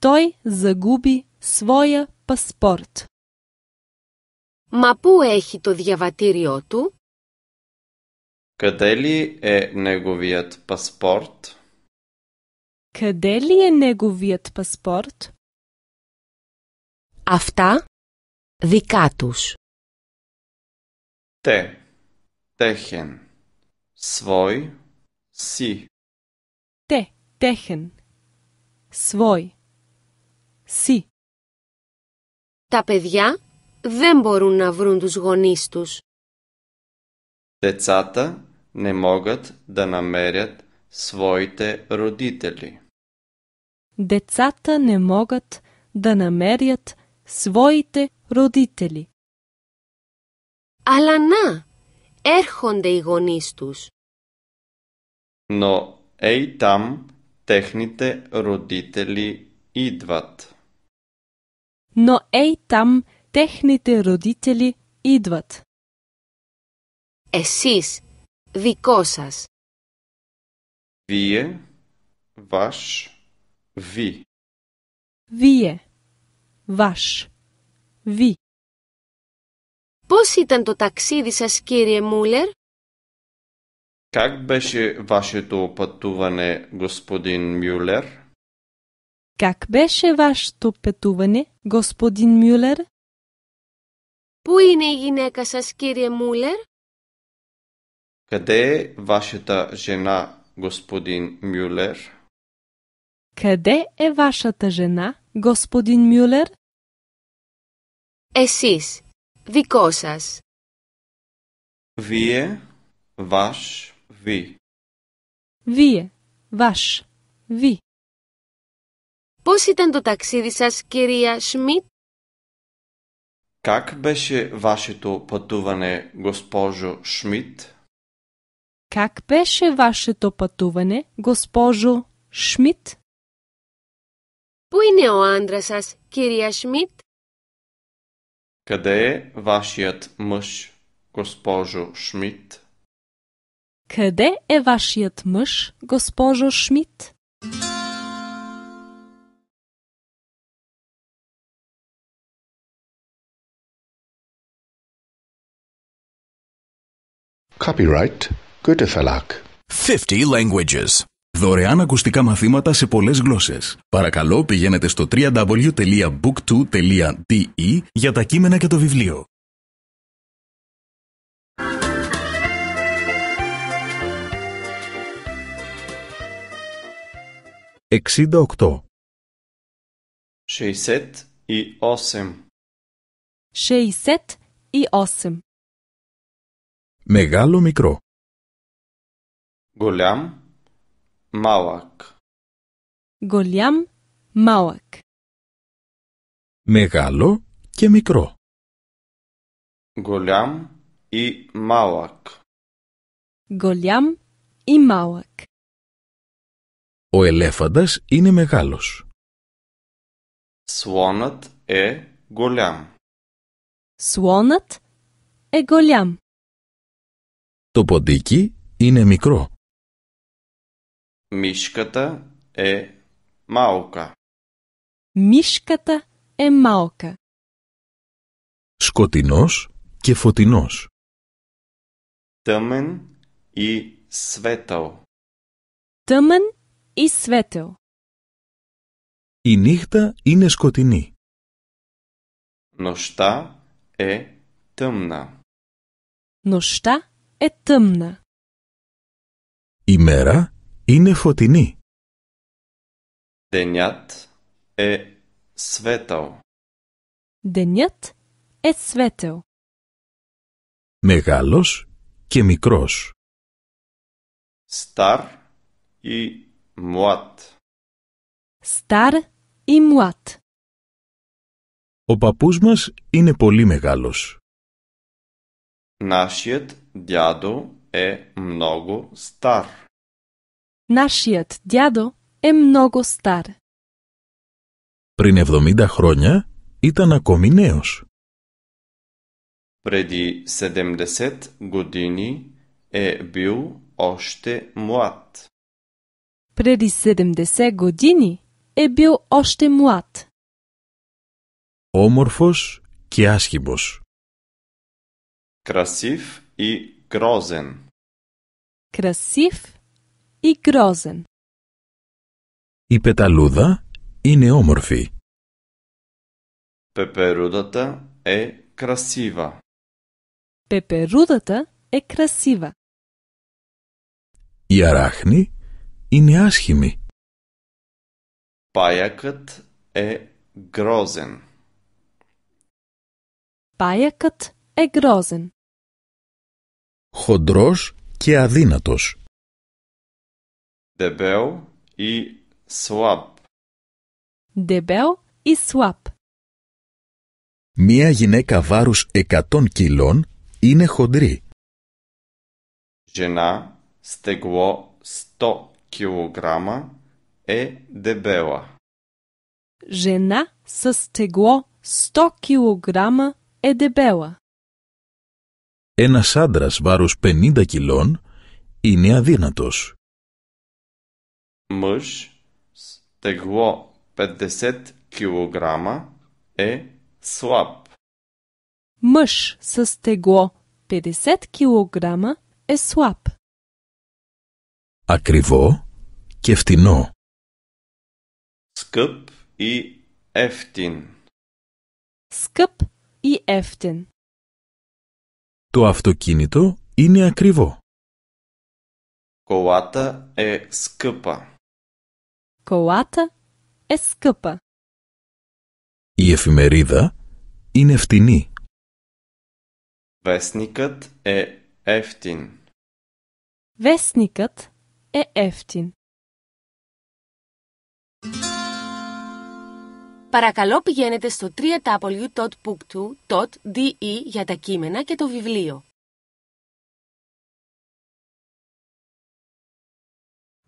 Той загуби своя паспорт. Μα πού έχει το διαβατήριό του? Къде ли е неговият паспорт? Къде ли е неговият паспорт? Αυτά δικά τους. Τε τέχεν σβόι σι. Τε τέχεν σβόι σι. Τα παιδιά δεν μπορούν να βρουν τους γονείς τους. Τετσάτα νε μόγατ δα να μέρειατ σβόιτε ροδίτελοι. Децата не могат да намерят своите родители. Αλλά να, έρχονται οι γονείς τους. Но там техните родители идват. Но ей там техните родители идват. Εσείς, δικό σας. ваш, ви. Πώς ήταν το ταξίδι σας, κύριε Μούλερ? Как беше вашето пътуване, господин Мюлер? Как беше вашето пътуване, господин Мюлер? Πού είναι η γυναίκα σας, κύριε Къде е вашата жена, господин Мюлер? Къде е вашата жена, господин Мюлер? Εσείς. Δικό σας. Βίε, βάσ, βί. Βίε, βάσ, βί. Πώς ήταν το ταξίδι σας, κυρία Σμιτ? Κακ πέσε βάσι πατούβανε, γοσπόζο Σμιτ? Κακ πέσε πατούβανε, γοσπόζο Σμιτ? Πού είναι ο άντρας σας, κυρία Σμιτ? — Къде е вашият мъж, госпожо Шмидт? — Къде е вашият мъж, госпожо Шмидт? Copyright Goethe Verlag. 50 languages. Δωρεάν ακουστικά μαθήματα σε πολλές γλώσσες. Παρακαλώ πηγαίνετε στο www.book2.de για τα κείμενα και το βιβλίο. Σεϊσέτ ή όσεμ. Σεϊσέτ ή όσεμ. Μεγάλο μικρό. Γολιάμ. Μάουακ. Γολιάμ Μάουακ. Μεγάλο και μικρό. Γολιάμ ή Μάουακ. Γολιάμ ή Μάουακ. Ο ελέφαντας είναι μεγάλος. Σουόνατ ε Γολιάμ. Σουόνατ ε Γολιάμ. Το ποντίκι είναι μικρό. Μίσκατα ε μάουκα. Μίσκατα ε Σκοτινός και φωτινός. Τέμεν ή σβέταο. Τέμεν ή σβέταο. Η νύχτα είναι σκοτεινή. Νοστά ε τέμνα. Νοστά ε τέμνα. Η μέρα είναι τεμνα η μερα είναι φωτεινή. Δενιάτ ε Δενιάτ ε Μεγάλος και μικρός. Σταρ ή μουάτ. Σταρ ή μουάτ. Ο παππούς μας είναι πολύ μεγάλος. Νάσιετ διάτο ε μνόγο σταρ. Нашият дядо е много стар. Πριν 70 χρόνια ήταν ακόμη νέος. Преди 70 години е бил още млад. Преди 70 години е бил още млад. Όμορφος και άσχημος. Красив и грозен. Красив η Η πεταλούδα είναι όμορφη. Πεπερούδατα ε κρασίβα. Πεπερούδατα ε κρασίβα. Η αράχνη είναι άσχημη. Πάιακατ ε γρόζεν. Πάιακατ ε γρόζεν. Χοντρός και αδύνατος. Debel i Swap. Debel ή Swap. Μία γυναίκα βάρους 100 κιλών είναι χοντρή. Γενά стегло 100 κιλόγραμμα е дебела. Жена с 100 κιλόγραμμα е дебела. Ένας άντρας βάρους 50 κιλών είναι αδύνατος. мъж с тегло 50 кг е слаб. Мъж с тегло 50 кг е слаб. Акриво και φτηνό. Скъп и ефтин. Скъп и ефтин. Το αυτοκίνητο είναι ακριβό. Колата е скъпа. Κοάτα εσκούπα. Η εφημερίδα είναι φτηνή. Βέσνικατ ε εύτην. Βέσνικατ ε εύτην. Παρακαλώ πηγαίνετε στο www.booktu.de για τα κείμενα και το βιβλίο.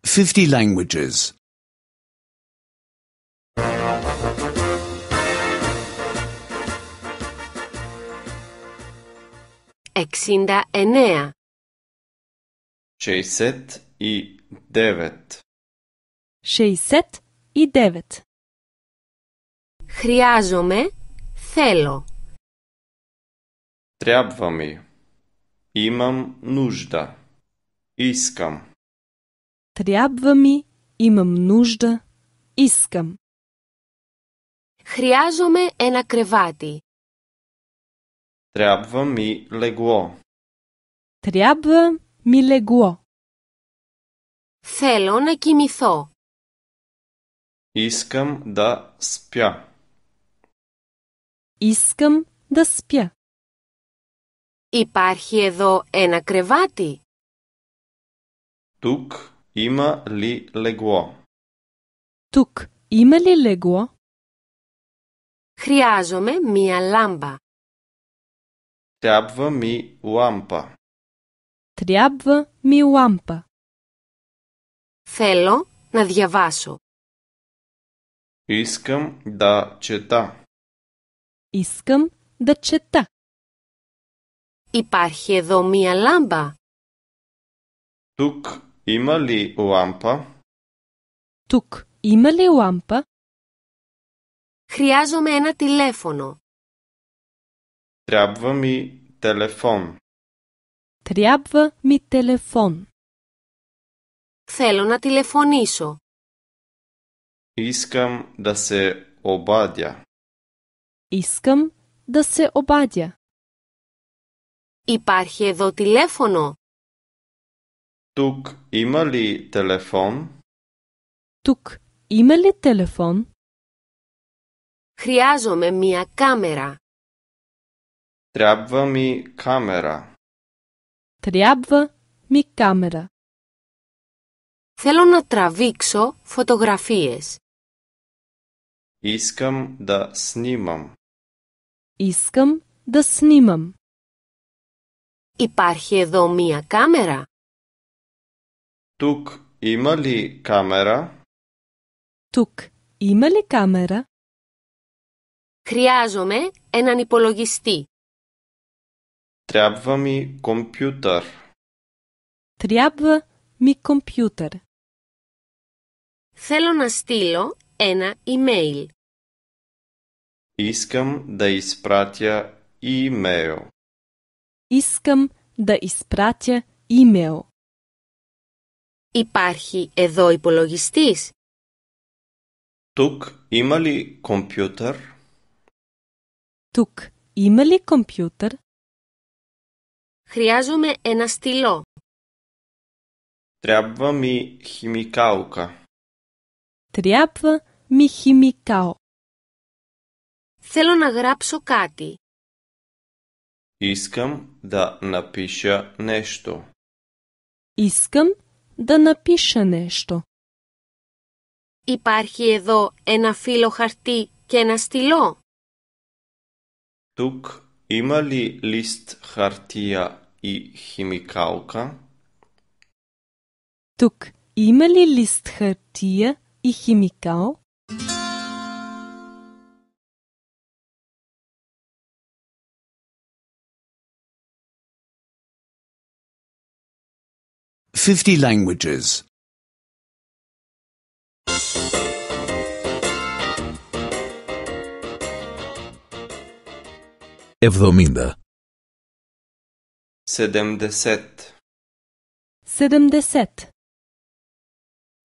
Fifty languages. εξήντα εννέα. Е Шейсет и девет. Шейсет и девет. Χρειάζομαι, θέλω. Трябва ми. Имам нужда. Искам. Трябва ми, имам нужда, искам. Χρειάζομαι ένα κρεβάτι. Трябва ми легло. Трябва ми легло. Фело на κοιμηθώ. Искам да спя. Искам да спя. Υπάρχει εδώ ένα кревати. Тук има ли легло? Тук има ли легло? Χρειάζομαι мия ламба. Трябва ми лампа. Υπάρχει εδώ μία λάμπα. Τουκ είμα ли Τουκ λάμπα? Χρειάζομαι ένα τηλέφωνο. Трябва ми телефон. Трябва ми телефон. Θέλω να τηλεφωνήσω. Искам да се обадя. Искам да се обадя. Υπάρχει εδώ τηλέφωνο. Тук има ли телефон? Тук има ли телефон? Χρειάζομαι μία κάμερα. Treabvă mi camera. Treabvă mi camera. Θέλω να τραβήξω φωτογραφίες. Искам да снимам. Искам да снимам. Υπάρχει εδώ μία κάμερα. Тук има ли камера? Тук има ли камера? Χρειάζομαι έναν υπολογιστή. Трябва ми компютър. Трябва ми компютър. Θέλω να στείλω ένα email. Искам да изпратя имейл. Искам да изпратя имейл. Υπάρχει εδώ υπολογιστής? Тук има ли компютър? Тук има ли компютър? Χρειάζομαι ένα στυλό. Трябва μη χημικάουκα. Трябва μη χημικάω. Θέλω να γράψω κάτι. να да νεστο. нещо. Искам να напиша νεστο. Υπάρχει εδώ ένα φύλλο χαρτί και ένα στυλό. Тук Има ли лист хартия и химикалка? Тук има ли лист хартия и химикал? Fifty languages. Εβδομήντα.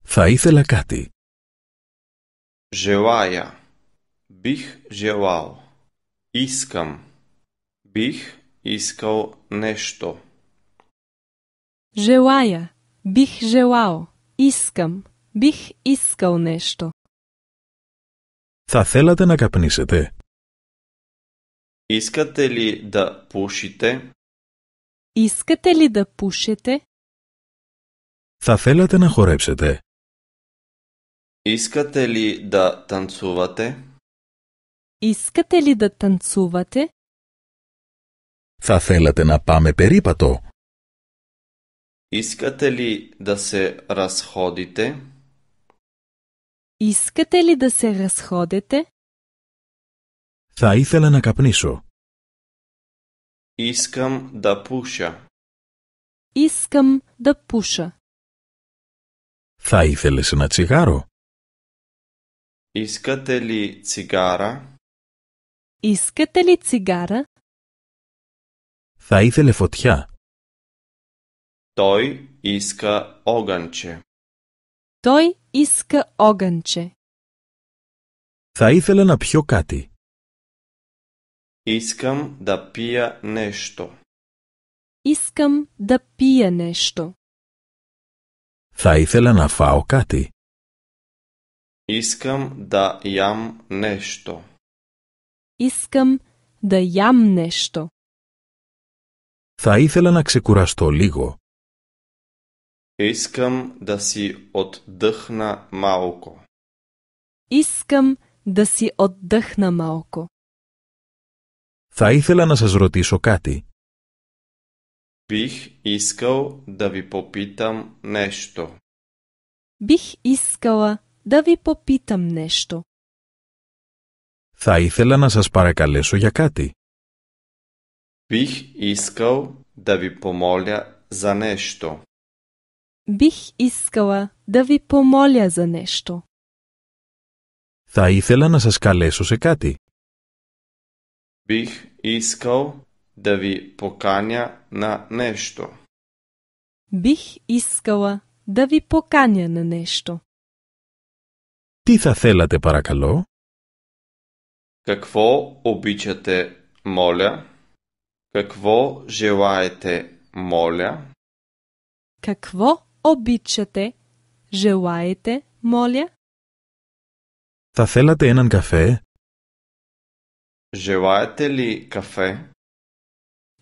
Θα ήθελα κάτι. Ζεωάια. Μπιχ Μπιχ искал νέστο. Ζεωάια. Μπιχ Искам. Бих искал νέστο. Θα θέλατε να καπνίσετε. Искате ли да пушите? Искате ли да пушете? Θα θέλατε να χορέψετε. Искате ли да танцувате? Искате ли да танцувате? Θα θέλατε να πάμε περίπατο. Искате ли да се разходите? Искате ли да се разходите? Θα ήθελα να καπνίσω. Искам да пуша. Искам да пуша. Θα ήθελες ένα τσιγάρο? Искате ли цигара? Искате ли цигара? Θα ήθελε φωτιά. Той иска огънче. Той иска огънче. Θα ήθελα να πιω κάτι. Искам да пия нещо. Искам да пия нещо. Θα ήθελα να φάω κάτι. Искам да ям нещо. Искам да ям нещо. Θα ήθελα να ξεκουραστώ λίγο. Искам да си отдъхна малко. Искам да си отдъхна малко. Θα ήθελα να σας ρωτήσω κάτι. Бих искал да ви попитам нещо. Бих искала да ви попитам нещо. Θα ήθελα να σας παρακαλέσω για κάτι. Бих искал да ви помоля за нещо. Бих искала да ви помоля за нещо. Θα ήθελα να σας καλέσω σε κάτι. Бих искал да ви поканя на нещо. Бих искала да ви поканя на нещо. Ти са θέλατε паракало? Какво обичате, моля? Какво желаете, моля? Какво обичате, желаете, моля? Θα θέλατε έναν καφέ? Желаете ли кафе?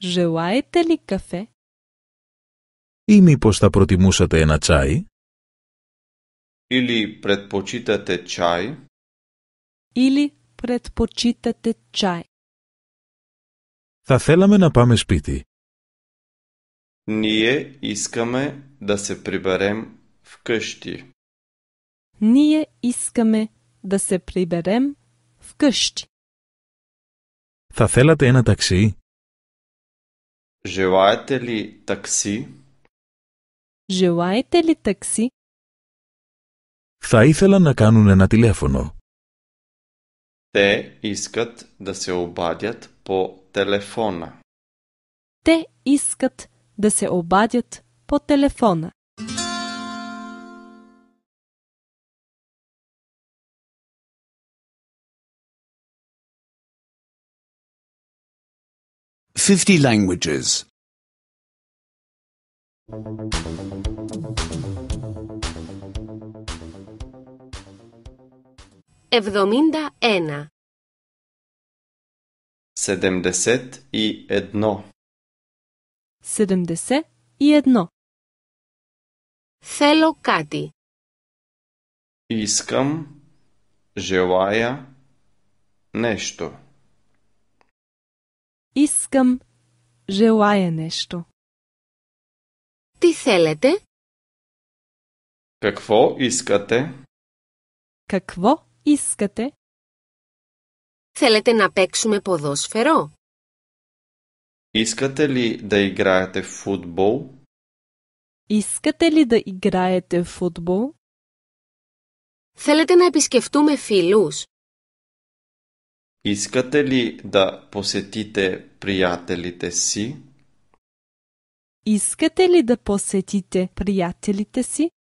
Желаете ли кафе? Ή μήπως θα προτιμούσατε ένα τσάι? Или предпочитате чай? Или предпочитате чай? Θα θέλαμε να πάμε σπίτι. Ние искаме да се приберем вкъщи. Ние искаме да се приберем вкъщи. Θα θέλατε ένα ταξί. Ζεωάτε λι ταξί. Ζεωάτε λι ταξί. Θα ήθελα να κάνουν ένα τηλέφωνο. Τε ίσκατ δα σε ομπάδιατ πο τελεφώνα. Τε ίσκατ δα σε ομπάδιατ πο τελεφώνα. 50 languages. 71 Седемдесет и едно. 71. Θέλω κάτι. Искам, желая, нещо. Искам, желая нещо. Ти селете? Какво искате? Какво искате? Θέλετε να παίξουμε ποδόσφαιρο? Искате ли да играете в футбол? Искате ли да играете в футбол? Целете на епискефтуме филус? Искате ли да посетите приятелите си? Искате ли да посетите приятелите си?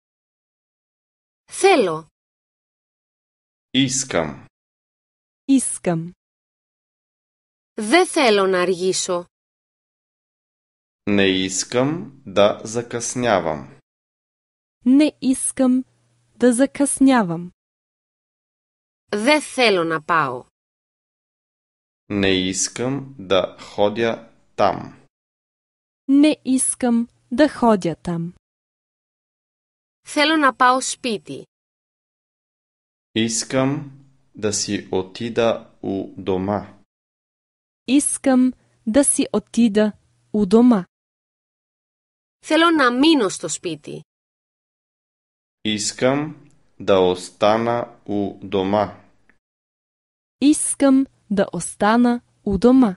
Фело. Искам. Искам. Δεν фело на аргишо. Не искам да закъснявам. Не искам да закъснявам. Δεν фело на пао. Не искам да ходя там. Не искам да ходя там. Θέλω на πάω спити. Искам да си отида у дома. Искам да си отида у дома. Θέλω на мино сто спити. Искам да остана у дома. Искам да остана у дома.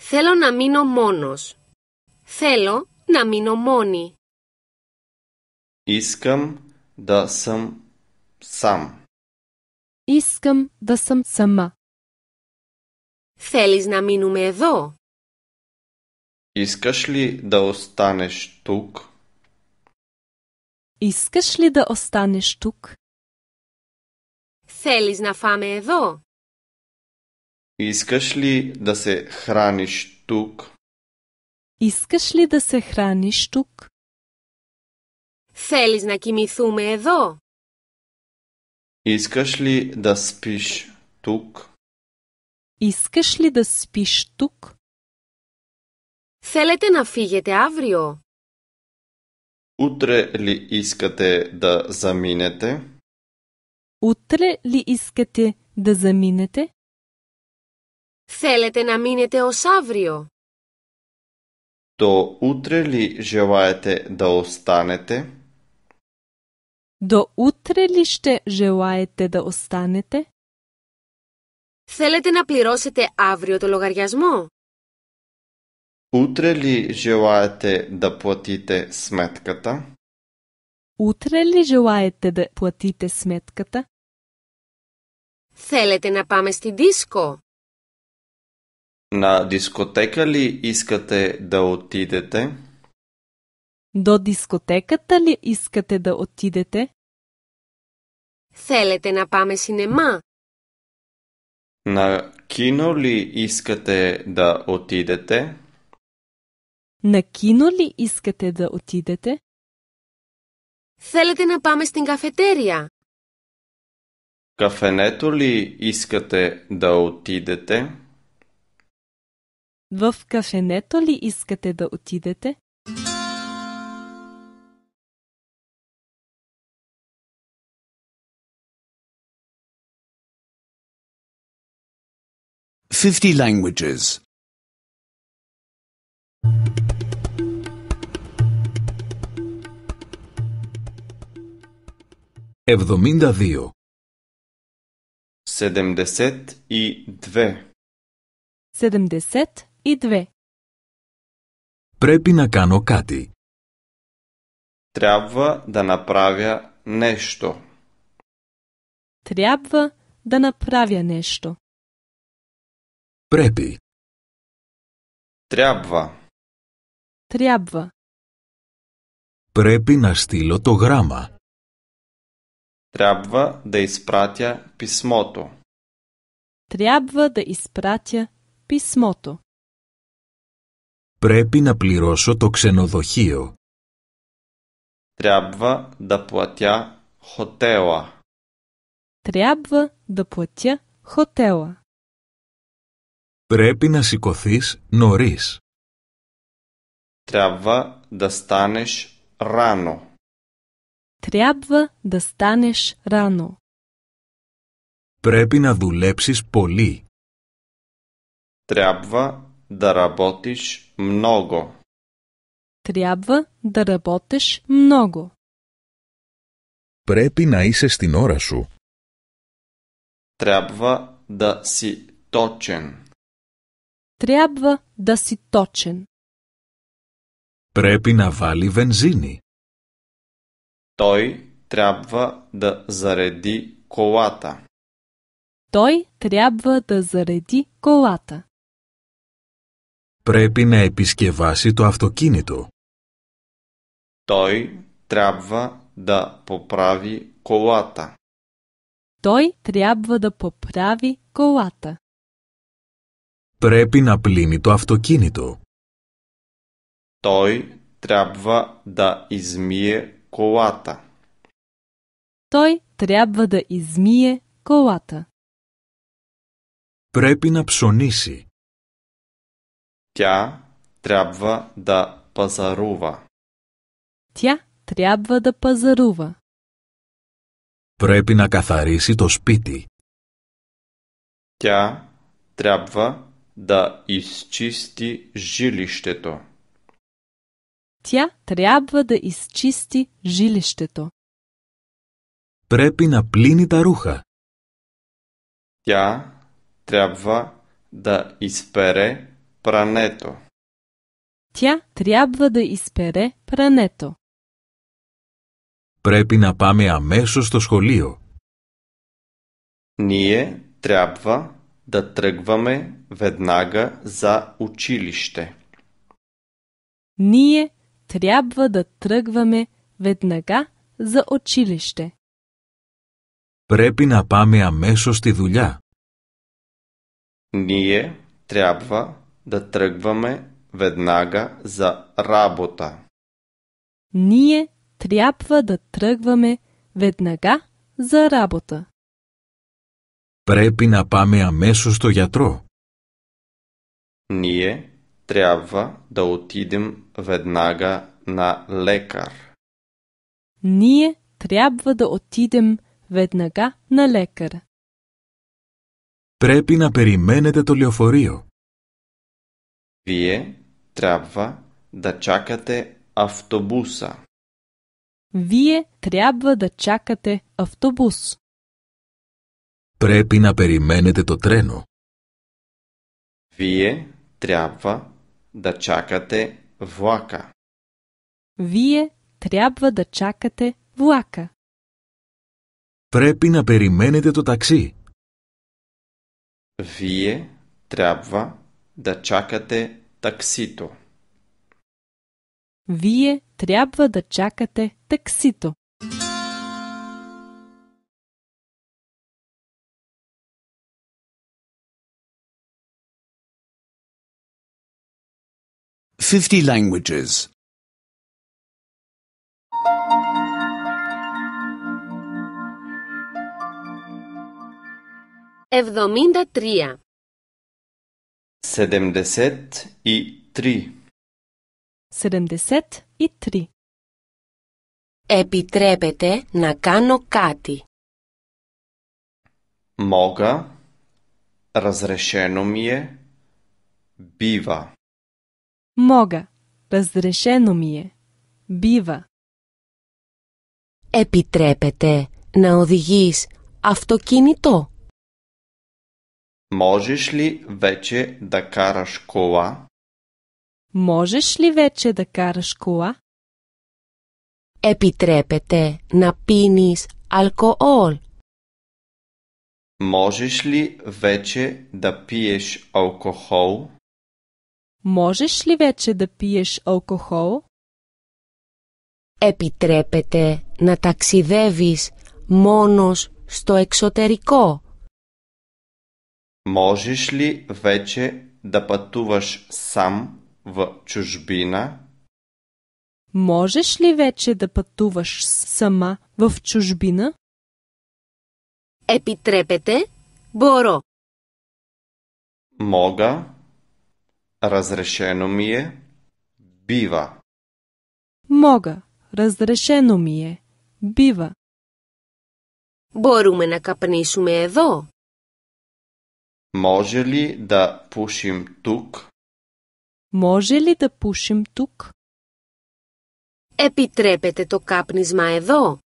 Θέλω να μείνω μόνος. Θέλω να μείνω μόνη. Искам да съм сам. Искам да съм сама. Θέλεις να μείνουμε εδώ? Искаш ли да останеш тук? Искаш ли да останеш тук? Θέλεις να φάμε εδώ? Искаш ли да се храниш тук? Искаш ли да се храниш тук? Θέλεις на кимисуме едо. Искаш ли да спиш тук? Искаш ли да спиш тук? Селете на фигете аврио? Утре ли искате да заминете? Утре ли искате да заминете? Θέλετε να μείνετε ως αύριο. Το ούτρε λι ζεωάετε δα οστάνετε. Το ούτρε λι ζεωάετε δα οστάνετε. Θέλετε να πληρώσετε αύριο το λογαριασμό. Ούτρε λι ζεωάετε δα πλατείτε σμέτκατα. Ούτρε λι ζεωάετε δα σμέτκατα. Θέλετε να πάμε στην δίσκο. На дискотека ли искате да отидете? До дискотеката ли искате да отидете? Θέλετε на πάμε σινεμά? На кино ли искате да отидете? На кино ли искате да отидете? Селете на паме στην кафетерия. Кафенето ли искате да отидете? В кафенето ли искате да отидете? Fifty languages. Εβδομήντα δύο. Sedemdeset i dve. Sedemdeset и две. Препи на кано кати. Трябва да направя нещо. Трябва да направя нещо. Препи. Трябва. Трябва. Препи на стило το Трябва да изпратя писмото. Трябва да изпратя писмото. Πρέπει να πληρώσω το ξενοδοχείο. Τριάβα να πλατιά χωτέωα. Τριάβα να πλατιά χωτέωα. Πρέπει να σηκωθείς νωρίς. Τριάβα να στάνει ράνο. Τριάβα να στάνει ράνο. Πρέπει να δουλέψεις πολύ. Τριάβα να ραμπότει Много. Трябва да работиш много. Πρέπει να είσαι στην Трябва да си точен. Трябва да си точен. Πρέπει να вали βενζίνη. Той трябва да зареди колата. Той трябва да зареди колата. Πρέπει να επισκευάσει το αυτοκίνητο. Той трябва да поправи колата. Той трябва да поправи колата. Πρέπει να πλύνει το αυτοκίνητο. Той трябва да измие колата. Той трябва да измие колата. Πρέπει να ψωνίσει. Тя трябва да пазарува. Тя трябва да пазарува. Πρέπει на καθαρίσει то спити. Тя трябва да изчисти жилището. Тя трябва да изчисти жилището. Πρέπει να πλύνει τα Тя трябва да изпере прането. Тя трябва да изпере прането. Препи на паме амесо сто школио. Ние трябва да тръгваме веднага за училище. Ние трябва да тръгваме веднага за училище. Препи на паме амесо στη дуля. Ние трябва да тръгваме веднага за работа. Ние трябва да тръгваме веднага за работа. Препи να πάμε αμέσως στο Ние трябва да отидем веднага на лекар. Ние трябва да отидем веднага на лекар. Πρέπει να περιμένετε το вие трябва да чакате автобуса. Вие трябва да чакате автобус. Препина να περιμένετε трено. Вие трябва да чакате влака. Вие трябва да чакате влака. Препина να περιμένετε такси. Вие трябва да чакате таксито. Вие трябва да чакате таксито. Fifty languages. Εβδομήντα τρία седемдесет и три. Седемдесет и три. Επιτρέπετε να κάνω κάτι. Мога, разрешено ми е, бива. Мога, разрешено ми е, бива. Επιτρέπετε να οδηγείς αυτοκίνητο. Можеш ли вече да караш кола? Можеш ли вече да караш кола? Επιτρέπεται να πίνεις αλκοόλ. Можеш ли вече да пиеш алкохол? Можеш ли вече да пиеш алкохол? Επιτρέπεται να ταξιδεύεις μόνος στο εξωτερικό. Можеш ли вече да пътуваш сам в чужбина? Можеш ли вече да пътуваш сама в чужбина? Епитрепете, Боро. Мога. Разрешено ми е. Бива. Мога. Разрешено ми е. Бива. Боруме на καπνίσουμε ево. Може ли да пушим тук? Може ли да пушим тук? Епитрепете то κάπνισμα εδώ?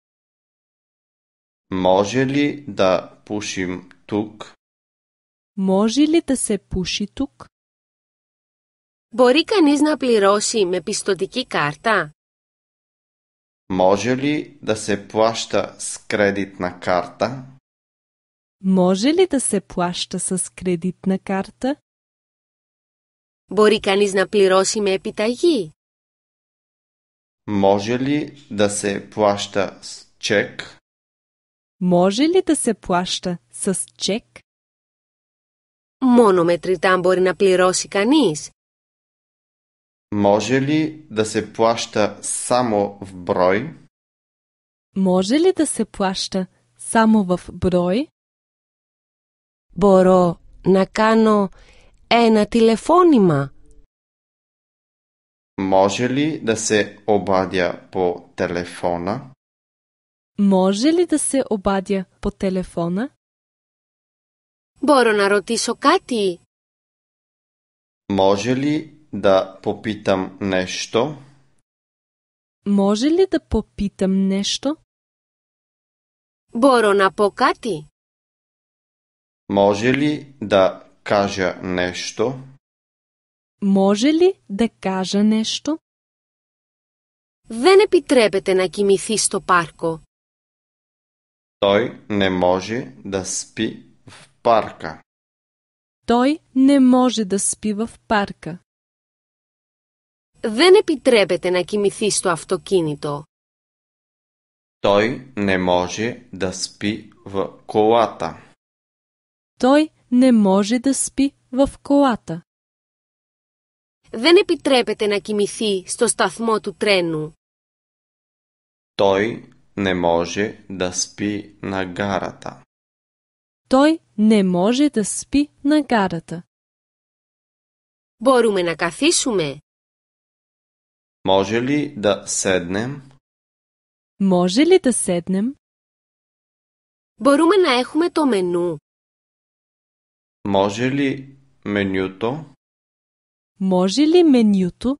Може ли да пушим тук? Може ли да се пуши тук? Борика κανείς να плироси ме пистотики карта? Може ли да се плаща с кредитна карта? Може ли да се плаща с кредитна карта? Μπορεί κανείς να πληρώσει με επιταγή? Може ли да се плаща с чек? Може ли да се плаща с чек? Монометри там бори на плироси канис. Може ли да се плаща само в брой? Може ли да се плаща само в брой? Μπορώ να κάνω ένα τηλεφώνημα. Може ли да се обадя по телефона? Може ли да се обадя по телефона? Μπορώ να ρωτήσω κάτι. Може ли да попитам нещо? Може ли да попитам нещо? Μπορώ να πω κάτι. Може ли да кажа нещо? Може ли да кажа нещо? Δεν επιτρέπεται να κοιμηθεί στο πάρκο. Той не може да спи в парка. Той не може да спи в парка. Δεν επιτρέπεται να κοιμηθεί στο αυτοκίνητο. Той не може да спи в колата. Той не може да спи в колата. Δεν επιτρέπεται να κοιμηθεί στο σταθμό του τρένου. Той не може да спи на гарата. Той не може да спи на гарата. Μπορούμε να καθίσουμε. Може ли да седнем? Може ли да седнем? Μπορούμε να έχουμε το μενού. Може ли менюто? Може ли менюто?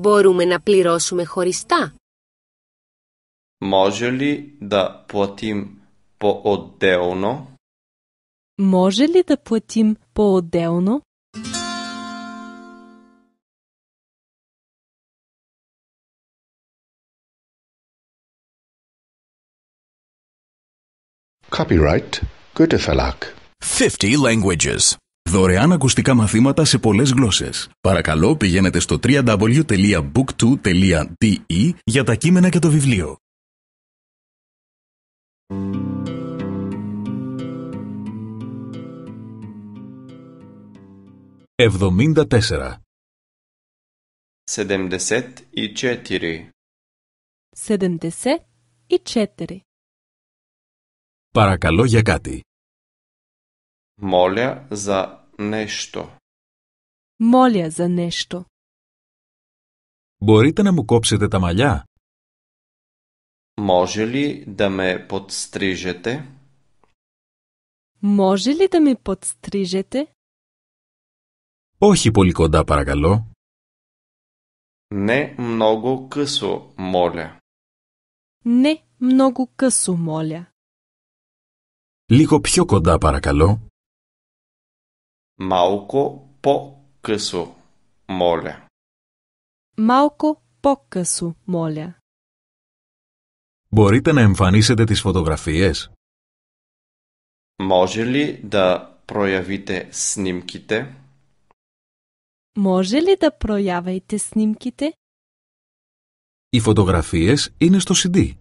Μπορούμε να πληρώσουμε χωριστά. Може ли да платим по-отделно? Може ли да платим по-отделно? Copyright Goethe Verlag 50 languages. Δωρεάν ακουστικά μαθήματα σε πολλές γλώσσες. Παρακαλώ πηγαίνετε στο www.book2.de για τα κείμενα και το βιβλίο. Εβδομήντα τέσσερα. Σεδεμδεσέτ ή četiri. Σεδεμδεσέτ ή Παρακαλώ για κάτι. Моля за нещо. Моля за нещо. Μπορείτε να μου κόψετε τα μαλλιά. Може ли да ме подстрижете? Може ли да ме подстрижете? Όχι πολύ κοντά παρακαλώ. Не много късо, моля. Не много късо, моля. Λίγο πιο κοντά παρακαλώ. Малко по-късо, моля. Малко по-късо, моля. Μπορείτε να εμφανίσετε τις φωτογραφίες. Може ли да проявите снимките? Може ли да проявите снимките? Οι φωτογραφίες είναι στο CD.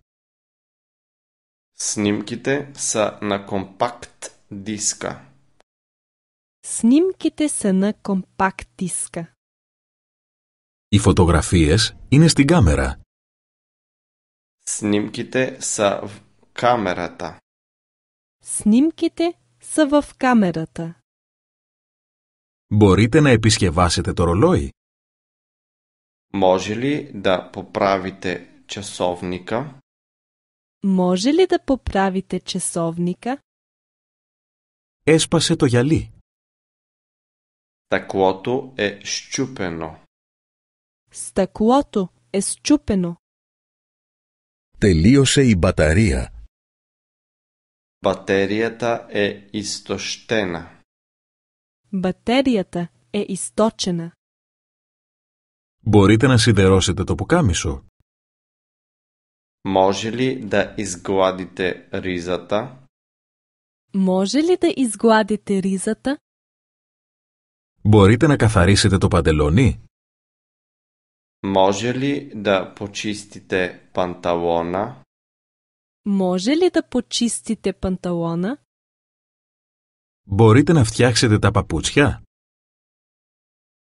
Снимките са на компакт диска. Снимките са на компакт диска. Οι φωτογραφίες είναι στην κάμερα. Снимките са в камерата. Снимките са в камерата. Μπορείτε να επισκευάσετε το ρολόι. Може ли да поправите часовника? Може ли да поправите часовника? Έσπασε το γυαλί. Стъклото е щупено. Стъклото е щупено. Τελείωσε и μπαταρία. Батерията е изтощена. Батерията е източена. Борите να σιδερώσετε το πουκάμισο. Може ли да изгладите ризата? Може ли да изгладите ризата? Μπορείτε να καθαρίσετε το παντελόνι? Може ли да почистите панталона? Може ли да почистите панталона? Μπορείτε να φτιάξετε τα παπούτσια?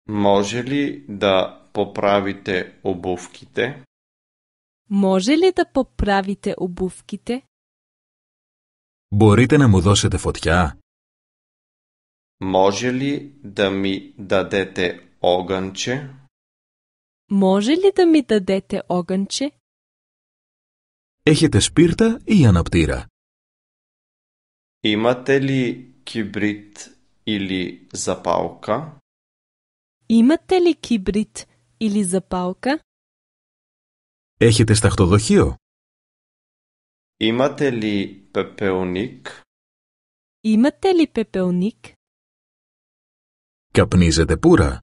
Може ли да поправите обувките? Може ли да поправите обувките? Μπορείτε να μου δώσετε φωτιά? Може ли да ми дадете огънче? Може ли да ми дадете огънче? Ехете спирта и анаптира? Имате ли кибрит или запалка? Имате ли кибрит или запалка? Ехете стахтодохио? Имате ли пепелник? Имате ли пепелник? Καπνίζετε πουρα.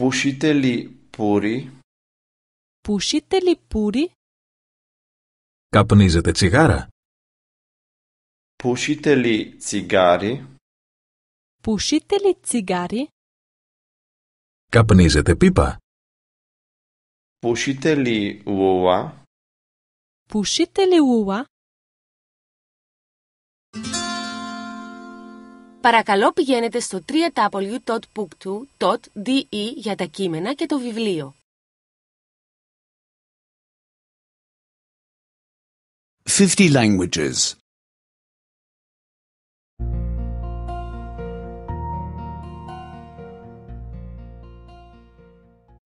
Πούσιτε λι πουρι. Πούσιτε λι πουρι. Καπνίζετε τσιγάρα. Πούσιτε λι τσιγάρι. Πούσιτε λι τσιγάρι. Καπνίζετε πίπα. Πούσιτε λι ουα. Πούσιτε λι ουα. Παρακαλώ πηγαίνετε στο www.book2.de για τα κείμενα και το βιβλίο. Fifty languages.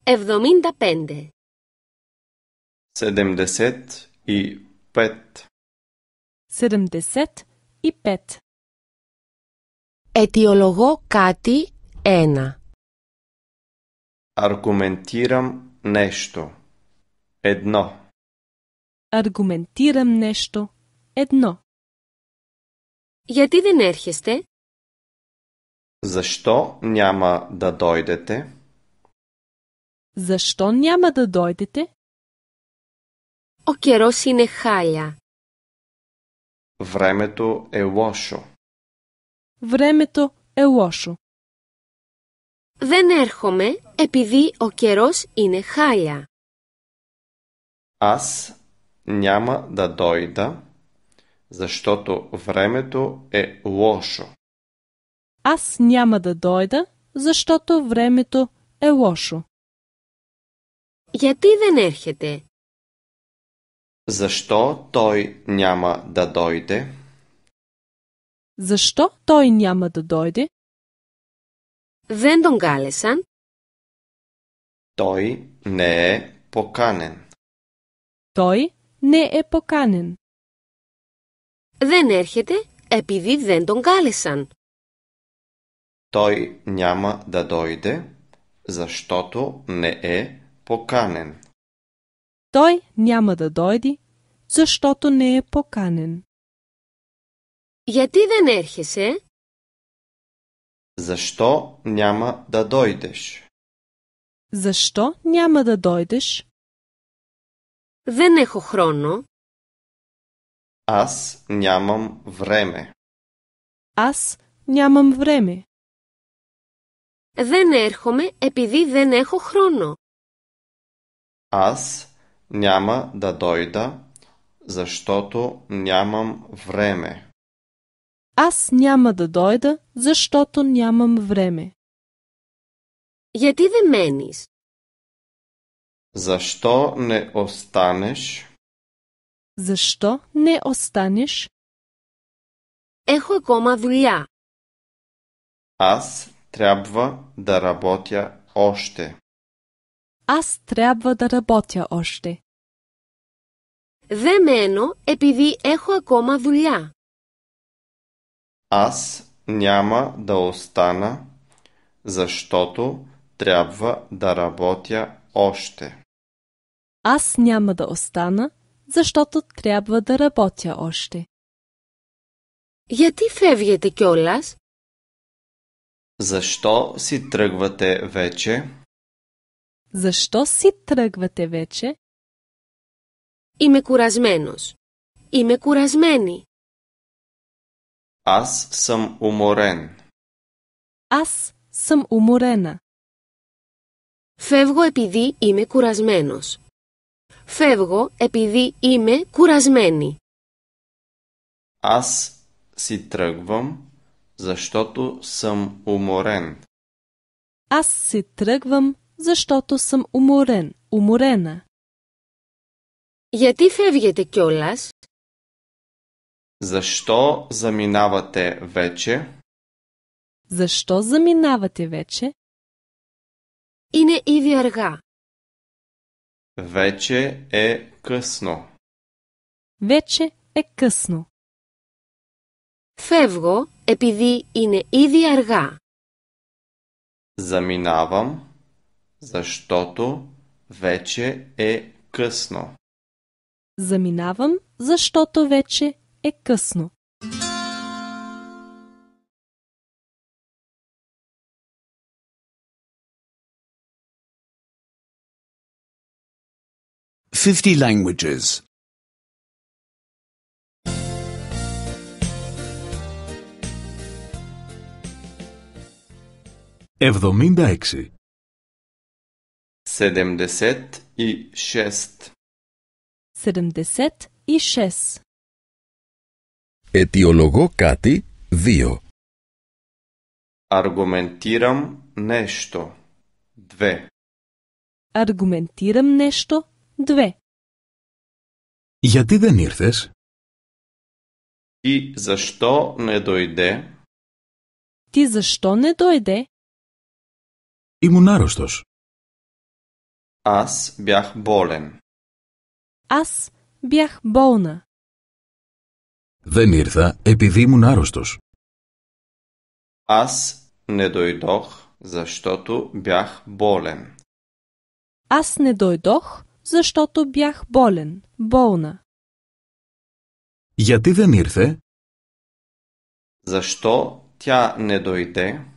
Εβδομήντα πέντε. Σεδεμδεσέτ ή πέτ Σεδεμδεσέτ ή πέτ αιτιολογώ κάτι ένα. Argumentiram νεστό Jedno. Argumentiram nešto. Γιατί δεν έρχεστε? Защо няма да дойдете? Защо няма да дойдете? Ο καιρός είναι χάλια. Времето е лошо. Βρέμετο εουόσου. Δεν έρχομαι επειδή ο καιρός είναι χάλια. Ας νιάμα δα δόιδα, ζαστό το βρέμετο εουόσου. Ας νιάμα δα δόιδα, ζαστό το βρέμετο εουόσου. Γιατί δεν έρχεται? Ζαστό τόι νιάμα δα δόιδε, Защо той няма да дойде? Вендон Галесан. Той не е поканен. Той не е поканен. Венерхете е επειδή Вендон Галесан. Той няма да дойде, защото не е поканен. Той няма да дойде, защото не е поканен. Γιατί δεν έρχεσαι? Защо няма да дойдеш? Защо няма да дойдеш? Δεν έχω χρόνο. Аз нямам време. Аз нямам време. Δεν έρχομαι επειδή δεν έχω χρόνο. Аз няма да дойда, защото нямам време. Аз няма да дойда, защото нямам време. Γιατί δεν μένεις? Защо не останеш? Защо не останеш? Έχω ακόμα δουλειά. Аз трябва да работя още. Аз трябва да работя още. Δεν μένω επειδή έχω ακόμα δουλειά. Аз няма да остана, защото трябва да работя още. Аз няма да остана, защото трябва да работя още. ти февиете кьолас? Защо си тръгвате вече? Защо си тръгвате вече? Име κουρασμένος. Име куразмени. Аз съм уморен. Аз съм уморена. Февго епиди име куразменос. Февго епиди име куразмени. Аз си тръгвам, защото съм уморен. Аз си тръгвам, защото съм уморен, уморена. Γιατί φεύγετε κιόλας? Защо заминавате вече? Защо заминавате вече? И не и вярга. Вече е късно. Вече е късно. Февго, епиди не и вярга. Заминавам, защото вече е късно. Заминавам, защото вече ekkosno Fifty languages. Εβδομήντα έξι. Sedemdeset i šest. Sedemdeset i šest. Αιτιολογώ κάτι Αργομεντήραμ νέστο δύο. Αργομεντήραμ νέστο Γιατί δεν ήρθες? Τι ζαστό νε δοειδέ? Τι ζαστό νε Ήμουν άρρωστος. Ας μπιαχ μπόλεν. Ας μπιαχ δεν ήρθα επειδή ήμουν άρρωστος. Ας ναι το ειδόχ, ζεστό του μπιαχ μπόλεν. Ας ναι το ειδόχ, ζεστό του μπιαχ μπόλεν. Γιατί δεν ήρθε. Ζεστό τια ναι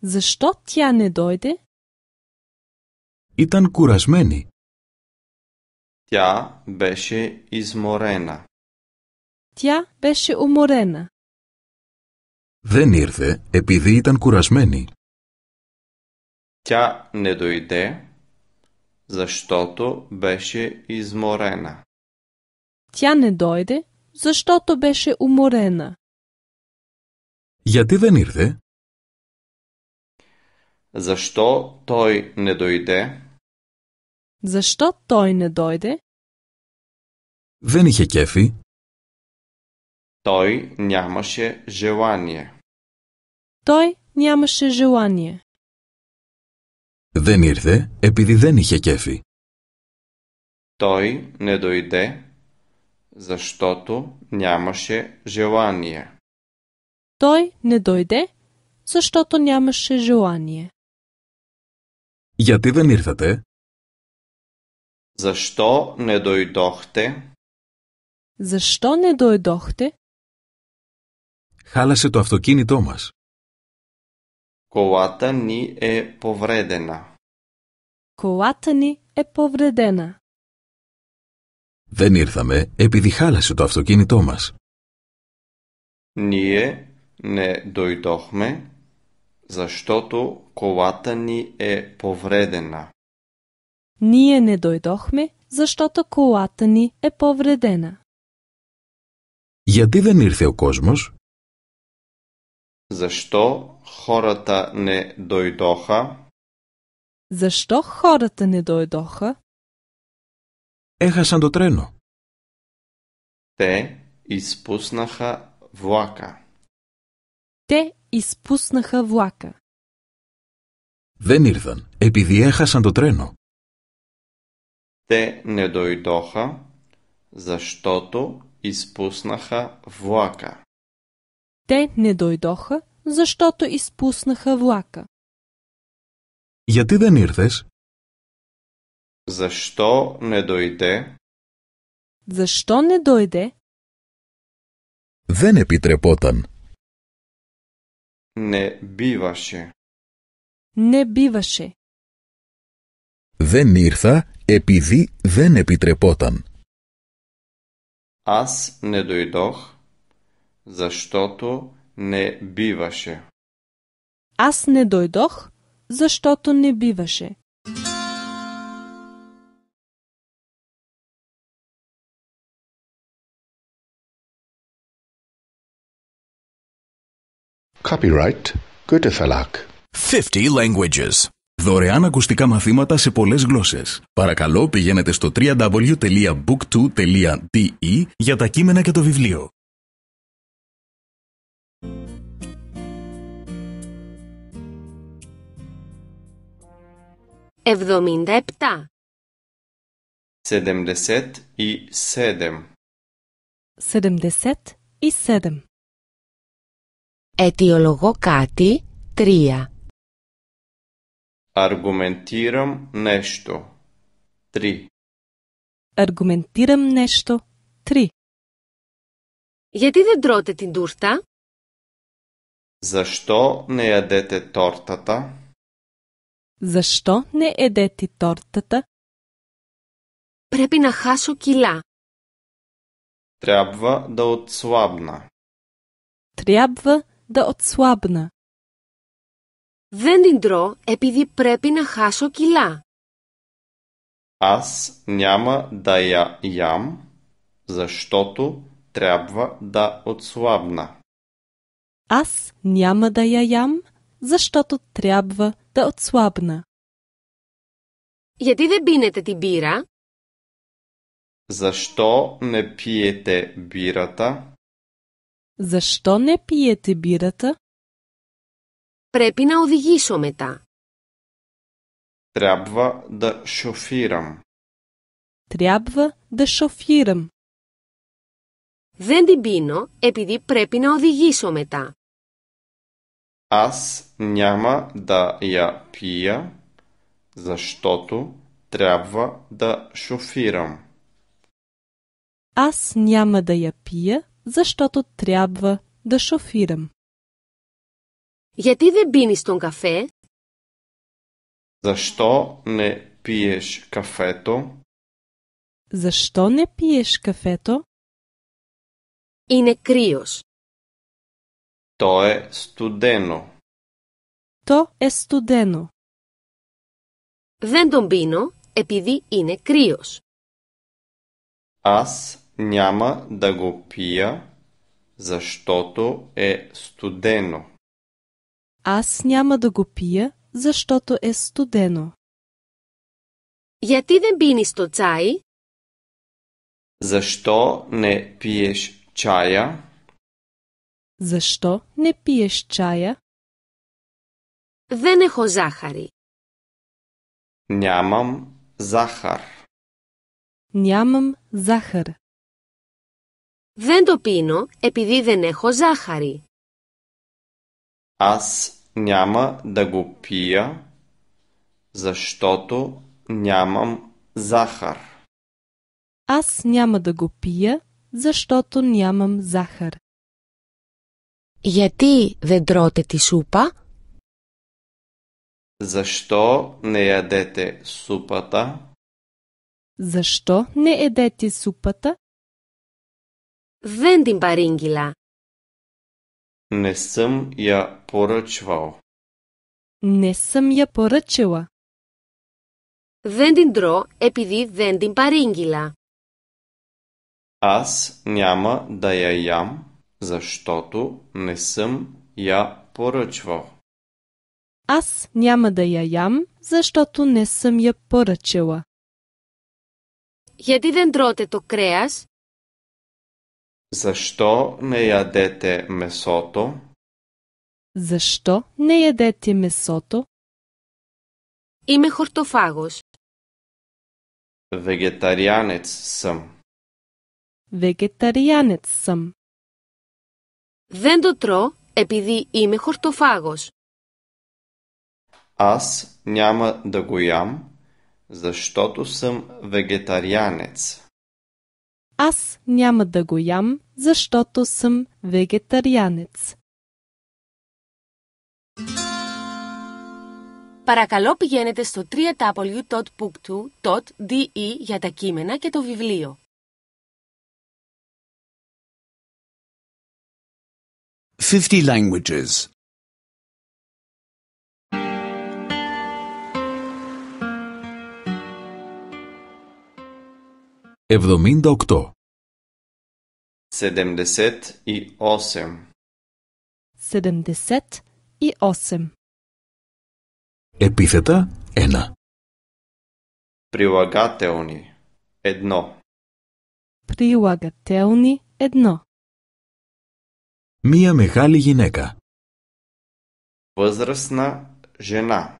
Ζεστό τια ναι το Ήταν κουρασμένη. Τια μπέσαι ει Τιά πέσε ομορένα. Δεν ήρθε επειδή ήταν κουρασμένη. Τιά νε δοειδέ, ζαστότο πέσε ισμορένα. Τιά νε δοειδέ, ζαστότο πέσε ομορένα. Γιατί δεν ήρθε. Ζαστό τόι νε δοειδέ. Ζαστό τόι νε Δεν είχε κέφι. Той нямаше желание. Той нямаше желание. Δεν ήρθε επειδή δεν είχε κέφι. Той не дойде, защото нямаше желание. Той не дойде, защото нямаше желание. Γιατί δεν ήρθατε? Защо не дойдохте? Защо не дойдохте? χάλασε το αυτοκίνητό μας. Κοάτα ε νι ε ποβρέδενα. Δεν ήρθαμε επειδή χάλασε το αυτοκίνητό μας. Νιε νε δοητόχμε, ζαστότο κοάτα νι ε ποβρέδενα. Νιε νε δοητόχμε, ζαστότο κοάτα νι ε, ε Γιατί δεν ήρθε ο κόσμος? Защо хората не дойдоха? Защо хората не дойдоха? Ехасан до трено. Те изпуснаха влака. Те изпуснаха влака. Δεν ήρθαν, επειδή έχασαν το τρένο. Те не дойдоха, защото изпуснаха влака. Те не дойдоха, защото изпуснаха влака. Γιατί да нирдеш? Защо не дойде? Защо не дойде? Δεν επιτρεπόταν. Не биваше. Не биваше. Δεν ήρθα επειδή δεν επιτρεπόταν. Аз не дойдох, защото не биваше. Аз не дойдох, защото не биваше. Copyright Goethe Verlag 50 languages Δωρεάν ακουστικά μαθήματα σε πολλές γλώσσες. Παρακαλώ πηγαίνετε στο www.book2.de για τα κείμενα και το βιβλίο. 77 ή σέδεμ. Αιτιολογώ κάτι 3 Αργουμεντήραμ νέστο. 3 Αργουμεντήραμ νέστο. 3 Γιατί δεν τρώτε την τούρτα? Ζαστό ne τόρτατα. Защо не ти тортата? Препи на χάσω κιλά. Трябва да отслабна. Трябва да отслабна. Вендиндро е τρώω на πρέπει να Аз няма да я ям, защото трябва да отслабна. Аз няма да я ям, защото трябва Γιατί δεν πίνετε την πύρα? Πρέπει να οδηγήσω μετά. да шофирам. Δεν την πίνω επειδή πρέπει να οδηγήσω μετά. Аз няма да я пия, защото трябва да шофирам. Аз няма да я пия, защото трябва да шофирам. Яти δεν с тон кафе? Защо не пиеш кафето? Защо не пиеш кафето? И не криош. То е студено. То е студено. Δεν τον πίνω επειδή είναι κρύος. Аз няма да го пия, защото е студено. Аз няма да го пия, защото е студено. Γιατί δεν πίνεις το τσάι? Защо не пиеш чая? Защо не пиеш чая? Δεν έχω ζάχαρη. Нямам захар. Нямам захар. Δεν το πίνω επειδή δεν έχω ζάχαρη. Аз няма да го пия, защото нямам захар. Аз няма да го пия, защото нямам захар. Γιατί δεν τρώτε τη σούπα? Защо не ядете супата? Защо не ядете супата? Δεν την παρήγγυλα. Не съм я поръчвал. Не съм я поръчила. Δεν την τρώ επειδή δεν την παρήγγυλα. Аз няма да я ям, защото не съм я поръчвал. Аз няма да я ям, защото не съм я поръчала. Γιατί δεν τρώτε το κρέας? Защо не ядете месото? Защо не ядете месото? Είμαι χορτοφάγος. Вегетарианец съм. Вегетарианец съм. Δεν το τρώω επειδή είμαι χορτοφάγος. Ας νιάμα δεγούιαμ, δεις ότου σεμ βεγεταριάνετς. Ας νιάμα δεγούιαμ, δεις ότου σεμ βεγεταριάνετς. Παρακαλώ πηγαίνετε στο 3. για τα κείμενα και το βιβλίο. 50 languages. 78. 78 78. Επίθετα 1. Прилагателни 1. Прилагателни 1. Μία μεγάλη γυναίκα. Βαζραστνα жена.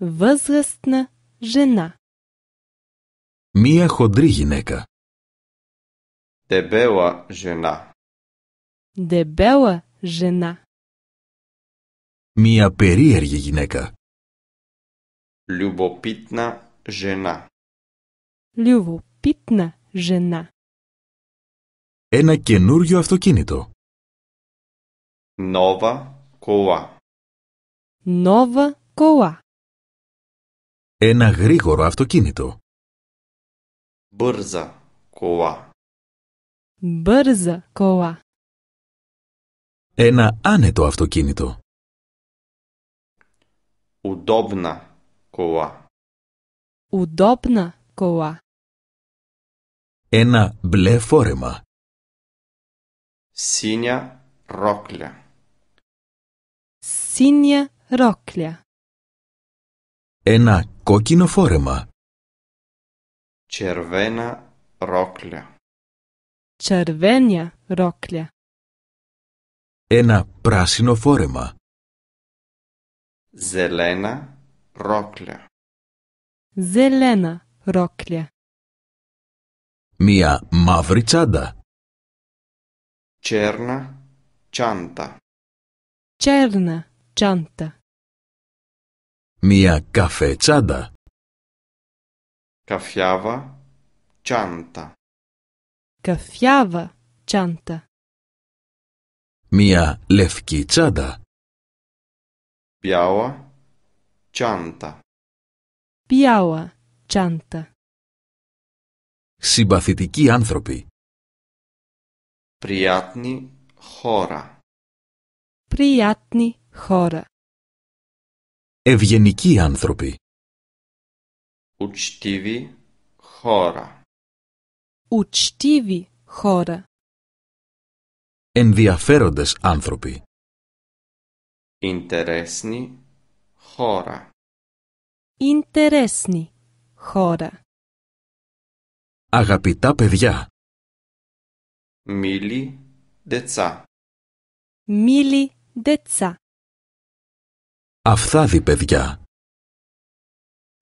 Βαζραστνα жена. Μία χοντρή γυναίκα. Δεμπέλα жена. жена. Μία περίεργη γυναίκα. Λιουβοπίτνα жена. Λιουβοπίτνα жена. Ένα καινούριο αυτοκίνητο. Nova κοά. Nova κοά. Ένα γρήγορο αυτοκίνητο. Μπέρζα κοά. Μπέρζα κοά. Ένα άνετο αυτοκίνητο. Ουδόπνα κοά. Ουδόπνα κοά. Ένα μπλε φόρεμα. Σύνια ρόκλια. Σίνια ρόκλια. Ένα κόκκινο φόρεμα. Τσερβένα ρόκλια. Τσερβένια ρόκλια. Ένα πράσινο φόρεμα. Ζελένα ρόκλια. Ζελένα ρόκλια. Μία μαύρη τσάντα. Τσέρνα τσάντα. Τσέρνα Τσάντα. Μια τσάντα. Καφιάβα, τσάντα. Καφιάβα, τσάντα. Μια λευκή τσάντα. Πιάουα, τσάντα. Πιάουα, τσάντα. Συμπαθητικοί άνθρωποι. Πριάτνη χώρα. Πριάτνη χώρα. Ευγενικοί άνθρωποι. Ουτστίβι χώρα. Ουτστίβι χώρα. Ενδιαφέροντες άνθρωποι. Ιντερέσνη χώρα. Ιντερέσνη χώρα. Αγαπητά παιδιά. Μίλη δετσα. Μίλη δετσα. Αφθάδι, παιδιά.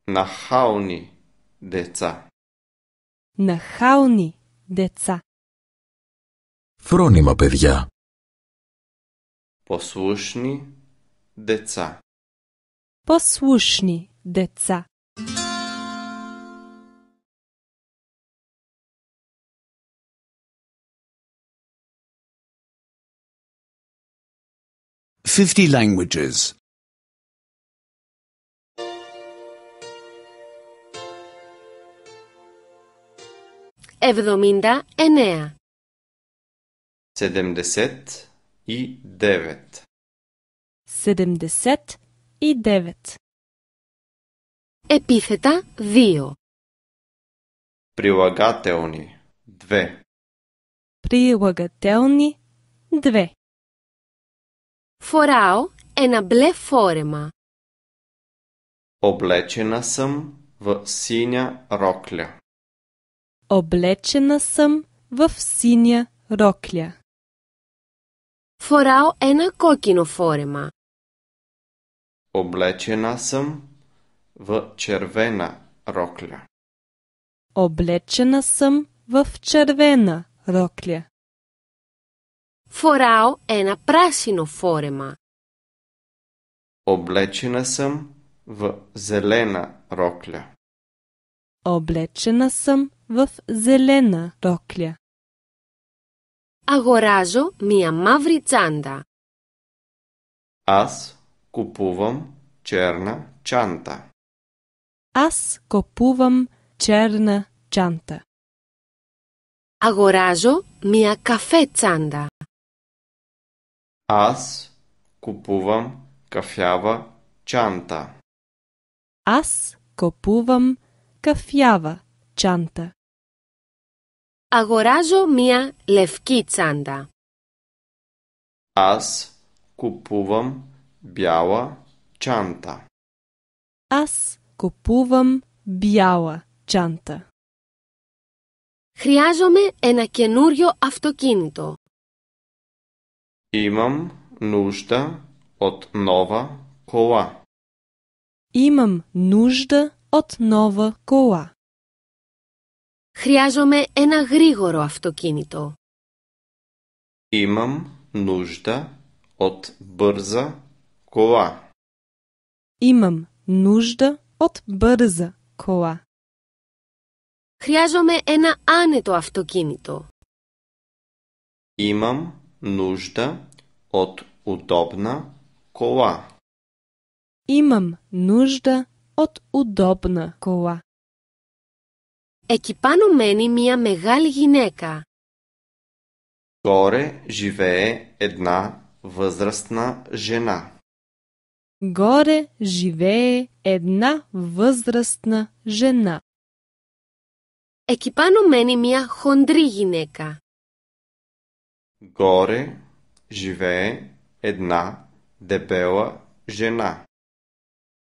Να χαούνι, δετσά. χαούνι, δετσά. Φρόνημα παιδιά. Ποσούσνι, δετσά. Ποσούσνι, δετσά. Fifty languages. Εβδομήντα εννέα. Седемдесет и девет. Седемдесет и Επίθετα δύο. Прилагателни две. Прилагателни две. Φοράω ένα μπλε φόρεμα. Облечена съм в синя рокля. Облечена съм в синя рокля. е на кокино форема. Облечена съм в червена рокля. Облечена съм в червена рокля. е на прашино форема. Облечена съм в зелена рокля. Облечена съм в зелена рокля. Αγοράζω мия маври чанда. Аз купувам черна чанта. Аз купувам черна чанта. Αγοράζω мия кафе чанда. Аз купувам кафява чанта. Аз купувам кафява чанта. Αγοράζω μία λευκή τσάντα. Аз купувам бяла чанта. Аз купувам бяла чанта. Χρειάζομαι ένα καινούριο αυτοκίνητο. Имам нужда от нова кола. Имам нужда от нова кола. Χρειάζομαι ένα γρήγορο αυτοκίνητο. Έχω ανάγκη από μπροστά κούα. Έχω ανάγκη από μπροστά κούα. Χρειάζομαι ένα άνετο αυτοκίνητο. Έχω ανάγκη από άνετα κούα. Εκεί πάνω μένει μια μεγάλη γυναίκα. Горе живее една възрастна жена. Горе живее една възрастна жена. Εκεί πάνω μένει μια χοντρή γυναίκα. Горе живее една дебела жена.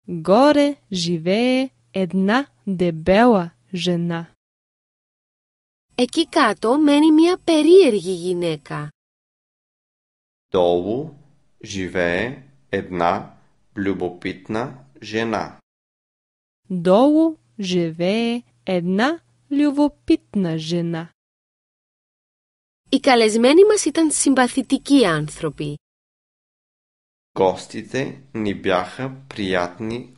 Горе живее една дебела жена. Εκεί κάτω μένει μια περίεργη γυναίκα. Долу живее една любопитна жена. Οι καλεσμένοι μας ήταν συμπαθητικοί άνθρωποι. Гостите νι бяха приятни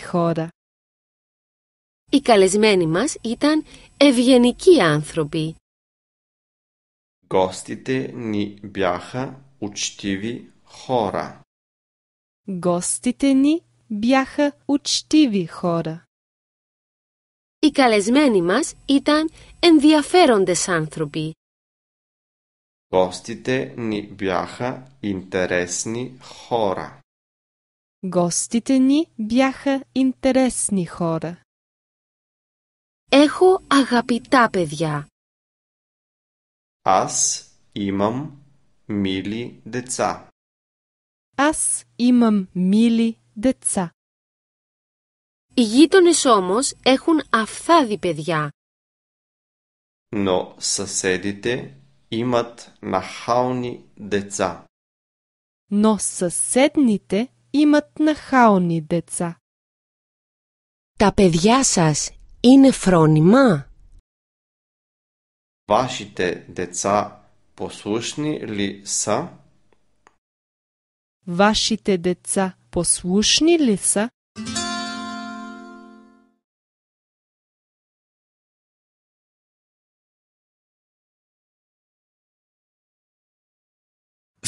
хора. Οι καλεσμένοι μας ήταν ευγενικοί άνθρωποι. Γόστιτε νι μπιάχα ουτστίβι χώρα. Γόστιτε νι μπιάχα χώρα. Οι καλεσμένοι μας ήταν ενδιαφέροντες άνθρωποι. Γόστιτε νι μπιάχα ίντερέσνη χώρα. Γόστιτε νι μπιάχα χώρα. Έχω αγαπητά παιδιά. Ας είμαι μίλη δετσά. Ας είμαι μίλη δετσά. Οι γείτονες όμως έχουν αυθάδι παιδιά. Νο σασέδιτε είμαι να χάουνι δετσά. Νο σασέδνιτε είμαι να χάουνι δετσά. Τα παιδιά σας είναι φρόνημα? Βάσιτε δετσά ποσούσνη λι σα? Βάσιτε δετσά ποσούσνη λι σα?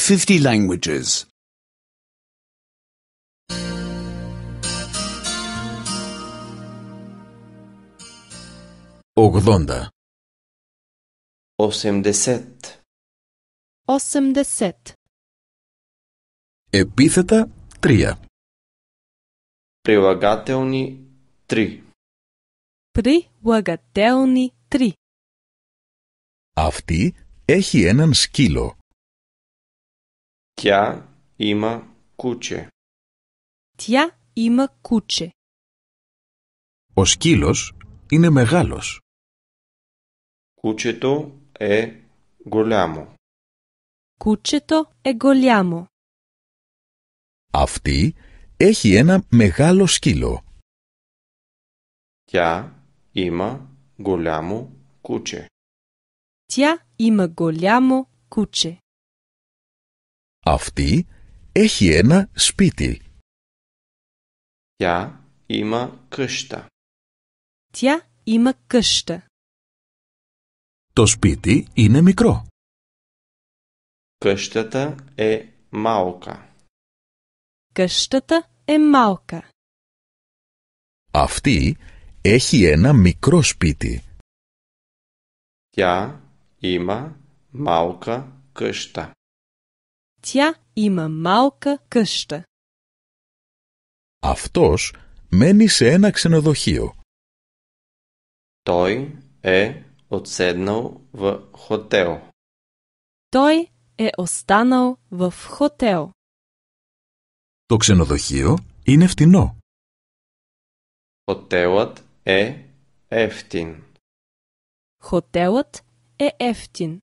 Fifty languages. Ογδόντα. Οσεμδεσέτ. Οσεμδεσέτ. Επίθετα τρία. Πριουαγατέωνι τρί. Πριουαγατέωνι τρί. Αυτή έχει έναν σκύλο. Τιά είμα κούτσε. Τιά είμα κούτσε. Ο σκύλος είναι μεγάλος. Κούτσετο ε γολιάμο. Κούτσετο ε γολιάμο. Αυτή έχει ένα μεγάλο σκύλο. Τια είμα γολιάμο κούτσε. Τια είμα γολιάμο κούτσε. Αυτή έχει ένα σπίτι. Τια είμα κρύστα. Τια είμα κρύστα. Το σπίτι είναι μικρό. Κέστατα ε μάοκα. Κέστατα ε Αυτή έχει ένα μικρό σπίτι. Τια είμα μάουκα κέστα. Τια είμα μάοκα κέστα. Αυτός μένει σε ένα ξενοδοχείο. Τόι ε отседнал в хотел. Той е останал в хотел. Το ξενοδοχείο είναι φτηνό. Хотелът е ефтин. Хотелът е ефтин.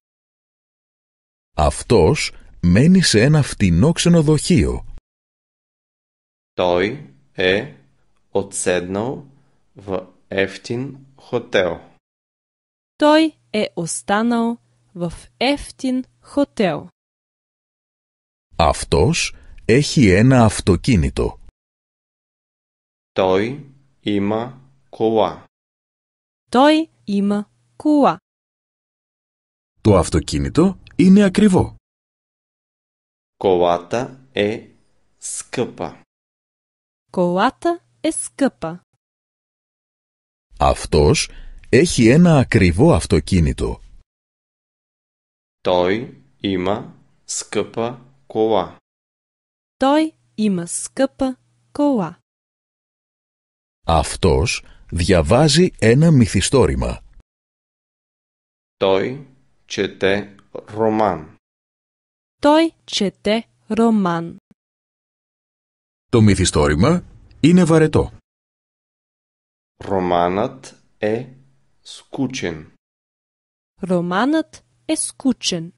Αυτός μένει σε ένα φτηνό ξενοδοχείο. Той е отседнал в ефтин хотел. Той е останал в ефтин хотел. Автош έχει е ένα автокинито. Той има кола. Той има кола. Το αυτοκίνητο είναι ακριβό. Колата е скъпа. Колата е скъпа. Автош έχει ένα ακριβό αυτοκίνητο. Τόι είμα скъпа кола. Той има кола. Αυτός διαβάζει ένα μυθιστόρημα. Τόι чете ρομάν. Той чете роман. Το μυθιστόρημα είναι βαρετό. Романът е Скучен. Романът е скучен.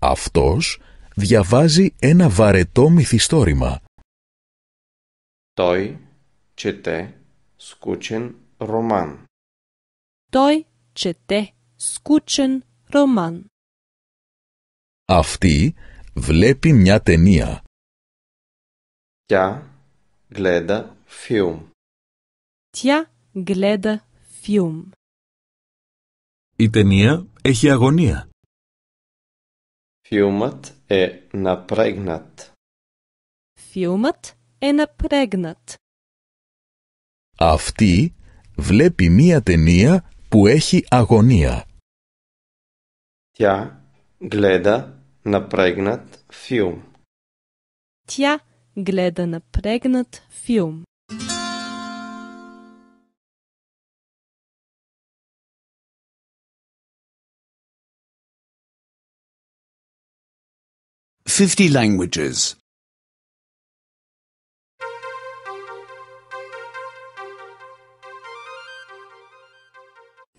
Αυτός διαβάζει ένα βαρετό μυθιστόρημα. Той чете скучен роман. Той чете скучен роман. Αυτή βλέπει μια ταινία. Тя гледа филм. Тя гледа film. Η ταινία έχει αγωνία. Φιούματ ε να πρέγνατ. Φιούματ ε Αυτή βλέπει μία ταινία που έχει αγωνία. Τια γλέντα να πρέγνατ Τια γλέντα να πρέγνατ φιούμ.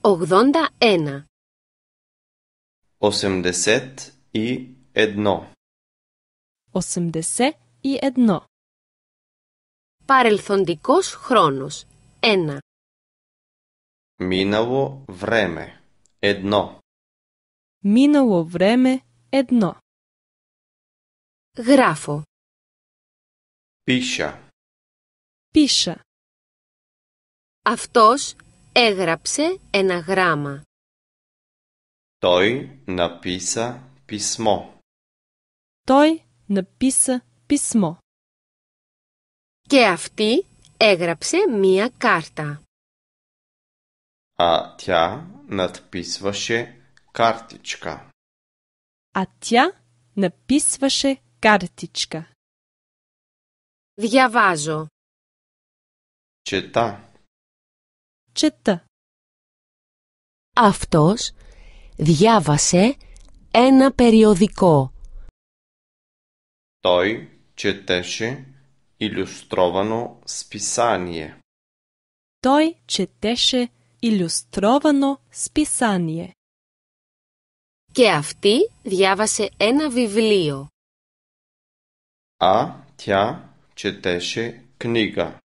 Ογδόντα ένα. Οσεμδεσέτ ή ενό. Οσεμδεσέτ ή ενό. Παρελθοντικός χρόνος. Ένα. Μήναλο βρέμε. Ενό. Μήναλο βρέμε. Ενό. Γράφω. Πίσα. Πίσα. Αυτός έγραψε ένα γράμμα. Τοί να πίσα πισμό. Τοί να πίσα πισμό. Και αυτή έγραψε μία κάρτα. ἀτιά τιά надписваше картичка. να тя написваше картичка κάρτιτσκα. Διαβάζω. Τσετά. Τσετά. Αυτός διάβασε ένα περιοδικό. Τόι τσετέσε ηλουστρόβανο σπισάνιε. Τόι τσετέσε ηλουστρόβανο σπισάνιε. Και αυτή διάβασε ένα βιβλίο. Α τια χετέσε κνίγα.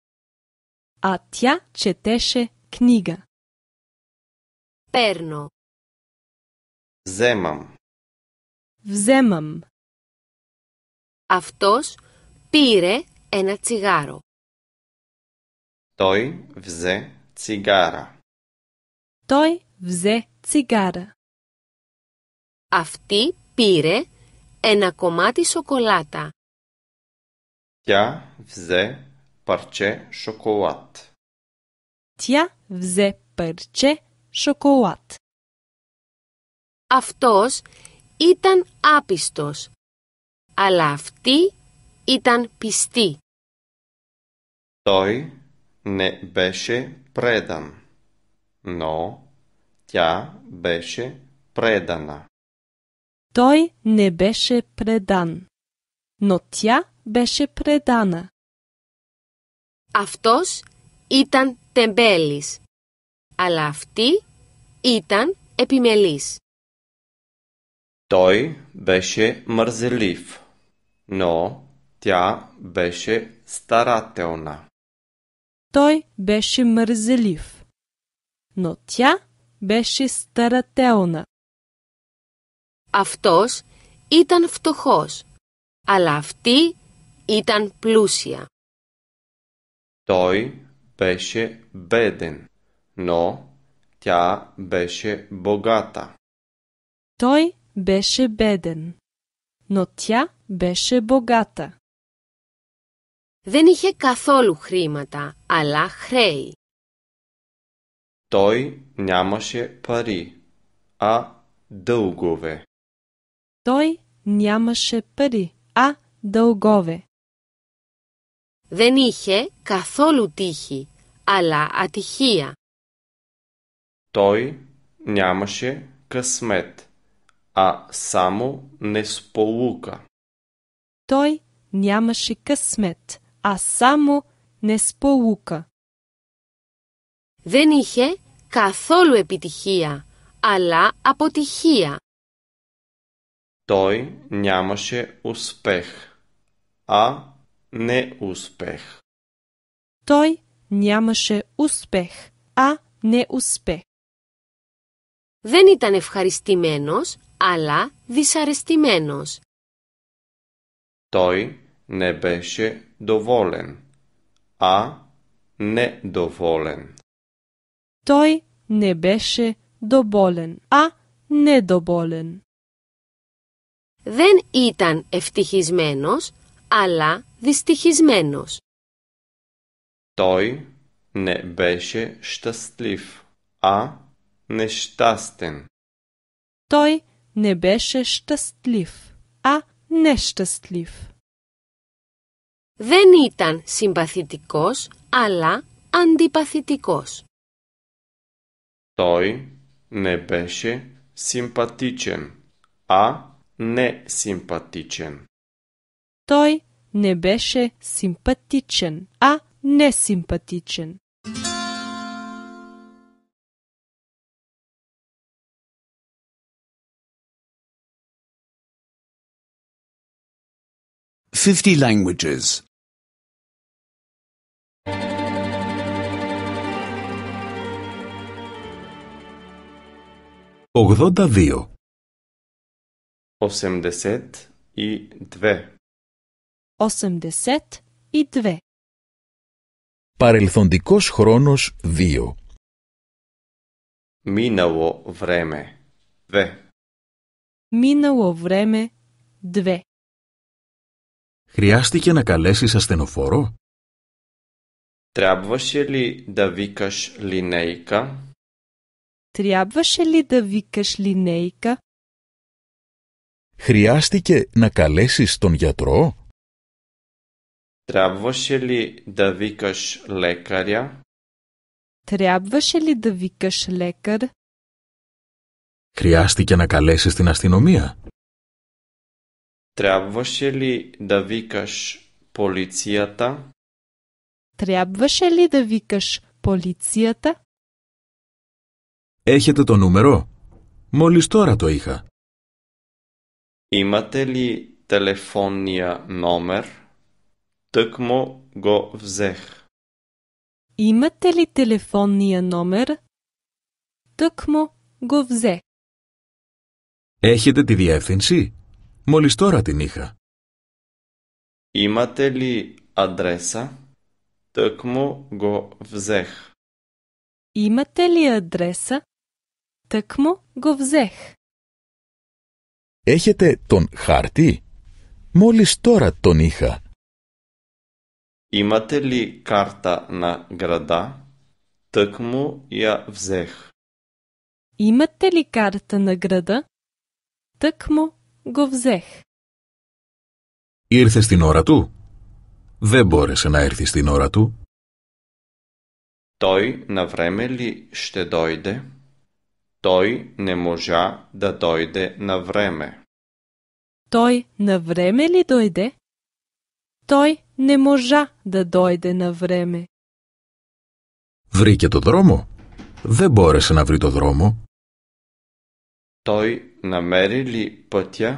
κνίγα. Παίρνω. Βζέμαμ. Ζέμαμ. Αυτός πήρε ένα τσιγάρο. Τοί βζέ τσιγάρα. Τοί ζε τσιγάρα. Αυτή πήρε ένα κομμάτι σοκολάτα. Тя взе парче шоколад. Тя взе парче шоколад. Αυτός ήταν άπιστος, αλλά αυτή ήταν πιστή. Той не беше предан, но тя беше предана. Той не беше предан, но тя беше предана. Αυτός ήταν τεμπέλης, αλλά αυτή ήταν επιμελής. Той беше мързелив, но тя беше старателна. Той беше мързелив, но тя беше старателна. Αυτός ήταν φτωχός, αλλά αυτή ήταν πλούσια. Τόι πέσε μπέντεν. Νο, τιά μπεσε μπογάτα. Τόι πέσε μπέντεν. Νο, τιά μπεσε μπογάτα. Δεν είχε καθόλου χρήματα, αλλά χρέη. Τόι νιάμασε παρή. Α, δεούγκοβε. Τόι νιάμασε παρή a Δεν είχε καθόλου τύχη, αλλά ατυχία. Той нямаше късмет, а само несполука. Той нямаше късмет, а само несполука. Δεν είχε καθόλου επιτυχία, αλλά αποτυχία. Той нямаше успех, а не успех. Той нямаше успех, а неуспех. Δεν ήταν ευχαριστημένος, αλλά δυσαρεστημένος. Той не беше доволен, а недоволен. Той не беше доволен, а недоволен δεν ήταν ευτυχισμένος, αλλά δυστυχισμένος. Той не беше щастлив, а нещастен. νε не беше щастлив, а нещастлив. Δεν ήταν συμπαθητικός, αλλά αντιπαθητικός. Той не беше симпатичен, а несимпатичен. Той не беше симпатичен, а несимпатичен. Fifty languages. Ογδόντα δύο. Осемдесет и две. Осемдесет и две. Παρελθοντικός χρόνος 2 Μίναω βρέμε 2 Μίναω βρέμε 2 Χρειάστηκε να καλέσεις ασθενοφόρο? Τραβωσε λι δα βίκας λινέικα? Τραβωσε λι δα βίκας λινέικα? Χρειάστηκε να καλέσεις τον γιατρό? Τραβώσε λι λέκαρια. Τραβώσε λι λέκαρ. Χρειάστηκε να καλέσεις την αστυνομία? Τραβώσε λι δαβίκος πολιτσίατα. Τραβώσε λι δαβίκος πολιτσίατα. Έχετε το νούμερο? Μόλις τώρα το είχα. Είματελη τηλεφωνια νομέρ; Τόκμο γο βζέχ. Είματελη τηλεφωνια νομέρ; Τόκμο γο βζέχ. Έχετε τη διεύθυνση; Μολιστώρα την είχα. Είματελη αδρέσα; Τόκμο γο βζέχ. Είματελη αδρέσα; Τόκμο γο βζέχ. Έχετε τον χάρτη? Μόλις τώρα τον είχα. Είμαστε λί κάρτα να γραντά, τεκ μου για βζέχ. Είμαστε λί κάρτα να γραντά, τεκ μου γο βζέχ. Ήρθες στην ώρα του. Δεν μπόρεσε να έρθει στην ώρα του. Τόι να βρέμε λί στεντόιντε. Τόι νεμοζά δα τόιντε να βρέμε. Той на време ли дойде? Той не можа да дойде на време. Βρήκε το δρόμο? Δεν μπόρεσε να βρει το δρόμο. Той намери ли пътя?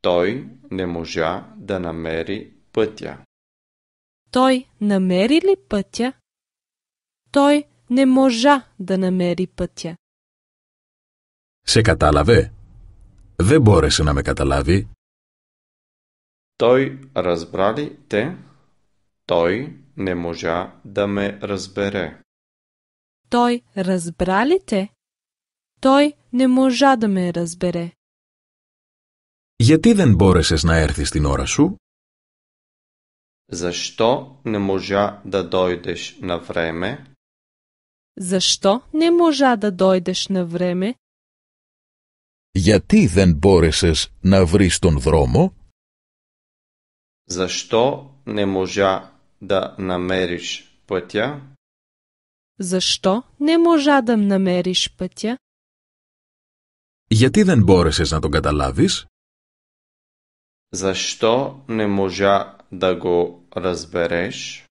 Той не можа да намери пътя. Той намери ли пътя? Той не можа да намери пътя. Се κατάλαβε? δεν μπόρεσε να με καταλάβει. Той разбрали те? Той не можа да ме разбере. Той разбралите? те? Той не можа да ме разбере. Γιατί δεν μπόρεσες να έρθεις την ώρα σου? Защо не можа да дойдеш на време? Защо не можа да дойдеш на време? Γιατί δεν μπόρεσες να βρεις τον δρόμο? Защо не можа да намериш пътя? Защо не можа да намериш пътя? Γιατί δεν μπόρεσες να τον καταλάβεις? Защо не можа да го разбереш?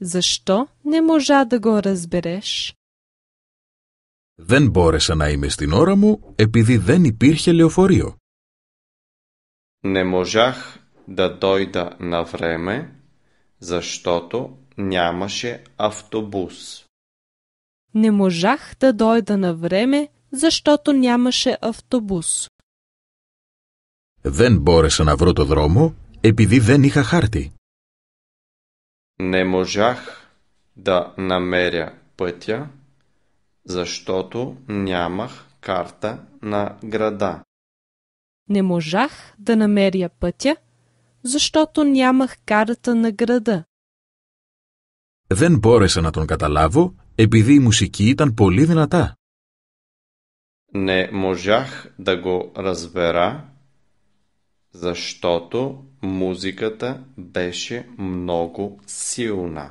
Защо не можа да го разбереш? Δεν μπόρεσα να είμαι στην ώρα μου επειδή δεν υπήρχε λεωφορείο. Не τα да να βρέμε, време, защото нямаше автобус. Не Δεν μπόρεσα να βρω το δρόμο επειδή δεν είχα χάρτη. Не можах да защото нямах карта на града. Не можах да намеря пътя, защото нямах карта на града. Δεν μπόρεσα να τον καταλάβω επειδή η μουσική ήταν πολύ δυνατά. Не можах да го разбера, защото музиката беше много силна.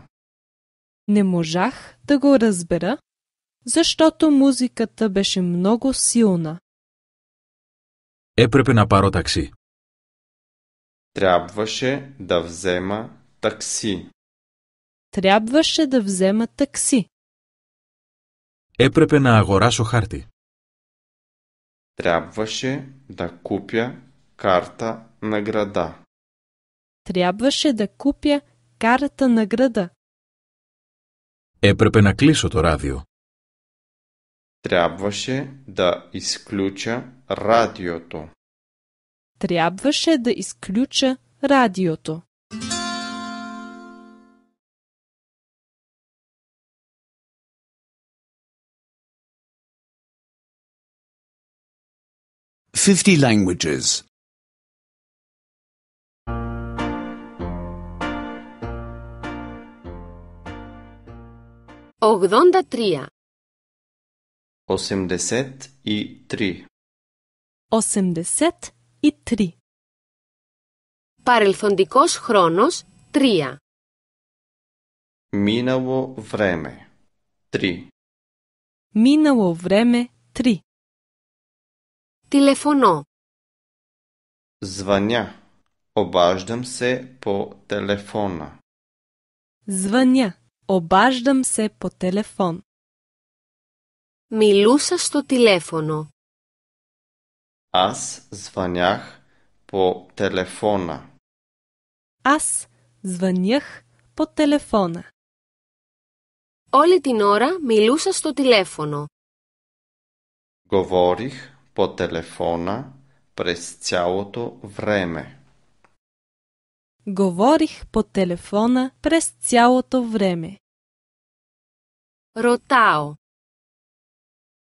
Не можах да го разбера, защото музиката беше много силна. Епрепе на паро такси. Трябваше да взема такси. Трябваше да взема такси. Епрепе на αγοράσω харти. Трябваше да купя карта на града. Трябваше да купя карта на града. Епрепе на κλείσω радио. Трябваше да изключа радиото. Трябваше да изключа радиото. Fifty languages. Ογδόντα τρία. Осемдесет и три. Осемдесет и три. Παρελθοντικός χρόνος 3. Минало време 3. Минало време 3. Τηλεφωνώ. Звъня. Обаждам се по телефона. Звъня. Обаждам се по телефон. Μιλούσα στο τηλέφωνο. Ας ζβανιάχ πο τελεφώνα. Ας ζβανιάχ πο τελεφώνα. Όλη την ώρα μιλούσα στο τηλέφωνο. Γοβόριχ πο τελεφώνα πρες το βρέμε. Γοβόριχ πο τελεφώνα πρες το βρέμε. Ρωτάω.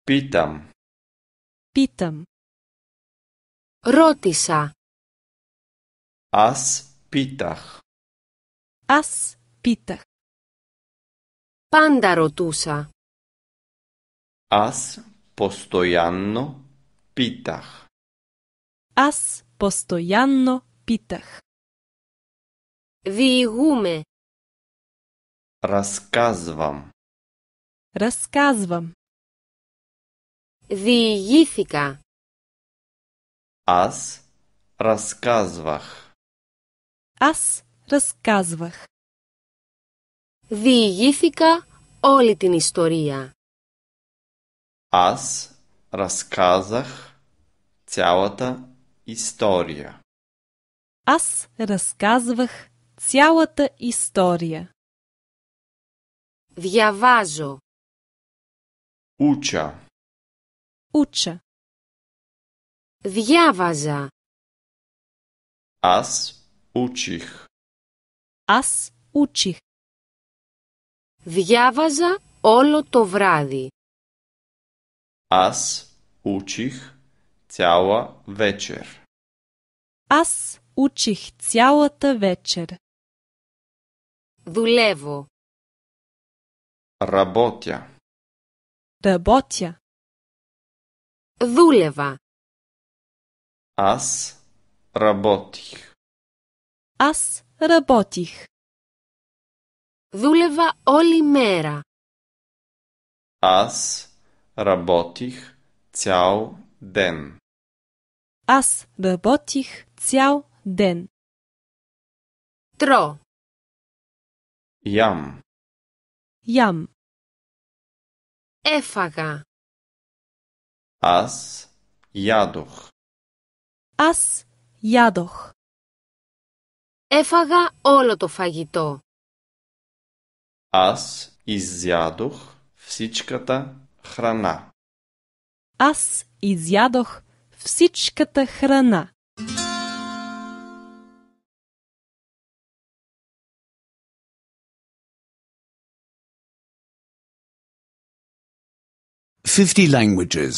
Питам. Питам. Ротиса. Аз питах. Аз питах. Панда ρωτούσα. Аз постоянно питах. Аз постоянно питах. Вигуме. Разказвам. Разказвам. Διηγήθηκα. Аз разказвах. Аз разказвах. Διηγήθηκα όλη την ιστορία. Аз разказах цялата история. Аз разказвах цялата история. Διαβάζω. Уча. Уча. Διάβαζα. Аз учих. Аз учих. Διάβαζα όλο το βράδυ. Аз учих цяла вечер. Аз учих цялата вечер. Вулево. Работя. Работя. Δούλευα. Аз работих. Аз работих. Δούλευα όλη μέρα. Аз работих цял ден. Аз работих цял ден. Тро. Ям. Ям. Έφαγα. Аз ядох. Аз ядох. Ефага όλο το φαγητό. Аз изядох всичката храна. Аз изядох всичката храна. Fifty languages.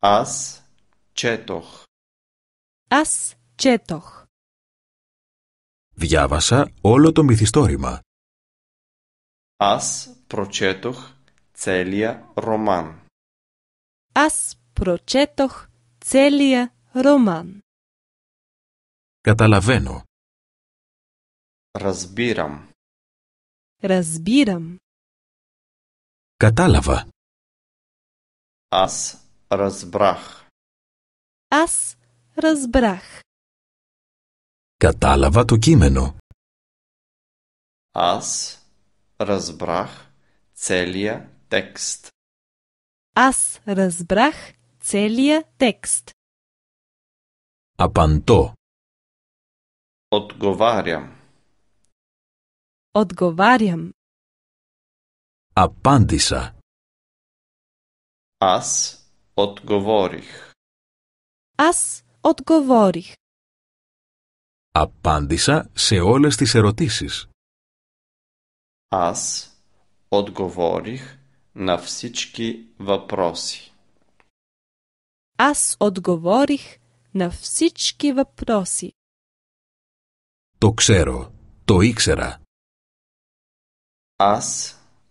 Ας τσέτοχ. Ας τσέτοχ. Διάβασα όλο το μυθιστόρημα. Ας προτσέτοχ τσέλια ρομάν. Ας προτσέτοχ τσέλια ρομάν. Καταλαβαίνω. Ρασβίραμ. Ρασβίραμ. Κατάλαβα. Ας разбрах. Аз разбрах. Каталава тук κείμενο. Аз разбрах целия текст. Аз разбрах целия текст. Апанто. Отговарям. Отговарям. Апандиса. Аз отговорих. Аз отговорих. Απάντησα σε όλες τις ερωτήσεις. Аз отговорих на всички въпроси. Аз отговорих на всички въпроси. Το ξέρω. Το ήξερα. Аз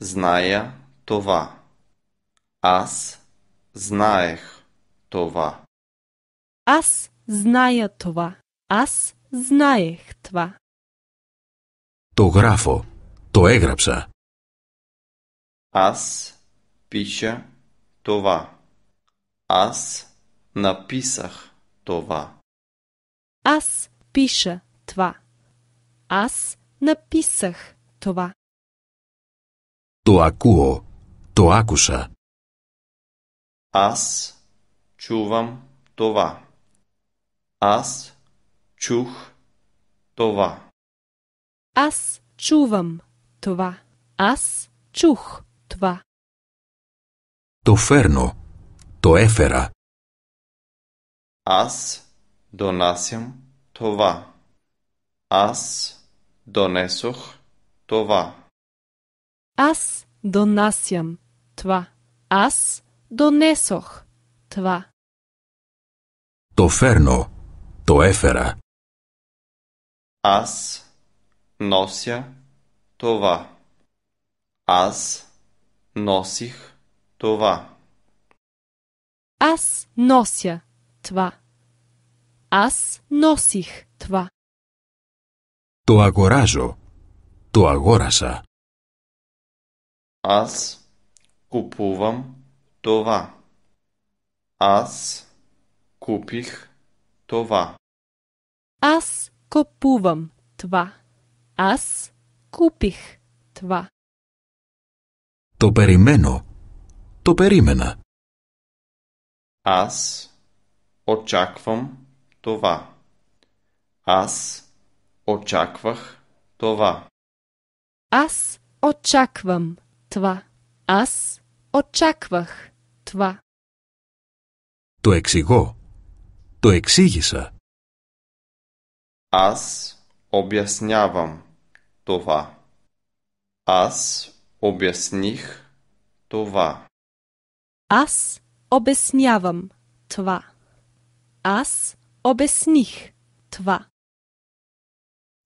зная това. Аз знаех това. Аз зная това. Аз знаех това. Το γράφω. Το έγραψα. Аз пиша това. Аз написах това. Аз пиша това. Аз написах това. То акуо то акуша. Аз чувам това. Аз чух това. Аз чувам това. Аз чух това. Тоферно. Тоефера. Аз донасям това. Аз донесох това. Аз донасям това. Аз Донесох това. То ферно, то ефера. Аз нося това. Аз носих това. Аз нося това. Аз носих това. То агоражо, то агораса. Аз купувам това. Аз купих това. Аз купувам това. Аз купих това. То περιμένω. То περίμενα. Аз очаквам това. Аз очаквах това. Аз очаквам това. Аз очаквах Το εξηγώ. Το εξήγησα. Ας объясνιάβομαι το ΒΑ. Ας объясνείχ το ΒΑ. Ας объясνιάβομαι το ΒΑ. Ας объясνείχ το ΒΑ.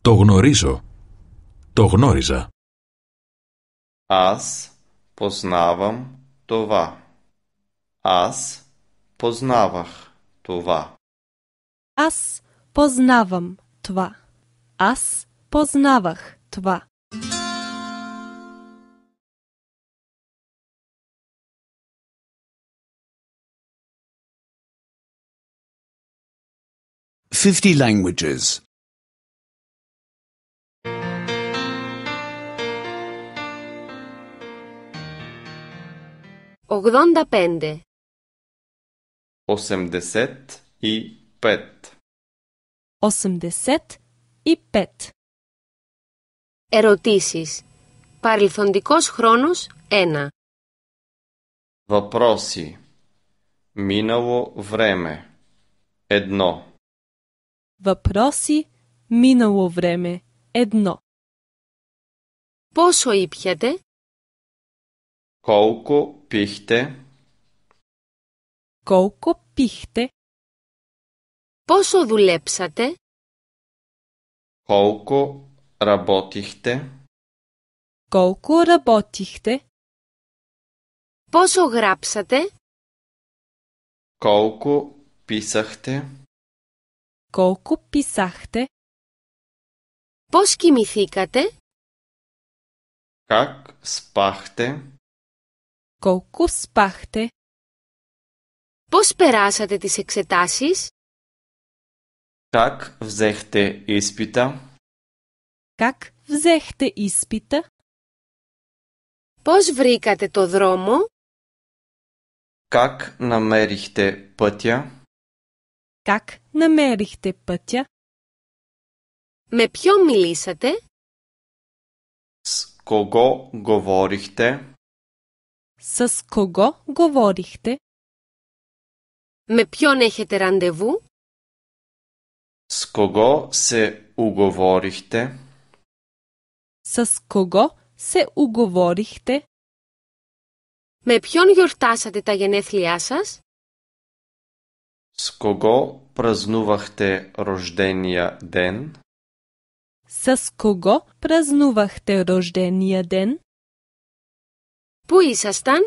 Το γνωρίζω. Το γνώριζα. Ας πονάβομαι το ΒΑ. Аз познавах това. Аз познавам това. Аз познавах това. Fifty languages. Ογδόντα πέντε. Осемдесет и пет. Осемдесет и пет. Ερωτήσεις. Παρελθοντικός χρόνος 1. Въпроси. Минало време. Едно. Въпроси. Минало време. Едно. Πόσο ήπιατε? Колко пихте? πήχτε. Πόσο δουλέψατε. Κόκο ραμπότιχτε. Κόκο ραμπότιχτε. Πόσο γράψατε. Κόκο πίσαχτε. Κόκο πίσαχτε. Πώς κοιμηθήκατε. Κακ σπάχτε. κόκου σπάχτε. Πώς περάσατε τις εξετάσεις? Как взехте ίσπιτα. Как взехте ίσπιτα. Πώς βρήκατε το δρόμο? Как намерихте пътя? Как намерихте пътя? Με ποιον μιλήσατε? С кого говорихте? С кого говорихте? Με ποιον έχετε ραντεβού? С кого се уговорихте? С кого се уговорихте? Με ποιον γιορτάσατε τα γενέθλιά σας? С кого празнувахте рождения ден? С кого празнувахте рождения ден? Πού ήσασταν?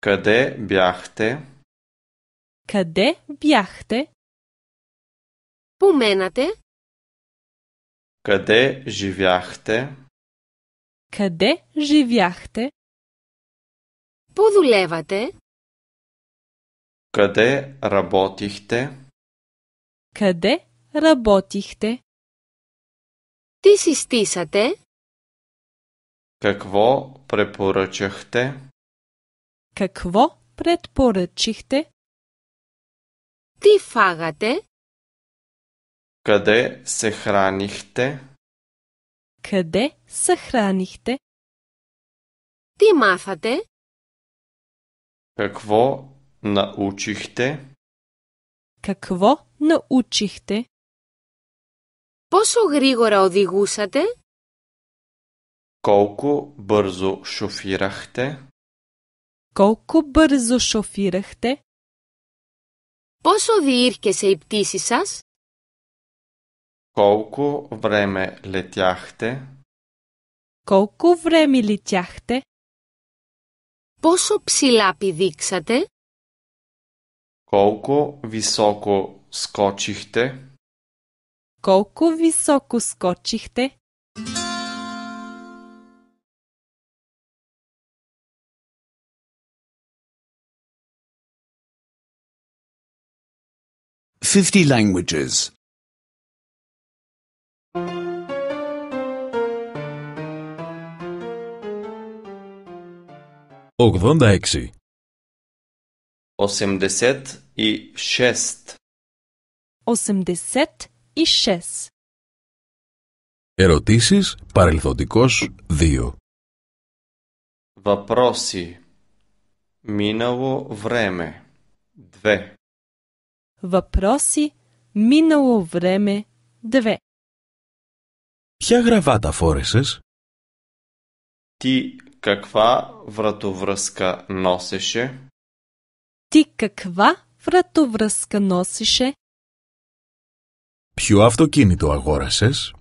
Къде бяхте? Къде бяхте? Поменате? Къде живяхте? Къде живяхте? Подолевате? Къде работихте? Къде работихте? Ти си стисате? Какво препоръчахте? Какво предпоръчихте? Ти фагате. Къде се хранихте? Къде се хранихте? Ти мафате? Какво научихте? Какво научихте? Посо Григора одигусате? Колко бързо шофирахте? Колко бързо шофирахте? Πόσο διήρκεσε η πτήση σας? Κόκου βρέμε λετιάχτε. Κόκου βρέμε λετιάχτε. Πόσο ψηλά πηδήξατε? Κόκου βυσόκου σκότσιχτε. Κόκου βυσόκου σκότσιχτε. 50 languages. 86. 86. 86. Ερωτήσεις παρελθοντικός 2. Вопросы минало время. 2. Въпроси минало време 2. Пя гравата форесес? Ти каква вратовръзка носеше? Ти каква вратовръзка носеше? Пю автокинито агорасес?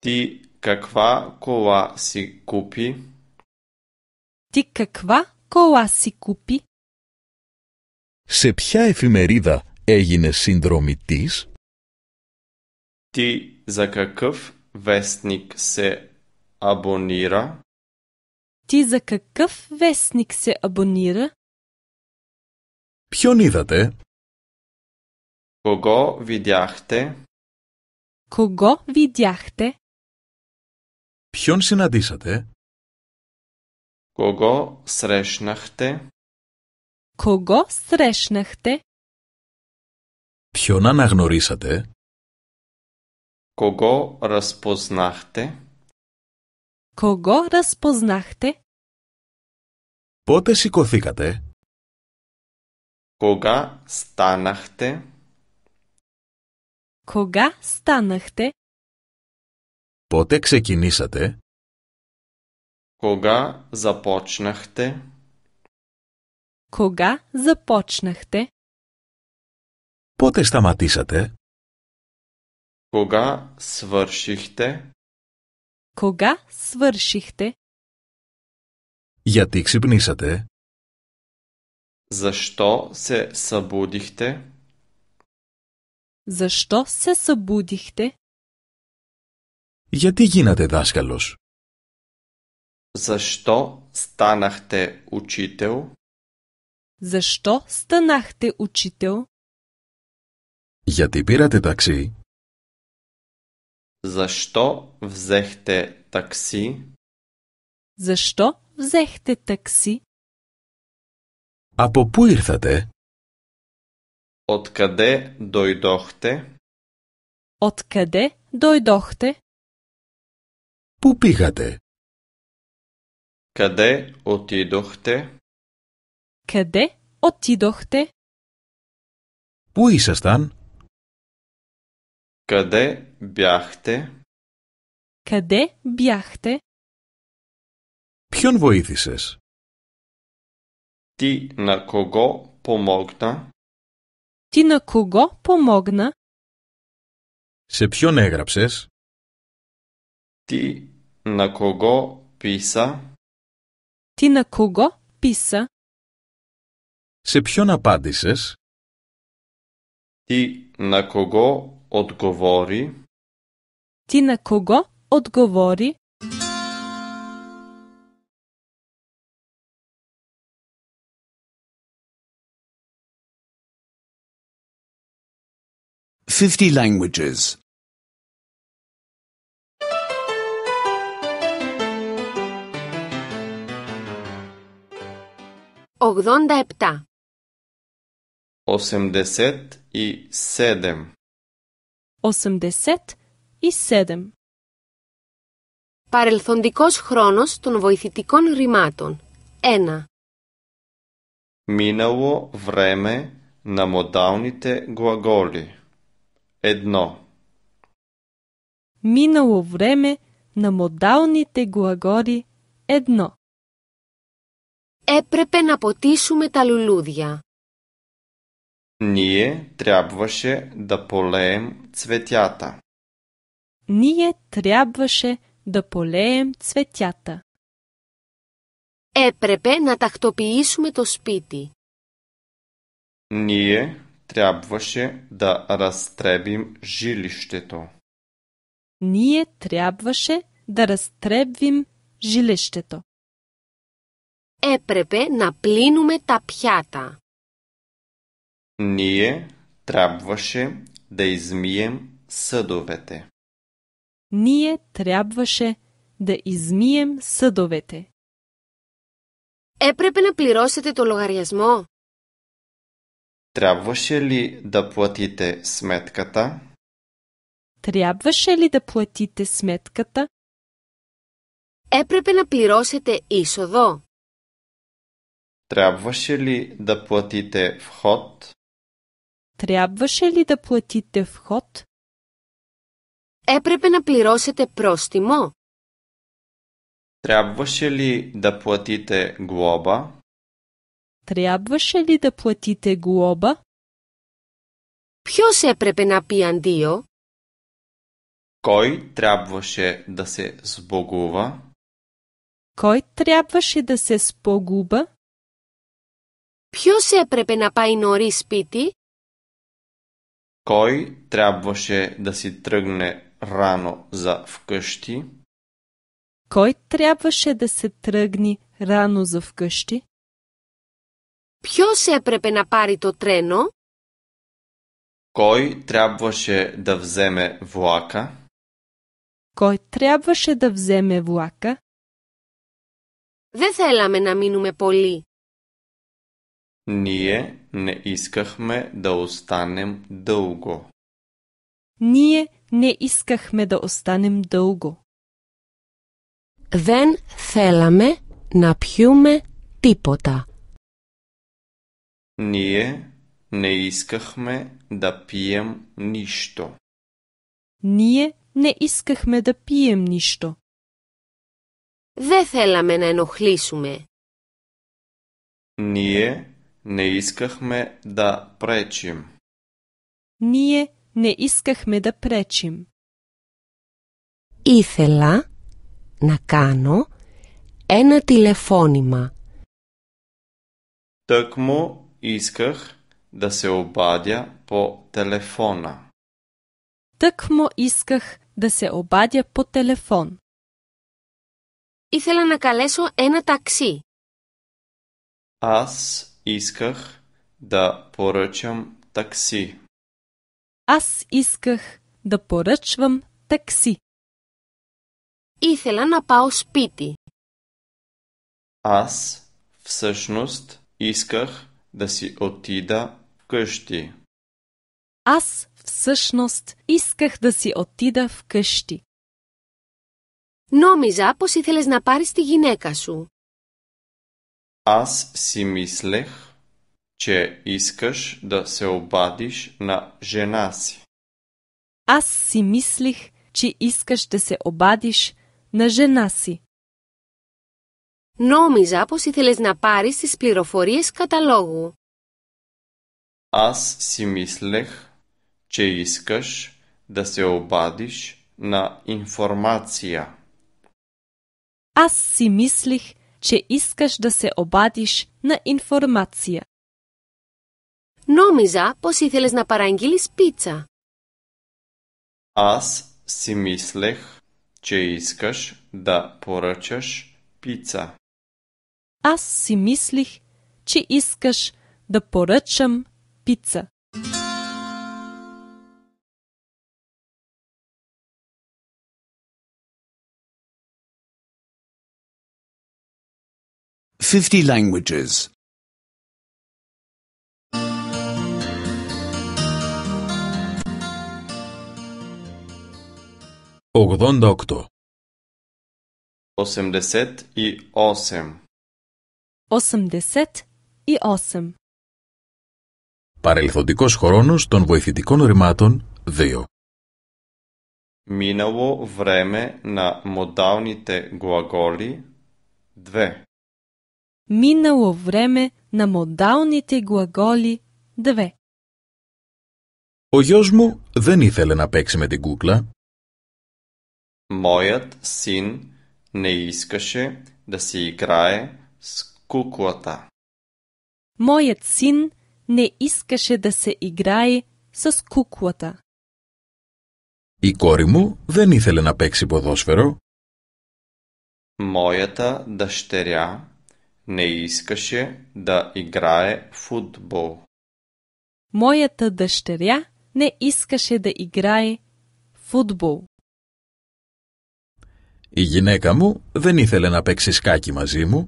Ти каква кола си купи? Ти каква кола си купи? σε ποια εφημερίδα έγινε συνδρομητής? Τι за какъв вестник се абонира? Τι за какъв вестник се абонира? Ποιον είδατε? Кого видяхте? Кого видяхте? Ποιον συναντήσατε? Кого срещнахте? Κογό στρέσναχτε. Ποιον αναγνωρίσατε. Κογό ρασποσνάχτε. Κογό ρασποσνάχτε. Πότε σηκωθήκατε. Κογά στάναχτε. Κογά στάναχτε. Πότε ξεκινήσατε. Κογά ζαπότσναχτε. Кога започнахте? Πότε σταματήσατε? Кога свършихте? Кога свършихте? Γιατί ξυπνήσατε? Защо се събудихте? Защо се събудихте? Γιατί γίνατε δάσκαλος? Защо станахте учител? Защо станахте учител? Γιατί πήρατε такси? Защо взехте такси? Защо взехте такси? Από πού ήρθατε? Откъде дойдохте? Откъде дойдохте? Πού πήγατε? Къде отидохте? Κατέ οτιδόχτε. Πού ήσασταν. Κατέ μπιάχτε. Κατέ μπιάχτε. Ποιον βοήθησες. Τι να κογκώ πομόγνα. Τι να κογκώ πομόγνα. Σε ποιον έγραψες. Τι να κογκώ πίσα. Τι να κογκώ πίσα. Σε ποιον απάντησες? Τι να κογώ отговори? Τι να κογώ отговори? Fifty languages. Ογδόντα επτά. Osemdeset ή σέδεμ. Παρελθοντικός χρόνος των βοηθητικών ρημάτων. 1. Μίναλο βρέμε να μοντάουνιτε γουαγόλι. 1. Μίναλο βρέμε να μοντάουνιτε γουαγόρι. 1. Έπρεπε να ποτίσουμε τα λουλούδια. Ние трябваше да полеем цветята. Ние трябваше да полеем цветята. Епрепе на τακτοποιήσουμε то спити. Ние трябваше да разтребим жилището. Ние трябваше да разтребим жилището. Епрепе на плинуме та пята. Ние трябваше да измием съдовете. Ние трябваше да измием съдовете. Έπρεπε е να плиросите то λογαριασμό. Трябваше ли да платите сметката? Трябваше ли да платите сметката? Έπρεπε να πληρώσετε είσοδο. Трябваше ли да платите вход? Трябваше ли да платите вход? Έπρεπε е, на плиросете простимо. Трябваше ли да платите глоба? Трябваше ли да платите глоба? Ποιος έπρεπε να πει Кой трябваше да се сбогува? Кой трябваше да се спогуба? Ποιος έπρεπε να πάει νωρί σπίτι? Кой трябваше да си тръгне рано за вкъщи? Кой трябваше да се тръгне рано за вкъщи? Пьо се να πάρει το Кой трябваше да вземе влака? Кой трябваше да вземе влака? Δεν θέλαμε на минуме поли. Ние не искахме да останем дълго. Ние не искахме да останем дълго. Δεν θέλαμε να πιούμε τίποτα. Ние не искахме да пием нищо. Ние не искахме да пием нищо. Δεν θέλαμε να ενοχλήσουμε. Ние Не искахме да пречим. Ние не искахме да пречим. Ήθελα να κάνω ένα τηλεφώνημα. Тъкмо исках да се обадя по телефона. Тъкмо исках да се обадя по телефон. Ήθελα να καλέσω ένα ταξί. Аз исках да поръчам такси. Аз исках да поръчвам такси. Ήθελα на πάω σπίτι. Аз всъщност исках да си отида вкъщи. Аз всъщност исках да си отида вкъщи. Номиза πως ήθελες να πάρεις τη γυναίκα σου. Аз си мислех, че искаш да се обадиш на жена си. Аз си мислих, че искаш да се обадиш на жена си. Νόμιζα πως ήθελες να πάρεις τις πληροφορίες καταλόγου. Аз си мислех, че искаш да се обадиш на информация. Аз си мислих, че искаш да се обадиш на информация. Νόμιζα πως ήθελες να παραγγείλεις πίτσα. Аз си мислех, че искаш да поръчаш пица. Аз си мислих, че искаш да поръчам пица. 50 languages. 88 88 88 Παρελθοντικός χρόνος των βοηθητικών ρημάτων 2 Минало време на модалните глаголи 2. минало време на модалните глаголи 2. Ο γιος μου δεν ήθελε να παίξει με την κούκλα. Моят син не искаше да си играе с куклата. Моят син не искаше да се играе с куклата. Η κόρη μου δεν ήθελε να παίξει ποδόσφαιρο. Моята дъщеря не искаше да играе футбол. Моята дъщеря не искаше да играе футбол. Η γυναίκα μου δεν ήθελε να παίξει σκάκι μαζί μου.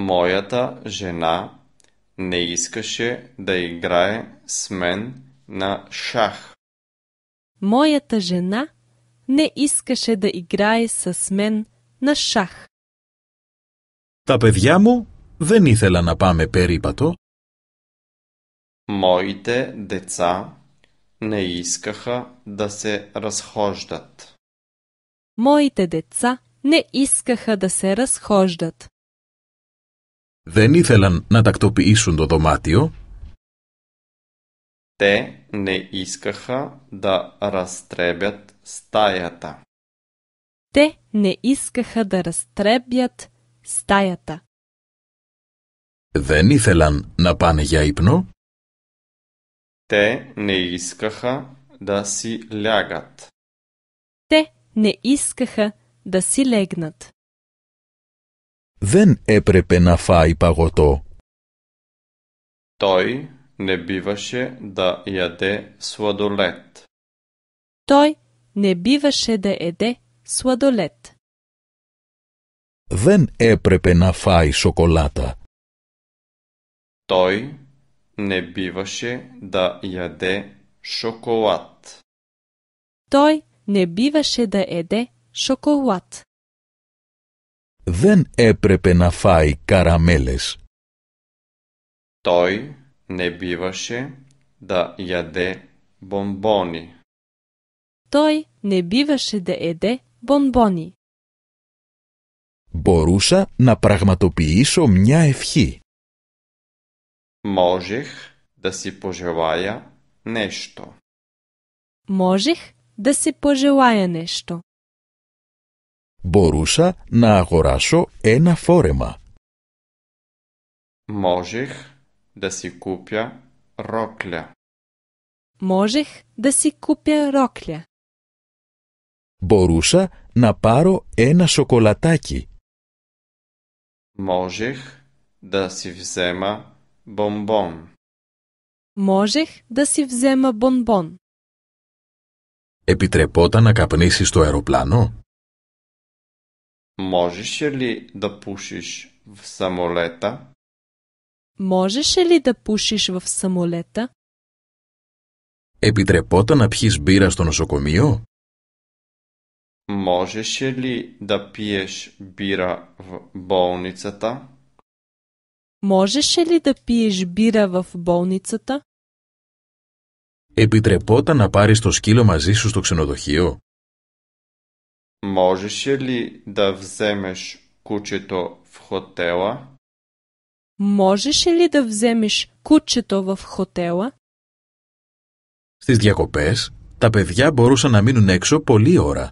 Моята жена не искаше да играе с мен на шах. Моята жена не искаше да играе с мен на шах. Τα παιδιά μου δεν ήθελαν να πάμε περίπατο. Моите деца не искаха да се разхождат. Моите деца не искаха да се разхождат. Δεν ήθελαν να τακτοποιήσουν το δωμάτιο. Те не искаха да разтребят стаята. Те не искаха да разтребят Стаята. Δεν ήθελαν να πάνε για ύπνο. Те не искаха да си лягат. Те не искаха да си легнат. Δεν έπρεπε να φάει παγωτό. Той не биваше да яде сладолет. Той не биваше да еде сладолет. δεν έπρεπε να φάει σοκολάτα. Τόι νε μπίβασε δα σοκολάτ. Τόι νε μπίβασε δα εδε σοκολάτ. Δεν έπρεπε να φάει καραμέλες. Τόι νε μπίβασε δα γιατε μπομπόνι. Τόι νε μπίβασε δα εδε μπομπόνι. Μπορούσα να πραγματοποιήσω μια ευχή. Можех да си пожелая нещо. Можех да си Μπορούσα να αγοράσω ένα φόρεμα. Можех да си купя рокля. Можех да си купя Μπορούσα να πάρω ένα σοκολατάκι. Можех да си взема бомбон. Можех да си взема бомбон. Επιτρεπόταν να καπνίσεις στο αεροπλάνο? Можеше ли да пушиш в самолета? Можеше ли да пушиш в самолета? Επιτρεπόταν να πιείς μπύρα στο νοσοκομείο? Можеше ли да пиеш бира в болницата? Можеше ли да пиеш бира в болницата? Επιτρεπόταν να πάρεις το σκύλο μαζί σου στο ξενοδοχείο? Можеше ли да вземеш кучето в хотела? Можеше ли да вземеш кучето в хотела? Στις διακοπές, τα παιδιά μπορούσαν να μείνουν έξω πολλή ώρα.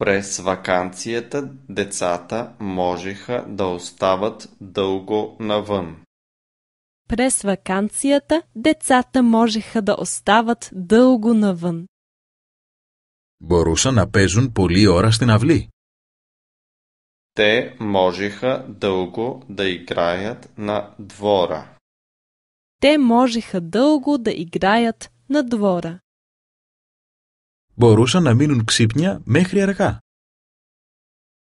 През ваканцията децата можеха да остават дълго навън. През ваканцията децата можеха да остават дълго навън. Μπορούσαν на παίζουν поли ора сте навли. Те можеха дълго да играят на двора. Те можеха дълго да играят на двора μπορούσαν να μείνουν ξύπνια μέχρι αργά.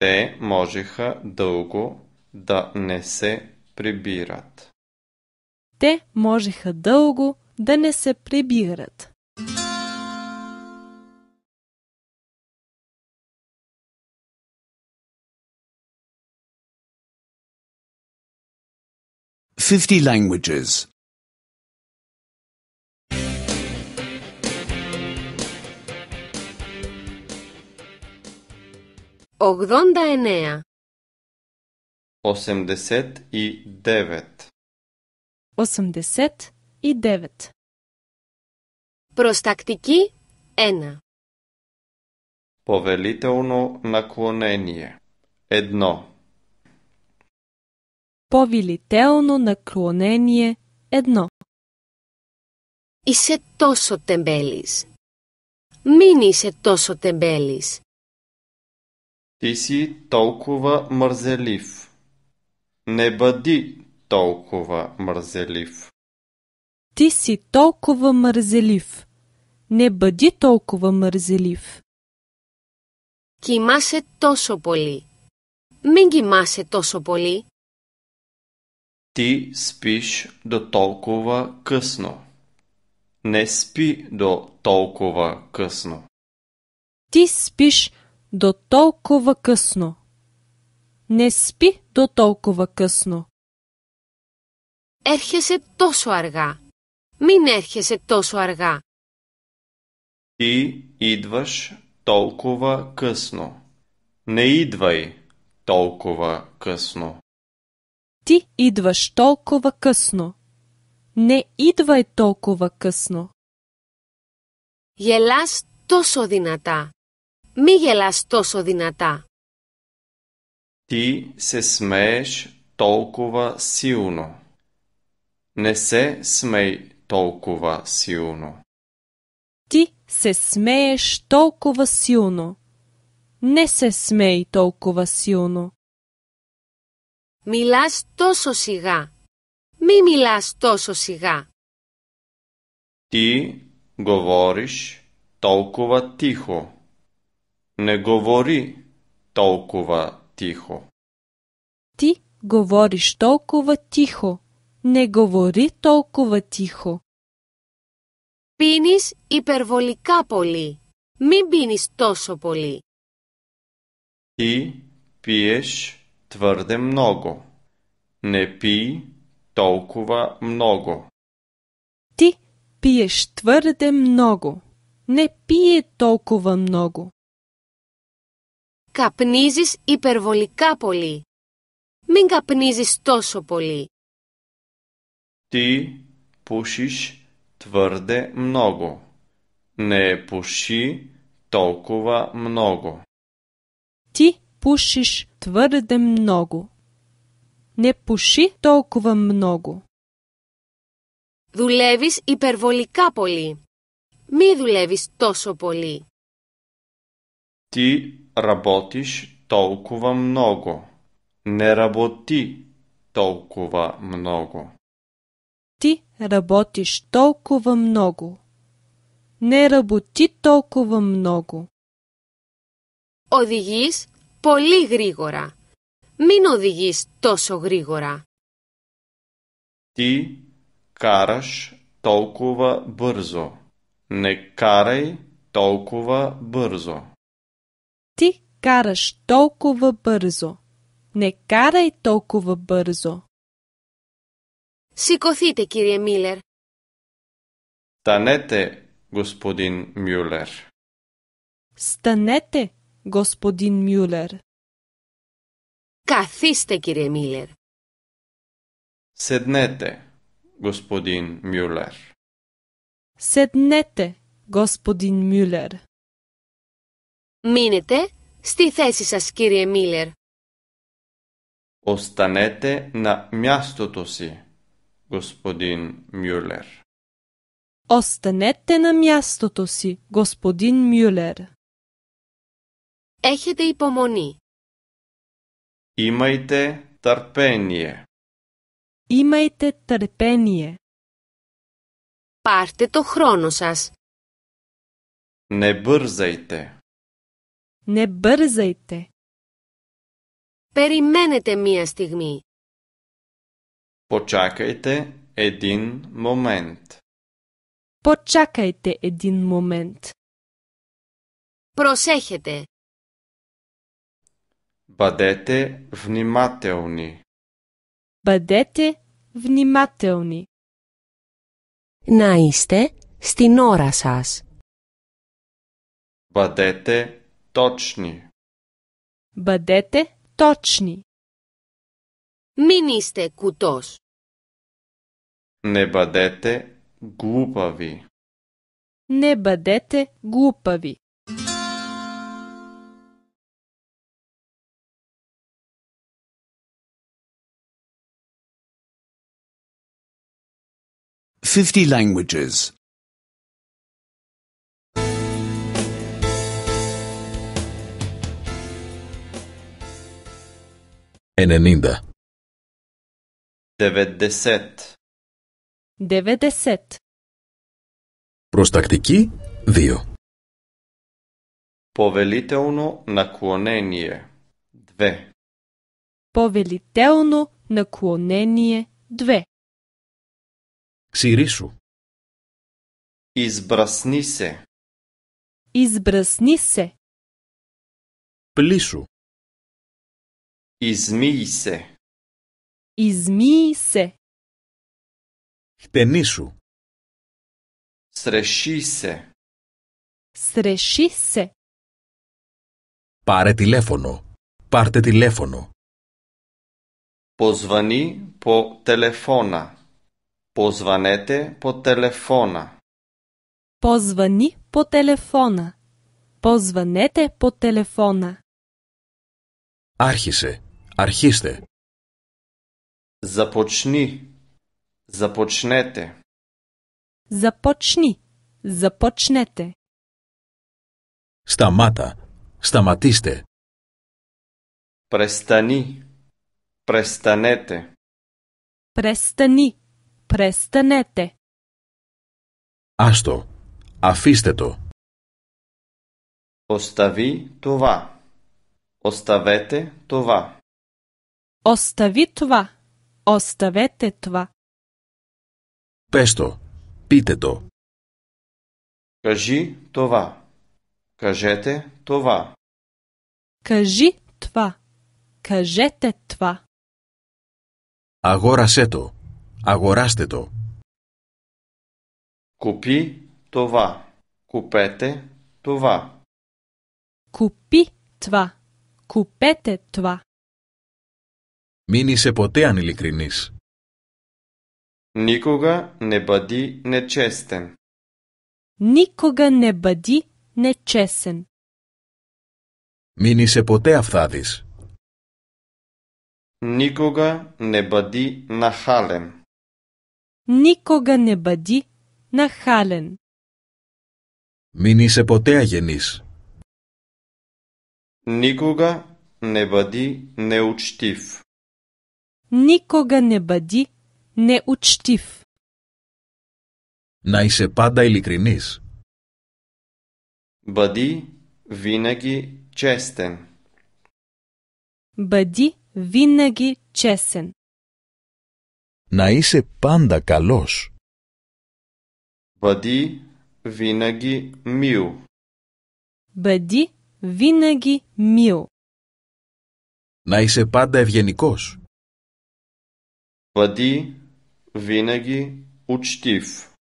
Те можеха дълго да не се прибират. Те можеха дълго да не се прибират. Fifty languages. Ογδόντα εννέα. Οσεμδεσέτ ή δέβετ. Οσεμδεσέτ ή δέβετ. Προστακτική ένα. Ποβελίτε να κλονένιε. Εδνό. Ποβελίτε να κλονένιε. Εδνό. Είσαι τόσο τεμπέλης. Μην είσαι τόσο τεμπέλης. Ти си толкова мързелив… Не бъди толкова мързелив. Ти си толкова мързелив. Не бъди толкова мързелив. Κοιμάσαι τόσο поли. Μην κοιμάσαι тошо поли. Ти спиш до толкова късно. Не спи до толкова късно. Ти спиш до толкова късно. Не спи до толкова късно. Έρχεσαι τόσο αργά. Μην έρχεσαι τόσο αργά. Ти идваш толкова късно. Не идвай толкова късно. Ти идваш толкова късно. Не идвай толкова късно. Елас тосо дината. Μη γελάς τόσο δυνατά. Τι σε σμέες τόκουβα σιούνο. Ναι σε σμέει τόκουβα σιούνο. Τι σε σμέες τόκουβα σιούνο. Ναι σε σμέει τόκουβα σιούνο. Μιλάς τόσο σιγά. Μη μιλάς τόσο σιγά. Τι γοβόρεις τόκουβα τύχο. Τι γοβόρεις τόκουβα Не говори толкова тихо. Ти говориш толкова тихо. Не говори толкова тихо. Πίνεις υπερβολικά πολύ. Μην πίνεις τόσο πολύ. Ти пиеш твърде много. Не пи толкова много. Ти пиеш твърде много. Не пие толкова много. καπνίζεις υπερβολικά πολύ. Μην καπνίζεις τόσο πολύ. Τι πουσίς τβέρντε μνόγο. Ναι πουσί τόκουβα μνόγο. Τι πουσίς τβέρντε μνόγο. Ναι πουσί τόκουβα μνόγο. Δουλεύεις υπερβολικά πολύ. Μη δουλεύεις τόσο πολύ. Τι работиш толкова много. Не работи толкова много. Ти работиш толкова много. Не работи толкова много. Одигис поли γρήγορα. Мин οδηγείς тосо γρήγορα. Ти караш толкова бързо. Не карай толкова бързо. Ти караш толкова бързо. Не карай толкова бързо. Сикофите, кирие Милер. Станете, господин Мюлер. Станете, господин Мюлер. Кафисте, кирие Милер. Седнете, господин Мюлер. Седнете, господин Мюлер. Μείνετε στη θέση σας, κύριε Μίλλερ. Ωστανέτε να μοιάστο το σι, γοσποντίν Μιούλλερ. Ωστανέτε να μοιάστο το σι, γοσποντίν Μιούλλερ. Έχετε υπομονή. Είμαϊτε ταρπένιε. Είμαϊτε ταρπένιε. Πάρτε το χρόνο σας. Ne brzajte. Не бързайте. Περιμένετε μία стигми. Почакайте един момент. Почакайте един момент. Просехете. Бъдете внимателни. Бъдете внимателни. Να είστε στην ώρα σας. Бъдете Точни. Бъдете точни. Μην είστε κουτός. Не бъдете глупави. Не бъдете глупави. Fifty languages. 90 90 90 Προστακτική 2 Повелително наклонение 2 Повелително наклонение 2 Ξηρίσου Избрасни се Избрасни се Πλήσου Izmij se. Χτενίσου. Σρεσίσε. Σρεσίσε. Πάρε τηλέφωνο. Πάρτε τηλέφωνο. Ποσβανή πο τηλεφώνα. Ποσβανέτε πο τηλεφώνα. Ποσβανί πο τηλεφώνα. Ποσβανέτε πο τηλεφώνα. Άρχισε. Архисте. Е. Започни. Започнете. Започни. Започнете. Стамата. Стаматисте. Престани. Престанете. Престани. Престанете. Асто афистето. Остави това. Оставете това. Остави това. Оставете това. Пешто. Пите то. Кажи това. Кажете това. Кажи това. Кажете това. Αγόρασέ το. Αγοράστε то. Купи това. Купете това. Купи това. Купете това. Μην είσαι ποτέ ανηλικρινής. Νίκογα νε μπαντί Νίκογα Μην είσαι ποτέ αυθάδης. Νίκογα νε μπαντί να χάλεν. Νίκογα Μην είσαι ποτέ αγενής. Νίκογα νε νεουτστιφ. Никога не бъди неучтив. učtiv. Να είσαι πάντα ειλικρινής. Бъди винаги честен. Бъди винаги честен. Να είσαι πάντα καλός. Бъди винаги мил. Бъди винаги мил. Να είσαι πάντα ευγενικός. Бъди винаги учтив.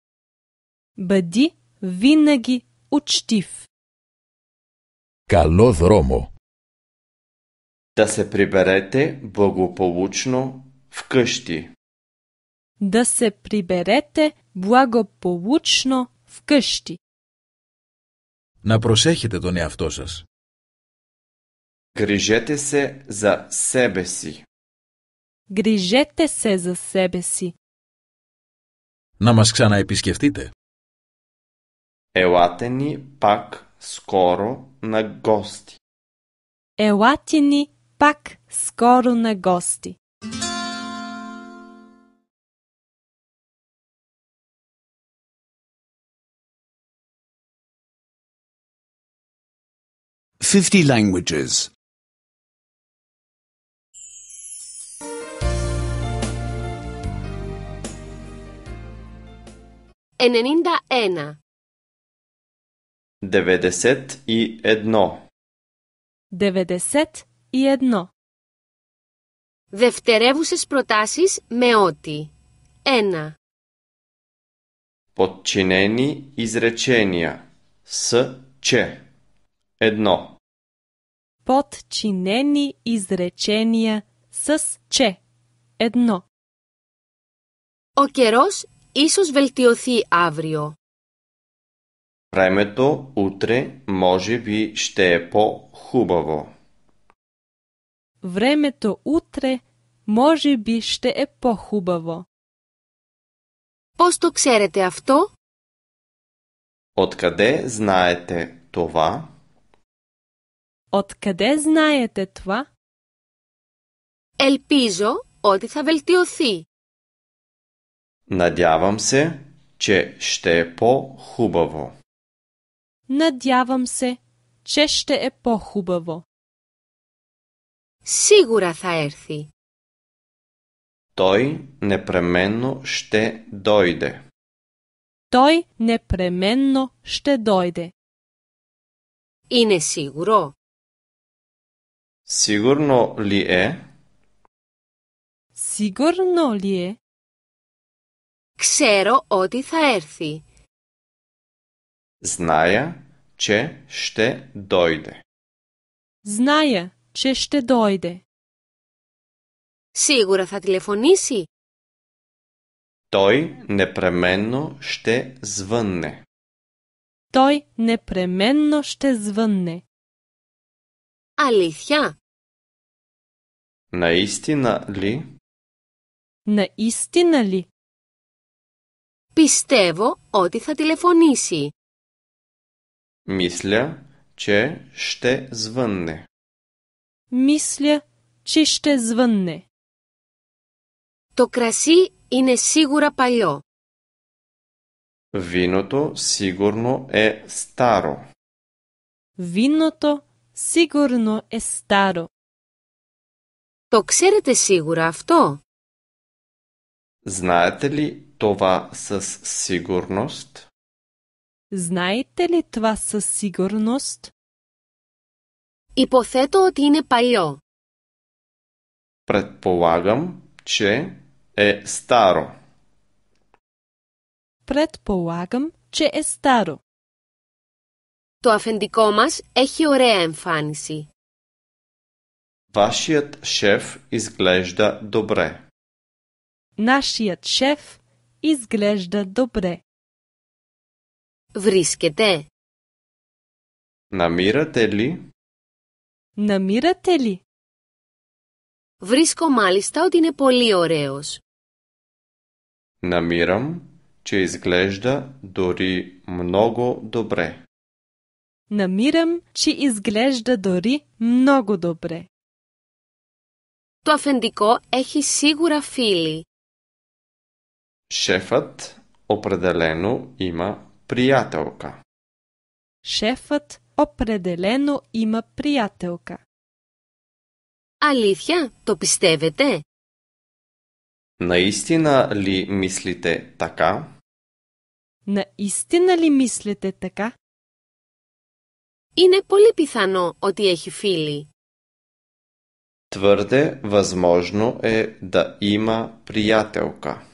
Бъди винаги учтив. Кало дромо. Да се приберете благополучно вкъщи. Да се приберете благополучно вкъщи. На просехите τον εαυτό σας. Грижете се за себе си. Грижете се за себе си. Να μας ξαναεπισκεφτείτε. Елате ни пак скоро на гости. Елате ни пак скоро на гости. Fifty languages. ή εδνό. Δευτερεύουσες προτάσεις με ότι Ένα. Ποτσινένι изречения с τσε. 1. Ποτσινένι изречения σ' τσε Ο καιρός Ίσως βελτιωθεί αύριο. Πρέμετο ούτρε μόζι βι στέπο χούμπαβο. Βρέμε το ούτρε, μόζι επο επόχουμπαβο. Πώς το ξέρετε αυτό? Ότ καδέ ζνάετε το βά. Ότ καδέ το Ελπίζω ότι θα βελτιωθεί. Надявам се, че ще е по-хубаво. Надявам се, че ще е по-хубаво. Сигура θα ерти. Той непременно ще дойде. Той непременно ще дойде. И не сигуро. Сигурно ли е? Сигурно ли е? Ξέρω ότι θα έρθει. Зная, че ще дойде. Зная, че ще дойде. Σίγουρα θα τηλεφωνήσει. Той непременно ще звънне. Той непременно ще звънне. Αλήθεια. Наистина ли? Наистина ли? Πιστεύω ότι θα τηλεφωνήσει. Μισλια, τσε, στε, σβάνε. Μισλια, τσε, στε, σβάνε. Το κρασί είναι σίγουρα παλιό. Βίνοτο σίγουρνο ε στάρο. Βίνοτο σίγουρνο ε στάρο. Το ξέρετε σίγουρα αυτό. Знаете ли това със сигурност? Знаете ли това със сигурност? Υποθέτω от ине пайо. Предполагам, че е старо. Предполагам, че е старо. То афендико мас έχει е ωραία емфаниси. Вашият шеф изглежда добре. Нашият шеф Изглежда добре. Врискете. Намирате ли? Намирате ли? Βρίσκω μάλιστα ότι είναι πολύ ωραίος. Намирам, че изглежда дори много добре. Намирам, че изглежда дори много добре. Το αφεντικό έχει σίγουρα φίλη. Шефът определено има приятелка. Шефът определено има приятелка. Αλήθεια, то пистевете? Наистина ли мислите така? Наистина ли мислите така? И не πιθανό ότι ехи фили. Твърде възможно е да има приятелка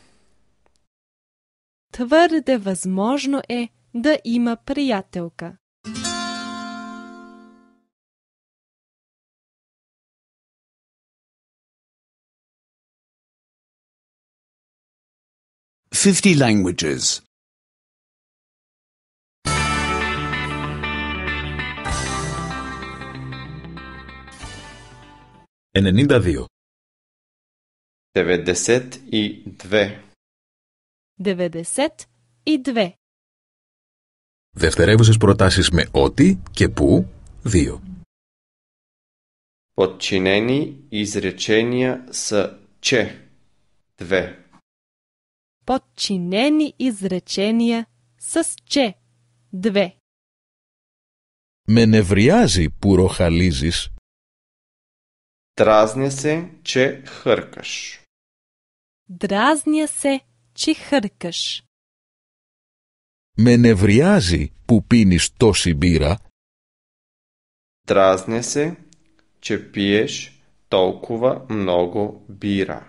твърде възможно е да има приятелка. Fifty languages. 92. 92 92. Δευτερεύουσες προτάσεις με «ότι» και «που» 2. Подчинени изречения са «че» 2. Подчинени изречения с «че» 2. Με νευριάζει που ροχαλίζεις. Δράζνεσαι, че χъркаш. Δράζνεσαι, чехъркаш. Με νευριάζει που πίνεις τόση μπύρα. Дразне се, че пиеш толкова много бира.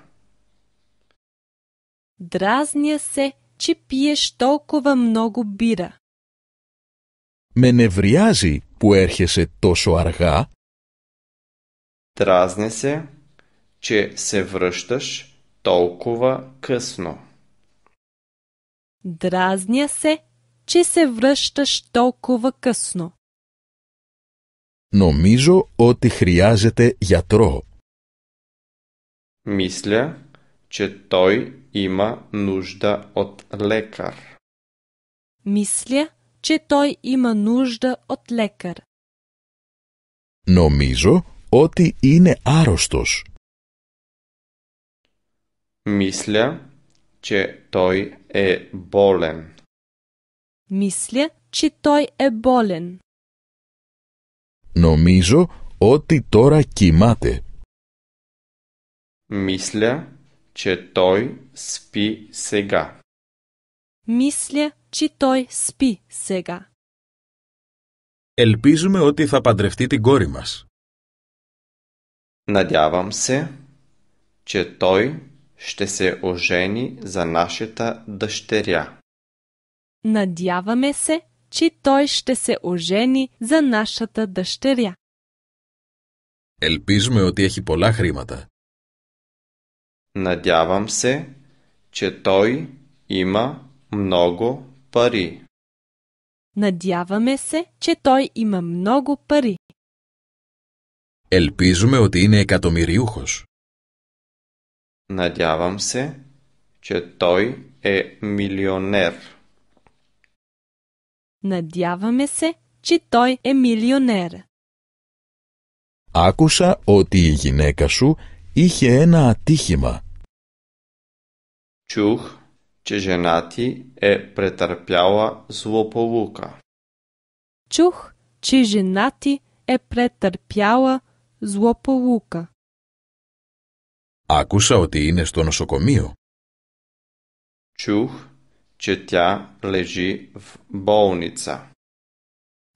Дразня се, че пиеш толкова много бира. Με врязи, που се тошо арга. Τράσνε се, че се връщаш толкова късно. Дразня се, че се връщаш толкова късно. Номижо от хрияжете ятро. Мисля, че той има нужда от лекар. Мисля, че той има нужда от лекар. Νομίζω ότι είναι арощош. Мисля, че той е болен. Мисля, че той е болен. Νομίζω ότι τώρα κοιμάται. Мисля, че той спи сега. Мисля, че той спи сега. Ελπίζουμε ότι θα παντρευτεί την κόρη μας. Надявам се, че той ще се ожени за нашата дъщеря. Надяваме се, че той ще се ожени за нашата дъщеря. Елпизме, ότι έχει пола хримата. Надявам се, че той има много пари. Надяваме се, че той има много пари. Елпизме, ότι ине εκατομμυριούχος. Надявам се, че той е милионер. Надяваме се, че той е милионер. Άκουσα ότι η γυναίκα σου είχε ένα ατύχημα. Чух, че жена ти е претърпяла злополука. Чух, че жена ти е претърпяла злополука. Άκουσα ότι είναι στο νοσοκομείο. Τσουχ, τσιτιά, λεζί, βμπόνιτσα.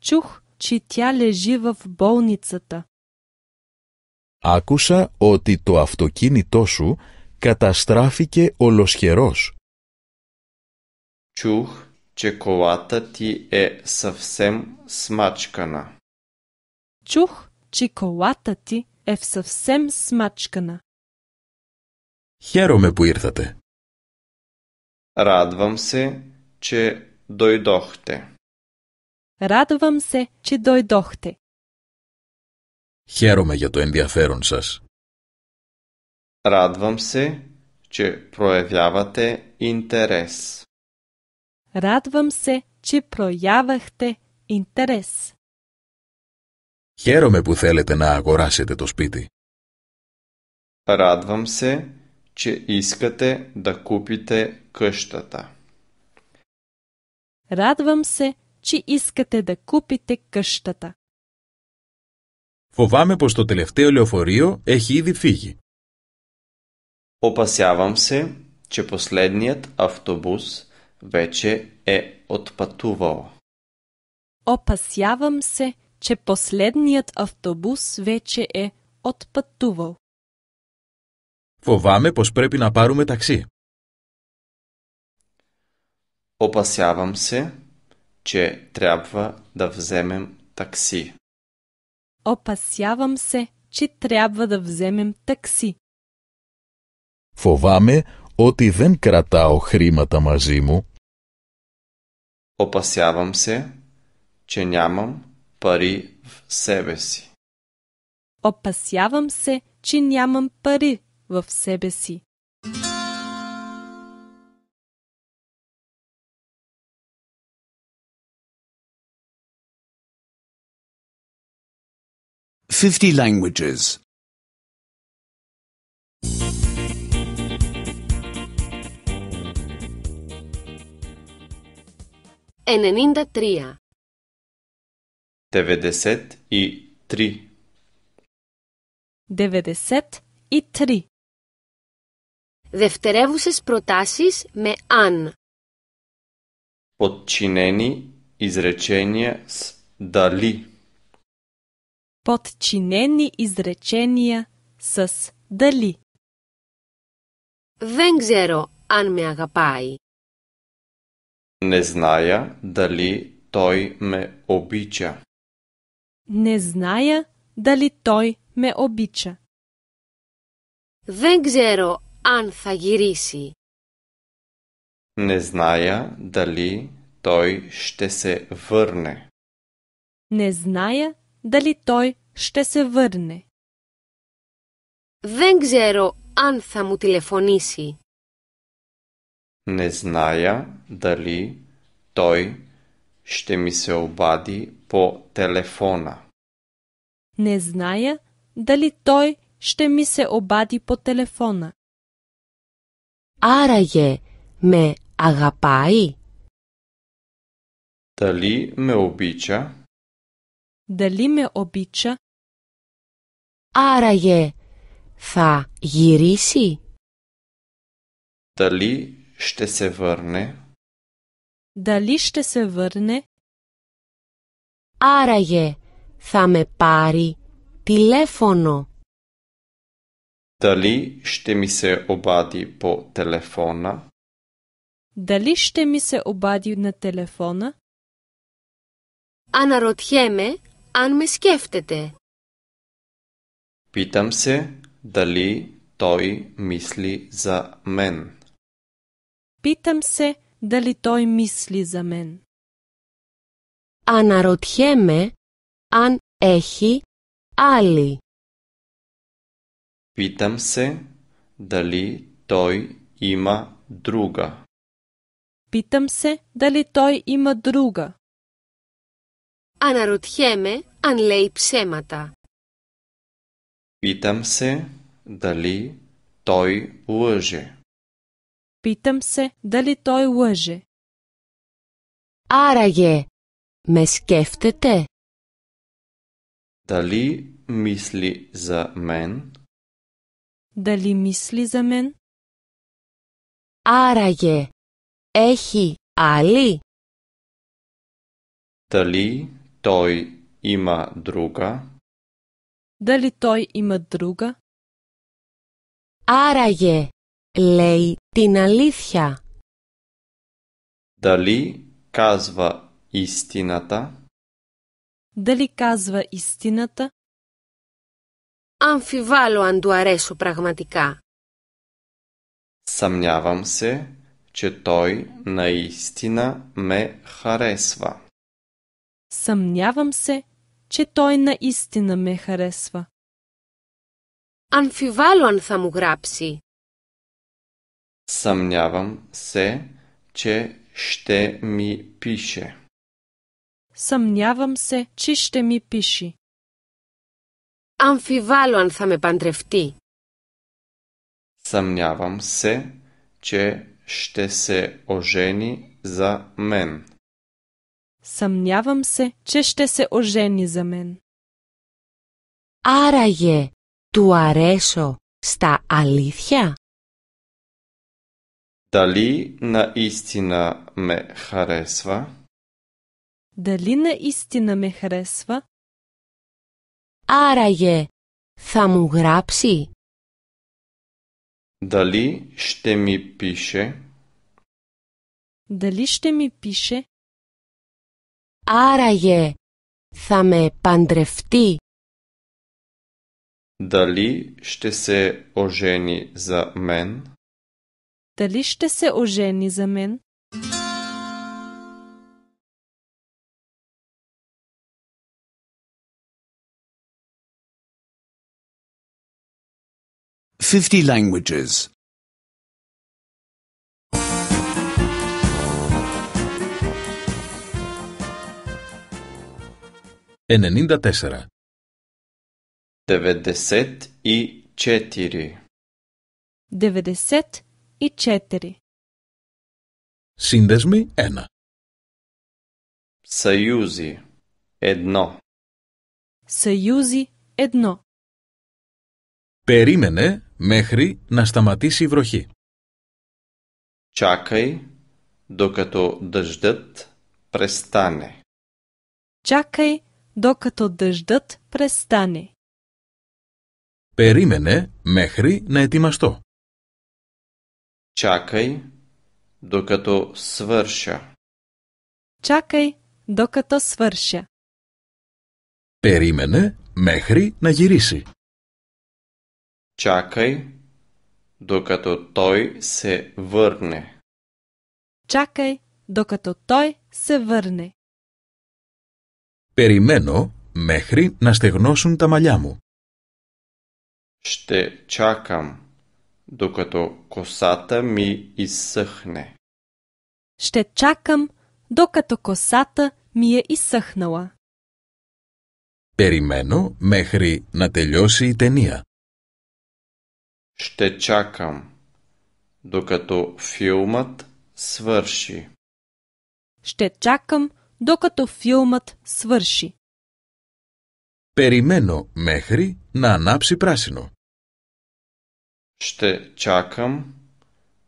Τσουχ, τσιτιά, λεζί, Άκουσα ότι το αυτοκίνητό σου καταστράφηκε ολοσχερός. Τσουχ, τσεκοάτα, τι ε, σαυσέμ, σμάτσκανα. Τσουχ, τσικοάτα, τι ε, σαυσέμ, σμάτσκανα. Χαίρομαι που ήρθατε. Ράδβαμ σε και δοειδόχτε. Ράδβαμ σε και δοειδόχτε. Χαίρομαι για το ενδιαφέρον σας. Ράδβαμ σε και προεδιάβατε ίντερες. Ράδβαμ σε και προεδιάβαχτε ίντερες. Χαίρομαι που θέλετε να αγοράσετε το σπίτι. Ράδβαμ σε че искате да купите къщата. Радвам се, че искате да купите къщата. Φοβάμαι πως το τελευταίο λεωφορείο έχει ήδη φύγει. Опасявам се, че последният автобус вече е отпътувал. Опасявам се, че последният автобус вече е отпътувал. Φοβάμαι πως πρέπει να πάρουμε ταξί. Οπασιάβαμε ότι τρέπετα να ταξί. ότι δεν κρατάω χρήματα μαζί μου. Οπασιάβαμε ότι δεν κρατάω χρήματα μαζί в себе Fifty languages. Enenda tria. Devedeset i tri. Devedeset i tri. Δευτερεύουσες προτάσεις με «αν». Подчинени изречения с «дали». Подчинени изречения с «дали». Δεν ξέρω αν με αγαπάει. Не зная дали той ме обича. Не зная дали той ме обича. Δεν ξέρω αν θα γυρίσει. Не зная дали той ще се върне. Не зная дали той ще се върне. Δεν ξέρω αν θα μου τηλεφωνήσει. Не зная дали той ще ми се обади по телефона. Не зная дали той ще ми се обади по телефона. Άραγε με αγαπάει. Ταλί με οπίτσα. Ταλί με οπίτσα. Άραγε θα γυρίσει. Ταλί στε σε βέρνε. στε σε βέρνε. Άραγε θα με πάρει τηλέφωνο. Дали ще ми се обади по телефона? Дали ще ми се обади на телефона? Αναρωτιέμαι ан ме скефтете. Питам се дали той мисли за мен. Питам се дали той мисли за мен. Αναρωτιέμαι ан ехи. али. Питам се, дали той има друга. Питам се, дали той има друга. Αναρωτιέμαι αν λέει псемата. Питам се дали той лъже. Питам се дали той лъже. Араге, ме скефтете. Дали мисли за мен? Дали мисли за мен? Άραγε, έχει άλλη? Дали той има друга? Дали той има друга? Άραγε, λέει την αλήθεια. Дали казва истината? Дали казва истината? Αμφιβάλλω αν του αρέσω πραγματικά. Съмнявам се, че той наистина ме харесва. Съмнявам се, че той наистина ме харесва. Αμφιβάλλω ан θα Съмнявам се, че ще ми пише. Съмнявам се, че ще ми пиши. Αμφιβάλλω αν θα με παντρευτεί. Σαμνιάβαμ σε, τσε στε σε οζένει ζα μέν. Σαμνιάβαμ σε, τσε στε σε οζένει ζα μέν. Άραγε, του αρέσω, στα αλήθεια. Δαλή να ίστινα με χαρέσβα. Δαλή να ίστινα με χαρέσβα. Άραγε, θα μου γράψει. Δαλί στε μη πίσε. Δαλί στε Άραγε, θα με παντρευτεί. Δαλί στε σε ζα μεν. Δαλί στε σε ζα μεν. 50 languages. 94 94 Σύνδεσμοι 1 Σαιούζι 1 Σαιούζι 1 Περίμενε μέχρι να σταματήσει η βροχή. Чакай, докато дъждът престане. Чакай, докато дъждът престане. Περίμενε μέχρι να ετοιμαστώ. Чакай, докато свърша. Чакай, докато свърша. Περίμενε μέχρι να γυρίσει. Чакай, докато той се върне. Чакай, докато той се върне. Перимено мехри на стегносун τα Ще чакам, докато косата ми изсъхне. Ще чакам, докато косата ми е изсъхнала. Перимено мехри на телеоси и тения. Ще чакам, докато филмът свърши. Ще чакам, докато филмът свърши. Перимено мехри на ανάψει прасино. Ще чакам,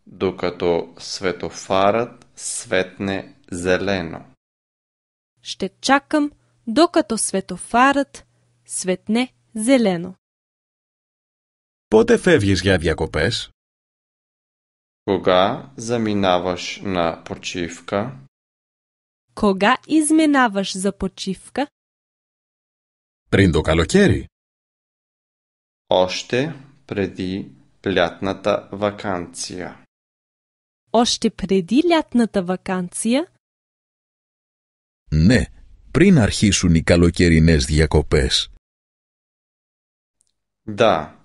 докато светофарът светне зелено. Ще чакам, докато светофарът светне зелено. Πότε φεύγεις για διακοπές? Κογά ζαμινάβας να почивка? Κογά изминаваш за ποτσίφκα? Πριν το καλοκαίρι. Още преди лятната βακάντσια. Още преди лятната βακάντσια. Ναι, πριν αρχίσουν οι καλοκαιρινές διακοπές. Да,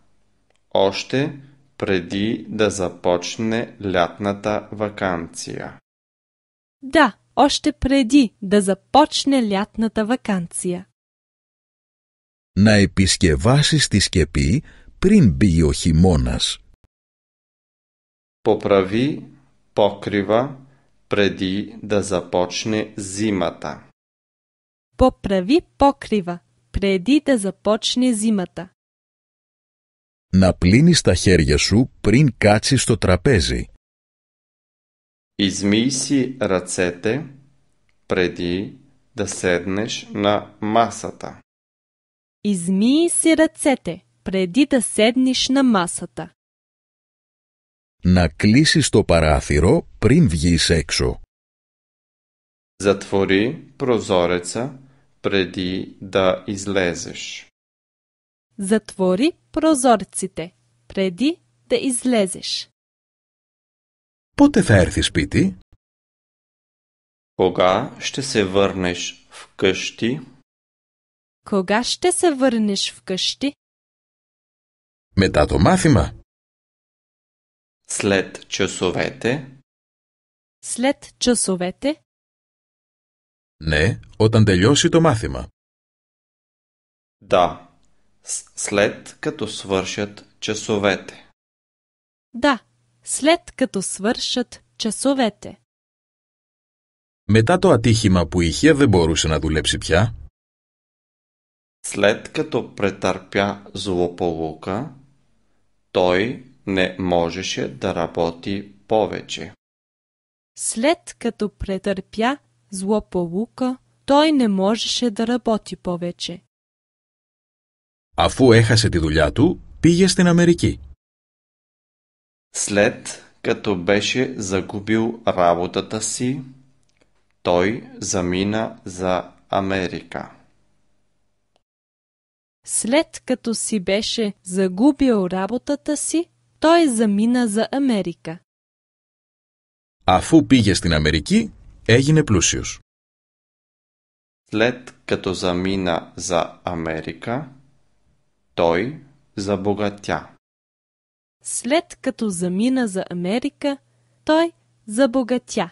още преди да започне лятната вакансия. Да, още преди да започне лятната вакансия. Να επισκευάσεις τη σκεπή πριν μπει Поправи покрива преди да започне зимата. Поправи покрива преди да започне зимата. να πλύνεις τα χέρια σου πριν κάτσεις στο τραπέζι. Ισμίσι ρατσέτε πριν να σέρνεις να μάσατα. Ισμίσι ρατσέτε πρέπει να σέρνεις να μάσατα. Να κλείσεις το παράθυρο πριν βγεις έξω. Ζατφορεί προζόρετσα πριν να εισλέζεις. Затвори прозорците преди да излезеш. Πότε θα έρθει Кога ще се върнеш вкъщи? Кога ще се върнеш вкъщи? къщи? Метато мафима. След часовете. След часовете. Не όταν τελειώσει το Да, след като свършат часовете. Да, след като свършат часовете. Мета то атихима по Ихия δεν боруше на δουλέψει пя. След като претърпя злополука, той не можеше да работи повече. След като претърпя злополука, той не можеше да работи повече. Αφού έχασε τη δουλειά του, πήγε στην Αμερική. След като беше загубил работата си, той замина за Америка. След като си беше загубил работата си, той замина за Америка. Αφού πήγε στην Αμερική, έγινε πλούσιος. След като замина за Америка, Той забогатя. След като замина за Америка, той забогатя.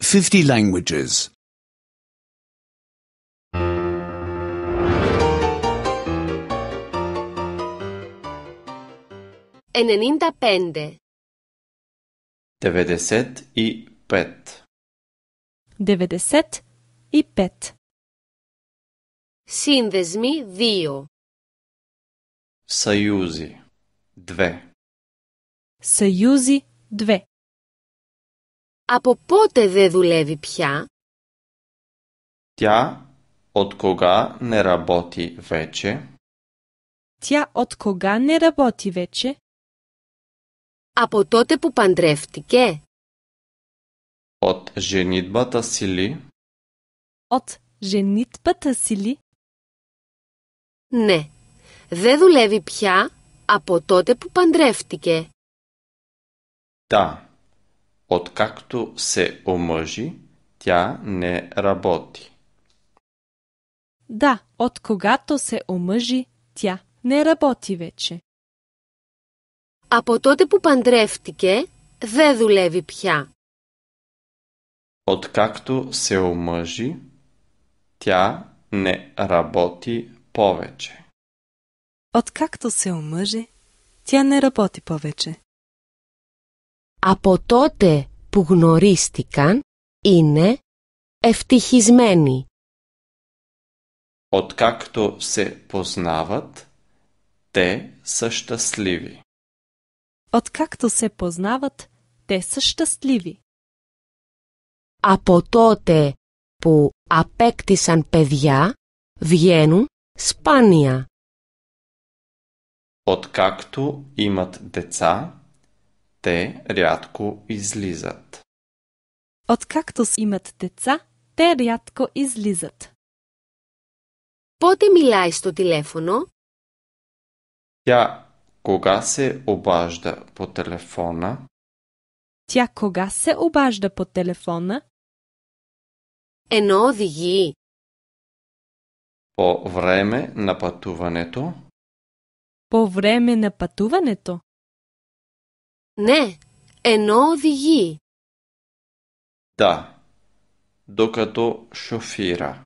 Fifty languages. 95 95 и пет. Деведесет и 2. Съюзи 2. Съюзи 2. Από поте δεν δουλεύει пя? Тя от кога не работи вече? Тя от кога не работи вече? Από τότε που παντρεύτηκε. От женитбата си ли? От женитбата си ли? Ναι. Δεν δουλεύει πια από τότε που παντρεύτηκε. Да. Откакто се омъжи, тя не работи. Да, от когато се омъжи, тя не работи вече. Από τότε που παντρεύτηκε, δεν δουλεύει πια. Откакто се омъжи, тя не работи повече. Откакто се омъжи, тя не работи повече. Από τότε που γνωρίστηκαν, είναι ευτυχισμένοι. Откакто се познават, те са щастливи. Откакто се познават, те са щастливи. Από тоте, по апектисан παιδιά, βγαίνουν спания. Откакто имат деца, те рядко излизат. Откакто имат деца, те рядко излизат. Πότε μιλάει сто телефоно? Тя кога се обажда по телефона? Тя кога се обажда по телефона? Ено οδηγεί. По време на пътуването? По време на пътуването? Не, ено οδηγεί. Да, докато шофира.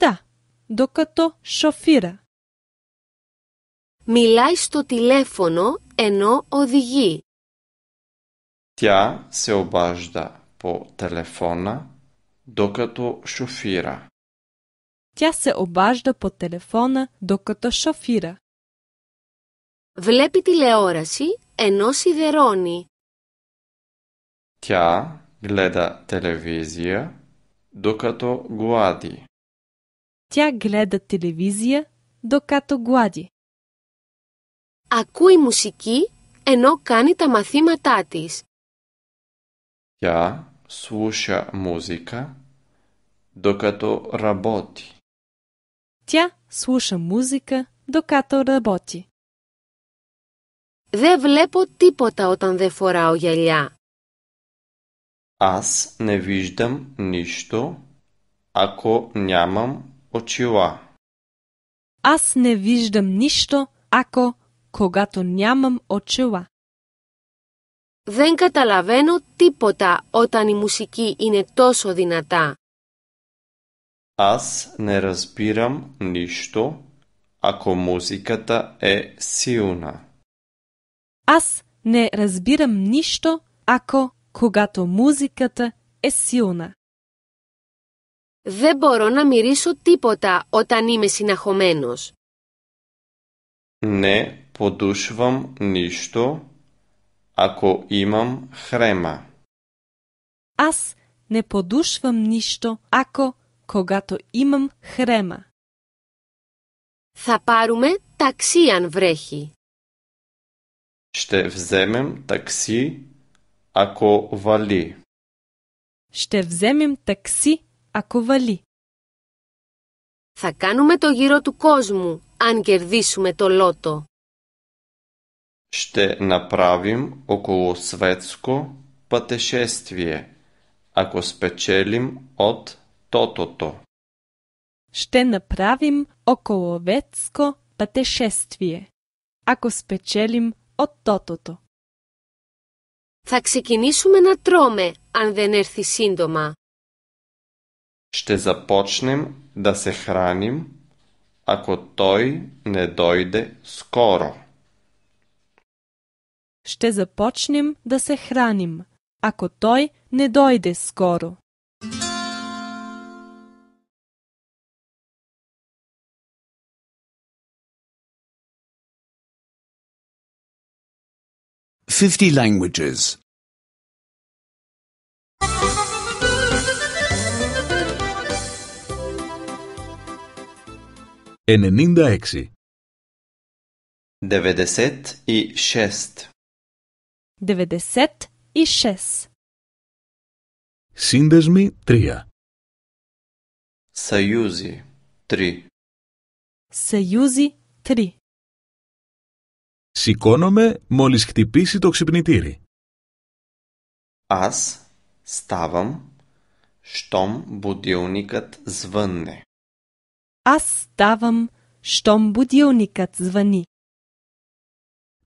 Да, докато шофира. Μιλάει στο τηλέφωνο ενώ οδηγεί. Τιά σε ομπάζδα πο τηλεφώνα, δόκατο σοφίρα. Τιά σε ομπάζδα πο τηλεφώνα, δόκατο σοφίρα. Βλέπει τηλεόραση ενώ σιδερώνει. Τιά γλέτα τηλεβίζια, δόκατο γουάδι. Τιά γλέτα τηλεβίζια, δόκατο γουάδι ακούει μουσική ενώ κάνει τα μαθήματά της. Я слушаю музыка, докато работи. Тя слуша музика, докато работи. Δεν βλέπω τίποτα όταν δεν φοράω γυαλιά. Аз не виждам нищо, ако нямам очила. Аз не виждам нищо, ако κογάτο νιάμαμ ο Δεν καταλαβαίνω τίποτα όταν η μουσική είναι τόσο δυνατά. Ας νε ρασπίραμ νίστο, ακο μουσικάτα ε σιούνα. Ας νε ρασπίραμ νίστο, ακο κογάτο μουσικάτα ε σιούνα. Δεν μπορώ να μυρίσω τίποτα όταν είμαι συναχωμένος. Ναι, подушвам ništo, ako imam хрема. Аз не подушвам нищо, ако когато Θα πάρουμε ταξί αν βρέχει. Ще вземем такси, ако вали. Ще вземем Θα κάνουμε το γύρο του κόσμου, αν κερδίσουμε το λότο. Ще направим около светско пътешествие, ако спечелим от тотото. Ще направим околовецко пътешествие, ако спечелим от тотото. Θα ξεκινήσουμε να τρώμε, αν δεν έρθει σύντομα. Ще започнем да се храним, ако той не дойде скоро ще започнем да се храним, ако той не дойде скоро. Fifty languages. Ενενήντα έξι. Δεβεδεσέτ ή šest. 96 Σύνδεσμοι 3 Съюзи 3 Съюзи 3 Σηκώνομαι μόλις χτυπήσει το ξυπνητήρι. Аз ставам, щом будилникът звънне. Аз ставам, щом будилникът звъни.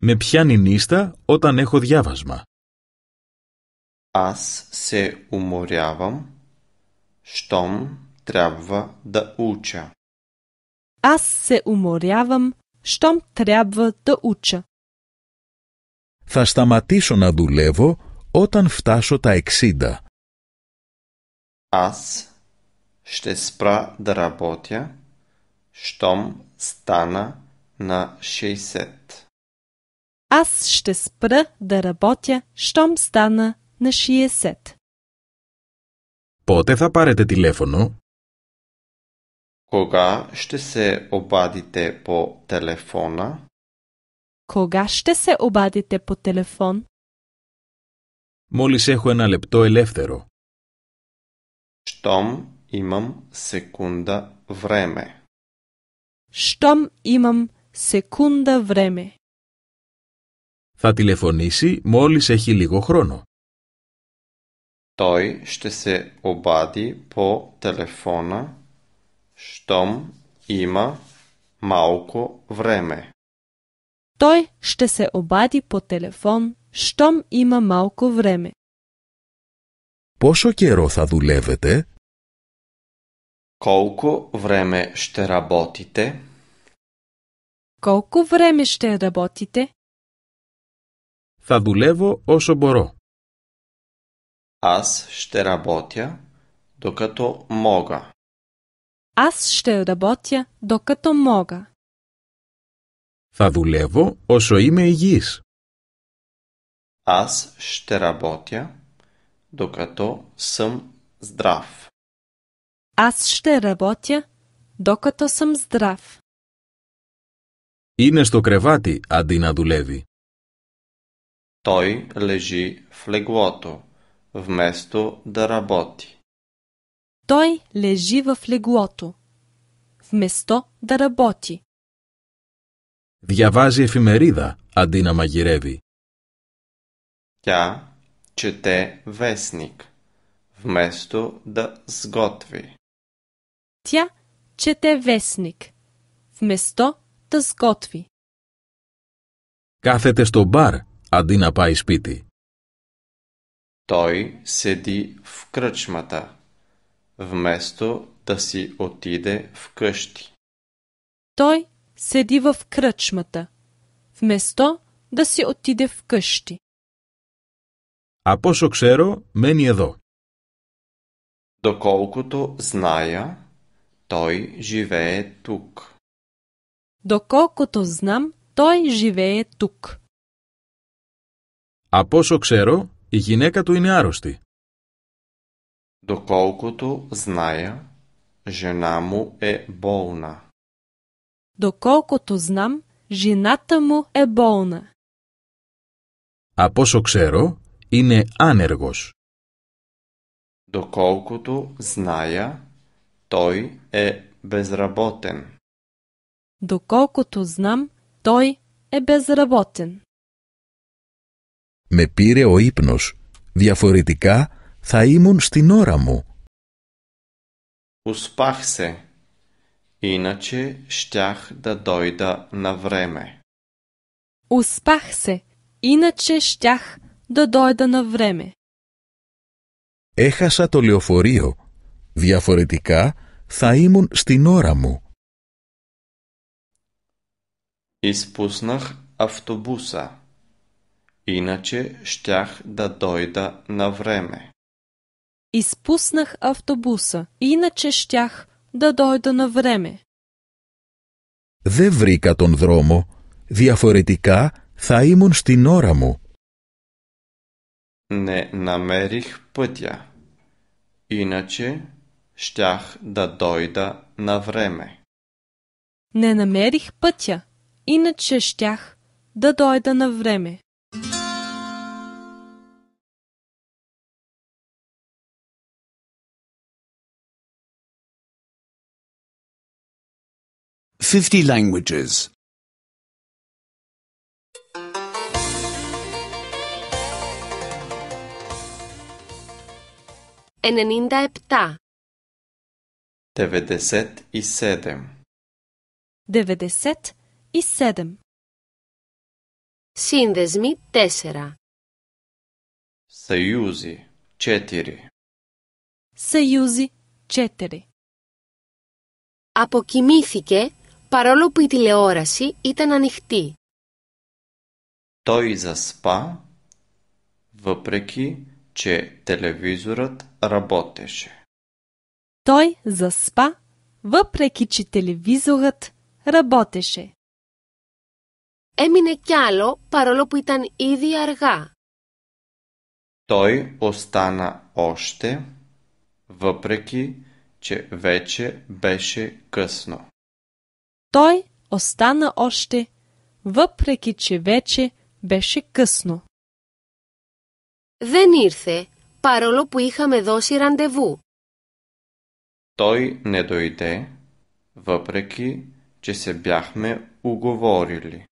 Με πιάνει νύστα όταν έχω διάβασμα. Ας σε ουμοριάβαμ, στον τρέββα δα ούτσα. Ας σε ουμοριάβαμ, στόμ τρέββα δα ούτσα. Θα σταματήσω να δουλεύω όταν φτάσω τα εξήντα. Ας στε σπρά δα ραμπότια, στόμ στάνα να σεισέτ. Аз ще спра да работя, щом стана на 60. Поте θα парете телефоно. Кога ще се обадите по телефона? Кога ще се обадите по телефон? Μόλις έχω ένα λεπτό левтеро. Щом имам секунда време. Щом имам секунда време. Θα τηλεφωνήσει μόλις έχει λίγο χρόνο. Τόι στε σε ομπάτι πο τελεφώνα στόμ ήμα μαόκο βρέμε. Τόι στε σε ομπάτι πο τελεφών στόμ ήμα μαόκο βρέμε. Πόσο καιρό θα δουλεύετε? Κόκο βρέμε στε ραμπότητε. Κόκο βρέμε στε ραμπότητε. Θα δουλεύω όσο μπορώ. Ας στεραμπότια ραμπότια, δοκατο μόγα. Ας στεραμπότια δοκατο μόγα. Θα δουλεύω όσο είμαι υγιής. Ας στεραμπότια ραμπότια, δοκατο σμ σδραφ. Ας στεραμπότια δοκατο σμ σδραφ. Είναι στο κρεβάτι αντί να δουλεύει. Той лежи в леглото, вместо да работи. Той лежи в леглото, вместо да работи. Διαβάζει εφημερίδα αντί να μαγειρεύει. Тя чете вестник, вместо да сготви. Тя чете вестник, вместо да сготви. Кафете στο бар, αντί να πάει σπίτι. Той седи в кръчмата, вместо да си отиде в къщи. Той седи в кръчмата, вместо да си отиде в къщи. А όσο ξέρω, μένει εδώ. Доколкото зная, той живее тук. Доколкото знам, той живее тук. Από όσο ξέρω, η γυναίκα του είναι άρρωστη. Доколкото зная, жена му е болна. Доколкото знам, жената му е болна. Από όσο ξέρω, είναι άνεργος. Доколкото зная, той е безработен. Доколкото знам, той е безработен με πήρε ο ύπνος. Διαφορετικά θα ήμουν στην ώρα μου. Ουσπάχσε, ίνατσε στιάχ τα να βρέμε. Ουσπάχσε, ίνατσε στιάχ τα να βρέμε. Έχασα το λεωφορείο. Διαφορετικά θα ήμουν στην ώρα μου. Ισπούσναχ αυτομπούσα. Иначе щях да дойда на време. Изпуснах автобуса. Иначе щях да дойда на време. Δεν βρήκα τον δρόμο. Διαφορετικά θα ήμουν στην ώρα μου. Не намерих пътя. Иначе щях да дойда на време. Не намерих пътя. Иначе щях да дойда на време. 50 languages. 97 97 97 Σύνδεσμοι 4 Съюзи 4 Съюзи 4 Αποκοιμήθηκε παρόλο που η τηλεόραση ήταν ανοιχτή. Той заспа, въпреки че телевизорът работеше. Той заспа, въпреки че телевизорът работеше. Емине кяло, άλλο по итан иди арга. Той остана още, въпреки че вече беше късно той остана още, въпреки че вече беше късно. Δεν ήρθε, пароло που είχαμε δώσει ραντεβού. Той не дойде, въпреки, че се бяхме уговорили.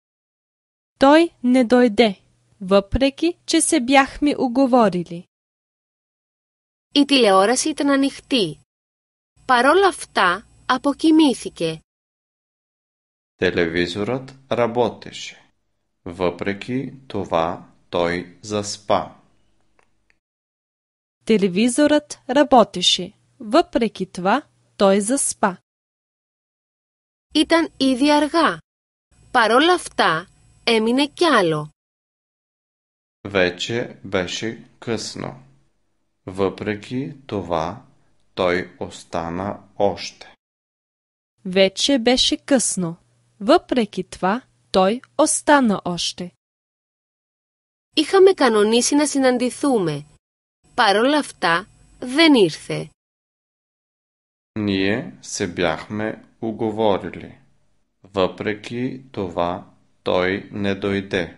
Той не дойде, въпреки, че се бяхме уговорили. Η τηλεόραση ήταν ανοιχτή. Παρόλα αυτά, αποκοιμήθηκε. Телевизорът работеше… Въпреки това той заспа. Телевизорът работеше. Въпреки това той заспа. Итан ήδη αργά. Παρόλα αυτά έμεινε κι Вече беше късно. Въпреки това той остана още. Вече беше късно. Въпреки това, той остана още. Είχαμε κανονίσει να συναντηθούμε. Παρ' όλα αυτά, δεν ήρθε. Ние σε бяхме уговорили. Въпреки това, той не дойде.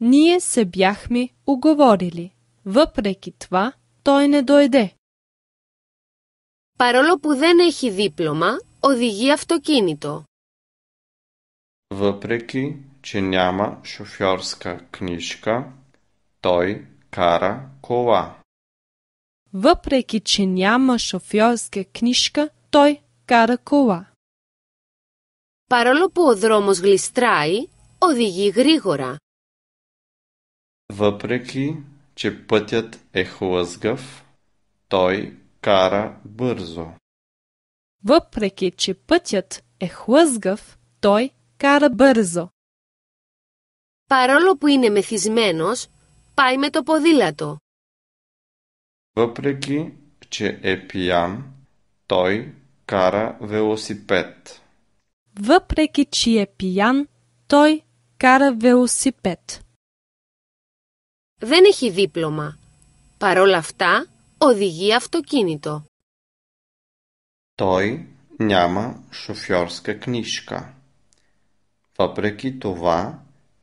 Ние се бяхме уговорили. Въпреки това, той не дойде. Παρόλο που δεν έχει δίπλωμα, οδηγεί αυτοκίνητο. Въпреки че няма шофьорска книжка, той кара кола. Въпреки че няма шофьорска книжка, той кара кола. Παρόλο που ο δρόμος γλιστράει, οδηγεί γρήγορα. Въпреки че пътят е хлъзгав, той кара бързо. Въпреки че пътят е хлъзгав, той Κάρα μπέρζο. Παρόλο που είναι μεθυσμένος, πάει με το ποδήλατο. Въпреки, че επιάν; Τοι καρα βεουσιπέτ. велосипед. Въпреки, επιάν; Τοι καρα βεουσιπέτ. Δεν έχει δίπλωμα. Παρόλα αυτά, οδηγεί αυτοκίνητο. Τοι νιάμα σοφιόρσκα κνίσκα. Въпреки това,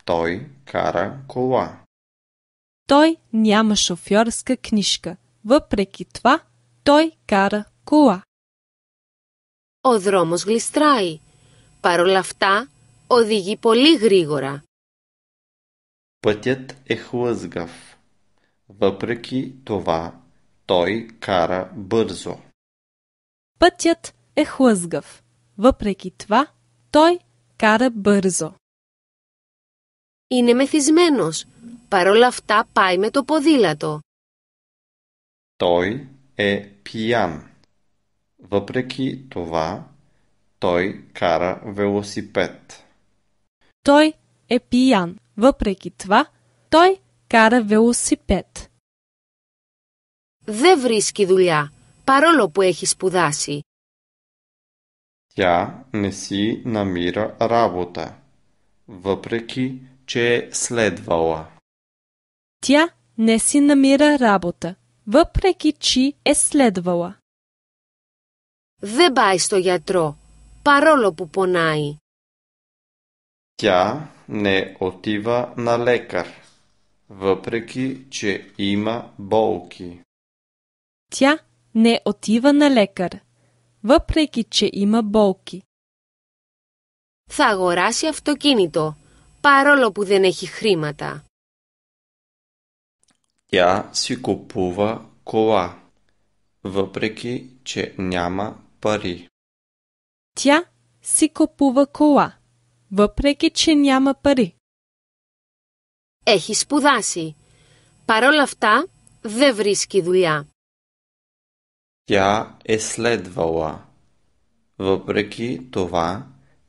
той кара кола. Той няма шофьорска книжка. Въпреки това, той кара кола. О дромос глистрай. Παρ' όλα αυτά, οδηγεί Пътят е хлъзгав. Въпреки това, той кара бързо. Пътят е хлъзгав. Въпреки това, той Κάρα Μπερζό. Είναι μεθυσμένος. Παρόλα αυτά πάει με το ποδήλατο. Τοι е пиян. Въпреки това, Τοι καρα велосипед. Τοι е пиян. το βά. Τοι καρα βελοσιπέτ. Δεν βρίσκει δουλειά, παρόλο που έχει σπουδάσει. Тя не си намира работа, въпреки че е следвала. Тя не си намира работа, въпреки че е следвала. Вебай сто ятро, пароло по понай. Тя не отива на лекар, въпреки че има болки. Тя не отива на лекар, въпреки че има болки. Θα αγοράσει αυτοκίνητο, παρόλο που δεν έχει χρήματα. Тя си купува кола, въпреки че няма пари. Тя си купува кола, въпреки че няма пари. Έχει σπουδάσει. Παρόλα αυτά δεν βρίσκει δουλειά. Тя е следвала… Въпреки това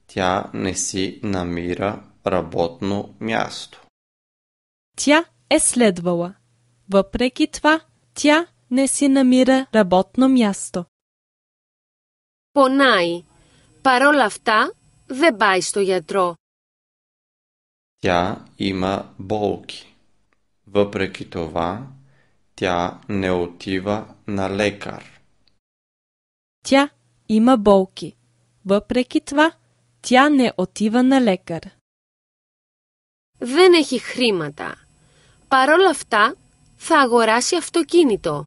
тя не си намира работно място. Тя е следвала. Въпреки това тя не си намира работно място. Понай, парола вта, ве πάει στο Тя има болки. Въпреки това, тя не отива на лекар. Тя има болки. Въпреки това, тя не отива на лекар. Δεν хримата. χρήματα. Παρόλα αυτά, θα αγοράσει αυτοκίνητο.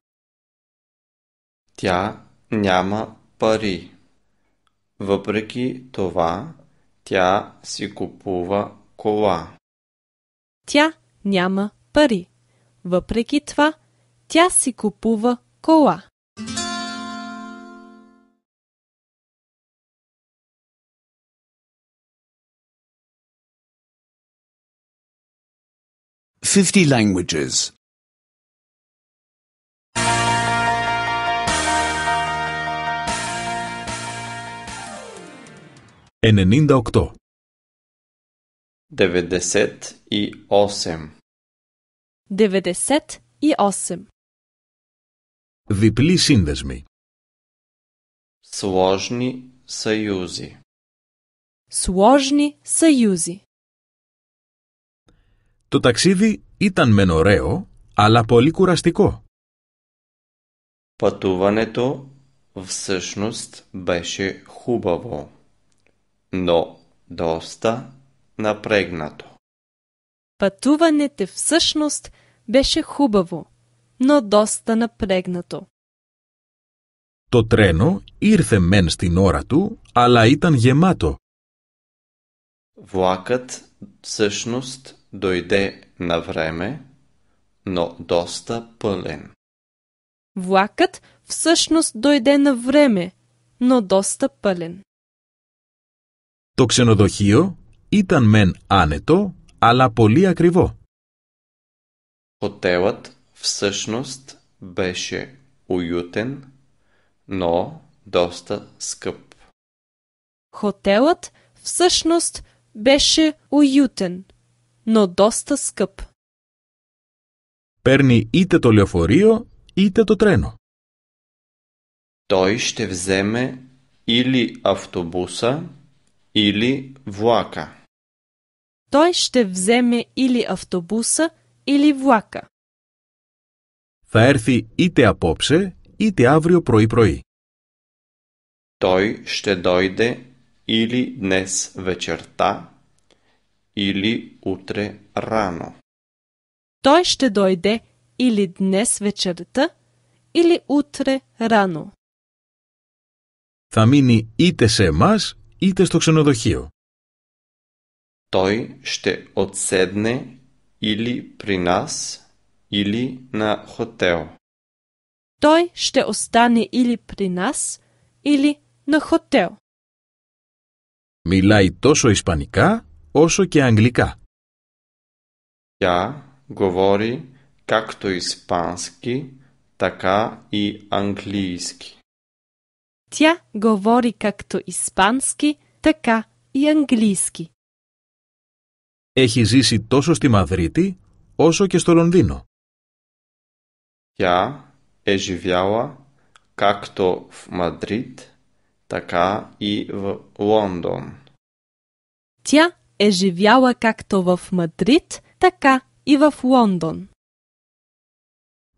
Тя няма пари. Въпреки това, тя си купува кола. Тя няма пари. Въпреки това, тя си купува кола. 50 languages. 98 i 98 Διπλή σύνδεσμη. Сложни съюзи. Сложни съюзи. Το ταξίδι ήταν μεν ωραίο, αλλά πολύ κουραστικό. Πατουβανετο βσέσνουστ μπέσχε χούμπαβο, νο δώστα να πρέγνατο. Πατουβανετε βσέσνουστ μπέσχε χούμπαβο, νο δώστα να πρέγνατο. Το τρένο ήρθε μεν στην ώρα του, αλλά ήταν γεμάτο. Βουάκατ, ψέσνωστ, дойде на време, но доста пълен. Влакът всъщност дойде на време, но доста пълен. Το ξενοδοχείο ήταν ането ала αλλά πολύ Хотелът всъщност беше уютен, но доста скъп. Хотелът всъщност беше уютен, но доста скъп. Перни ите то леофорио, ите то трено. Той ще вземе или автобуса, или влака. Той ще вземе или автобуса, или влака. Θα έρθει είτε απόψε, είτε αύριο πρωί-πρωί. Той ще дойде или днес вечерта, Ήλοι ούτρε ράνο. Τόις στε δόιδε ήλοι δνές βέτσαρτα ήλοι ράνο. Θα μείνει είτε σε εμάς είτε στο ξενοδοχείο. Το στε οτσέδνε ήλοι πρινάς ήλι να χωτέω. Τόις στε οστάνει ήλοι πρινάς ήλι να χωτέω. Μιλάει τόσο ισπανικά όσο και αγγλικά. Ja, говори както испански, така и английски. Тя говори както испански, така и английски. Έχει ζήσει τόσο στη Μαδρίτη, όσο και στο Λονδίνο. Тя е живяла както в Мадрид, така и в Лондон. Тя е живяла както в Мадрид, така и в Лондон.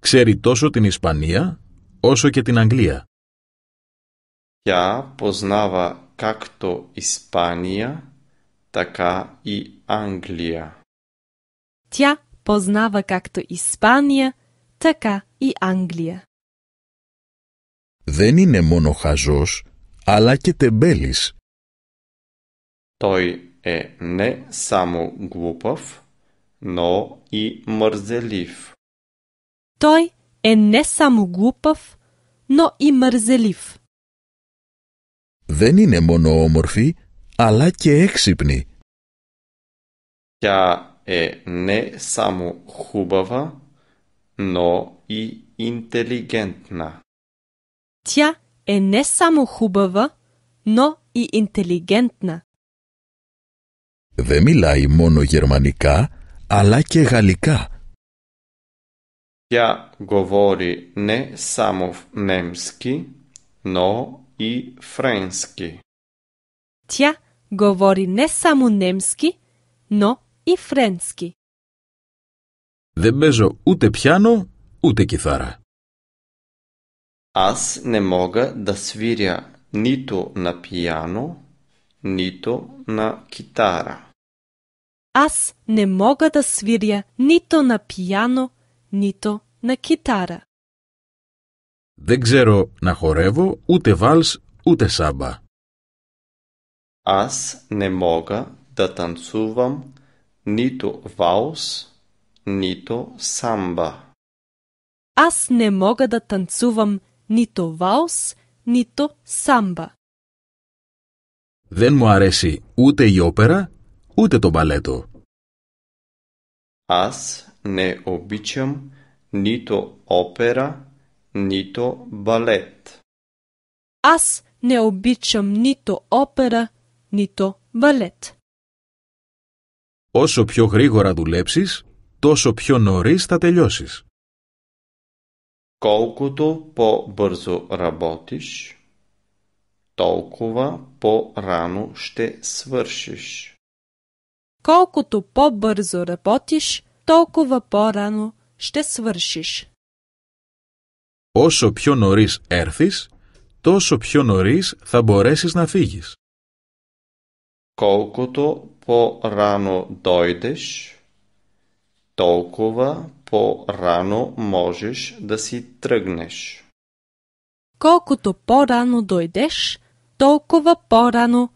Ξέρει τόσο την Ισπανία, όσο και την Αγγλία. Я познава както Испания, така и Англия. Тя познава както Испания, така и Англия. Δεν είναι μόνο χαζός, αλλά και τεμπέλης. Той е не само глупав, но и мързелив. Той е не само глупав, но и мързелив. Δεν είναι μόνο όμορφη, αλλά και έξυπνη. Тя е не само хубава, но и интелигентна. Тя е не само хубава, но и интелигентна. Δεν μιλάει μόνο Γερμανικά, αλλά και Γαλλικά. Τια γοβορι νε σαμουνέμσκι νο ι φρένσκι. Τια γοβορι νε σαμουνέμσκι νο ι φρένσκι. Δεν παίζω ούτε πιάνο ούτε κιθάρα. Ας νεμόγα τα σβήρια νιτο να πιάνο. нито на китара. Аз не мога да свиря нито на пияно, нито на китара. Δεν ξέρω να χορεύω ούτε βάλς ούτε σάμπα. Аз не мога да танцувам нито валс, нито самба. Аз не мога да танцувам нито валс, нито самба. Δεν μου αρέσει ούτε η όπερα, ούτε το μπαλέτο. Ας ναι ομπίτσιαμ νι όπερα, νι το μπαλέτ. Ας ναι ομπίτσιαμ το όπερα, νι το Όσο πιο γρήγορα δουλέψεις, τόσο πιο νωρίς θα τελειώσεις. Κόκκο πό μπρζο ραμπότης. толкова по-рано ще свършиш. Колкото по-бързо работиш, толкова по-рано ще свършиш. Όσο πιο νωρίς έρθεις, τόσο πιο νωρίς θα μπορέσεις να φύγεις. Колкото по-рано дойдеш, толкова по-рано можеш да си тръгнеш. Колкото по-рано дойдеш, Τόσο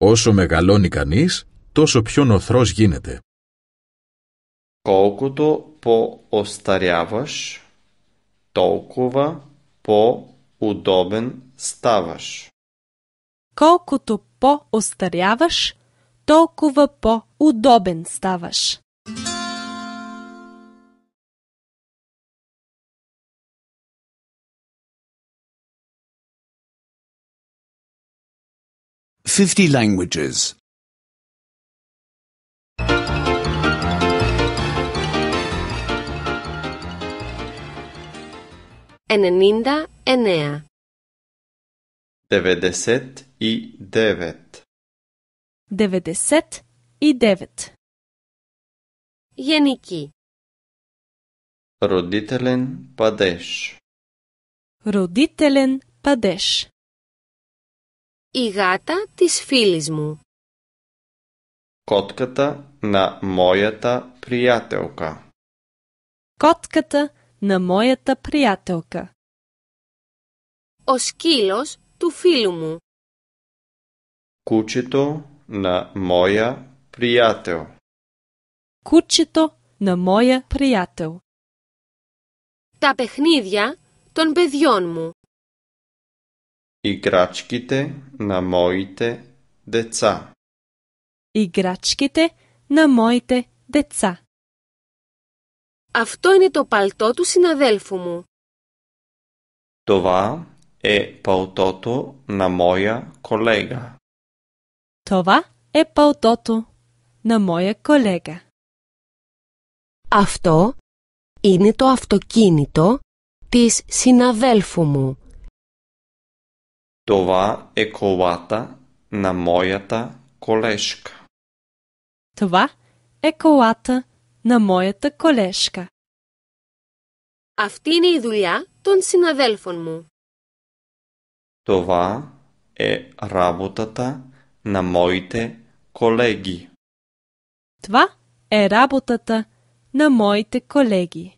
Όσο μεγαλώνει κανείς, τόσο πιο νοθρός γίνεται. Κόκουτο πο οσταριάβος, τόκουβα πο ουντόμεν πο οσταριάβος, τόκουβα 50 languages. Eneninda enea. Devedeset i devet. Devedeset i devet. Jeniki. Roditelen padesh. Roditelen padesh. η γάτα της φίλης μου, κότκατα να μούετα πριάτεοκα, κότκατα να μούετα πριάτεοκα, ο σκύλος του φίλου μου, κούτσιτο να μόια πριάτεο, κούτσιτο να μόια πριάτεο, τα παιχνίδια των παιδιών μου. Οι γράτσκητε να μόητε δετσά. Οι γράτσκητε να μόητε δετσά. Αυτό είναι το παλτό του συναδέλφου μου. Το βά ε παλτό να μόια κολέγα. Το βά ε παλτό να μόια κολέγα. Αυτό είναι το αυτοκίνητο της συναδέλφου μου. Това е колата на моята колешка. Това е колата на моята колешка. Αυτή είναι η δουλειά των συναδέλφων μου. Това е работата на моите колеги. Това е работата на моите колеги.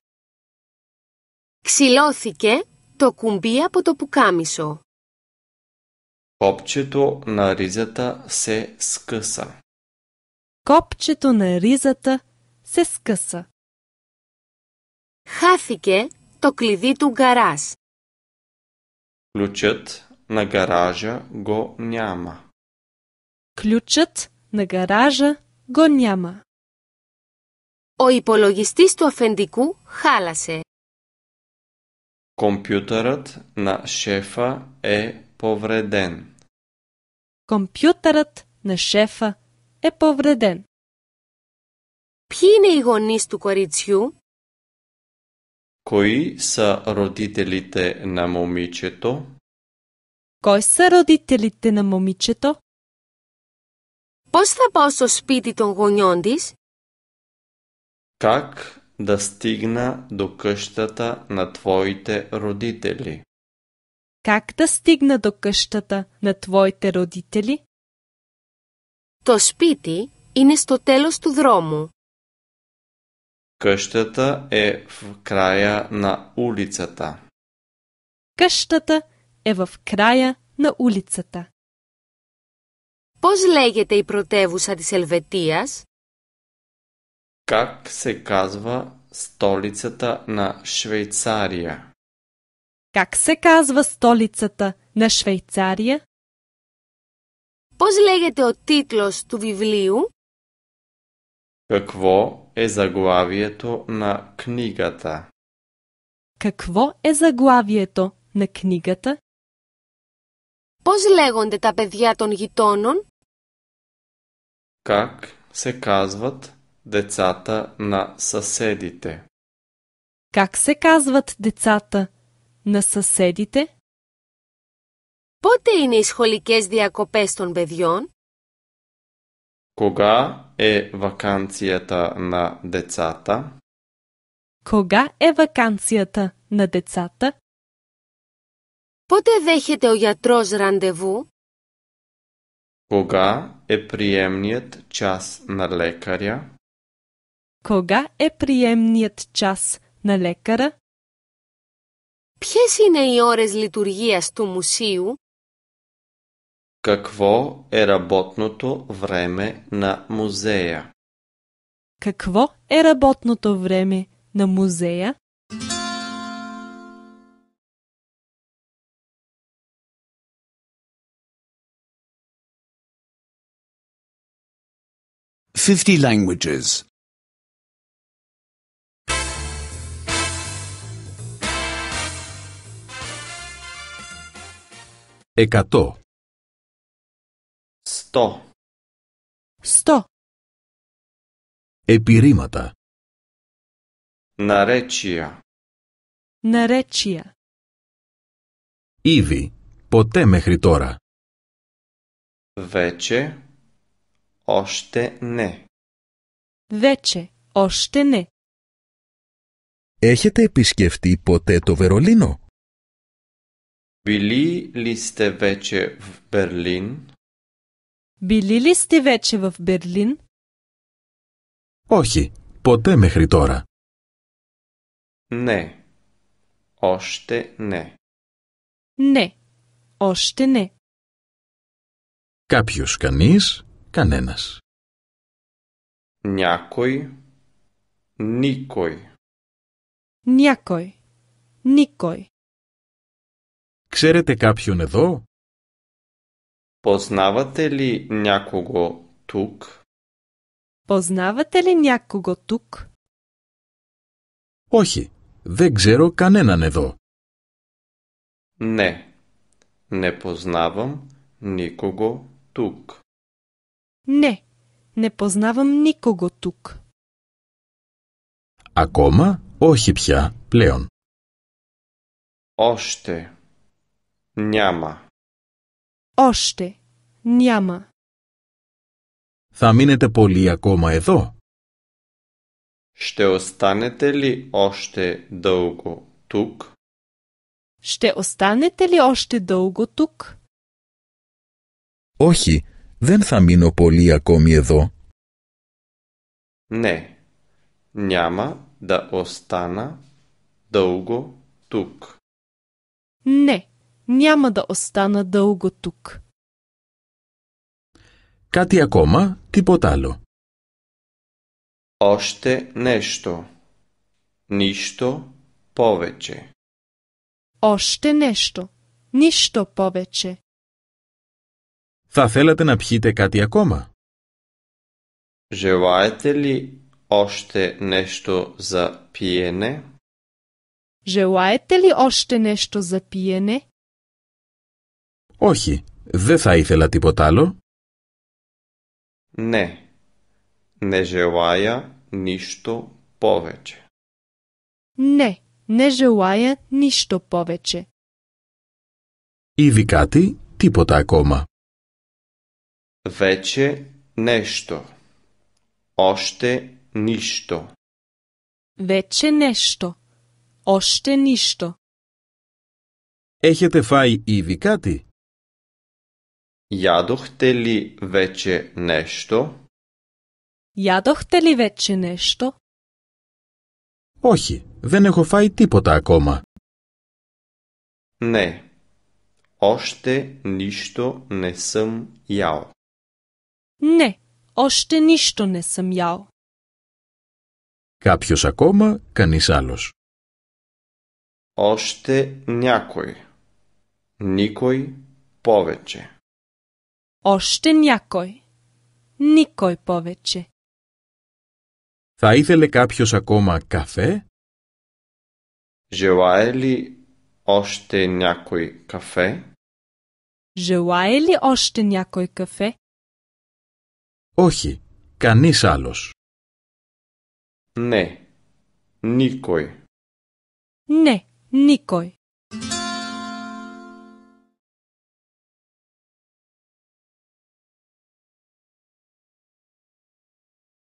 Ξυλώθηκε το κουμπί από το πουκάμισο. Копчето на ризата се скъса. Копчето на ризата се скъса. Хафике то κλειδί του Ключът на гаража го няма. Ключът на гаража го няма. Ο υπολογιστής του αφεντικού χάλασε. Компютърът на шефа е повреден. Компютърът на шефа е повреден. Ποιοι είναι οι γονείς του Кои са родителите на момичето? Кой са родителите на момичето? Поста посо спити тон гоньондис? Как да стигна до къщата на твоите родители? Как да стигна до къщата на твоите родители? Το σπίτι είναι στο τέλος του Къщата е в края на улицата. Къщата е в края на улицата. Πώς и η πρωτεύουσα της Как се казва столицата на Швейцария? Как се казва столицата на Швейцария? Позлегете от ο τίτλος του Какво е заглавието на книгата? Какво е заглавието на книгата? Пос λέγονται τα педия тон гитонон? Как се казват децата на съседите? Как се казват децата на съседите? Πότε είναι οι σχολικές διακοπές των παιδιών? Кога е вакансията на децата? Кога е вакансията на децата? Πότε δέχεται ο γιατρός ραντεβού? Кога е приемният час на лекаря? Кога е приемният час на лекаря? Ποιες είναι οι ώρες λειτουργίας του μουσείου? Какво е работното време на музея? Какво е работното време на музея? Fifty languages. Εκατό. Στο. Στο. Επιρήματα. Ναρέτσια. Ναρέτσια. Ήδη, ποτέ μέχρι τώρα. Βέτσε, ώστε ναι. Βέτσε, ώστε ναι. Έχετε επισκεφτεί ποτέ το Βερολίνο. Bili liste vece v Berlin? Bili liste vece v Berlin? Όχι, ποτέ μέχρι τώρα. Ναι, ώστε ναι. Ναι, ώστε ναι. Κάποιος κανείς, κανένας. Νιάκοι, νίκοι. Νιάκοι, νίκοι. Ξέρετε κάποιον εδώ? Ποσνάβατε λι νιάκουγο τουκ? Ποσνάβατε λι νιάκουγο τουκ? Όχι, δεν ξέρω κανέναν εδώ. Ναι, ναι ποσνάβαμ νίκογο τουκ. Ναι, ναι ποσνάβαμ νίκογο τουκ. Ακόμα, όχι πια, πλέον. Όστε. Няма. Още. Няма. Θα μείνετε πολύ ακόμα εδώ. Ще останете ли още дълго тук? Ще останете ли още дълго тук? Όχι, δεν θα μείνω πολύ ακόμη εδώ. Ναι, няма да остана дълго тук. Ναι, Няма да остана дълго тук. Кати акома, τίποτα άλλο. Още нещо. Нищо повече. Още нещо. Нищо повече. Θα θέλατε να πιείτε κάτι ακόμα. Желаете ли още нещо за пиене? Желаете ли още нещо за пиене? Όχι, δεν θα ήθελα τίποτα άλλο. Ναι, νεζεουάια νίστο πόδετσε. Ναι, νεζεουάια νίστο πόδετσε. Ήδη κάτι, τίποτα ακόμα. Βέτσε νεστό, ωστε νίστο. Βέτσε νεστό, ωστε νίστο. Έχετε φάει ήδη κάτι? Jadohte li veče νέστο. Jadohte li Όχι, δεν έχω φάει τίποτα ακόμα. Ναι, ώστε νίστο νε σαμ Ναι, ώστε νίστο νε σαμ γιάω. Κάποιος ακόμα, κανείς άλλος. Ώστε νιάκοι, νίκοι, πόβετσε. Ωστε νιάκοι. Νίκοι πόβετσε. Θα ήθελε κάποιος ακόμα καφέ? Ζεουαέλη ώστε νιάκοι καφέ. Ζεουαέλη ώστε νιάκοι καφέ. Όχι, κανείς άλλος. Ναι, νίκοι. Ναι, νίκοι.